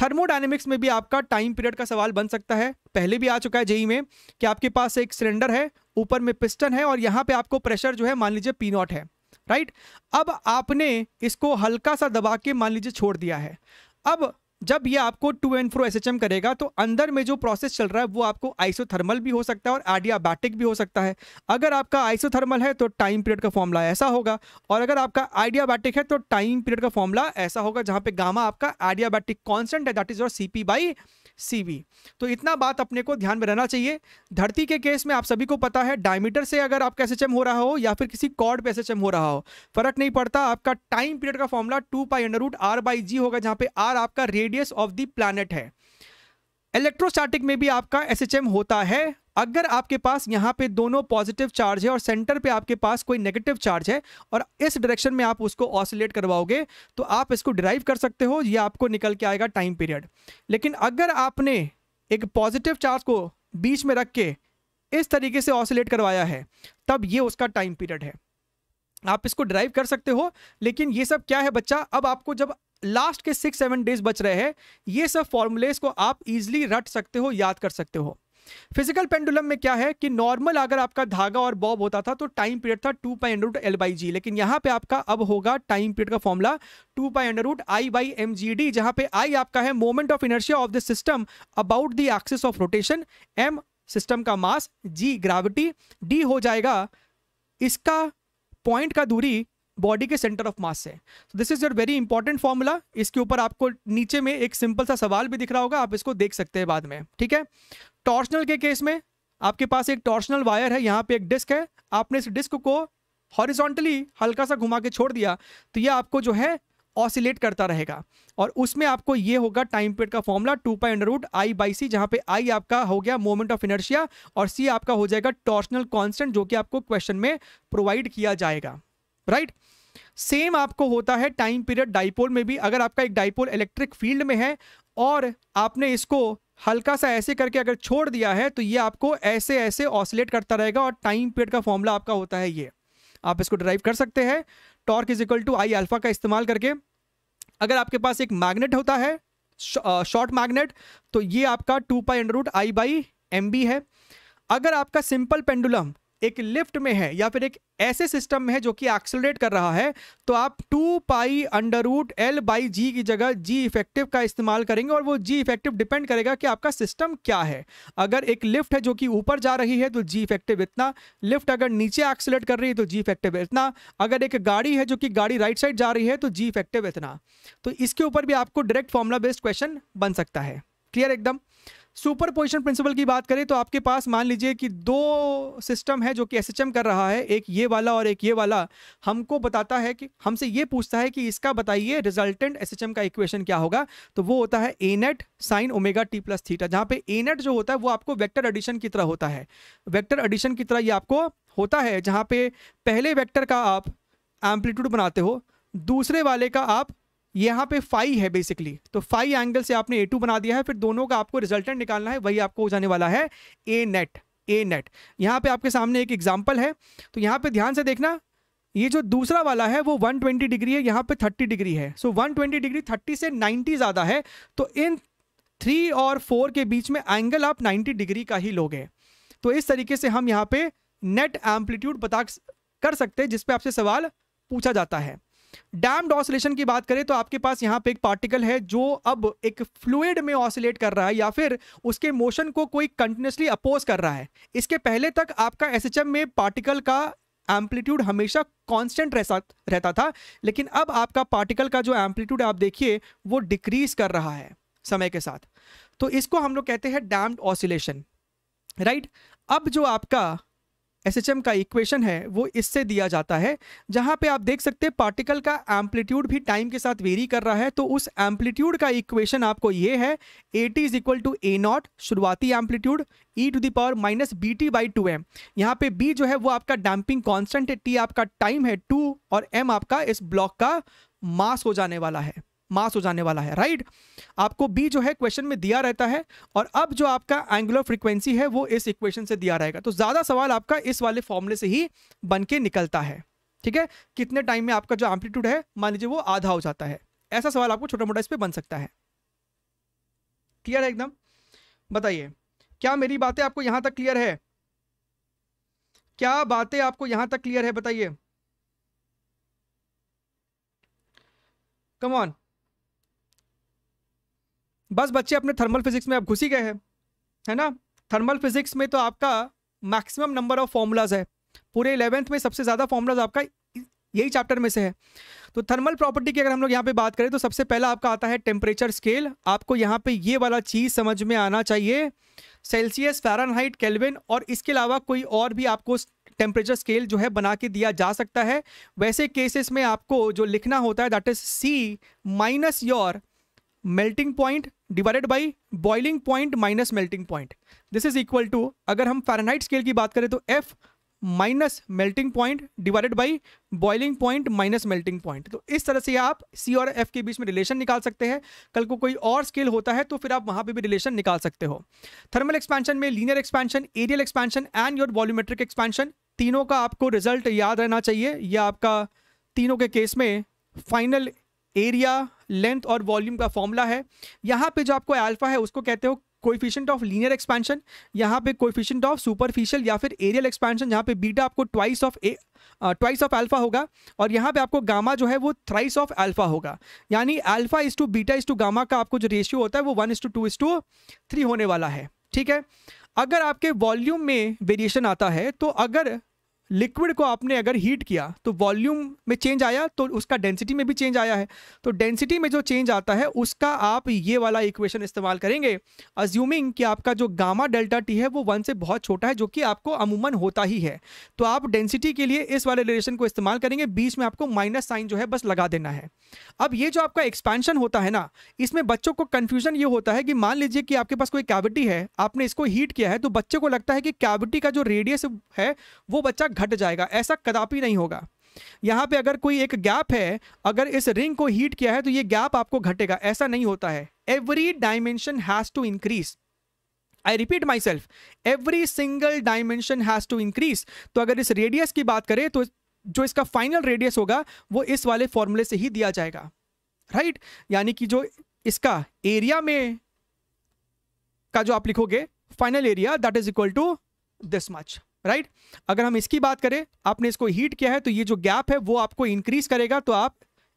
Speaker 1: थर्मोडाइनमिक्स में भी आपका टाइम पीरियड का सवाल बन सकता है पहले भी आ चुका है जेई में कि आपके पास एक सिलेंडर है ऊपर में पिस्टन है और यहाँ पे आपको प्रेशर जो है मान लीजिए पी नॉट है राइट अब आपने इसको हल्का सा दबा के मान लीजिए छोड़ दिया है अब जब ये आपको टू एंड फ्रो एस करेगा तो अंदर में जो प्रोसेस चल रहा है वो आपको आइसोथर्मल भी हो सकता है और आइडियाबैटिक भी हो सकता है अगर आपका आइसोथर्मल है तो टाइम पीरियड का फॉर्मूला ऐसा होगा और अगर आपका आइडियाबैटिक है तो टाइम पीरियड का फॉर्मूला ऐसा होगा जहाँ पे गामा आपका आइडियाबैटिक कॉन्सेंट है that is your c p by c तो इतना बात अपने को ध्यान में रहना चाहिए धरती के केस में आप सभी को पता है डायमीटर से अगर आपका एस हो रहा हो या फिर किसी कॉर्ड पे एस हो रहा हो फर्क नहीं पड़ता आपका टाइम पीरियड का formula two pi under root r by g होगा जहाँ पे आर आपका रेडियस ऑफ दी प्लानट है इलेक्ट्रोस्टैटिक में भी आपका एस होता है अगर आपके पास यहाँ पे दोनों पॉजिटिव चार्ज है और सेंटर पे आपके पास कोई नेगेटिव चार्ज है और इस डायरेक्शन में आप उसको ऑसिलेट करवाओगे तो आप इसको ड्राइव कर सकते हो ये आपको निकल के आएगा टाइम पीरियड लेकिन अगर आपने एक पॉजिटिव चार्ज को बीच में रख के इस तरीके से ऑसिलेट करवाया है तब ये उसका टाइम पीरियड है आप इसको ड्राइव कर सकते हो लेकिन ये सब क्या है बच्चा अब आपको जब लास्ट के सिक्स सेवन डेज बच रहे हैं ये सब फॉर्मुलेस को आप इजिली रट सकते हो याद कर सकते हो फिजिकल पेंडुलम में क्या है कि नॉर्मल अगर आपका धागा और बॉब होता था तो टाइम पीरियड था two pi under L by G लेकिन यहां पे आपका अब होगा टाइम पीरियड का formula two pi under root I by M G D जहां पे आई आपका है moment of inertia of the system about the axis of rotation M system का मास जी ग्राविटी डी हो जाएगा इसका पॉइंट का दूरी बॉडी के सेंटर ऑफ मास से so this is your very important formula इसके ऊपर आपको नीचे में एक सिंपल सा सवाल भी दिख रहा होगा आप इसको देख सकते हैं बाद में ठीक है टॉर्शनल के केस में आपके पास एक टॉर्शनल वायर है यहाँ पे एक डिस्क है आपने इस डिस्क को हॉरिजॉन्टली हल्का सा घुमा के छोड़ दिया तो ये आपको जो है ऑसिलेट करता रहेगा और उसमें आपको ये होगा टाइम पीरियड का formula two pi under root I by C जहाँ पे आई आपका हो गया मोमेंट ऑफ इनर्शिया और सी आपका हो जाएगा टॉर्शनल कांस्टेंट जो कि आपको क्वेश्चन में प्रोवाइड किया जाएगा राइट सेम आपको होता है टाइम पीरियड डाइपोल में भी अगर आपका एक डाइपोल इलेक्ट्रिक फील्ड में है और आपने इसको हल्का सा ऐसे करके अगर छोड़ दिया है तो ये आपको ऐसे ऐसे ऑसिलेट करता रहेगा और टाइम पीरियड का फॉर्मूला आपका होता है ये आप इसको ड्राइव कर सकते हैं torque is equal to I alpha का इस्तेमाल करके अगर आपके पास एक मैग्नेट होता है शॉर्ट मैग्नेट तो ये आपका two pi under root I by M B है अगर आपका सिंपल पेंडुलम एक लिफ्ट में है या फिर एक ऐसे सिस्टम में है जो कि एक्सलरेट कर रहा है तो आप two pi under root L by G की जगह जी इफेक्टिव का इस्तेमाल करेंगे और वो जी इफेक्टिव डिपेंड करेगा कि आपका सिस्टम क्या है अगर एक लिफ्ट है जो कि ऊपर जा रही है तो जी इफेक्टिव इतना लिफ्ट अगर नीचे एक्सलेट कर रही है तो जी इफेक्टिव इतना अगर एक गाड़ी है जो कि गाड़ी राइट साइड जा रही है तो जी इफेक्टिव इतना तो इसके ऊपर भी आपको डायरेक्ट फॉर्मुला बेस्ड क्वेश्चन बन सकता है क्लियर एकदम सुपर पोजिशन प्रिंसिपल की बात करें तो आपके पास मान लीजिए कि दो सिस्टम है जो कि एस कर रहा है एक ये वाला और एक ये वाला हमको बताता है कि हमसे ये पूछता है कि इसका बताइए रिजल्टेंट एस का इक्वेशन क्या होगा तो वो होता है A net sine omega T plus theta जहाँ पे ए नेट जो होता है वो आपको वैक्टर एडिशन की तरह होता है वैक्टर एडिशन की तरह ये आपको होता है जहाँ पे पहले वैक्टर का आप एम्पलीट्यूड बनाते हो दूसरे वाले का आप यहाँ पे फाइव है बेसिकली तो फाइव एंगल से आपने ए टू बना दिया है फिर दोनों का आपको रिजल्टेंट निकालना है वही आपको हो जाने वाला है ए नेट ए नेट यहाँ पे आपके सामने एक एग्जाम्पल है तो यहाँ पे ध्यान से देखना ये जो दूसरा वाला है वो 120 डिग्री है यहाँ पे 30 डिग्री है सो so 120 डिग्री 30 से 90 ज़्यादा है तो इन थ्री और फोर के बीच में एंगल आप 90 डिग्री का ही लोगे तो इस तरीके से हम यहाँ पे नेट एम्पलीट्यूड बता कर सकते हैं जिसपे आपसे सवाल पूछा जाता है डैम्ड ऑसिलेशन की बात करें तो आपके पास यहाँ पे एक पार्टिकल है जो अब एक फ्लूड में ऑसिलेट कर रहा है या फिर उसके मोशन को कोई कंटिन्यूसली अपोज कर रहा है इसके पहले तक आपका एस में पार्टिकल का एम्पलीट्यूड हमेशा कांस्टेंट रहता रहता था लेकिन अब आपका पार्टिकल का जो एम्पलीट्यूड आप देखिए वो डिक्रीज कर रहा है समय के साथ तो इसको हम लोग कहते हैं डैम्ड ऑसिलेशन राइट अब जो आपका एसएचएम का इक्वेशन है वो इससे दिया जाता है जहाँ पे आप देख सकते हैं पार्टिकल का एम्पलीट्यूड भी टाइम के साथ वेरी कर रहा है तो उस एम्पलीट्यूड का इक्वेशन आपको ये है A T is equal to A naught शुरुआती amplitude E to power minus B T by two M यहाँ पे बी जो है वो आपका डैम्पिंग कॉन्स्टेंट है टी आपका टाइम है टू और एम आपका इस ब्लॉक का मास हो जाने वाला है मास हो जाने वाला है राइट आपको बी जो है क्वेश्चन में दिया रहता है और अब जो आपका एंगुलर फ्रिक्वेंसी है वो इस इक्वेशन से दिया रहेगा तो ज़्यादा सवाल आपका इस वाले फॉर्मुले से ही बन के निकलता है ठीक है कितने टाइम में आपका जो एम्पलीट्यूड है मान लीजिए वो आधा हो जाता है ऐसा सवाल आपको छोटा मोटा इस पर बन सकता है क्लियर है एकदम बताइए क्या मेरी बातें आपको यहां तक क्लियर है क्या बातें आपको यहां तक क्लियर है बताइए कम ऑन बस बच्चे अपने थर्मल फिजिक्स में आप घुस ही गए हैं है ना थर्मल फिजिक्स में तो आपका मैक्सिमम नंबर ऑफ फॉर्मूलाज है पूरे इलेवेंथ में सबसे ज़्यादा फॉर्मूलाज आपका यही चैप्टर में से है तो थर्मल प्रॉपर्टी की अगर हम लोग यहाँ पे बात करें तो सबसे पहला आपका आता है टेम्परेचर स्केल आपको यहाँ पे ये वाला चीज़ समझ में आना चाहिए सेल्सियस फ़ारेनहाइट केल्विन और इसके अलावा कोई और भी आपको टेम्परेचर स्केल जो है बना के दिया जा सकता है वैसे केसेस में आपको जो लिखना होता है that is C minus your melting point divided by boiling point minus melting point this is equal to अगर हम फेरानाइट स्केल की बात करें तो F minus melting point divided by boiling point minus melting point तो इस तरह से आप सी और एफ के बीच में रिलेशन निकाल सकते हैं कल को कोई और स्केल होता है तो फिर आप वहां पे भी रिलेशन निकाल सकते हो थर्मल एक्सपेंशन में linear expansion areal expansion and your volumetric expansion तीनों का आपको रिजल्ट याद रहना चाहिए या आपका तीनों के केस में फाइनल एरिया लेंथ और वॉल्यूम का फॉर्मूला है यहाँ पे जो आपको अल्फा है उसको कहते हो कोफिशियंट ऑफ लीनियर एक्सपेंशन यहाँ पे कोफिशियंट ऑफ सुपरफिशियल या फिर एरियल एक्सपेंशन यहाँ पे बीटा आपको twice of a twice of alpha होगा और यहाँ पे आपको गामा जो है वो थ्राइस ऑफ अल्फा होगा यानी alpha is to beta is to gamma का आपको जो रेशियो होता है वो one is to two is to three होने वाला है ठीक है अगर आपके वॉल्यूम में वेरिएशन आता है तो अगर लिक्विड को आपने अगर हीट किया तो वॉल्यूम में चेंज आया तो उसका डेंसिटी में भी चेंज आया है तो डेंसिटी में जो चेंज आता है उसका आप ये वाला इक्वेशन इस्तेमाल करेंगे अज्यूमिंग कि आपका जो गामा डेल्टा टी है वो वन से बहुत छोटा है जो कि आपको अमूमन होता ही है तो आप डेंसिटी के लिए इस वाले रिलेशन को इस्तेमाल करेंगे बीच में आपको माइनस साइन जो है बस लगा देना है अब ये जो आपका एक्सपेंशन होता है ना इसमें बच्चों को कन्फ्यूजन ये होता है कि मान लीजिए कि आपके पास कोई कैविटी है आपने इसको हीट किया है तो बच्चे को लगता है कि कैविटी का जो रेडियस है वो बच्चा घट जाएगा ऐसा कदापि नहीं होगा यहाँ पे अगर कोई एक गैप है अगर इस रिंग को हीट किया है तो ये गैप आपको घटेगा ऐसा नहीं होता है every dimension has to increase I repeat myself every single dimension has to increase तो अगर इस रेडियस की बात करें तो जो इसका फाइनल रेडियस होगा वो इस वाले फॉर्मूले से ही दिया जाएगा राइट right? यानी कि जो इसका एरिया में का जो आप लिखोगे final area that is equal to this much right अगर हम इसकी बात करें आपने इसको हीट किया है तो ये जो गैप है वो आपको इंक्रीज करेगा तो आप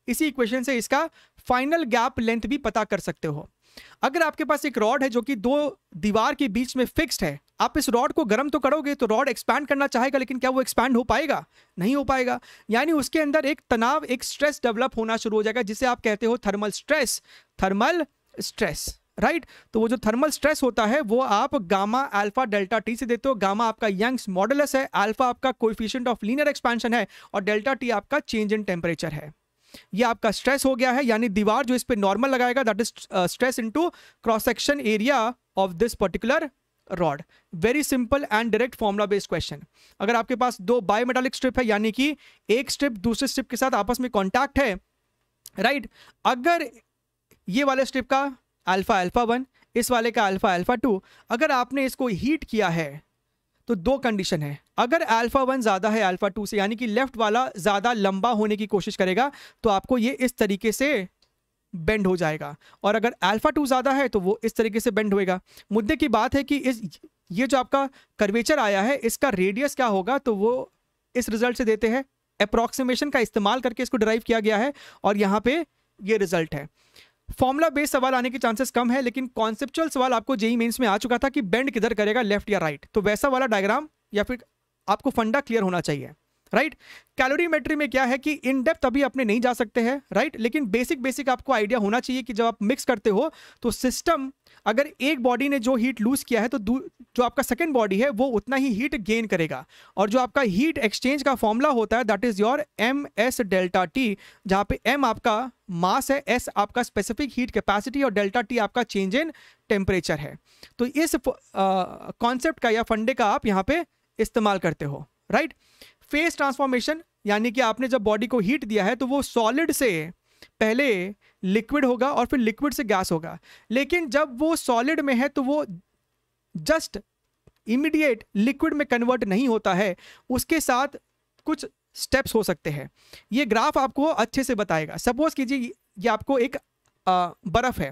Speaker 1: इसी इक्वेशन से इसका फाइनल गैप लेंथ भी पता कर सकते हो अगर आपके पास एक रॉड है जो कि दो दीवार के बीच में फिक्स्ड है आप इस रॉड को गर्म तो करोगे तो रॉड एक्सपैंड करना चाहेगा लेकिन क्या वो एक्सपैंड हो पाएगा नहीं हो पाएगा यानी उसके अंदर एक तनाव एक स्ट्रेस डेवलप होना शुरू हो जाएगा जिसे आप कहते हो thermal stress thermal stress right तो वो जो थर्मल स्ट्रेस होता है वो आप गामा अल्फा डेल्टा टी से देते हो गामा आपका यंग्स मॉडलस है अल्फा आपका कोफिशियंट ऑफ लीनियर एक्सपेंशन है और डेल्टा टी आपका चेंज इन टेम्परेचर है ये आपका स्ट्रेस हो गया है यानी दीवार जो इस पर नॉर्मल लगाएगा that is stress into cross section area of this particular rod very simple and direct formula based question अगर आपके पास दो बायोमेटालिक स्ट्रिप है यानी कि एक स्ट्रिप दूसरे स्ट्रिप के साथ आपस में कॉन्टैक्ट है राइट right? अगर ये वाले स्ट्रिप का अल्फ़ा अल्फ़ा वन इस वाले का अल्फ़ा अल्फ़ा टू अगर आपने इसको हीट किया है तो दो कंडीशन है अगर अल्फ़ा वन ज़्यादा है अल्फ़ा टू से यानी कि लेफ़्ट वाला ज़्यादा लंबा होने की कोशिश करेगा तो आपको ये इस तरीके से बेंड हो जाएगा और अगर अल्फ़ा टू ज़्यादा है तो वो इस तरीके से बेंड होएगा मुद्दे की बात है कि इस ये जो आपका कर्वेचर आया है इसका रेडियस क्या होगा तो वो इस रिजल्ट से देते हैं अप्रॉक्सीमेशन का इस्तेमाल करके इसको ड्राइव किया गया है और यहाँ पे ये रिजल्ट है फॉर्मुला बेस्ड सवाल आने के चांसेस कम है लेकिन कॉन्सेप्चुअल सवाल आपको जेई मेंस में आ चुका था कि बेंड किधर करेगा लेफ्ट या राइट तो वैसा वाला डायग्राम या फिर आपको फंडा क्लियर होना चाहिए राइट कैलोरीमेट्री में क्या है कि इन डेप्थ अभी अपने नहीं जा सकते हैं राइट लेकिन बेसिक बेसिक आपको आइडिया होना चाहिए कि जब आप मिक्स करते हो तो सिस्टम अगर एक बॉडी ने जो हीट लूज किया है तो जो आपका सेकेंड बॉडी है वो उतना ही हीट गेन करेगा और जो आपका हीट एक्सचेंज का फॉर्मूला होता है that is your M S delta T जहाँ पे एम आपका मास है एस आपका स्पेसिफिक हीट कैपेसिटी और डेल्टा टी आपका चेंज इन टेम्परेचर है तो इस कॉन्सेप्ट का या फंडे का आप यहाँ पे इस्तेमाल करते हो राइट right? फेस ट्रांसफॉर्मेशन यानी कि आपने जब बॉडी को हीट दिया है तो वो सॉलिड से पहले लिक्विड होगा और फिर लिक्विड से गैस होगा लेकिन जब वो सॉलिड में है तो वो जस्ट इमीडिएट लिक्विड में कन्वर्ट नहीं होता है उसके साथ कुछ स्टेप्स हो सकते हैं ये ग्राफ आपको अच्छे से बताएगा सपोज कीजिए ये आपको एक बर्फ़ है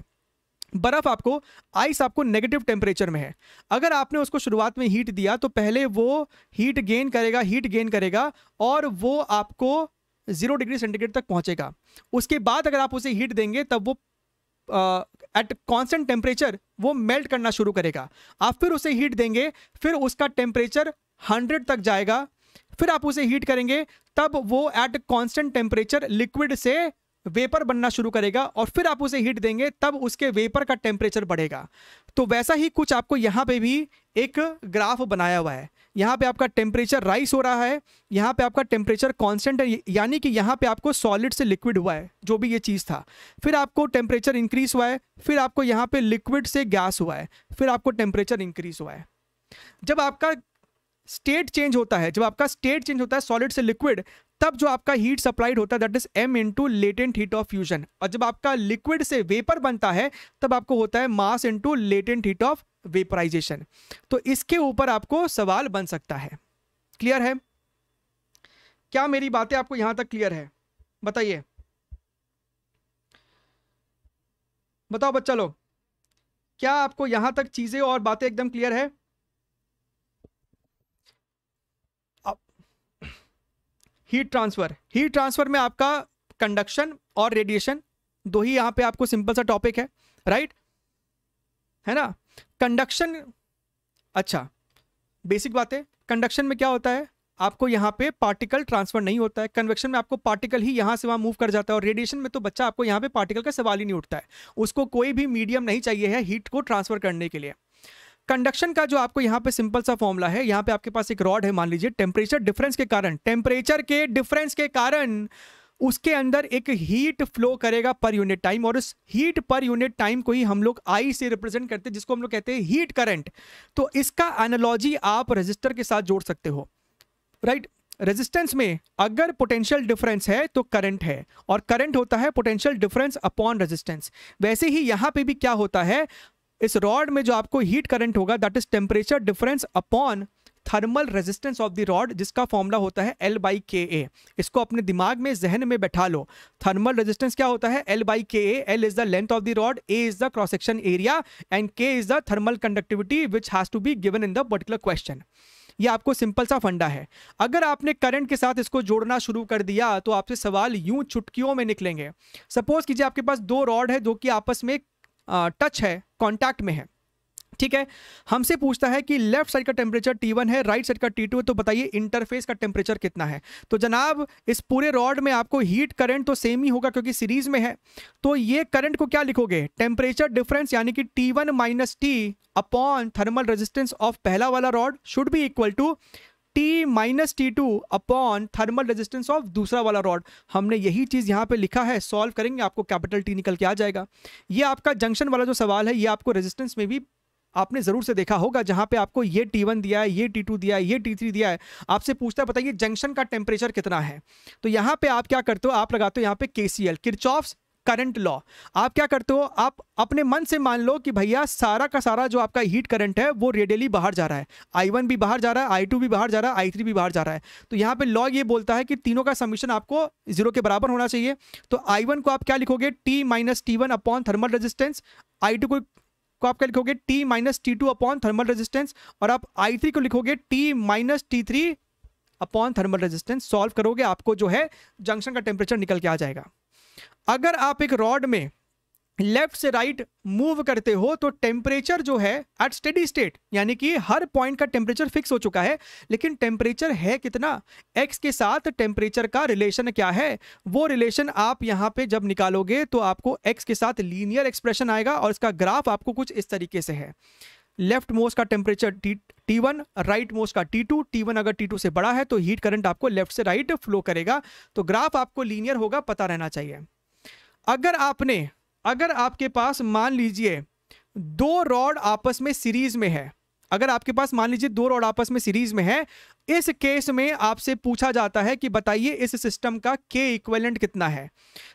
Speaker 1: बर्फ आपको आइस आपको नेगेटिव टेम्परेचर में है अगर आपने उसको शुरुआत में हीट दिया तो पहले वो हीट गेन करेगा हीट गेन करेगा और वो आपको जीरो डिग्री सेंटीग्रेड तक पहुंचेगा उसके बाद अगर आप उसे हीट देंगे तब वो एट कॉन्स्टेंट टेम्परेचर वो मेल्ट करना शुरू करेगा आप फिर उसे हीट देंगे फिर उसका टेम्परेचर हंड्रेड तक जाएगा फिर आप उसे हीट करेंगे तब वो एट कॉन्स्टेंट टेम्परेचर लिक्विड से वेपर बनना शुरू करेगा और फिर आप उसे हीट देंगे तब उसके वेपर का टेम्परेचर बढ़ेगा तो वैसा ही कुछ आपको यहाँ पे भी एक ग्राफ बनाया हुआ है यहाँ पे आपका टेम्परेचर राइस हो रहा है यहाँ पे आपका टेम्परेचर कांस्टेंट है यानी कि यहाँ पे आपको सॉलिड से लिक्विड हुआ है जो भी ये चीज़ था फिर आपको टेम्परेचर इंक्रीज हुआ है फिर आपको यहाँ पे लिक्विड से गैस हुआ है फिर आपको टेम्परेचर इंक्रीज हुआ है जब आपका स्टेट चेंज होता है जब आपका स्टेट चेंज होता है सॉलिड से लिक्विड तब जो आपका हीट सप्लाइड होता है that is M into latent heat of fusion और जब आपका लिक्विड से वेपर बनता है तब आपको होता है mass into latent heat of vaporisation तो इसके ऊपर आपको सवाल बन सकता है क्लियर है क्या मेरी बातें आपको यहां तक क्लियर है बताइए बताओ बच्चा लोग क्या आपको यहां तक चीजें और बातें एकदम क्लियर है हीट ट्रांसफर हीट ट्रांसफर में आपका कंडक्शन और रेडिएशन दो ही यहां पे आपको सिंपल सा टॉपिक है राइट है ना कंडक्शन अच्छा बेसिक बात है कंडक्शन में क्या होता है आपको यहां पे पार्टिकल ट्रांसफर नहीं होता है कन्वेक्शन में आपको पार्टिकल ही यहां से वहां मूव कर जाता है और रेडिएशन में तो बच्चा आपको यहां पे पार्टिकल का सवाल ही नहीं उठता है उसको कोई भी मीडियम नहीं चाहिए है हीट को ट्रांसफर करने के लिए कंडक्शन का जो आपको यहाँ पे सिंपल सा फॉर्मूला है यहाँ पे आपके पास एक रॉड है मान लीजिए टेम्परेचर डिफरेंस के कारण टेम्परेचर के डिफरेंस के कारण उसके अंदर एक हीट फ्लो करेगा पर यूनिट टाइम और उस हीट पर यूनिट टाइम को ही हम लोग आई से रिप्रेजेंट करते हैं जिसको हम लोग कहते हैं हीट करंट तो इसका एनालॉजी आप रजिस्टर के साथ जोड़ सकते हो राइट right? रेजिस्टेंस में अगर पोटेंशियल डिफरेंस है तो करंट है और करंट होता है पोटेंशियल डिफरेंस अपॉन रेजिस्टेंस वैसे ही यहां पे भी क्या होता है इस रॉड में जो आपको हीट करंट होगा that is temperature difference upon thermal resistance of the rod जिसका फॉर्मूला होता है एल बाई के ए इसको अपने दिमाग में जहन में बैठा लो थर्मल रेजिस्टेंस क्या होता है L by K A L is the length of the rod A is the cross section area and K is the thermal conductivity which has to be given in the particular question ये आपको simple सा फंडा है अगर आपने current के साथ इसको जोड़ना शुरू कर दिया तो आपसे सवाल यूं चुटकियों में निकलेंगे सपोज कीजिए आपके पास दो रॉड है जो कि आपस में टच है कॉन्टैक्ट में है ठीक है हमसे पूछता है कि लेफ्ट साइड का टेम्परेचर T1 है राइट साइड का T2 है तो बताइए इंटरफेस का टेम्परेचर कितना है तो जनाब इस पूरे रॉड में आपको हीट करंट तो सेम ही होगा क्योंकि सीरीज में है तो ये करंट को क्या लिखोगे टेम्परेचर डिफरेंस यानी कि T1 one minus T upon thermal resistance of पहला वाला rod should be equal to T minus T two upon thermal resistance of दूसरा वाला रॉड हमने यही चीज़ यहाँ पे लिखा है सॉल्व करेंगे आपको कैपिटल टी निकल के आ जाएगा ये आपका जंक्शन वाला जो सवाल है ये आपको रेजिस्टेंस में भी आपने ज़रूर से देखा होगा जहाँ पे आपको ये टी वन दिया है ये टी टू दिया है ये टी थ्री दिया है आपसे पूछता है बताइए जंक्शन का टेम्परेचर कितना है तो यहाँ पे आप क्या करते हो आप लगाते हो यहाँ पे के सी एल करंट लॉ आप क्या करते हो आप अपने मन से मान लो कि भैया सारा का सारा जो आपका हीट करंट है वो रेडियली बाहर जा रहा है आई वन भी बाहर जा रहा है आई टू भी बाहर जा रहा है आई थ्री भी बाहर जा रहा है तो यहाँ पे लॉ ये बोलता है कि तीनों का समीशन आपको जीरो के बराबर होना चाहिए तो आई वन को आप क्या लिखोगे T minus T one upon thermal resistance I two को को आप क्या लिखोगे T minus T two upon thermal resistance और आप आई थ्री को लिखोगे T minus T three upon thermal resistance solve करोगे आपको जो है जंक्शन का टेम्परेचर निकल के आ जाएगा अगर आप एक रॉड में लेफ्ट से राइट right मूव करते हो तो टेम्परेचर जो है एट स्टडी स्टेट यानी कि हर पॉइंट का टेम्परेचर फिक्स हो चुका है लेकिन टेम्परेचर है कितना एक्स के साथ टेम्परेचर का रिलेशन क्या है वो रिलेशन आप यहाँ पे जब निकालोगे तो आपको एक्स के साथ लीनियर एक्सप्रेशन आएगा और इसका ग्राफ आपको कुछ इस तरीके से है लेफ्ट मोस्ट का temperature T T one rightmost का टी टू टी वन अगर टी टू से बड़ा है तो हीट करंट आपको लेफ्ट से राइट right फ्लो करेगा तो ग्राफ आपको लीनियर होगा पता रहना चाहिए अगर आपने अगर आपके पास मान लीजिए दो रॉड आपस में सीरीज में है अगर आपके पास मान लीजिए दो रॉड आपस में सीरीज में है इस केस में आपसे पूछा जाता है कि बताइए इस सिस्टम का के इक्वेलेंट कितना है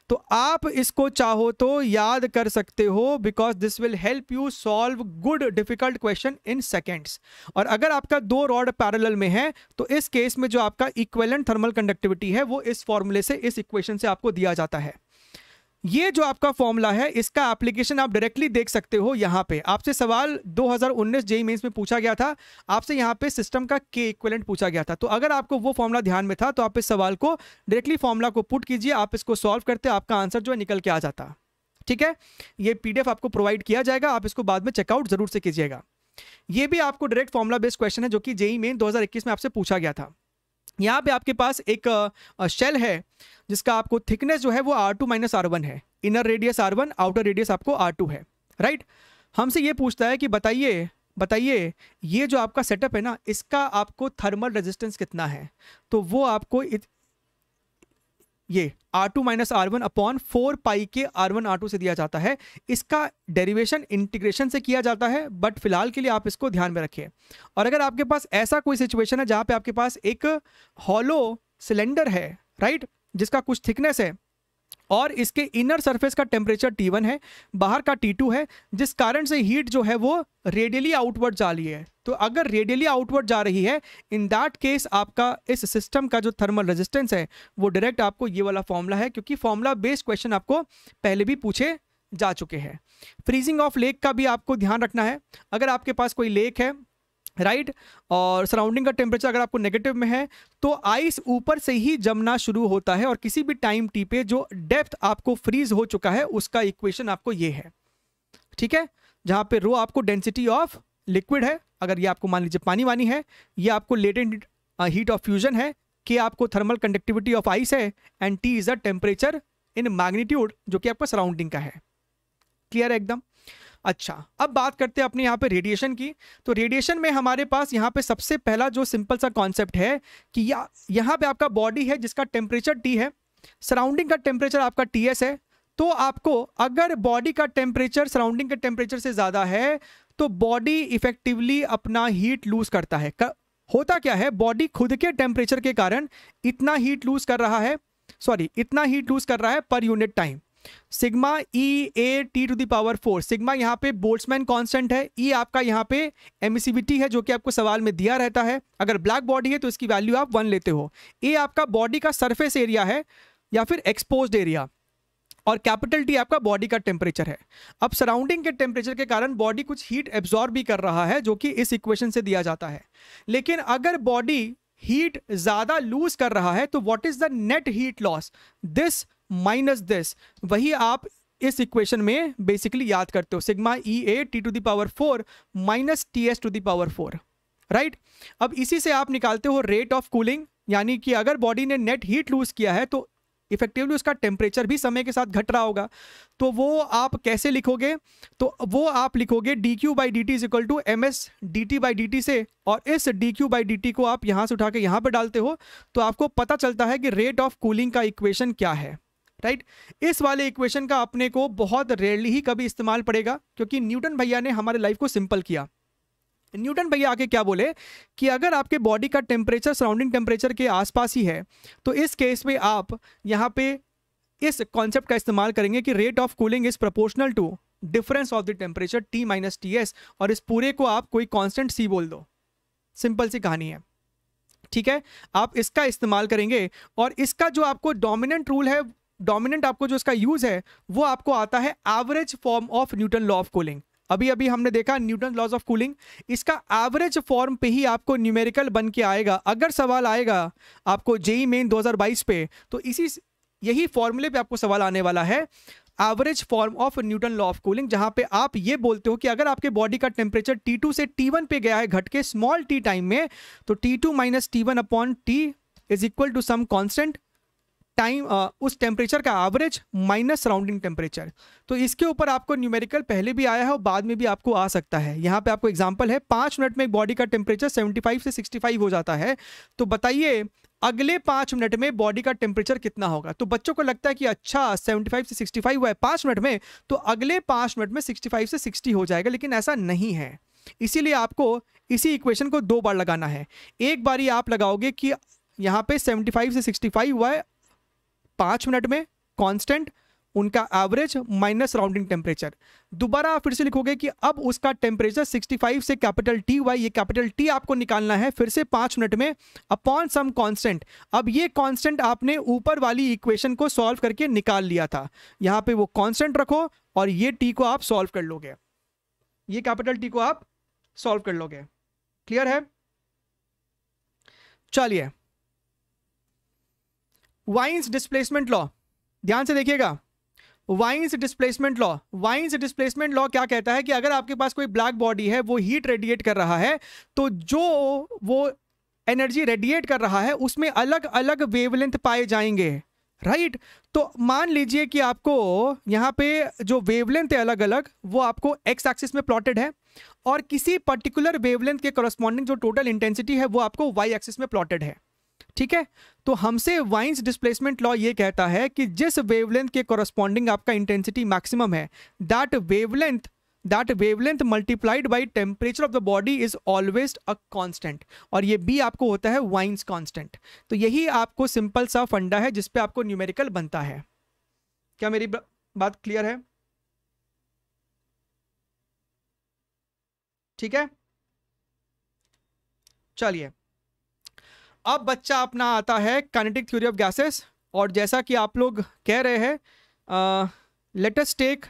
Speaker 1: तो आप इसको चाहो तो याद कर सकते हो because this will help you solve good difficult question in seconds और अगर आपका दो रॉड पैरेलल में है तो इस केस में जो आपका इक्वेलेंट थर्मल कंडक्टिविटी है वो इस फॉर्मूले से इस इक्वेशन से आपको दिया जाता है ये जो आपका फॉर्मूला है इसका एप्लीकेशन आप डायरेक्टली देख सकते हो यहाँ पे आपसे सवाल 2019 जेई मेन्स में पूछा गया था आपसे यहाँ पे सिस्टम का के इक्वलेंट पूछा गया था तो अगर आपको वो फॉर्मूला ध्यान में था तो आप इस सवाल को डायरेक्टली फॉर्मूला को पुट कीजिए आप इसको सॉल्व करते आपका आंसर जो है निकल के आ जाता ठीक है ये पीडीएफ आपको प्रोवाइड किया जाएगा आप इसको बाद में चेकआउट जरूर से कीजिएगा ये भी आपको डायरेक्ट फॉर्मुला बेस्ड क्वेश्चन है जो कि जेई मेन दो में आपसे पूछा गया था यहाँ पे आपके पास एक शेल है जिसका आपको थिकनेस जो है वो R two minus are one है inner radius R one outer radius आपको आर टू है राइट हमसे ये पूछता है कि बताइए बताइए ये जो आपका सेटअप है ना इसका आपको थर्मल रेजिस्टेंस कितना है तो वो आपको ये R two minus are one upon four pi K R one r to से दिया जाता है इसका डेरिवेशन इंटीग्रेशन से किया जाता है बट फिलहाल के लिए आप इसको ध्यान में रखिए और अगर आपके पास ऐसा कोई सिचुएशन है जहाँ पे आपके पास एक हॉलो सिलेंडर है राइट जिसका कुछ थिकनेस है और इसके इनर सरफेस का टेम्परेचर टी वन है बाहर का टी टू है जिस कारण से हीट जो है वो रेडियली आउटवर्ड जा रही है तो अगर रेडियली आउटवर्ड जा रही है इन दैट केस आपका इस सिस्टम का जो थर्मल रेजिस्टेंस है वो डायरेक्ट आपको ये वाला फॉर्मूला है क्योंकि फॉर्मूला बेस्ड क्वेश्चन आपको पहले भी पूछे जा चुके हैं फ्रीजिंग ऑफ लेक का भी आपको ध्यान रखना है अगर आपके पास कोई लेक है राइट और सराउंडिंग का टेम्परेचर अगर आपको नेगेटिव में है तो आइस ऊपर से ही जमना शुरू होता है और किसी भी टाइम टी पे जो डेप्थ आपको फ्रीज हो चुका है उसका इक्वेशन आपको ये है ठीक है जहाँ पे रो आपको डेंसिटी ऑफ लिक्विड है अगर ये आपको मान लीजिए पानी वानी है ये आपको लेटेंट हीट ऑफ फ्यूजन है कि आपको थर्मल कंडक्टिविटी ऑफ आइस है and T is a temperature in magnitude जो कि आपका सराउंडिंग का है क्लियर है एकदम अच्छा अब बात करते हैं अपने यहाँ पे रेडिएशन की तो रेडिएशन में हमारे पास यहाँ पे सबसे पहला जो सिंपल सा कॉन्सेप्ट है कि या यहाँ पे आपका बॉडी है जिसका टेम्परेचर टी है सराउंडिंग का टेम्परेचर आपका टी एस है तो आपको अगर बॉडी का टेम्परेचर सराउंडिंग के टेम्परेचर से ज़्यादा है तो बॉडी इफेक्टिवली अपना हीट लूज करता है कर, होता क्या है बॉडी खुद के टेम्परेचर के कारण इतना हीट लूज कर रहा है सॉरी इतना हीट लूज कर रहा है पर unit time sigma E A T to the power four sigma यहाँ पे बोल्ट्समैन कांस्टेंट है ई e आपका यहाँ पे एमिसिविटी है जो कि आपको सवाल में दिया रहता है अगर ब्लैक बॉडी है तो इसकी वैल्यू आप वन लेते हो ए आपका बॉडी का सरफेस एरिया है या फिर एक्सपोज एरिया और कैपिटल टी आपका बॉडी का टेम्परेचर है अब सराउंडिंग के टेम्परेचर के कारण बॉडी कुछ हीट एब्जॉर्ब भी कर रहा है जो कि इस इक्वेशन से दिया जाता है लेकिन अगर बॉडी हीट ज़्यादा लूज कर रहा है तो what is the net heat loss this minus this वही आप इस इक्वेशन में बेसिकली याद करते हो sigma E A T to the power four minus T S to the power four right अब इसी से आप निकालते हो रेट ऑफ कूलिंग यानी कि अगर बॉडी ने नेट हीट लूज किया है तो इफेक्टिवली उसका टेम्परेचर भी समय के साथ घट रहा होगा तो वो आप कैसे लिखोगे तो वो आप लिखोगे D Q by D T is equal to M S D T by D T से और इस D Q by D T को आप यहाँ से उठा के यहाँ पर डालते हो तो आपको पता चलता है कि रेट ऑफ कूलिंग का इक्वेशन क्या है राइट इस वाले इक्वेशन का अपने को बहुत रेयरली ही कभी इस्तेमाल पड़ेगा क्योंकि न्यूटन भैया ने हमारे लाइफ को सिंपल किया न्यूटन भैया आके क्या बोले कि अगर आपके बॉडी का टेम्परेचर सराउंडिंग टेम्परेचर के आसपास ही है तो इस केस में आप यहाँ पे इस कॉन्सेप्ट का इस्तेमाल करेंगे कि rate of cooling is proportional to difference of the temperature T minus T S और इस पूरे को आप कोई कॉन्स्टेंट सी बोल दो सिंपल सी कहानी है ठीक है आप इसका इस्तेमाल करेंगे और इसका जो आपको डोमिनेंट रूल है डोमिनेंट आपको जो इसका यूज है वो आपको आता है average form of Newton law of cooling अभी अभी हमने देखा न्यूटन लॉज ऑफ कूलिंग इसका एवरेज फॉर्म पे ही आपको न्यूमेरिकल बन के आएगा अगर सवाल आएगा आपको जेई मेन 2022 पे तो इसी यही फॉर्मूले पे आपको सवाल आने वाला है average form of Newton law of cooling जहां पे आप ये बोलते हो कि अगर आपके बॉडी का टेम्परेचर टी से टी पे गया है घट के स्मॉल टी टाइम में तो T two minus T one upon T is equal to some constant time उस टेम्परेचर का एवरेज माइनस सराउंडिंग टेम्परेचर तो इसके ऊपर आपको न्यूमेरिकल पहले भी आया है और बाद में भी आपको आ सकता है यहाँ पे आपको एग्जांपल है पाँच मिनट में एक बॉडी का टेम्परेचर 75 से 65 हो जाता है तो बताइए अगले पाँच मिनट में बॉडी का टेम्परेचर कितना होगा तो बच्चों को लगता है कि अच्छा 75 से 65 हुआ है पाँच मिनट में तो अगले पाँच मिनट में सिक्सटी से सिक्सटी हो जाएगा लेकिन ऐसा नहीं है इसीलिए आपको इसी इक्वेशन को दो बार लगाना है एक बार ही आप लगाओगे कि यहाँ पे 75 से 65 हुआ है पाँच मिनट में कांस्टेंट उनका एवरेज माइनस राउंडिंग टेम्परेचर दोबारा आप फिर से लिखोगे कि अब उसका टेम्परेचर 65 से कैपिटल टी वाई ये कैपिटल टी आपको निकालना है फिर से पाँच मिनट में अपॉन सम कांस्टेंट अब ये कांस्टेंट आपने ऊपर वाली इक्वेशन को सॉल्व करके निकाल लिया था यहाँ पे वो कांस्टेंट रखो और ये टी को आप सॉल्व कर लोगे ये कैपिटल टी को आप सॉल्व कर लोगे क्लियर है चलिए वाइन्स डिस्प्लेसमेंट लॉ ध्यान से देखिएगा Wien's displacement law Wien's displacement law क्या कहता है कि अगर आपके पास कोई ब्लैक बॉडी है वो हीट रेडिएट कर रहा है तो जो वो एनर्जी रेडिएट कर रहा है उसमें अलग अलग वेवलेंथ पाए जाएंगे राइट right? तो मान लीजिए कि आपको यहाँ पे जो वेवलेंथ है अलग अलग वो आपको एक्स एक्सिस में प्लॉटेड है और किसी पर्टिकुलर वेवलेंथ के कॉरस्पॉन्डिंग जो टोटल इंटेंसिटी है वो आपको वाई एक्सिस में प्लॉटेड है ठीक है तो हमसे वाइन्स डिस्प्लेसमेंट लॉ ये कहता है कि जिस वेवलेंथ के कॉरस्पॉन्डिंग आपका इंटेंसिटी मैक्सिमम है that wavelength that wavelength multiplied by temperature of the body is always a constant और ये बी आपको होता है वाइन्स कांस्टेंट तो यही आपको सिंपल सा फंडा है जिसपे आपको न्यूमेरिकल बनता है क्या मेरी बात क्लियर है ठीक है चलिए अब बच्चा अपना आता है कैनेटिक थ्योरी ऑफ गैसेस और जैसा कि आप लोग कह रहे हैं let's take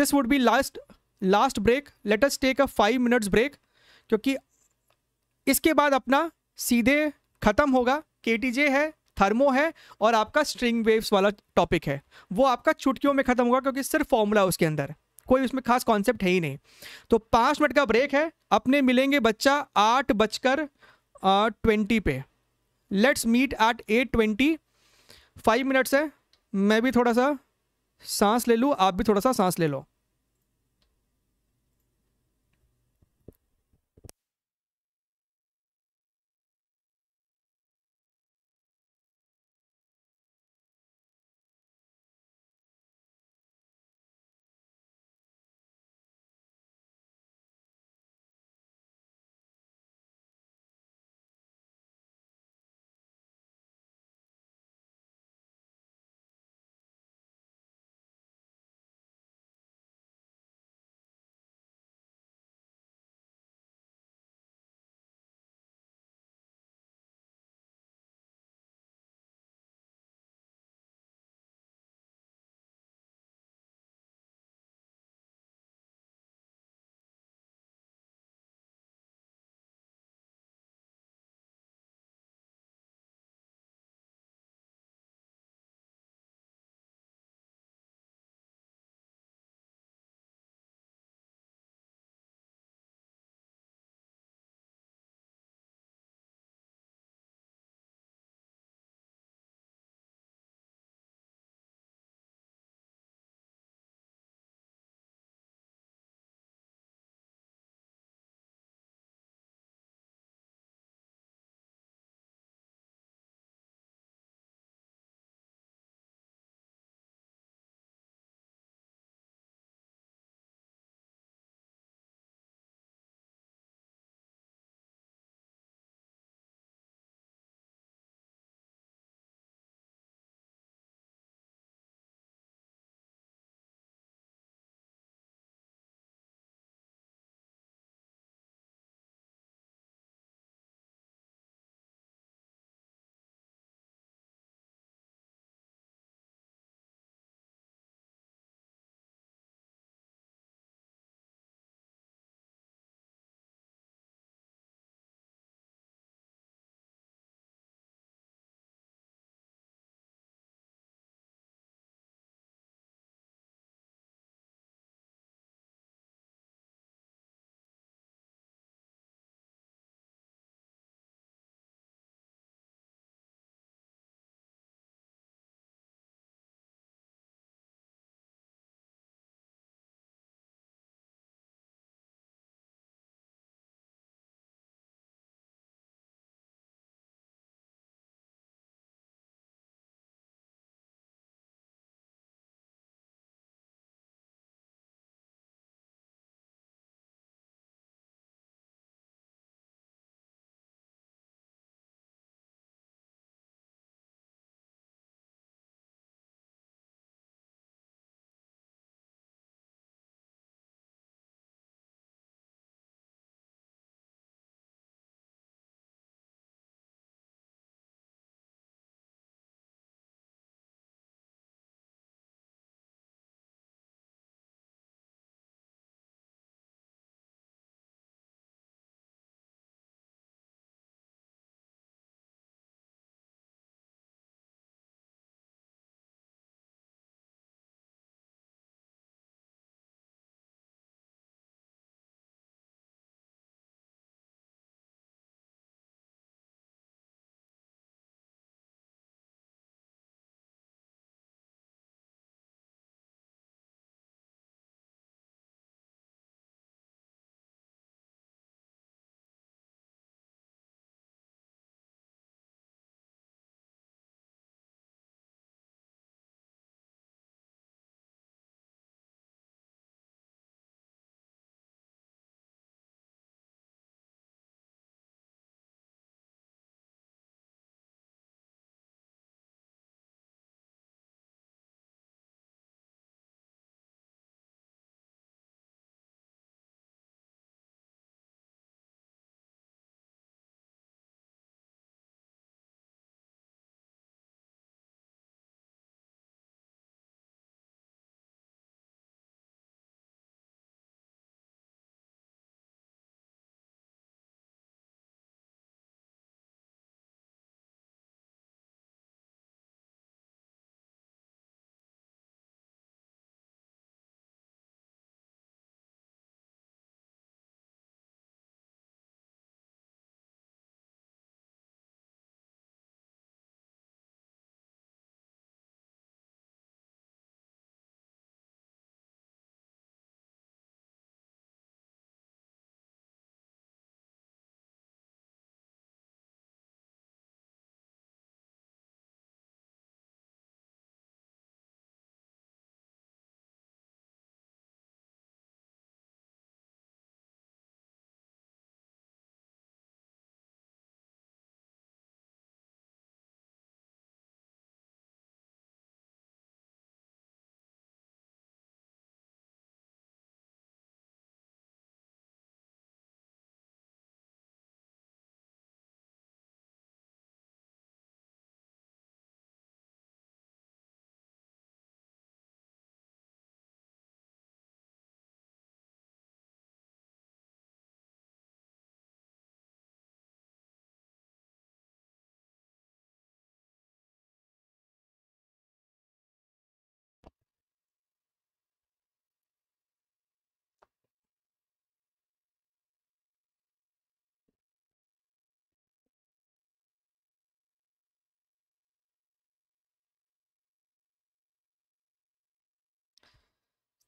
Speaker 1: this would be last last break let's take a five minutes break क्योंकि इसके बाद अपना सीधे ख़त्म होगा के है थर्मो है और आपका स्ट्रिंग वेव्स वाला टॉपिक है वो आपका चुटकियों में ख़त्म होगा क्योंकि सिर्फ फॉर्मूला उसके अंदर कोई उसमें खास कॉन्सेप्ट है ही नहीं तो पाँच मिनट का ब्रेक है अपने मिलेंगे बच्चा आठ बजकर ट्वेंटी पे let's meet at eight twenty five minutes है मैं भी थोड़ा सा सांस ले लूँ आप भी थोड़ा सा सांस ले लो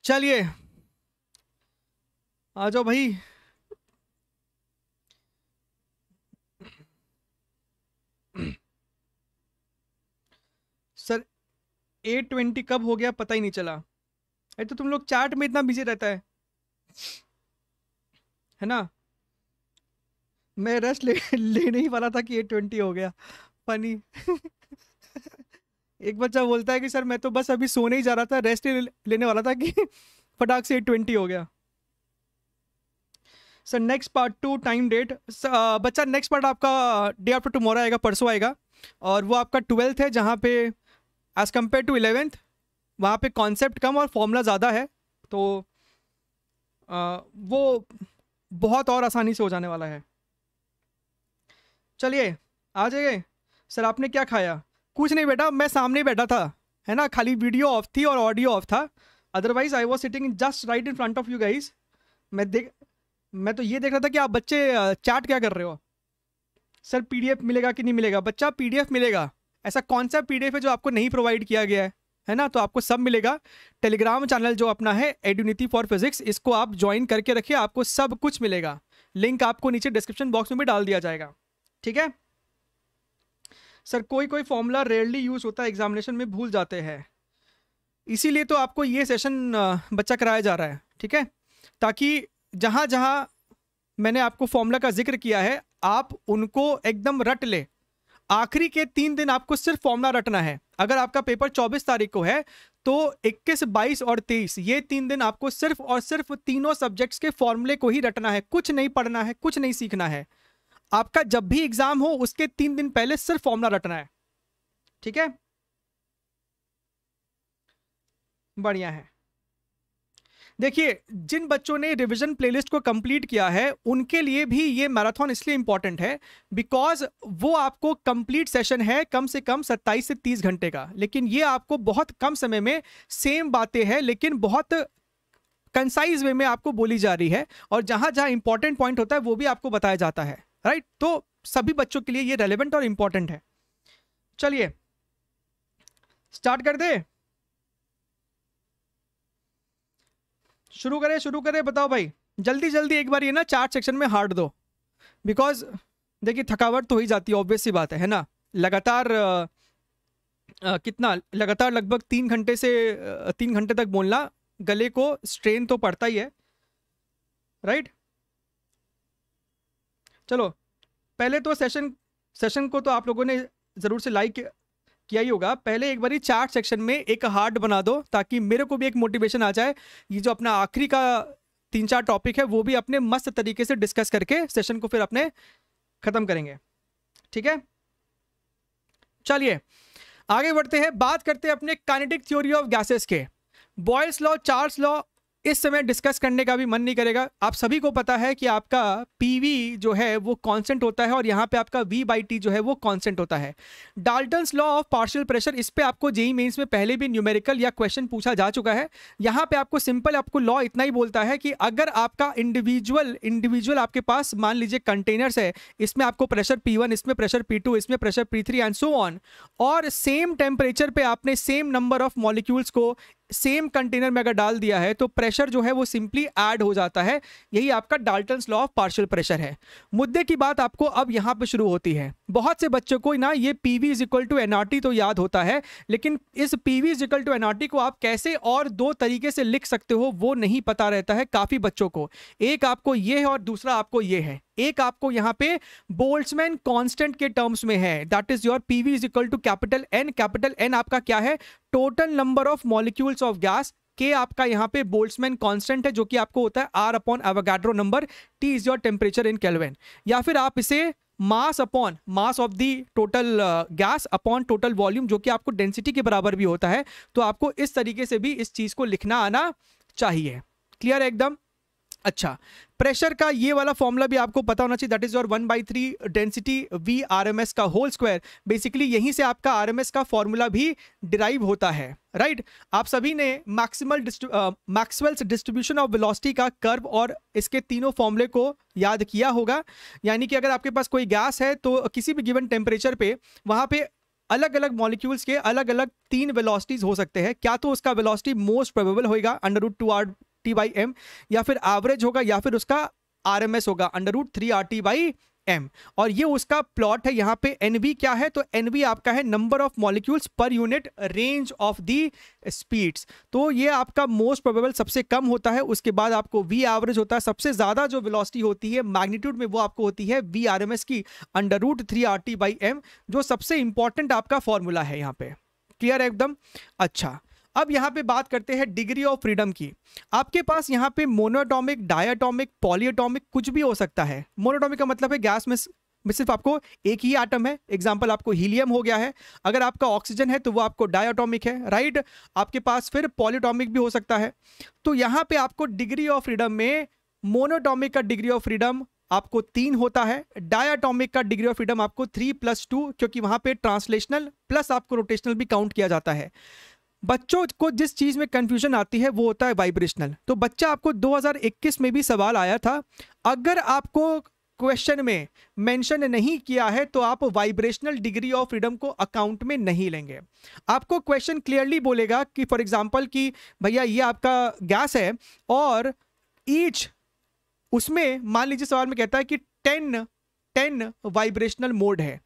Speaker 1: चलिए आ जाओ भाई सर ए ट्वेंटी कब हो गया पता ही नहीं चला अरे तो तुम लोग चार्ट में इतना बिजी रहता है है ना मैं रेस्ट ले लेने ही वाला था कि ए ट्वेंटी हो गया फनी एक बच्चा बोलता है कि सर मैं तो बस अभी सोने ही जा रहा था रेस्ट लेने वाला था कि फटाक से ट्वेंटी हो गया sir next part two time date बच्चा नेक्स्ट पार्ट आपका डे आफ्टर टुमारो आएगा परसों आएगा और वो आपका ट्वेल्थ है जहाँ पे एज़ कम्पेयर टू इलेवेंथ वहाँ पे कॉन्सेप्ट कम और फॉर्मूला ज़्यादा है तो आ, uh, वो बहुत और आसानी से हो जाने वाला है चलिए आ जाइए सर आपने क्या खाया कुछ नहीं बेटा मैं सामने बैठा था है ना खाली वीडियो ऑफ थी और ऑडियो ऑफ था otherwise I was sitting just right in front of you guys मैं देख मैं तो ये देख रहा था कि आप बच्चे चैट क्या कर रहे हो सर पीडीएफ मिलेगा कि नहीं मिलेगा बच्चा पीडीएफ मिलेगा ऐसा कौन सा पीडीएफ है जो आपको नहीं प्रोवाइड किया गया है है ना तो आपको सब मिलेगा टेलीग्राम चैनल जो अपना है एड्यूनिटी फॉर फिजिक्स इसको आप ज्वाइन करके रखिए आपको सब कुछ मिलेगा लिंक आपको नीचे डिस्क्रिप्शन बॉक्स में भी डाल दिया जाएगा ठीक है सर कोई कोई फॉर्मूला रेयरली यूज़ होता है एग्जामिनेशन में भूल जाते हैं इसीलिए तो आपको ये सेशन बच्चा कराया जा रहा है ठीक है ताकि जहाँ जहाँ मैंने आपको फॉर्मूला का जिक्र किया है आप उनको एकदम रट ले आखिरी के तीन दिन आपको सिर्फ फॉर्मूला रटना है अगर आपका पेपर 24 तारीख को है तो 21, 22 और 23 ये तीन दिन आपको सिर्फ और सिर्फ तीनों सब्जेक्ट्स के फॉर्मूले को ही रटना है कुछ नहीं पढ़ना है कुछ नहीं सीखना है आपका जब भी एग्जाम हो उसके तीन दिन पहले सिर्फ फॉर्मुला रटना है ठीक है बढ़िया है देखिए जिन बच्चों ने रिवीजन प्लेलिस्ट को कंप्लीट किया है उनके लिए भी ये मैराथन इसलिए इंपॉर्टेंट है बिकॉज वो आपको कंप्लीट सेशन है कम से कम 27 से 30 घंटे का लेकिन ये आपको बहुत कम समय में सेम बातें हैं लेकिन बहुत कंसाइज वे में आपको बोली जा रही है और जहां जहां इंपॉर्टेंट पॉइंट होता है वो भी आपको बताया जाता है राइट तो सभी बच्चों के लिए ये रेलिवेंट और इंपॉर्टेंट है चलिए स्टार्ट कर दे शुरू करें शुरू करें बताओ भाई जल्दी जल्दी एक बार ये ना चार सेक्शन में हार्ड दो बिकॉज देखिए थकावट तो हो ही जाती है ऑब्वियस सी बात है है ना लगातार आ, आ, कितना लगातार लगभग तीन घंटे से आ, तीन घंटे तक बोलना गले को स्ट्रेन तो पड़ता ही है राइट चलो पहले तो सेशन सेशन को तो आप लोगों ने ज़रूर से लाइक किया ही होगा पहले एक बारी चार्ट सेक्शन में एक हार्ट बना दो ताकि मेरे को भी एक मोटिवेशन आ जाए ये जो अपना आखिरी का तीन चार टॉपिक है वो भी अपने मस्त तरीके से डिस्कस करके सेशन को फिर अपने ख़त्म करेंगे ठीक है चलिए आगे बढ़ते हैं बात करते हैं अपने काइनेटिक थ्योरी ऑफ गैसेस के बॉयल्स लॉ चार्ल्स लॉ इस समय डिस्कस करने का भी मन नहीं करेगा आप सभी को पता है कि आपका पी जो है वो कॉन्सेंट होता है और यहाँ पे आपका वी बाई टी जो है वो कॉन्सेंट होता है Dalton's law of partial pressure इस पर आपको जेई मेन्स में पहले भी न्यूमेरिकल या क्वेश्चन पूछा जा चुका है यहाँ पे आपको सिंपल आपको लॉ इतना ही बोलता है कि अगर आपका इंडिविजुअल इंडिविजुअल आपके पास मान लीजिए कंटेनर्स है इसमें आपको प्रेशर पी इसमें प्रेशर पी इसमें pressure P and so on और सेम टेम्परेचर पर आपने सेम नंबर ऑफ मॉलिक्यूल्स को सेम कंटेनर में अगर डाल दिया है तो प्रेशर जो है वो सिंपली ऐड हो जाता है यही आपका Dalton law of partial pressure है मुद्दे की बात आपको अब यहाँ पर शुरू होती है बहुत से बच्चों को ना ये P V is equal to N तो याद होता है लेकिन इस P V is equal to N को आप कैसे और दो तरीके से लिख सकते हो वो नहीं पता रहता है काफ़ी बच्चों को एक आपको ये है और दूसरा आपको ये है एक आपको यहां पे बोल्ट्समैन कांस्टेंट के टर्म्स में है that is your PV is equal to capital N capital N आपका क्या है total number of molecules of gas के आपका यहां पे बोल्ट्समैन कांस्टेंट है जो कि आपको होता है R upon Avogadro number T is your temperature in kelvin या फिर आप इसे mass upon mass of the total gas upon total volume जो कि आपको डेंसिटी के बराबर भी होता है तो आपको इस तरीके से भी इस चीज़ को लिखना आना चाहिए क्लियर है एकदम अच्छा प्रेशर का ये वाला फॉर्मूला भी आपको पता होना चाहिए that is your one by three density V R M S का होल स्क्वायर बेसिकली यहीं से आपका आर एम एस का फॉर्मूला भी डिराइव होता है राइट right? आप सभी ने maximal Maxwell's distribution of velocity का कर्व और इसके तीनों फॉर्मूले को याद किया होगा यानी कि अगर आपके पास कोई गैस है तो किसी भी गिवन टेम्परेचर पे वहाँ पे अलग अलग मॉलिक्यूल्स के अलग अलग तीन वेलोसिटीज हो सकते हैं क्या तो उसका वेलोसिटी मोस्ट प्रोबेबल होगा under root two R T by M या फिर एवरेज होगा या फिर उसका आर एम एस होगा under root three R T by M और ये उसका प्लॉट है यहाँ पे एन वी क्या है तो एन वी आपका है number of molecules per unit range of the speeds तो ये आपका मोस्ट प्रोबेबल सबसे कम होता है उसके बाद आपको वी एवरेज होता है सबसे ज़्यादा जो वेलोसिटी होती है मैग्नीट्यूड में वो आपको होती है वी आर एम एस की under root three R T by M जो सबसे इंपॉर्टेंट आपका फॉर्मूला है यहाँ पे क्लियर है एकदम अच्छा अब यहाँ पे बात करते हैं डिग्री ऑफ फ्रीडम की आपके पास यहाँ पे मोनोटॉमिक डायाटॉमिक पॉलीटॉमिक कुछ भी हो सकता है मोनोटॉमिक का मतलब है गैस में सिर्फ आपको एक ही आटम है एग्जाम्पल आपको हीलियम हो गया है अगर आपका ऑक्सीजन है तो वो आपको डायाटॉमिक है राइट आपके पास फिर पॉलीटॉमिक भी हो सकता है तो यहाँ पे आपको डिग्री ऑफ फ्रीडम में मोनोटॉमिक का डिग्री ऑफ फ्रीडम आपको तीन होता है डायाटॉमिक का डिग्री ऑफ फ्रीडम आपको थ्री प्लस टू क्योंकि वहां पे ट्रांसलेशनल प्लस आपको रोटेशनल भी काउंट किया जाता है बच्चों को जिस चीज़ में कन्फ्यूजन आती है वो होता है वाइब्रेशनल तो बच्चा आपको 2021 में भी सवाल आया था अगर आपको क्वेश्चन में मेंशन नहीं किया है तो आप वाइब्रेशनल डिग्री ऑफ फ्रीडम को अकाउंट में नहीं लेंगे आपको क्वेश्चन क्लियरली बोलेगा कि फॉर एग्जांपल कि भैया ये आपका गैस है और ईच उसमें मान लीजिए सवाल में कहता है कि टेन टेन वाइब्रेशनल मोड है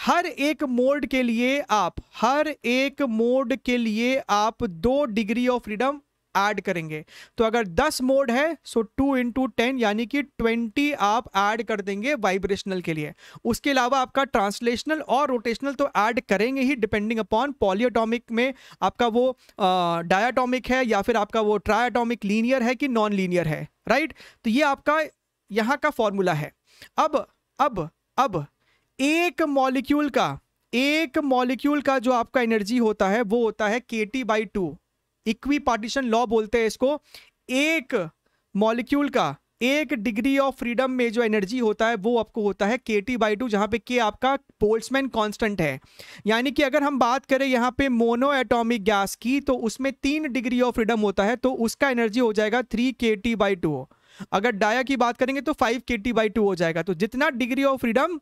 Speaker 1: हर एक मोड के लिए आप हर एक मोड के लिए आप दो डिग्री ऑफ फ्रीडम ऐड करेंगे तो अगर 10 मोड है सो टू इंटू टेन यानी कि 20 आप ऐड कर देंगे वाइब्रेशनल के लिए उसके अलावा आपका ट्रांसलेशनल और रोटेशनल तो ऐड करेंगे ही डिपेंडिंग अपॉन पॉलियोटॉमिक में आपका वो डायाटॉमिक है या फिर आपका वो ट्रायाटॉमिक लीनियर है कि नॉन लीनियर है राइट तो ये आपका यहाँ का फॉर्मूला है अब अब अब एक मॉलिक्यूल का एक मॉलिक्यूल का जो आपका एनर्जी होता है वो होता है K T by two equipartition law बोलते हैं इसको एक मॉलिक्यूल का एक डिग्री ऑफ फ्रीडम में जो एनर्जी होता है वो आपको होता है के टी बाई टू जहाँ पे के आपका पोल्समैन कांस्टेंट है यानी कि अगर हम बात करें यहाँ पे मोनो एटॉमिक गैस की तो उसमें तीन डिग्री ऑफ फ्रीडम होता है तो उसका एनर्जी हो जाएगा three K T by two अगर डाया की बात करेंगे तो फाइव के टी बाई टू हो जाएगा तो जितना डिग्री ऑफ फ्रीडम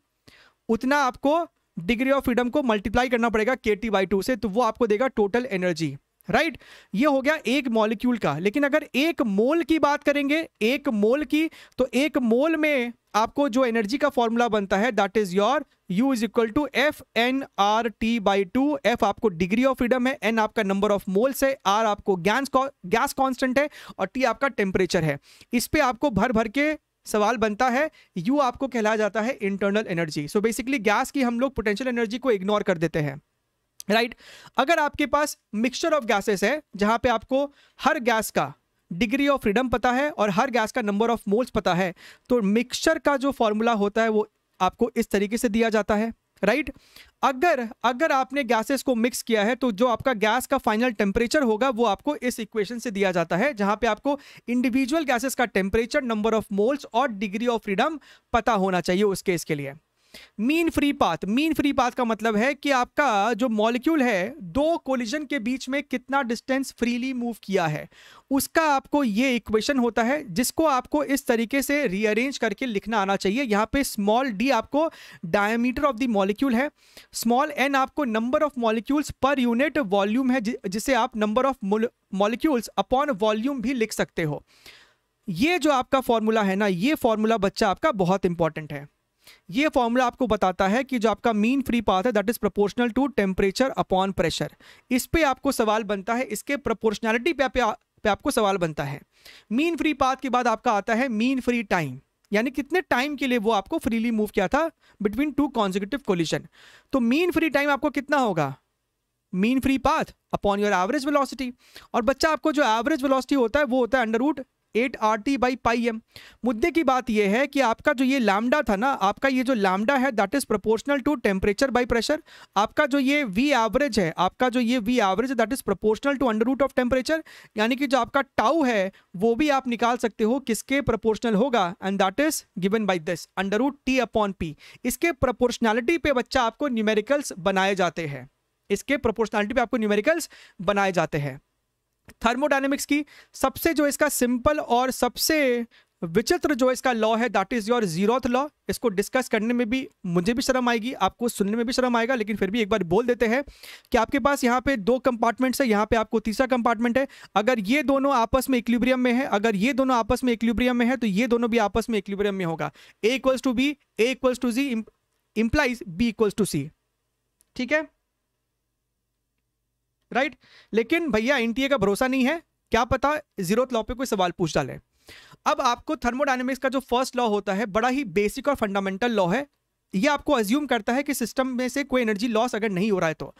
Speaker 1: उतना आपको डिग्री ऑफ फ्रीडम को मल्टीप्लाई करना पड़ेगा के टी बाई टू से तो वो आपको देगा टोटल एनर्जी राइट ये हो गया एक मॉलिक्यूल का लेकिन अगर एक मोल की बात करेंगे एक मोल की तो एक मोल में आपको जो एनर्जी का फॉर्मूला बनता है that is your U is equal to F N R T by two F आपको डिग्री ऑफ फ्रीडम है एन आपका नंबर ऑफ मोल्स है आर आपको गैस गैस कांस्टेंट है और टी आपका टेम्परेचर है इस पर आपको भर भर के सवाल बनता है यू आपको कहलाया जाता है internal energy so basically gas की हम लोग पोटेंशियल एनर्जी को इग्नोर कर देते हैं राइट right? अगर आपके पास मिक्सचर ऑफ गैसेस है जहां पे आपको हर गैस का डिग्री ऑफ फ्रीडम पता है और हर गैस का नंबर ऑफ मोल्स पता है तो मिक्सचर का जो फॉर्मूला होता है वो आपको इस तरीके से दिया जाता है राइट अगर अगर आपने गैसेस को मिक्स किया है तो जो आपका गैस का फाइनल टेम्परेचर होगा वो आपको इस इक्वेशन से दिया जाता है जहां पे आपको इंडिविजुअल गैसेस का टेम्परेचर नंबर ऑफ मोल्स और डिग्री ऑफ फ्रीडम पता होना चाहिए उस केस के लिए mean free path mean free path का मतलब है कि आपका जो मॉलिक्यूल है दो कोलिजन के बीच में कितना डिस्टेंस फ्रीली मूव किया है उसका आपको ये इक्वेशन होता है जिसको आपको इस तरीके से रीअरेंज करके लिखना आना चाहिए यहाँ पे स्मॉल डी आपको डायमीटर ऑफ द मॉलिक्यूल है स्मॉल एन आपको number of molecules per unit volume है जिसे आप number of molecules upon volume भी लिख सकते हो ये जो आपका फॉर्मूला है ना ये फॉर्मूला बच्चा आपका बहुत इंपॉर्टेंट है ये फॉर्मूला आपको बताता है कि जो आपका मीन फ्री पाथ है that is proportional to temperature upon pressure इस पर आपको सवाल बनता है इसके प्रोपोर्शनैलिटी पे, पे, पे आपको सवाल बनता है मीन फ्री पाथ के बाद आपका आता है मीन फ्री टाइम यानी कितने टाइम के लिए वो आपको फ्रीली मूव किया था बिटवीन टू कॉन्जिक्यूटिव कोलिशन तो मीन फ्री टाइम आपको कितना होगा mean free path upon your average velocity और बच्चा आपको जो एवरेज वेलोसिटी होता है वो होता है under root eight R T by pi M मुद्दे की बात यह है कि आपका जो ये लामडा था ना आपका ये जो लामडा है that is proportional to temperature by pressure आपका जो ये वी एवरेज है आपका जो ये V average that is proportional to under root of temperature यानी कि जो आपका टाउ है वो भी आप निकाल सकते हो किसके प्रोपोर्शनल होगा and that is given by this under root T upon P इसके प्रोपोर्शनैलिटी पे बच्चा आपको न्यूमेरिकल्स बनाए जाते हैं इसके प्रोपोर्शनैलिटी पे आपको न्यूमेरिकल्स बनाए जाते हैं थर्मोडाइनमिक्स की सबसे जो इसका सिंपल और सबसे विचित्र जो इसका लॉ है that is your zeroth law इसको डिस्कस करने में भी मुझे भी शर्म आएगी आपको सुनने में भी शर्म आएगा लेकिन फिर भी एक बार बोल देते हैं कि आपके पास यहाँ पे दो कंपार्टमेंट्स है यहाँ पे आपको तीसरा कंपार्टमेंट है अगर ये दोनों आपस में इक्लिब्रियम में है अगर ये दोनों आपस में इक्लिब्रियम में है तो ये दोनों भी आपस में इक्लिब्रियम में होगा A equals to B A equals to G implies B equals to C ठीक है राइट लेकिन भैया एनटीए का भरोसा नहीं है क्या पता जीरो लॉ पे कोई सवाल पूछ डाले अब आपको थर्मोडाइनमिक्स का जो फर्स्ट लॉ होता है बड़ा ही बेसिक और फंडामेंटल लॉ है ये आपको अज्यूम करता है कि सिस्टम में से कोई एनर्जी लॉस अगर नहीं हो रहा है तो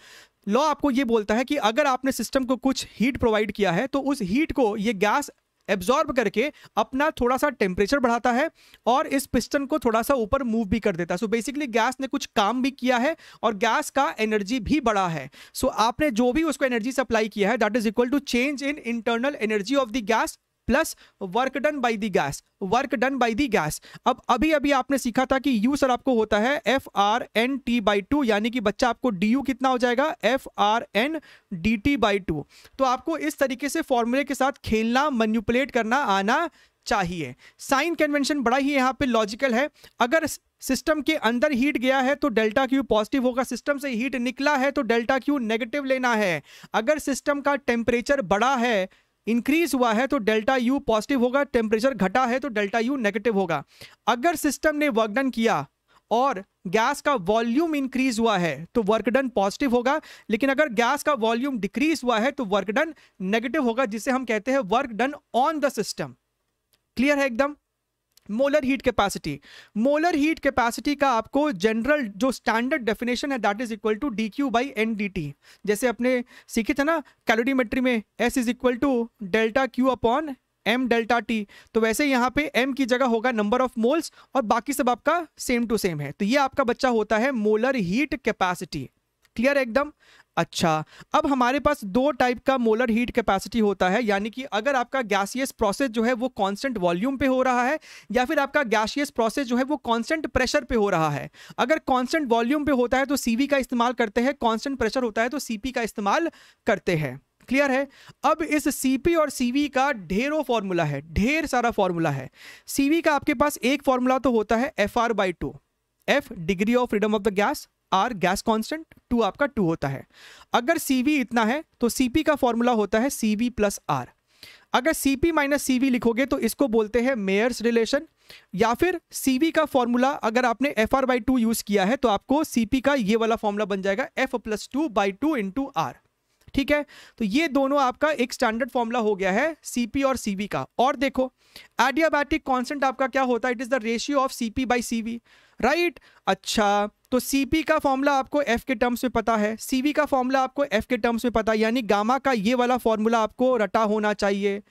Speaker 1: लॉ आपको ये बोलता है कि अगर आपने सिस्टम को कुछ हीट प्रोवाइड किया है तो उस हीट को ये गैस एब्जॉर्ब करके अपना थोड़ा सा टेम्परेचर बढ़ाता है और इस पिस्टन को थोड़ा सा ऊपर मूव भी कर देता है सो बेसिकली गैस ने कुछ काम भी किया है और गैस का एनर्जी भी बढ़ा है सो so, आपने जो भी उसको एनर्जी सप्लाई किया है that is equal to change in internal energy of the gas plus work done by the gas work done by the gas अब अभी अभी आपने सीखा था कि यू सर आपको होता है F R N T by two यानी कि बच्चा आपको डी यू कितना हो जाएगा F R N D T by two तो आपको इस तरीके से फॉर्मूले के साथ खेलना मैन्यूपुलेट करना आना चाहिए साइन कन्वेंशन बड़ा ही यहाँ पे लॉजिकल है अगर सिस्टम के अंदर हीट गया है तो डेल्टा क्यू पॉजिटिव होगा सिस्टम से हीट निकला है तो डेल्टा क्यू नेगेटिव लेना है अगर सिस्टम का टेम्परेचर बड़ा है इंक्रीज हुआ है तो डेल्टा यू पॉजिटिव होगा टेम्परेचर घटा है तो डेल्टा यू नेगेटिव होगा अगर सिस्टम ने वर्क डन किया और गैस का वॉल्यूम इंक्रीज हुआ है तो वर्क डन पॉजिटिव होगा लेकिन अगर गैस का वॉल्यूम डिक्रीज हुआ है तो वर्क डन नेगेटिव होगा जिसे हम कहते हैं work done on the system clear है एकदम molar heat capacity molar heat capacity का आपको जनरल जो स्टैंडर्ड डेफिनेशन है that is equal to D Q by N D T जैसे अपने सीखे थे ना कैलोडीमेट्री में S is equal to delta Q upon M delta T तो वैसे यहाँ पे एम की जगह होगा नंबर ऑफ मोल्स और बाकी सब आपका सेम टू सेम है तो ये आपका बच्चा होता है मोलर हीट कैपेसिटी क्लियर एकदम अच्छा अब हमारे पास दो टाइप का मोलर हीट कैपेसिटी होता है यानी कि अगर आपका गैसियस प्रोसेस जो है वो कांस्टेंट वॉल्यूम पे हो रहा है या फिर आपका गैसियस प्रोसेस जो है वो कांस्टेंट प्रेशर पे हो रहा है अगर कांस्टेंट वॉल्यूम पे होता है तो सीवी का इस्तेमाल करते हैं कांस्टेंट प्रेशर होता है तो सीपी का इस्तेमाल करते हैं क्लियर है अब इस सीपी और सीवी का ढेरों फॉर्मूला है ढेर सारा फॉर्मूला है सीवी का आपके पास एक फॉर्मूला तो होता है F R by two F degree of freedom of the gas R gas constant two आपका टू होता है अगर सी वी इतना है तो सी पी का फॉर्मूला होता है सी वी प्लस आर अगर C P minus C V लिखोगे तो इसको बोलते हैं मेयर्स रिलेशन या फिर सी वी का फॉर्मूला अगर आपने F R by two use किया है तो आपको सी पी का ये वाला फॉर्मूला बन जाएगा F plus two by two into R ठीक है तो ये दोनों आपका एक स्टैंडर्ड फॉर्मूला हो गया है सीपी और सीवी का और देखो एडियाबैटिक कांस्टेंट आपका क्या होता है it is the ratio of CP by CV right अच्छा तो सी का फॉर्मूला आपको एफ के टर्म्स में पता है सी का फॉर्मूला आपको एफ के टर्म्स में पता है यानी गामा का ये वाला फॉर्मूला आपको रटा होना चाहिए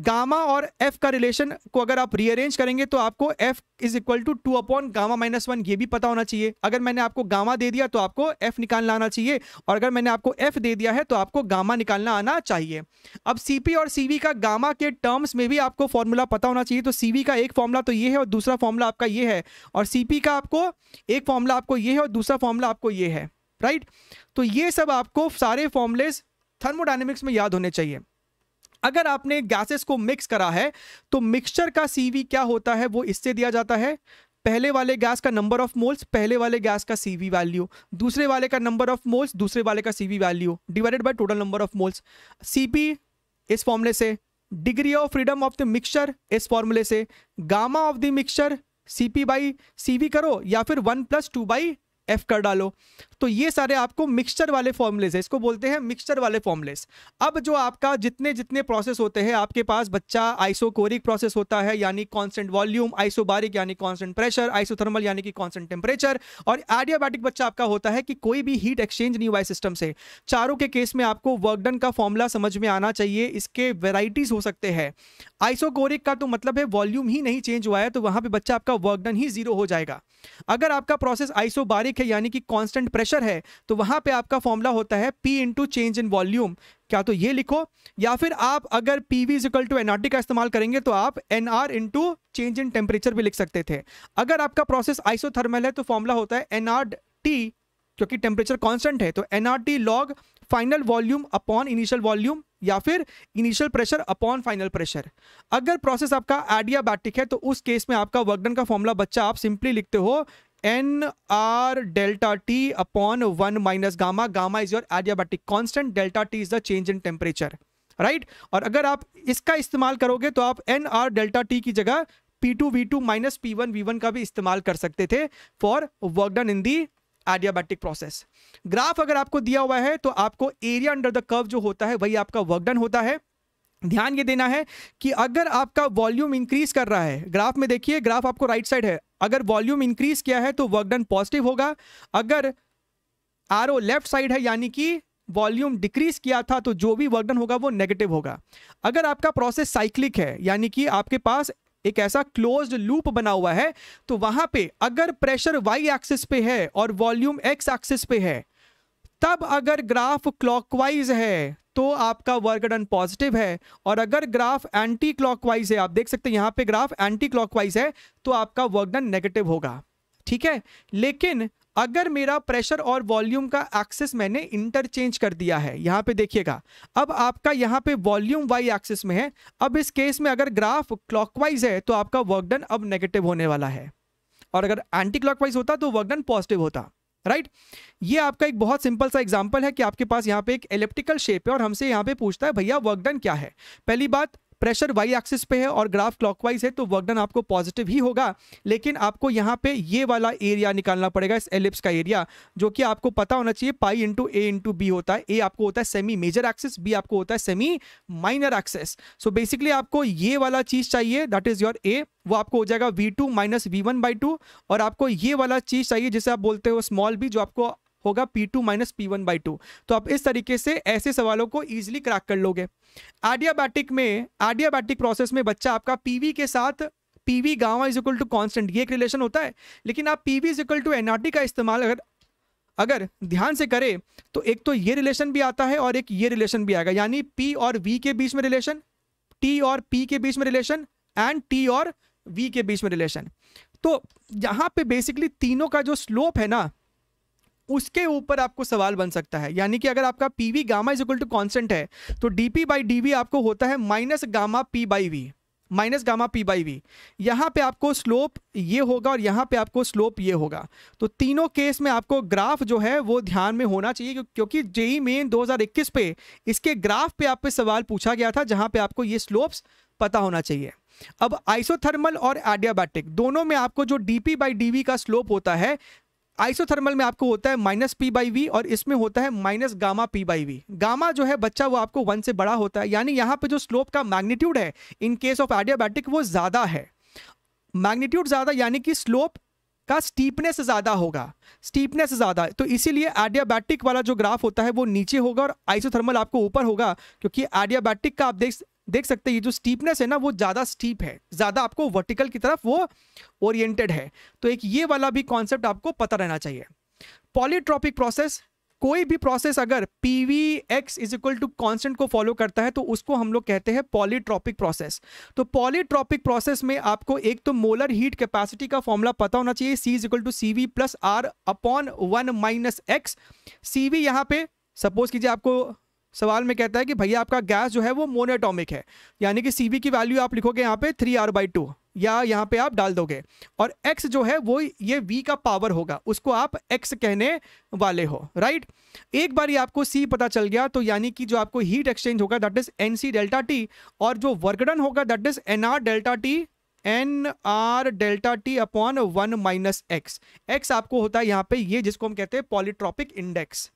Speaker 1: गामा और एफ का रिलेशन को अगर आप रीअरेंज करेंगे तो आपको F is equal to two upon gamma minus one ये भी पता होना चाहिए अगर मैंने आपको गामा दे दिया तो आपको एफ निकालना आना चाहिए और अगर मैंने आपको एफ दे दिया है तो आपको गामा निकालना आना चाहिए अब सीपी और सीवी का गामा के टर्म्स में भी आपको फॉर्मूला पता होना चाहिए तो सीवी का एक फॉर्मूला तो ये है और दूसरा फॉर्मूला आपका ये है और सीपी का आपको एक फॉर्मूला आपको ये है और दूसरा फॉर्मूला आपको ये है राइट तो ये सब आपको सारे फॉर्मूलेज थर्मोडाइनमिक्स में याद होने चाहिए अगर आपने गैसेस को मिक्स करा है तो मिक्सचर का सीवी क्या होता है वो इससे दिया जाता है पहले वाले गैस का नंबर ऑफ मोल्स पहले वाले गैस का सीवी वैल्यू दूसरे वाले का नंबर ऑफ मोल्स दूसरे वाले का CV value divided by total number of moles CP इस फॉर्मूले से degree of freedom of the mixture इस फॉर्मूले से gamma of the mixture CP by CV करो या फिर one plus two by F कर डालो तो ये सारे आपको मिक्सचर वाले फॉर्मुलेज है इसको बोलते हैं मिक्सचर वाले फॉर्मुलेज अब जो आपका जितने जितने प्रोसेस होते हैं आपके पास बच्चा आइसोकोरिक प्रोसेस होता है यानी कांस्टेंट वॉल्यूम आइसोबारिक यानी कांस्टेंट प्रेशर आइसोथर्मल यानी कि कांस्टेंट टेम्परेचर और एडियाबैटिक बच्चा आपका होता है कि कोई भी हीट एक्सचेंज नहीं हुआ है सिस्टम से चारों के केस में आपको वर्कडन का फॉर्मूला समझ में आना चाहिए इसके वेराइटीज हो सकते हैं आइसोकोरिक का तो मतलब है वॉल्यूम ही नहीं चेंज हुआ है तो वहां पर बच्चा आपका वर्कडन ही जीरो हो जाएगा अगर आपका प्रोसेस आइसोबारिक हाइड्रोस्टैटिक है यानी कि कांस्टेंट प्रेशर है तो वहां पे आपका फॉर्मूला होता है P into change in volume क्या तो ये लिखो या फिर आप अगर P V is equal to NRT का इस्तेमाल करेंगे तो आप N R into change in temperature भी लिख सकते थे अगर आपका प्रोसेस आइसोथर्मल है तो फॉर्मूला होता है एन आर टी क्योंकि टेम्परेचर कॉन्स्टेंट है तो N R T log final volume upon initial volume या फिर initial pressure upon final pressure अगर प्रोसेस आपका एडियाबैटिक है तो उस केस में आपका वर्कडन का फॉर्मूला बच्चा आप सिंपली लिखते हो N R delta T upon one minus gamma gamma is your adiabatic constant delta T is the change in temperature right और अगर आप इसका इस्तेमाल करोगे तो आप एन आर डेल्टा टी की जगह P two V two minus P one V one का भी इस्तेमाल कर सकते थे for work done in the adiabatic process graph अगर आपको दिया हुआ है तो आपको एरिया अंडर द कर्व जो होता है वही आपका वर्कडन होता है ध्यान ये देना है कि अगर आपका वॉल्यूम इंक्रीज कर रहा है ग्राफ में देखिए ग्राफ आपको राइट साइड है अगर वॉल्यूम इंक्रीज किया है तो वर्क डन पॉजिटिव होगा अगर आर लेफ्ट साइड है यानी कि वॉल्यूम डिक्रीज किया था तो जो भी वर्क डन होगा वो नेगेटिव होगा अगर आपका प्रोसेस साइक्लिक है यानी कि आपके पास एक ऐसा क्लोज्ड लूप बना हुआ है तो वहां पे अगर प्रेशर वाई एक्सिस पे है और वॉल्यूम एक्स एक्सिस पे है तब अगर ग्राफ क्लॉकवाइज है तो आपका वर्क डन पॉजिटिव है और अगर ग्राफ एंटी क्लॉकवाइज है आप देख सकते हैं यहाँ पे ग्राफ एंटी क्लॉकवाइज है तो आपका वर्क डन नेगेटिव होगा ठीक है लेकिन अगर मेरा प्रेशर और वॉल्यूम का एक्सेस मैंने इंटरचेंज कर दिया है यहाँ पे देखिएगा अब आपका यहाँ पे वॉल्यूम वाई एक्सेस में है अब इस केस में अगर ग्राफ क्लॉकवाइज है तो आपका वर्कडन अब नेगेटिव होने वाला है और अगर एंटी क्लॉकवाइज होता तो वर्कडन पॉजिटिव होता है राइट ये आपका एक बहुत सिंपल सा एग्जांपल है कि आपके पास यहाँ पे एक एलिप्टिकल शेप है और हमसे यहाँ पे पूछता है भैया वर्क डन क्या है पहली बात प्रेशर वाई एक्सिस पे है और ग्राफ क्लॉकवाइज है तो वर्कडन आपको पॉजिटिव ही होगा लेकिन आपको यहाँ पे ये वाला एरिया निकालना पड़ेगा इस एलिप्स का एरिया जो कि आपको पता होना चाहिए pi into A into B होता है ए आपको होता है सेमी मेजर एक्सेस बी आपको होता है semi minor axis so basically आपको ये वाला चीज चाहिए दैट इज योर ए वो आपको हो जाएगा V two minus V one by two और आपको ये वाला चीज चाहिए जिसे आप बोलते हो स्मॉल बी जो आपको होगा P two minus P one by two तो आप इस तरीके से ऐसे सवालों को ईजिली क्रैक कर लोगे आडियाबैटिक में आडियाबैटिक प्रोसेस में बच्चा आपका पी के साथ P V gamma is equal to constant ये एक रिलेशन होता है लेकिन आप P V is equal to NRT का इस्तेमाल अगर अगर ध्यान से करें तो एक तो ये रिलेशन भी आता है और एक ये रिलेशन भी आएगा यानी पी और वी के बीच में रिलेशन टी और पी के बीच में रिलेशन एंड टी और वी के बीच में रिलेशन तो यहाँ पे बेसिकली तीनों का जो स्लोप है ना उसके ऊपर आपको सवाल बन सकता है यानी कि अगर आपका P V gamma is equal to constant है तो D P by D V आपको होता है minus gamma P by V minus gamma P by V यहाँ पे आपको स्लोप ये होगा और यहाँ पे आपको स्लोप ये होगा तो तीनों केस में आपको ग्राफ जो है वो ध्यान में होना चाहिए क्योंकि जेई मेन 2021 पे इसके ग्राफ पे आप पे सवाल पूछा गया था जहाँ पे आपको ये स्लोप्स पता होना चाहिए अब आइसोथर्मल और एडियाबैटिक दोनों में आपको जो डी पी बाई डी का स्लोप होता है आइसोथर्मल में आपको होता है माइनस पी बाई वी और इसमें होता है minus gamma P by V gamma जो है बच्चा वो आपको वन से बड़ा होता है यानी यहाँ पे जो स्लोप का मैग्नीट्यूड है इन केस ऑफ एडियाबैटिक वो ज़्यादा है मैग्नीट्यूड ज़्यादा यानी कि स्लोप का स्टीपनेस ज़्यादा होगा स्टीपनेस ज़्यादा तो इसीलिए एडियाबैटिक वाला जो ग्राफ होता है वो नीचे होगा और आइसोथर्मल आपको ऊपर होगा क्योंकि एडियाबैटिक का आप देख देख सकते हैं ये जो स्टीपनेस है ना वो ज़्यादा स्टीप है ज़्यादा आपको वर्टिकल की तरफ वो ओरिएंटेड है तो एक ये वाला भी कॉन्सेप्ट आपको पता रहना चाहिए पॉलीट्रॉपिक प्रोसेस कोई भी प्रोसेस अगर P V X is equal to constant को फॉलो करता है तो उसको हम लोग कहते हैं पॉलीट्रॉपिक प्रोसेस तो पॉलीट्रॉपिक प्रोसेस में आपको एक तो मोलर हीट कैपेसिटी का फॉर्मूला पता होना चाहिए C is equal to C V plus R upon one minus X C V यहाँ पे सपोज कीजिए आपको सवाल में कहता है कि भैया आपका गैस जो है वो मोनोटॉमिक है यानी कि सी की वैल्यू आप लिखोगे यहाँ पे थ्री आर बाई टू या यहाँ पे आप डाल दोगे और x जो है वो ये v का पावर होगा उसको आप x कहने वाले हो राइट एक बार ये आपको c पता चल गया तो यानी कि जो आपको हीट एक्सचेंज होगा that is N C delta T और जो वर्कडन होगा that is N R delta T N R delta T upon one minus X X आपको होता है यहाँ पे ये जिसको हम कहते हैं पॉलीट्रॉपिक इंडेक्स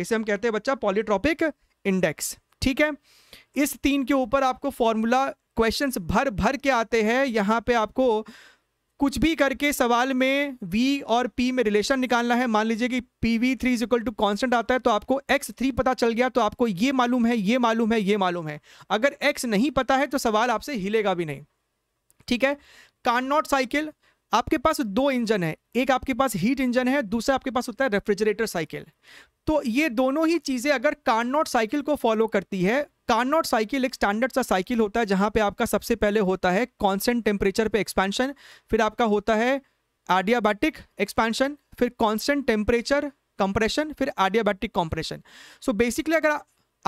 Speaker 1: इसे हम कहते हैं बच्चा पॉलीट्रॉपिक इंडेक्स ठीक है इस तीन के ऊपर आपको फॉर्मूला क्वेश्चंस भर भर के आते हैं यहाँ पे आपको कुछ भी करके सवाल में v और p में रिलेशन निकालना है मान लीजिए कि P V three equal to constant आता है तो आपको x थ्री पता चल गया तो आपको ये मालूम है ये मालूम है ये मालूम है अगर x नहीं पता है तो सवाल आपसे हिलेगा भी नहीं ठीक है कान नॉट साइकिल आपके पास दो इंजन है एक आपके पास हीट इंजन है दूसरा आपके पास होता है रेफ्रिजरेटर साइकिल तो ये दोनों ही चीज़ें अगर कार्नॉट साइकिल को फॉलो करती है कार्नॉट साइकिल एक स्टैंडर्ड सा साइकिल होता है जहाँ पे आपका सबसे पहले होता है कॉन्सेंट टेम्परेचर पे एक्सपेंशन फिर आपका होता है आडियाबैटिक एक्सपेंशन फिर कॉन्सेंट टेम्परेचर कंप्रेशन फिर आडियाबैटिक कॉम्प्रेशन सो बेसिकली अगर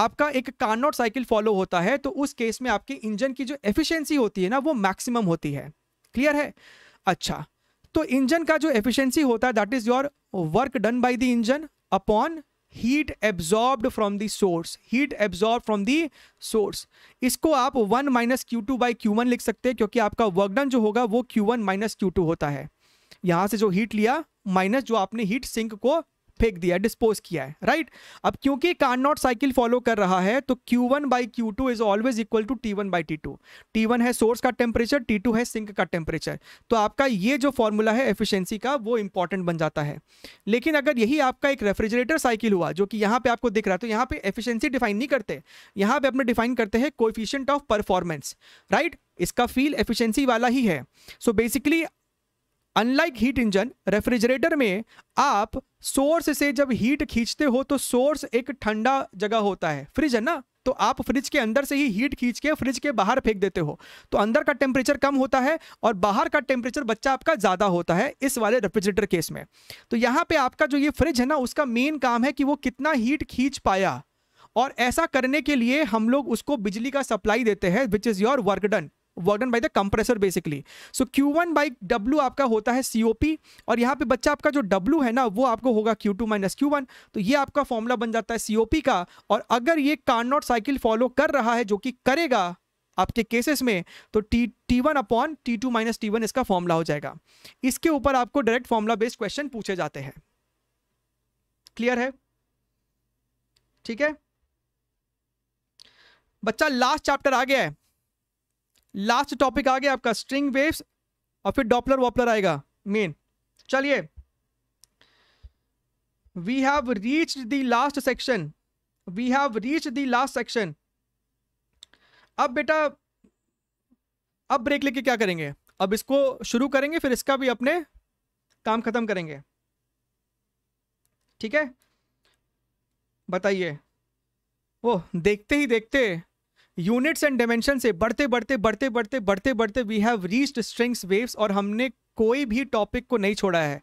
Speaker 1: आपका एक कार्नॉट साइकिल फॉलो होता है तो उस केस में आपकी इंजन की जो एफिशियंसी होती है ना वो मैक्सिमम होती है क्लियर है अच्छा तो इंजन का जो एफिशिएंसी होता है that is your work done by the engine upon heat absorb from the source heat absorb from the source इसको आप one minus Q two by Q one लिख सकते हैं क्योंकि आपका वर्कडन जो होगा वो Q one minus Q two होता है यहां से जो हीट लिया माइनस जो आपने हीट सिंक को फेंक दिया डिस्पोज किया है राइट अब क्योंकि कार नॉट साइकिल फॉलो कर रहा है तो Q1 one by Q two is always equal to T one by T two T one है सोर्स का टेम्परेचर टी टू है सिंक का टेम्परेचर तो आपका ये जो फॉर्मूला है एफिशिएंसी का वो इंपॉर्टेंट बन जाता है लेकिन अगर यही आपका एक रेफ्रिजरेटर साइकिल हुआ जो कि यहाँ पे आपको दिख रहा है तो यहाँ पे एफिशियंसी डिफाइन नहीं करते यहाँ पे अपने डिफाइन करते हैं कोफिशियंट ऑफ परफॉर्मेंस राइट इसका फील एफिशिएंसी वाला ही है so so basically unlike heat engine refrigerator में आप सोर्स से जब हीट खींचते हो तो सोर्स एक ठंडा जगह होता है फ्रिज है ना तो आप फ्रिज के अंदर से ही हीट खींच के फ्रिज के बाहर फेंक देते हो तो अंदर का टेम्परेचर कम होता है और बाहर का टेम्परेचर बच्चा आपका ज़्यादा होता है इस वाले रेफ्रिजरेटर केस में तो यहाँ पे आपका जो ये फ्रिज है ना उसका मेन काम है कि वो कितना हीट खींच पाया और ऐसा करने के लिए हम लोग उसको बिजली का सप्लाई देते हैं which is your work done work done by the compressor basically so Q one by W आपका होता है सी ओ पी और यहाँ पे बच्चा आपका जो डब्ल्यू है ना वो आपको होगा Q two minus Q one तो ये आपका फॉर्मूला बन जाता है सी ओ पी का और अगर ये कार्नॉट साइकिल फॉलो कर रहा है जो कि करेगा आपके केसेस में तो T T one upon T two minus T one इसका फॉर्मूला हो जाएगा इसके ऊपर आपको डायरेक्ट फॉर्मूला बेस्ड क्वेश्चन पूछे जाते हैं क्लियर है ठीक है बच्चा लास्ट चैप्टर आ गया है लास्ट टॉपिक आ गया आपका स्ट्रिंग वेव्स और फिर डॉपलर वॉपलर आएगा मेन चलिए we have reach the last section we have reach the last section अब बेटा अब ब्रेक लेके क्या करेंगे अब इसको शुरू करेंगे फिर इसका भी अपने काम खत्म करेंगे ठीक है बताइए वो देखते ही देखते यूनिट्स एंड डायमेंशन से बढ़ते बढ़ते बढ़ते बढ़ते बढ़ते बढ़ते we have reached strings waves और हमने कोई भी टॉपिक को नहीं छोड़ा है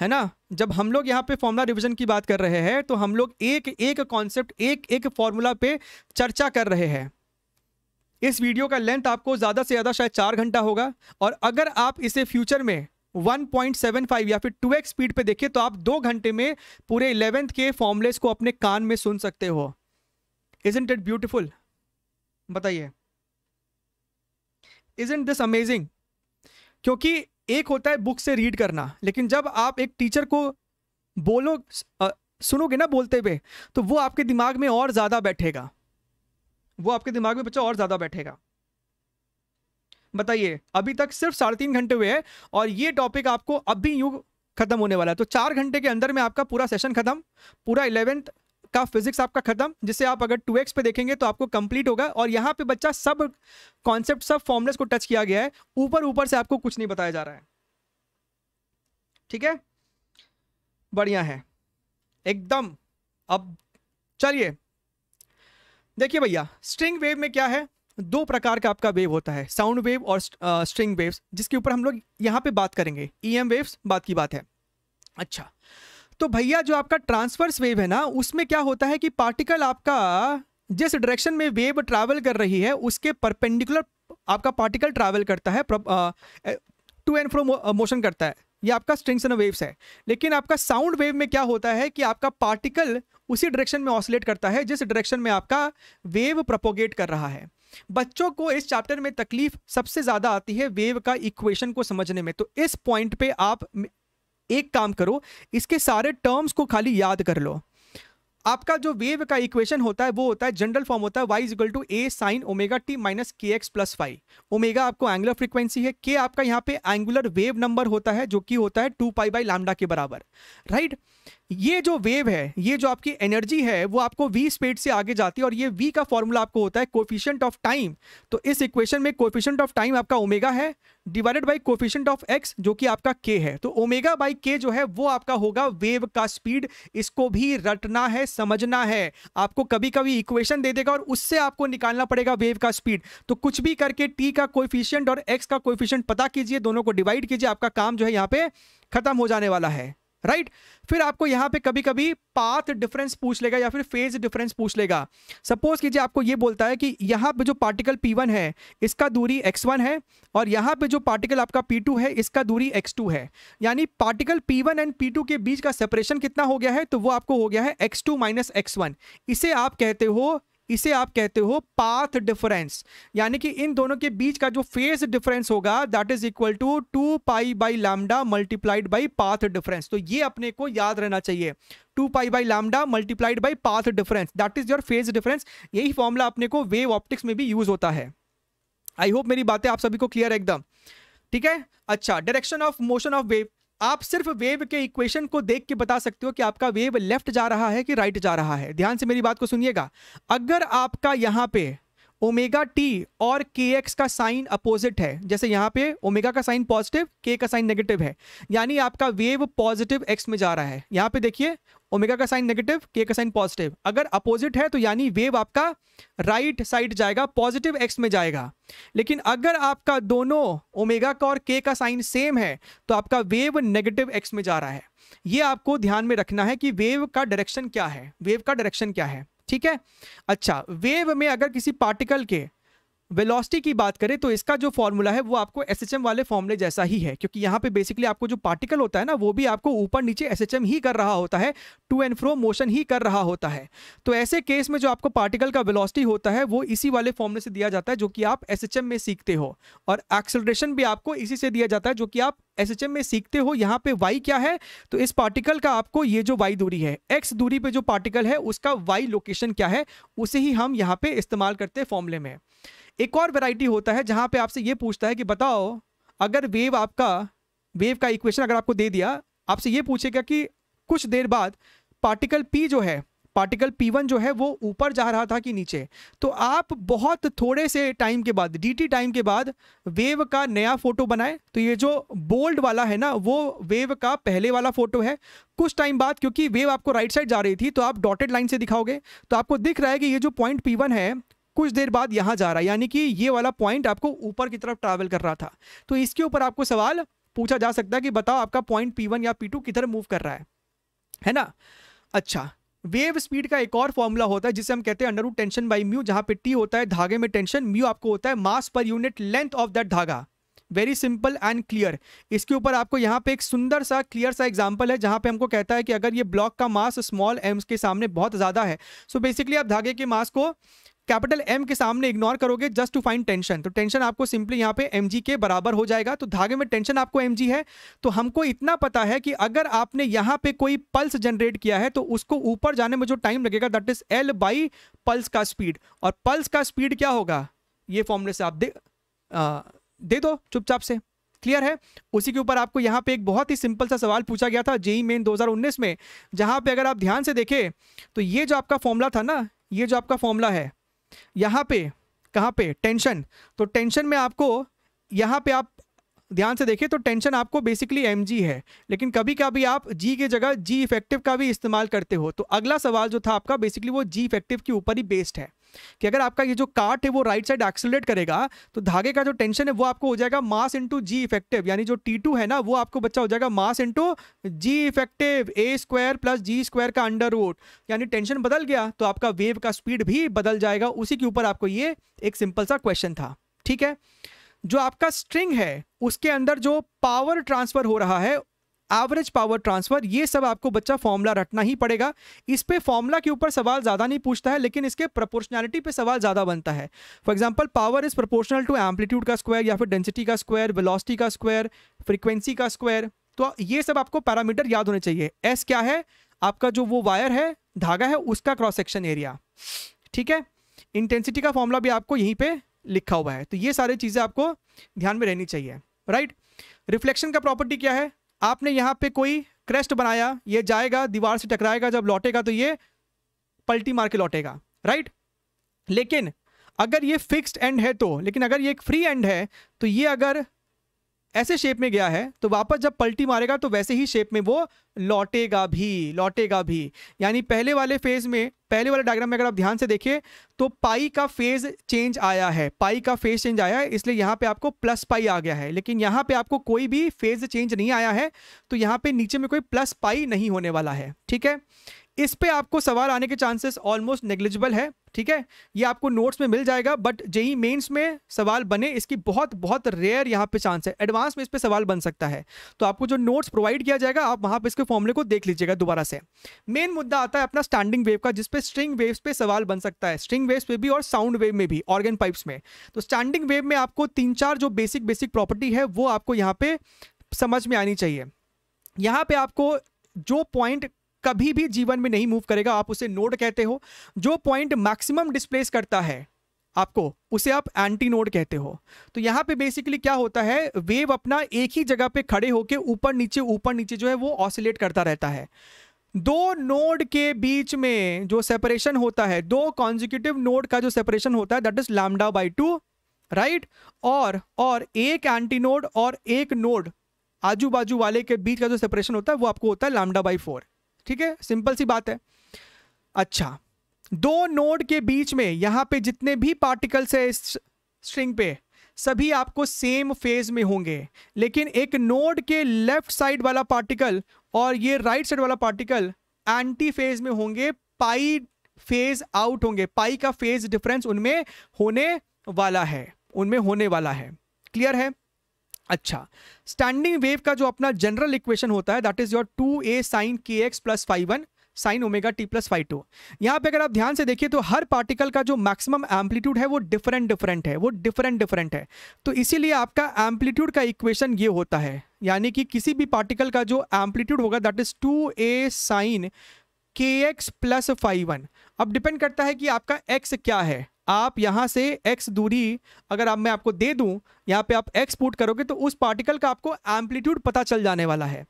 Speaker 1: है ना जब हम लोग यहाँ पे फॉर्मूला रिवीजन की बात कर रहे हैं तो हम लोग एक एक कॉन्सेप्ट एक एक फॉर्मूला पे चर्चा कर रहे हैं इस वीडियो का लेंथ आपको ज़्यादा से ज़्यादा शायद चार घंटा होगा और अगर आप इसे फ्यूचर में 1.75 या फिर 2x स्पीड पे देखिए तो आप दो घंटे में पूरे इलेवेंथ के फॉर्मूलेस को अपने कान में सुन सकते हो इज इट ब्यूटिफुल बताइए इज इन दिस अमेजिंग क्योंकि एक होता है बुक से रीड करना लेकिन जब आप एक टीचर को बोलो सुनोगे ना बोलते हुए तो वो आपके दिमाग में और ज़्यादा बैठेगा वो आपके दिमाग में बच्चा और ज़्यादा बैठेगा बताइए अभी तक सिर्फ साढ़े तीन घंटे हुए हैं और ये टॉपिक आपको अभी यूँ खत्म होने वाला है तो चार घंटे के अंदर में आपका पूरा सेशन खत्म पूरा इलेवेंथ का फिजिक्स आपका खत्म जिसे आप अगर टू पे देखेंगे तो आपको कंप्लीट होगा और यहाँ पे बच्चा सब कॉन्सेप्ट सब फॉर्मुलस को टच किया गया है ऊपर ऊपर से आपको कुछ नहीं बताया जा रहा है ठीक है बढ़िया है एकदम अब चलिए देखिए भैया स्ट्रिंग वेव में क्या है दो प्रकार का आपका वेव होता है साउंड वेव और स्ट्रिंग वेव्स जिसके ऊपर हम लोग यहाँ पे बात करेंगे ईएम e वेव्स बात की बात है अच्छा तो भैया जो आपका ट्रांसवर्स वेव है ना उसमें क्या होता है कि पार्टिकल आपका जिस डायरेक्शन में वेव ट्रैवल कर रही है उसके परपेंडिकुलर आपका पार्टिकल ट्रैवल करता है टू एंड फ्रो मोशन करता है ये आपका एंड वेव्स है लेकिन आपका साउंड वेव में क्या होता है कि आपका पार्टिकल उसी डायरेक्शन में ऑसोलेट करता है जिस डायरेक्शन में आपका वेव प्रपोगेट कर रहा है बच्चों को इस चैप्टर में तकलीफ सबसे ज़्यादा आती है वेव का इक्वेशन को समझने में तो इस पॉइंट पे आप एक काम करो इसके सारे टर्म्स को खाली याद कर लो आपका जो वेव का इक्वेशन होता है वो होता है जनरल फॉर्म होता है Y equal to A sine omega T minus K X plus phi omega आपको एंगुलर फ्रीक्वेंसी है के आपका यहाँ पे एंगुलर वेव नंबर होता है जो कि होता है टू पाई बाई लामडा के बराबर राइट right? ये जो वेव है ये जो आपकी एनर्जी है वो आपको वी स्पीड से आगे जाती है और ये वी का फॉर्मूला आपको होता है कोफिशियंट ऑफ टाइम तो इस इक्वेशन में कोफिशियंट ऑफ टाइम आपका ओमेगा है divided by coefficient of X जो कि आपका के है तो ओमेगा बाई के जो है वो आपका होगा वेव का स्पीड इसको भी रटना है समझना है आपको कभी कभी इक्वेशन दे देगा और उससे आपको निकालना पड़ेगा वेव का स्पीड तो कुछ भी करके टी का कोफिशियंट और एक्स का कोफिशियंट पता कीजिए दोनों को डिवाइड कीजिए आपका काम जो है यहाँ पे खत्म हो जाने वाला है राइट right? फिर आपको यहाँ पे कभी कभी पाथ डिफरेंस पूछ लेगा या फिर फेज डिफरेंस पूछ लेगा सपोज कीजिए आपको ये बोलता है कि यहाँ पे जो पार्टिकल P1 है इसका दूरी x1 है और यहाँ पे जो पार्टिकल आपका P2 है इसका दूरी x2 है यानी पार्टिकल P1 एंड P2 के बीच का सेपरेशन कितना हो गया है तो वो आपको हो गया है x2 टू माइनस इसे आप कहते हो इसे आप कहते हो पाथ डिफरेंस यानी कि इन दोनों के बीच का जो फेस डिफरेंस होगा that is equal to two pi by lambda multiplied by path difference तो ये अपने को याद रहना चाहिए two pi by lambda multiplied by path difference that is your phase difference यही फॉर्मूला अपने को वेव ऑप्टिक्स में भी यूज होता है आई होप मेरी बातें आप सभी को क्लियर है एकदम ठीक है अच्छा direction of motion of wave आप सिर्फ वेव के इक्वेशन को देख के बता सकते हो कि आपका वेव लेफ्ट जा रहा है कि राइट जा रहा है ध्यान से मेरी बात को सुनिएगा अगर आपका यहां पे ओमेगा टी और के एक्स का साइन अपोजिट है जैसे यहाँ पे ओमेगा का साइन पॉजिटिव के का साइन नेगेटिव है यानी आपका वेव पॉजिटिव एक्स में जा रहा है यहाँ पे देखिए ओमेगा का साइन नेगेटिव के का साइन पॉजिटिव अगर अपोजिट है तो यानी वेव आपका राइट right साइड जाएगा पॉजिटिव एक्स में जाएगा लेकिन अगर आपका दोनों ओमेगा का और के का साइन सेम है तो आपका वेव नेगेटिव एक्स में जा रहा है ये आपको ध्यान में रखना है कि वेव का डायरेक्शन क्या है वेव का डायरेक्शन क्या है ठीक है अच्छा वेव में अगर किसी पार्टिकल के वेलोसिटी की बात करें तो इसका जो फॉर्मूला है वो आपको एस वाले फॉर्मूले जैसा ही है क्योंकि यहाँ पे बेसिकली आपको जो पार्टिकल होता है ना वो भी आपको ऊपर नीचे एस ही कर रहा होता है टू एंड फ्रो मोशन ही कर रहा होता है तो ऐसे केस में जो आपको पार्टिकल का वेलोसिटी होता है वो इसी वाले फॉर्मूले से दिया जाता है जो कि आप एस में सीखते हो और एक्सलरेशन भी आपको इसी से दिया जाता है जो कि आप एस में सीखते हो यहाँ पे वाई क्या है तो इस पार्टिकल का आपको ये जो वाई दूरी है एक्स दूरी पे जो पार्टिकल है उसका वाई लोकेशन क्या है उसे ही हम यहाँ पे इस्तेमाल करते हैं फॉर्मूले में एक और वेराइटी होता है जहाँ पर आपसे ये पूछता है कि बताओ अगर वेव आपका वेव का इक्वेशन अगर आपको दे दिया आपसे ये पूछेगा कि कुछ देर बाद पार्टिकल पी जो है पार्टिकल पी वन जो है वो ऊपर जा रहा था कि नीचे तो आप बहुत थोड़े से टाइम के बाद डीटी टाइम के बाद वेव का नया फोटो बनाए तो ये जो बोल्ड वाला है ना वो वेव का पहले वाला फोटो है कुछ टाइम बाद क्योंकि वेव आपको राइट साइड जा रही थी तो आप डॉटेड लाइन से दिखाओगे तो आपको दिख रहा है कि ये जो पॉइंट पी है कुछ देर बाद यहाँ जा रहा है यानी कि ये वाला पॉइंट आपको ऊपर की तरफ ट्रैवल कर रहा था तो इसके ऊपर आपको सवाल पूछा जा सकता है कि बताओ आपका पॉइंट पी या पी किधर मूव कर रहा है है ना अच्छा वेव स्पीड का एक और फॉर्मूला होता है जिसे हम कहते हैं under root tension by mu जहाँ पे टी होता है धागे में टेंशन म्यू आपको होता है mass per unit length of that धागा वेरी सिंपल एंड क्लियर इसके ऊपर आपको यहाँ पे एक सुंदर सा क्लियर सा एग्जाम्पल है जहाँ पे हमको कहता है कि अगर ये ब्लॉक का मास स्मॉल एम्स के सामने बहुत ज़्यादा है सो so बेसिकली आप धागे के मास को कैपिटल एम के सामने इग्नोर करोगे जस्ट टू फाइंड टेंशन तो टेंशन आपको सिंपली यहाँ पे एम के बराबर हो जाएगा तो धागे में टेंशन आपको एम है तो हमको इतना पता है कि अगर आपने यहाँ पे कोई पल्स जनरेट किया है तो उसको ऊपर जाने में जो टाइम लगेगा that is L by pulse का स्पीड और पल्स का स्पीड क्या होगा ये फॉर्मूले से आप दे आ, दे दो चुपचाप से क्लियर है उसी के ऊपर आपको यहाँ पे एक बहुत ही सिंपल सा सवाल पूछा गया था जेई मेन 2019 में जहाँ पे अगर आप ध्यान से देखें तो ये जो आपका फॉर्मूला था ना ये जो आपका फॉर्मूला है यहाँ पे कहाँ पे टेंशन तो टेंशन में आपको यहाँ पे आप ध्यान से देखें तो टेंशन आपको बेसिकली एम है लेकिन कभी कभी आप जी के जगह जी इफेक्टिव का भी इस्तेमाल करते हो तो अगला सवाल जो था आपका बेसिकली वो जी इफेक्टिव के ऊपर ही बेस्ड है कि अगर आपका ये जो काट है वो राइट साइड एक्सेलरेट करेगा तो धागे का जो टेंशन है वो आपको हो जाएगा मास इंटू जी इफेक्टिव यानी जो टी है ना वो आपको बच्चा हो जाएगा mass into ji effective A square plus G square का अंडर वोट यानी टेंशन बदल गया तो आपका वेव का स्पीड भी बदल जाएगा उसी के ऊपर आपको ये एक सिंपल सा क्वेश्चन था ठीक है जो आपका स्ट्रिंग है उसके अंदर जो पावर ट्रांसफर हो रहा है एवरेज पावर ट्रांसफर ये सब आपको बच्चा फॉर्मूला रटना ही पड़ेगा इस पर फॉर्मूला के ऊपर सवाल ज़्यादा नहीं पूछता है लेकिन इसके प्रपोर्शनैलिटी पे सवाल ज़्यादा बनता है for example power is proportional to amplitude का स्क्वायर या फिर डेंसिटी का स्क्वायर वेलोसिटी का स्क्वायर फ्रिक्वेंसी का स्क्वायर तो ये सब आपको पैरामीटर याद होने चाहिए एस क्या है आपका जो वो वायर है धागा है उसका क्रॉस सेक्शन एरिया ठीक है इंटेंसिटी का फॉर्मूला भी आपको यहीं पे लिखा हुआ है तो ये सारी चीज़ें आपको ध्यान में रहनी चाहिए राइट रिफ्लेक्शन का प्रॉपर्टी क्या है आपने यहाँ पे कोई क्रेस्ट बनाया ये जाएगा दीवार से टकराएगा जब लौटेगा तो ये पलटी मार के लौटेगा राइट लेकिन अगर ये फिक्स्ड एंड है तो लेकिन अगर ये एक फ्री एंड है तो ये अगर ऐसे शेप में गया है तो वापस जब पलटी मारेगा तो वैसे ही शेप में वो लौटेगा भी लौटेगा भी यानी पहले वाले फेज में पहले वाले डायग्राम में अगर आप ध्यान से देखें तो पाई का फेज चेंज आया है पाई का फेज चेंज आया है इसलिए यहाँ पे आपको प्लस पाई आ गया है लेकिन यहाँ पे आपको कोई भी फेज चेंज नहीं आया है तो यहाँ पे नीचे में कोई प्लस पाई नहीं होने वाला है ठीक है इस पे आपको सवाल आने के चांसेस ऑलमोस्ट नेग्लिजिबल है ठीक है ये आपको नोट्स में मिल जाएगा बट जेई मेंस में सवाल बने इसकी बहुत बहुत रेयर यहाँ पे चांस है एडवांस में इस पर सवाल बन सकता है तो आपको जो नोट्स प्रोवाइड किया जाएगा आप वहाँ पे इसके फॉर्मूले को देख लीजिएगा दोबारा से मेन मुद्दा आता है अपना स्टैंडिंग वेव का जिसपे स्ट्रिंग वेव्स पे सवाल बन सकता है स्ट्रिंग वेव्स पे भी और साउंड वेव में भी ऑर्गन पाइप्स में तो स्टैंडिंग वेव में आपको तीन चार जो बेसिक बेसिक प्रॉपर्टी है वो आपको यहाँ पे समझ में आनी चाहिए यहाँ पे आपको जो पॉइंट कभी भी जीवन में नहीं मूव करेगा आप उसे नोड कहते हो जो पॉइंट मैक्सिमम डिस्प्लेस करता है आपको उसे आप एंटी नोड कहते हो तो यहाँ पे बेसिकली क्या होता है वेव अपना एक ही जगह पे खड़े होके ऊपर नीचे ऊपर नीचे जो है वो ऑसिलेट करता रहता है दो नोड के बीच में जो सेपरेशन होता है दो कॉन्जिक्यूटिव नोड का जो सेपरेशन होता है that is lambda by two right और और एक एंटी नोड और एक नोड आजू बाजू वाले के बीच का जो सेपरेशन होता है वो आपको होता है लैमडा बाई फोर ठीक है सिंपल सी बात है अच्छा दो नोड के बीच में यहां पे जितने भी पार्टिकल्स है इस स्ट्रिंग पे सभी आपको सेम फेज में होंगे लेकिन एक नोड के लेफ्ट साइड वाला पार्टिकल और ये राइट साइड वाला पार्टिकल एंटी फेज में होंगे पाई फेज आउट होंगे पाई का फेज डिफरेंस उनमें होने वाला है उनमें होने वाला है क्लियर है अच्छा स्टैंडिंग वेव का जो अपना जनरल इक्वेशन होता है that is your two A sine K X plus phi one sine omega T plus phi two यहाँ पे अगर आप ध्यान से देखिए तो हर पार्टिकल का जो मैक्सिमम एम्पलीट्यूड है वो डिफरेंट डिफरेंट है वो डिफरेंट डिफरेंट है तो इसीलिए आपका एम्पलीट्यूड का इक्वेशन ये होता है यानी कि किसी भी पार्टिकल का जो एम्पलीट्यूड होगा that is two A sine K X plus phi one अब डिपेंड करता है कि आपका एक्स क्या है आप यहाँ से x दूरी अगर आप मैं आपको दे दूँ यहाँ पे आप x पुट करोगे तो उस पार्टिकल का आपको एम्पलीट्यूड पता चल जाने वाला है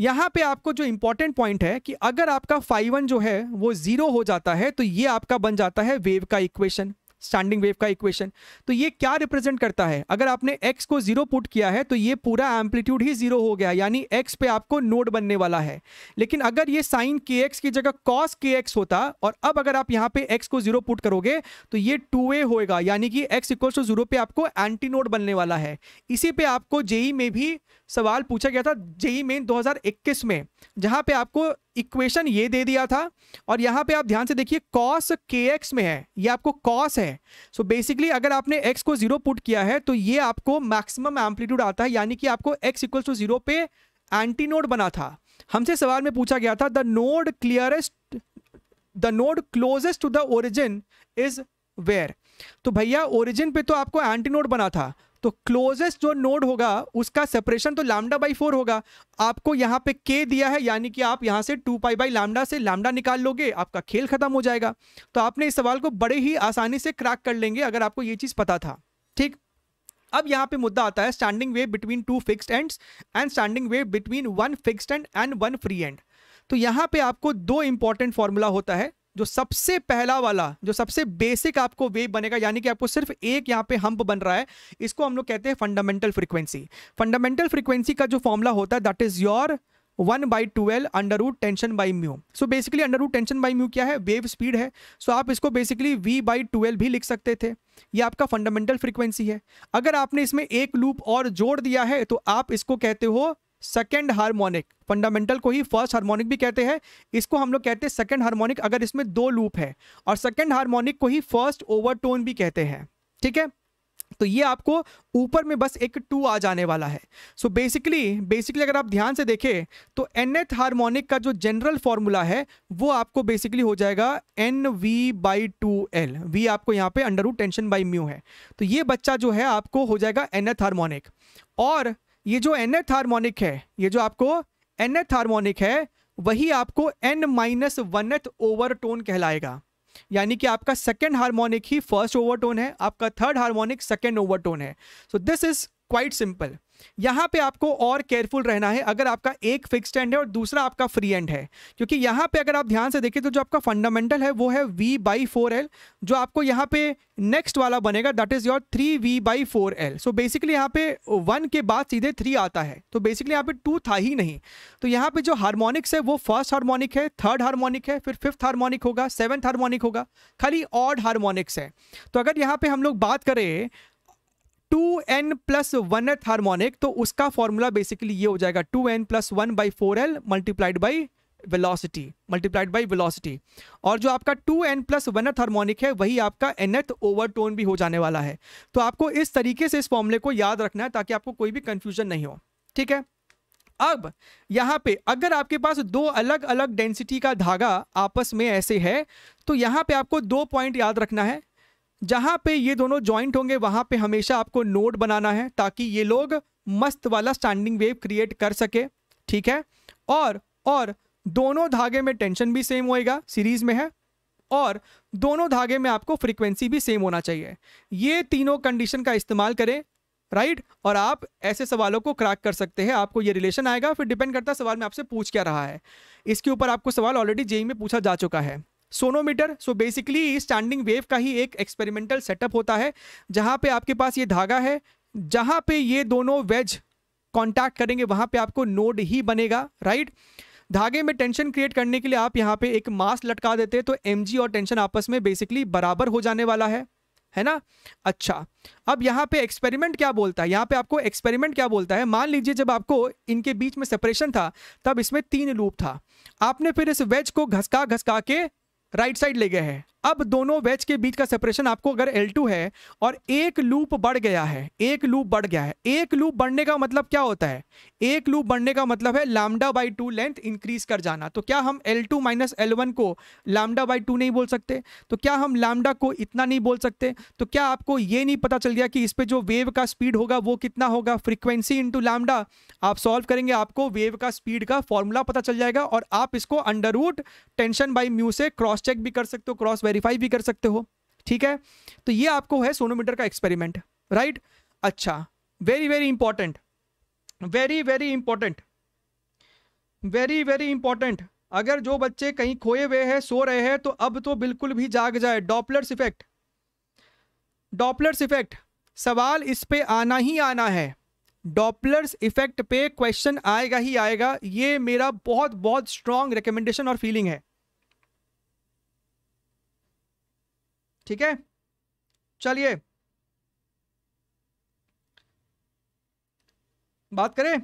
Speaker 1: यहाँ पे आपको जो इम्पॉर्टेंट पॉइंट है कि अगर आपका फाइव वन जो है वो ज़ीरो हो जाता है तो ये आपका बन जाता है वेव का इक्वेशन स्टैंडिंग वेव का इक्वेशन तो ये क्या रिप्रेजेंट करता है अगर आपने एक्स को जीरो पुट किया है तो ये पूरा एम्पलीट्यूड ही जीरो हो गया यानी एक्स पे आपको नोड बनने वाला है लेकिन अगर ये साइन के एक्स की जगह कॉस के एक्स होता और अब अगर आप यहाँ पे एक्स को जीरो पुट करोगे तो ये टू ए होगा यानी कि एक्स इक्वल टू जीरो पे आपको एंटी नोड बनने वाला है इसी पे आपको जेई में भी सवाल पूछा गया था जेई मेन 2021 में जहाँ पे आपको इक्वेशन ये दे दिया था और यहाँ पे आप ध्यान से देखिए कॉस के एक्स में है ये आपको कॉस है सो so बेसिकली अगर आपने एक्स को जीरो पुट किया है तो ये आपको मैक्सिमम एम्पलीट्यूड आता है यानी कि आपको एक्स इक्वल्स टू जीरो पे एंटी नोड बना था हमसे सवाल में पूछा गया था the node clearest the node closest to the origin is where तो भैया ओरिजिन पे तो आपको एंटी नोड बना था तो क्लोजेस्ट जो नोड होगा उसका सेपरेशन तो लामडा बाई फोर होगा आपको यहाँ पे के दिया है यानी कि आप यहाँ से टू पाई बाई लामडा से लामडा निकाल लोगे आपका खेल खत्म हो जाएगा तो आपने इस सवाल को बड़े ही आसानी से क्रैक कर लेंगे अगर आपको ये चीज़ पता था ठीक अब यहाँ पे मुद्दा आता है standing wave between two fix end end standing wave between one fix end end one free end तो यहाँ पे आपको दो इंपॉर्टेंट फॉर्मूला होता है जो सबसे पहला वाला जो सबसे बेसिक आपको वेव बनेगा यानी कि आपको सिर्फ एक यहाँ पे हम्प बन रहा है इसको हम लोग कहते हैं फंडामेंटल फ्रिक्वेंसी फंडामेंटल फ्रिक्वेंसी का जो फॉर्मूला होता है that is your one by twelve under root tension by mu so basically under root tension by mu क्या है वेव स्पीड है सो so आप इसको बेसिकली वी बाई ट्वेल्व भी लिख सकते थे ये आपका फंडामेंटल फ्रिक्वेंसी है अगर आपने इसमें एक लूप और जोड़ दिया है तो आप इसको कहते हो सेकेंड हार्मोनिक फंडामेंटल को ही फर्स्ट हार्मोनिक भी कहते हैं इसको हम लोग कहते हैं सेकेंड हार्मोनिक अगर इसमें दो लूप है और सेकेंड हार्मोनिक को ही फर्स्ट ओवरटोन भी कहते हैं ठीक है तो ये आपको ऊपर में बस एक टू आ जाने वाला है सो बेसिकली बेसिकली अगर आप ध्यान से देखें तो एन एथ हारमोनिक का जो जनरल फॉर्मूला है वो आपको बेसिकली हो जाएगा N V by two L V आपको यहाँ पे under root tension by mu है तो ये बच्चा जो है आपको हो जाएगा एन एथ हारमोनिक और ये जो nth हार्मोनिक है ये जो आपको nth हार्मोनिक है वही आपको एन माइनस वनथ ओवरटोन कहलाएगा यानी कि आपका सेकेंड हार्मोनिक ही फर्स्ट ओवरटोन है आपका थर्ड हार्मोनिक सेकेंड ओवरटोन है so this is quite simple यहाँ पे आपको और केयरफुल रहना है अगर आपका एक फिक्स एंड है और दूसरा आपका फ्री एंड है क्योंकि यहाँ पे अगर आप ध्यान से देखें तो जो आपका फंडामेंटल है वो है वी बाई फोर एल जो आपको यहाँ पे नेक्स्ट वाला बनेगा that is your three V by four L so basically यहाँ पे वन के बाद सीधे थ्री आता है तो बेसिकली यहाँ पे टू था ही नहीं तो यहाँ पे जो हारमोनिक्स है वो फर्स्ट हारमोनिक है थर्ड हारमोनिक है फिर फिफ्थ हारमोनिक होगा सेवन्थ हारमोनिक होगा खाली ऑड हारमोनिक्स है तो अगर यहाँ पर हम लोग बात करें two N plus one th harmonic तो उसका फॉर्मूला बेसिकली ये हो जाएगा two N plus one by four L multiplied by velocity multiplied by velocity और जो आपका two N plus one th harmonic है वही आपका एन ओवर ओवरटोन भी हो जाने वाला है तो आपको इस तरीके से इस फॉर्मूले को याद रखना है ताकि आपको कोई भी कंफ्यूजन नहीं हो ठीक है अब यहाँ पे अगर आपके पास दो अलग अलग डेंसिटी का धागा आपस में ऐसे है तो यहाँ पे आपको दो पॉइंट याद रखना है जहां पे ये दोनों ज्वाइंट होंगे वहां पे हमेशा आपको नोड बनाना है ताकि ये लोग मस्त वाला स्टैंडिंग वेव क्रिएट कर सके ठीक है और और दोनों धागे में टेंशन भी सेम होएगा सीरीज में है और दोनों धागे में आपको फ्रीक्वेंसी भी सेम होना चाहिए ये तीनों कंडीशन का इस्तेमाल करें राइट और आप ऐसे सवालों को क्रैक कर सकते हैं आपको ये रिलेशन आएगा फिर डिपेंड करता है सवाल में आपसे पूछ क्या रहा है इसके ऊपर आपको सवाल ऑलरेडी जेई e e में पूछा जा चुका है sonometer so basically standing wave का ही एक एक्सपेरिमेंटल सेटअप होता है जहां पे आपके पास ये धागा है जहां पे ये दोनों वेज कांटेक्ट करेंगे वहां पे आपको नोड ही बनेगा राइट धागे में टेंशन क्रिएट करने के लिए आप यहां पे एक मास लटका देते हैं तो एम और टेंशन आपस में बेसिकली बराबर हो जाने वाला है है ना अच्छा अब यहां पे एक्सपेरिमेंट क्या बोलता है यहां पे आपको एक्सपेरिमेंट क्या बोलता है मान लीजिए जब आपको इनके बीच में सेपरेशन था तब इसमें तीन लूप था आपने फिर इस वेज को घसका घसका के राइट साइड ले गए हैं अब दोनों वेज के बीच का सेपरेशन आपको अगर L2 है और एक लूप बढ़ गया है एक लूप बढ़ गया है एक लूप बढ़ने का मतलब क्या होता है एक लूप बढ़ने का मतलब है lambda by two length increase कर जाना तो क्या हम L2 टू माइनस एल को लामडा बाई टू नहीं बोल सकते तो क्या हम लामडा को इतना नहीं बोल सकते तो क्या आपको ये नहीं पता चल गया कि इस पर जो वेव का स्पीड होगा वो कितना होगा फ्रिक्वेंसी इंटू लामडा आप सॉल्व करेंगे आपको वेव का स्पीड का फॉर्मूला पता चल जाएगा और आप इसको अंडर टेंशन बाई म्यू से क्रॉस क्रॉस चेक भी कर सकते हो क्रॉस वेरीफाई भी कर सकते हो ठीक है तो ये आपको है सोनोमीटर का एक्सपेरिमेंट राइट अच्छा very very important very very important very very important अगर जो बच्चे कहीं खोए हुए हैं सो रहे हैं तो अब तो बिल्कुल भी जाग जाए डॉपलर्स इफेक्ट डॉपलर्स इफेक्ट सवाल इस पे आना ही आना है डॉपलर्स इफेक्ट पे क्वेश्चन आएगा ही आएगा ये मेरा बहुत बहुत स्ट्रॉन्ग रिकमेंडेशन और फीलिंग है ठीक है चलिए बात करें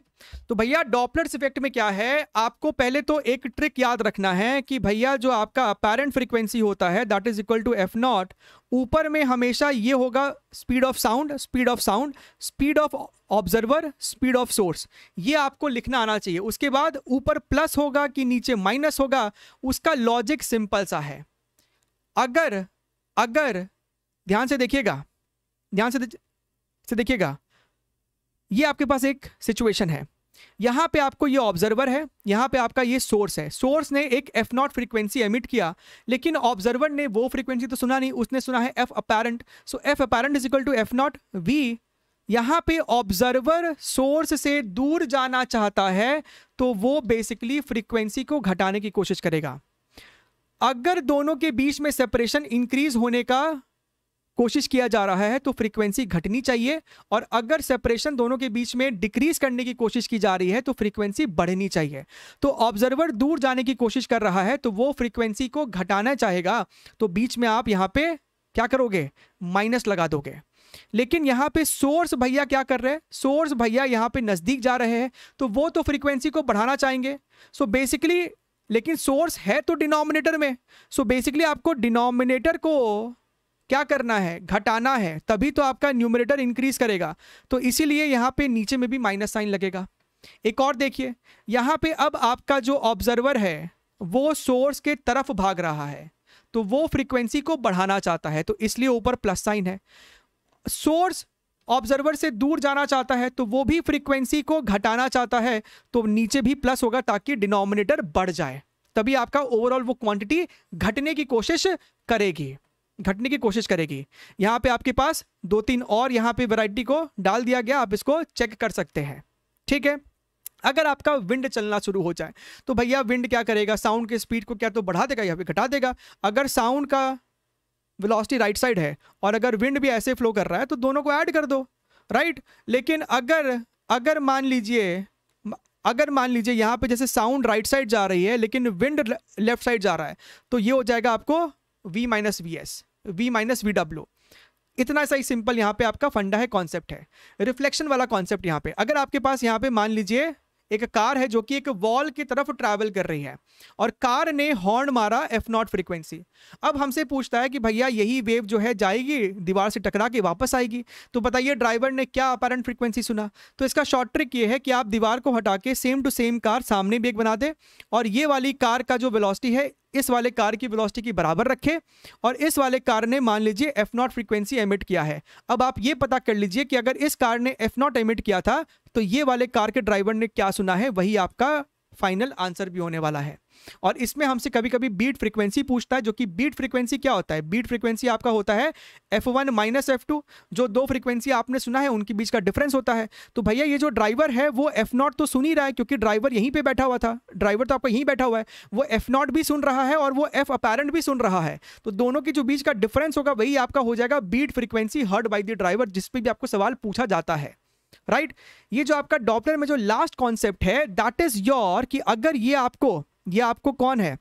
Speaker 1: तो भैया डॉपलर्स इफेक्ट में क्या है आपको पहले तो एक ट्रिक याद रखना है कि भैया जो आपका अपेरेंट फ्रीक्वेंसी होता है that is equal to F naught ऊपर में हमेशा ये होगा speed of sound speed of sound speed of observer speed of source ये आपको लिखना आना चाहिए उसके बाद ऊपर प्लस होगा कि नीचे माइनस होगा उसका लॉजिक सिंपल सा है अगर अगर ध्यान से देखिएगा ध्यान से दे, से देखिएगा ये आपके पास एक सिचुएशन है यहां पे आपको ये ऑब्जर्वर है यहां पे आपका ये सोर्स है सोर्स ने एक एफ नॉट फ्रीक्वेंसी एमिट किया लेकिन ऑब्जर्वर ने वो फ्रीक्वेंसी तो सुना नहीं उसने सुना है F apparent so F apparent is equal to F naught V यहां पे ऑब्जर्वर सोर्स से दूर जाना चाहता है तो वो बेसिकली फ्रीक्वेंसी को घटाने की कोशिश करेगा अगर दोनों के बीच में सेपरेशन इंक्रीज होने का कोशिश किया जा रहा है तो फ्रीक्वेंसी घटनी चाहिए और अगर सेपरेशन दोनों के बीच में डिक्रीज करने की कोशिश की जा रही है तो फ्रीक्वेंसी बढ़नी चाहिए तो ऑब्जर्वर दूर जाने की कोशिश कर रहा है तो वो फ्रीक्वेंसी को घटाना चाहेगा तो बीच में आप यहाँ पे क्या करोगे माइनस लगा दोगे लेकिन यहाँ पे सोर्स भैया क्या कर रहे हैं सोर्स भैया यहाँ पे नज़दीक जा रहे हैं तो वो तो फ्रीक्वेंसी को बढ़ाना चाहेंगे सो बेसिकली लेकिन सोर्स है तो डिनोमिनेटर में सो so बेसिकली आपको डिनोमिनेटर को क्या करना है घटाना है तभी तो आपका न्यूमिनेटर इंक्रीज करेगा तो इसीलिए यहाँ पे नीचे में भी माइनस साइन लगेगा एक और देखिए यहाँ पे अब आपका जो ऑब्जर्वर है वो सोर्स के तरफ भाग रहा है तो वो फ्रीक्वेंसी को बढ़ाना चाहता है तो इसलिए ऊपर प्लस साइन है सोर्स ऑब्जर्वर से दूर जाना चाहता है तो वो भी फ्रीक्वेंसी को घटाना चाहता है तो नीचे भी प्लस होगा ताकि डिनोमिनेटर बढ़ जाए तभी आपका ओवरऑल वो क्वांटिटी घटने की कोशिश करेगी घटने की कोशिश करेगी यहाँ पे आपके पास दो तीन और यहाँ पे वैरायटी को डाल दिया गया आप इसको चेक कर सकते हैं ठीक है अगर आपका विंड चलना शुरू हो जाए तो भैया विंड क्या करेगा साउंड के स्पीड को क्या तो बढ़ा देगा या फिर घटा देगा अगर साउंड का वेलोसिटी राइट साइड है और अगर विंड भी ऐसे फ्लो कर रहा है तो दोनों को ऐड कर दो राइट लेकिन अगर अगर मान लीजिए अगर मान लीजिए यहाँ पे जैसे साउंड राइट साइड जा रही है लेकिन विंड लेफ्ट साइड जा रहा है तो ये हो जाएगा आपको V minus we S V minus V W इतना सा ही सिंपल यहाँ पे आपका फंडा है कॉन्सेप्ट है रिफ्लेक्शन वाला कॉन्सेप्ट यहाँ पे अगर आपके पास यहाँ पे मान लीजिए एक कार है जो कि एक वॉल की तरफ ट्रैवल कर रही है और कार ने हॉर्न मारा एफ नॉट फ्रिक्वेंसी अब हमसे पूछता है कि भैया यही वेव जो है जाएगी दीवार से टकरा के वापस आएगी तो बताइए ड्राइवर ने क्या अपेरेंट फ्रीक्वेंसी सुना तो इसका शॉर्ट ट्रिक ये है कि आप दीवार को हटा के सेम टू सेम कार सामने भी एक बना दें और ये वाली कार का जो वेलॉसिटी है इस वाले कार की वेलोसिटी की बराबर रखे और इस वाले कार ने मान लीजिए एफ नॉट फ्रीक्वेंसी एमिट किया है अब आप ये पता कर लीजिए कि अगर इस कार ने एफ नॉट एमिट किया था तो ये वाले कार के ड्राइवर ने क्या सुना है वही आपका फाइनल आंसर भी होने वाला है और इसमें हमसे कभी कभी बीट फ्रीक्वेंसी पूछता है जो कि बीट फ्रीक्वेंसी क्या होता है बीट फ्रीक्वेंसी आपका होता है F one minus F two जो दो फ्रीक्वेंसी आपने सुना है उनके बीच का डिफरेंस होता है तो भैया ये जो ड्राइवर है वो एफ नॉट तो सुन ही रहा है क्योंकि ड्राइवर यहीं पर बैठा हुआ था ड्राइवर तो आपका यहीं बैठा हुआ है वो एफ नॉट भी सुन रहा है और वो एफ अपेरेंट भी सुन रहा है तो दोनों के जो बीच का डिफरेंस होगा वही आपका हो जाएगा beat frequency heard by the driver जिसपे भी आपको सवाल पूछा जाता है राइट ये जो आपका डॉपलर में जो लास्ट कॉन्सेप्ट है दैट इज योर कि अगर ये आपको ये आपको कौन है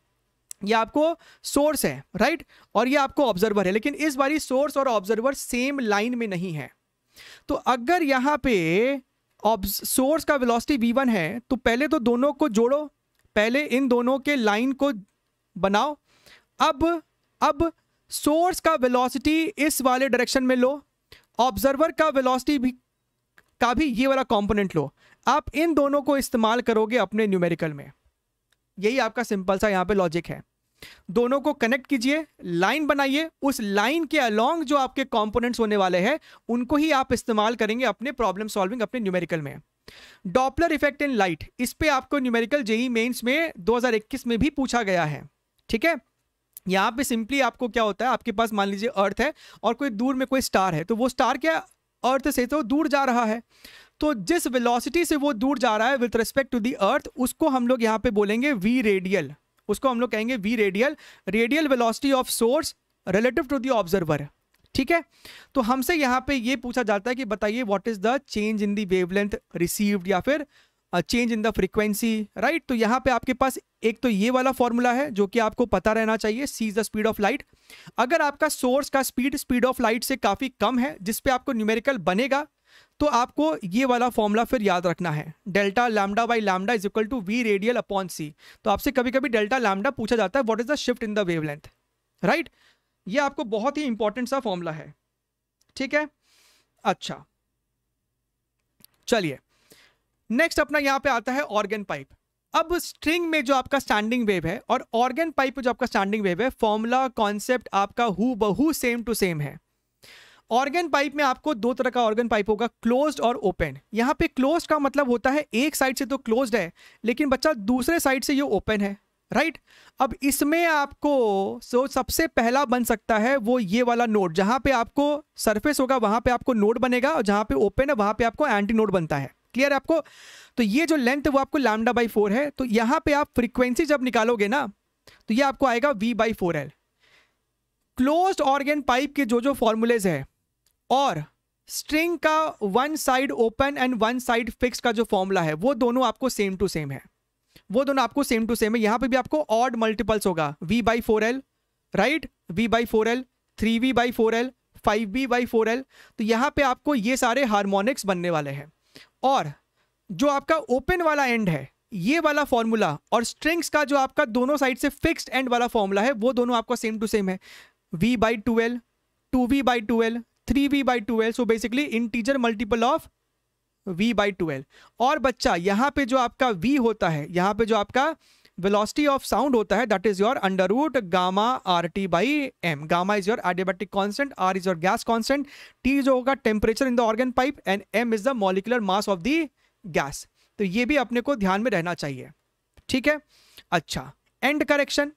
Speaker 1: ये आपको सोर्स है राइट और ये आपको ऑब्जर्वर है लेकिन इस बारी सोर्स और ऑब्जर्वर सेम लाइन में नहीं है तो अगर यहां पे सोर्स का वेलोसिटी वन है तो पहले तो दोनों को जोड़ो पहले इन दोनों के लाइन को बनाओ अब अब सोर्स का वेलोसिटी इस वाले डायरेक्शन में लो ऑब्जर्वर का वेलोसिटी भी का भी ये वाला कॉम्पोनेंट लो आप इन दोनों को इस्तेमाल करोगे अपने न्यूमेरिकल में यही आपका सिंपल सा यहाँ पे लॉजिक है दोनों को कनेक्ट कीजिए लाइन बनाइए उस लाइन के अलोंग जो आपके कंपोनेंट्स होने वाले हैं उनको ही आप इस्तेमाल करेंगे अपने प्रॉब्लम सॉल्विंग अपने न्यूमेरिकल में डॉपलर इफेक्ट इन लाइट इस पर आपको न्यूमेरिकल जेई मेन्स में दो में भी पूछा गया है ठीक है यहाँ पे सिंपली आपको क्या होता है आपके पास मान लीजिए अर्थ है और कोई दूर में कोई स्टार है तो वो स्टार क्या अर्थ से तो दूर जा रहा है तो जिस वेलोसिटी से वो दूर जा रहा है with respect to the earth उसको हम लोग यहाँ पे बोलेंगे वी रेडियल उसको हम लोग कहेंगे V radial radial velocity of source relative to the observer ठीक है तो हमसे यहाँ पे ये पूछा जाता है कि बताइए what is the change in the wavelength received या फिर change in the frequency right तो यहाँ पे आपके पास एक तो ये वाला फॉर्मूला है जो कि आपको पता रहना चाहिए C is the speed of light अगर आपका सोर्स का स्पीड स्पीड ऑफ लाइट से काफ़ी कम है जिसपे आपको न्यूमेरिकल बनेगा तो आपको ये वाला फॉर्मूला फिर याद रखना है delta lambda by lambda is equal to V radial upon C तो आपसे कभी कभी डेल्टा लैमडा पूछा जाता है what is the shift in the wavelength right ये आपको बहुत ही इंपॉर्टेंट सा फॉर्मूला है ठीक है अच्छा चलिए नेक्स्ट अपना यहाँ पे आता है ऑर्गन पाइप अब स्ट्रिंग में जो आपका स्टैंडिंग वेव है और ऑर्गन पाइप जो आपका स्टैंडिंग वेव है फॉर्मूला कॉन्सेप्ट आपका हु बहू सेम टू सेम है ऑर्गन पाइप में आपको दो तरह का ऑर्गन पाइप होगा क्लोज्ड और ओपन यहाँ पे क्लोज्ड का मतलब होता है एक साइड से तो क्लोज्ड है लेकिन बच्चा दूसरे साइड से ये ओपन है राइट अब इसमें आपको सो सबसे पहला बन सकता है वो ये वाला नोड जहाँ पे आपको सरफेस होगा वहाँ पे आपको नोड बनेगा और जहाँ पे ओपन है वहाँ पे आपको एंटी नोड बनता है क्लियर आपको तो ये जो लेंथ है वो आपको लैमडा बाई फोर है तो यहां पे आप फ्रीक्वेंसी जब निकालोगे ना तो ये आपको आएगा V by four L closed organ pipe के जो जो फॉर्मूलेज है और स्ट्रिंग का one side open end one side fixed का जो फॉर्मूला है वो दोनों आपको सेम टू सेम है वो दोनों आपको सेम टू सेम है यहाँ पे भी आपको ऑड मल्टीपल्स होगा V by four L right V by four L three V by four L five B by four L तो यहाँ पे आपको ये सारे हारमोनिक्स बनने वाले हैं और जो आपका ओपन वाला एंड है ये वाला फॉर्मूला और स्ट्रिंग्स का जो आपका दोनों साइड से फिक्स्ड एंड वाला फॉर्मूला है वो दोनों आपका सेम टू सेम है V by twelve two V by twelve three V by twelve so basically integer multiple of V by twelve और बच्चा यहाँ पे जो आपका वी होता है यहाँ पे जो आपका वेलोसिटी ऑफ साउंड होता है that is your under root gamma R T by M gamma is your adiabatic constant R is your gas constant T जो होगा temperature in the organ pipe and M is the molecular mass of the gas तो ये भी अपने को ध्यान में रहना चाहिए ठीक है अच्छा एंड करेक्शन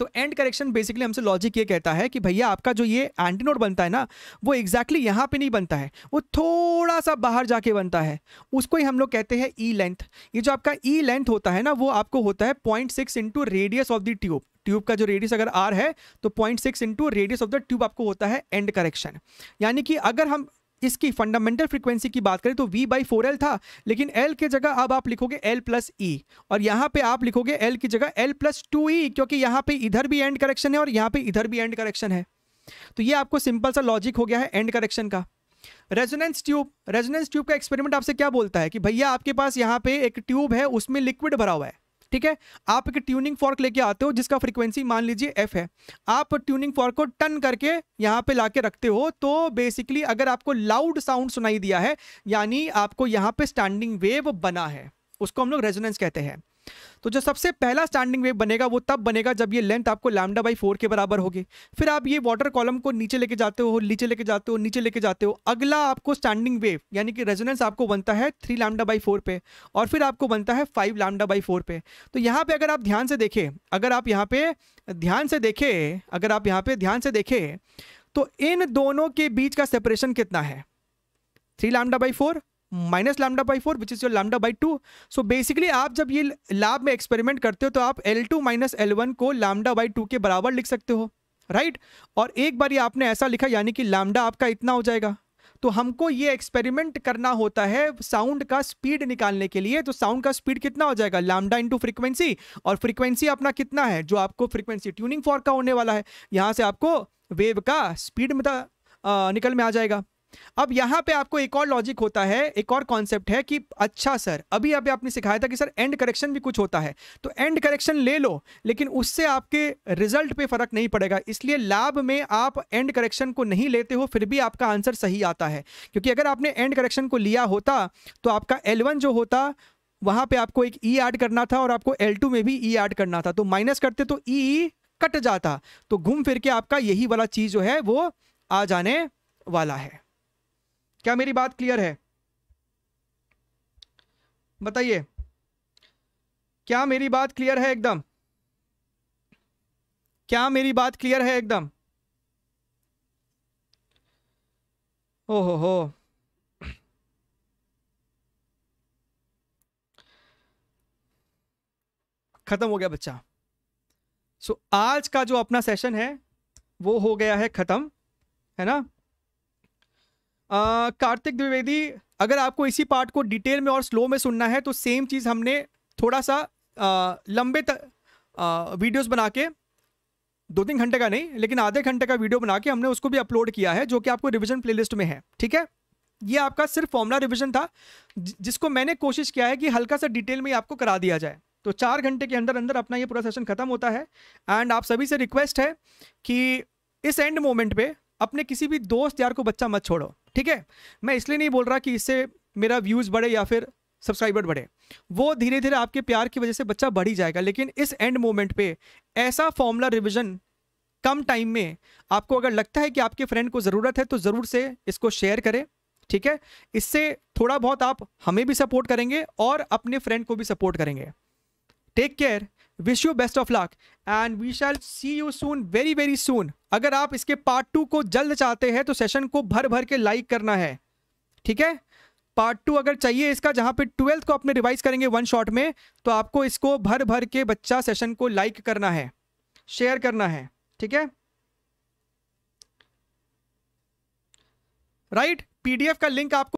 Speaker 1: तो एंड करेक्शन बेसिकली हमसे लॉजिक ये कहता है कि भैया आपका जो ये एंटीनोड बनता है ना वो एग्जैक्टली exactly यहाँ पे नहीं बनता है वो थोड़ा सा बाहर जाके बनता है उसको ही हम लोग कहते हैं ई e लेंथ ये जो आपका ई e लेंथ होता है ना वो आपको होता है point six into radius of the tube tube का जो रेडियस अगर आर है तो point six into radius of the tube आपको होता है एंड करेक्शन यानी कि अगर हम इसकी फंडामेंटल फ्रीक्वेंसी की बात करें तो वी बाई फोर एल था लेकिन एल की जगह अब आप लिखोगे एल प्लस ई और यहाँ पे आप लिखोगे एल की जगह एल प्लस टू ई क्योंकि यहाँ पे इधर भी एंड करेक्शन है और यहाँ पे इधर भी एंड करेक्शन है तो ये आपको सिंपल सा लॉजिक हो गया है एंड करेक्शन का रेजोनेंस ट्यूब रेजोनेंस ट्यूब का एक्सपेरिमेंट आपसे क्या बोलता है कि भैया आपके पास यहाँ पे एक ट्यूब है उसमें लिक्विड भरा हुआ है ठीक है आप एक ट्यूनिंग फॉर्क लेके आते हो जिसका फ्रिक्वेंसी मान लीजिए एफ है आप ट्यूनिंग फॉर्क को टन करके यहाँ पे लाके रखते हो तो बेसिकली अगर आपको लाउड साउंड सुनाई दिया है यानी आपको यहाँ पे स्टैंडिंग वेव बना है उसको हम लोग रेजोनेंस कहते हैं तो जो सबसे पहला स्टैंडिंग वेव बनेगा वो तब बनेगा जब ये लेंथ आपको लैमडा बाई फोर के बराबर होगी फिर आप ये वाटर कॉलम को नीचे लेके जाते हो नीचे लेके जाते हो नीचे लेके जाते हो अगला आपको स्टैंडिंग वेव यानी कि रेजोनेंस आपको बनता है थ्री लैमडा बाई फोर पे और फिर आपको बनता है फाइव लैमडा बाई फोर पे तो यहाँ पे अगर आप ध्यान से देखें अगर आप यहाँ पे ध्यान से देखें अगर आप यहाँ पे ध्यान से देखें तो इन दोनों के बीच का सेपरेशन कितना है three lambda by four minus lambda by four which is your lambda by two so basically आप जब ये लैब में एक्सपेरिमेंट करते हो तो आप L two minus L one को लैमडा बाई टू के बराबर लिख सकते हो राइट right? और एक बार ये आपने ऐसा लिखा यानी कि लैमडा आपका इतना हो जाएगा तो हमको ये एक्सपेरिमेंट करना होता है साउंड का स्पीड निकालने के लिए तो साउंड का स्पीड कितना हो जाएगा लैमडा इंटू फ्रीक्वेंसी और फ्रीक्वेंसी अपना कितना है जो आपको फ्रीक्वेंसी ट्यूनिंग फॉर का होने वाला है यहाँ से आपको वेव का स्पीड में निकल में आ जाएगा अब यहां पे आपको एक और लॉजिक होता है एक और कॉन्सेप्ट है कि अच्छा सर अभी अभी आपने सिखाया था कि सर एंड करेक्शन भी कुछ होता है तो एंड करेक्शन ले लो लेकिन उससे आपके रिजल्ट पे फर्क नहीं पड़ेगा इसलिए लैब में आप एंड करेक्शन को नहीं लेते हो फिर भी आपका आंसर सही आता है क्योंकि अगर आपने एंड करेक्शन को लिया होता तो आपका एल जो होता वहां पर आपको एक ई e ऐड करना था और आपको एल में भी ई e ऐड करना था तो माइनस करते तो ई e कट जाता तो घूम फिर के आपका यही वाला चीज़ जो है वो आ जाने वाला है क्या मेरी बात क्लियर है बताइए क्या मेरी बात क्लियर है एकदम क्या मेरी बात क्लियर है एकदम ओहो हो खत्म हो गया बच्चा सो so, आज का जो अपना सेशन है वो हो गया है खत्म है ना कार्तिक द्विवेदी अगर आपको इसी पार्ट को डिटेल में और स्लो में सुनना है तो सेम चीज़ हमने थोड़ा सा आ, लंबे वीडियोस बना के दो तीन घंटे का नहीं लेकिन आधे घंटे का वीडियो बना के हमने उसको भी अपलोड किया है जो कि आपको रिविजन प्लेलिस्ट में है ठीक है ये आपका सिर्फ फॉर्मुला रिविजन था जिसको मैंने कोशिश किया है कि हल्का सा डिटेल में आपको करा दिया जाए तो चार घंटे के अंदर अंदर अपना ये पूरा सेशन खत्म होता है एंड आप सभी से रिक्वेस्ट है कि इस एंड मोमेंट पे अपने किसी भी दोस्त यार को बच्चा मत छोड़ो ठीक है मैं इसलिए नहीं बोल रहा कि इससे मेरा व्यूज़ बढ़े या फिर सब्सक्राइबर बढ़े वो धीरे धीरे आपके प्यार की वजह से बच्चा बढ़ ही जाएगा लेकिन इस एंड मोमेंट पे ऐसा फॉर्मूला रिविजन कम टाइम में आपको अगर लगता है कि आपके फ्रेंड को ज़रूरत है तो ज़रूर से इसको शेयर करें ठीक है इससे थोड़ा बहुत आप हमें भी सपोर्ट करेंगे और अपने फ्रेंड को भी सपोर्ट करेंगे take care wish you best of luck and we shall see you soon very very soon अगर आप इसके पार्ट टू को जल्द चाहते हैं तो सेशन को भर भर के लाइक करना है ठीक है पार्ट टू अगर चाहिए इसका जहां पे ट्वेल्थ को अपने रिवाइज करेंगे वन शॉट में तो आपको इसको भर भर के बच्चा सेशन को लाइक करना है शेयर करना है ठीक है राइट पीडीएफ का लिंक आपको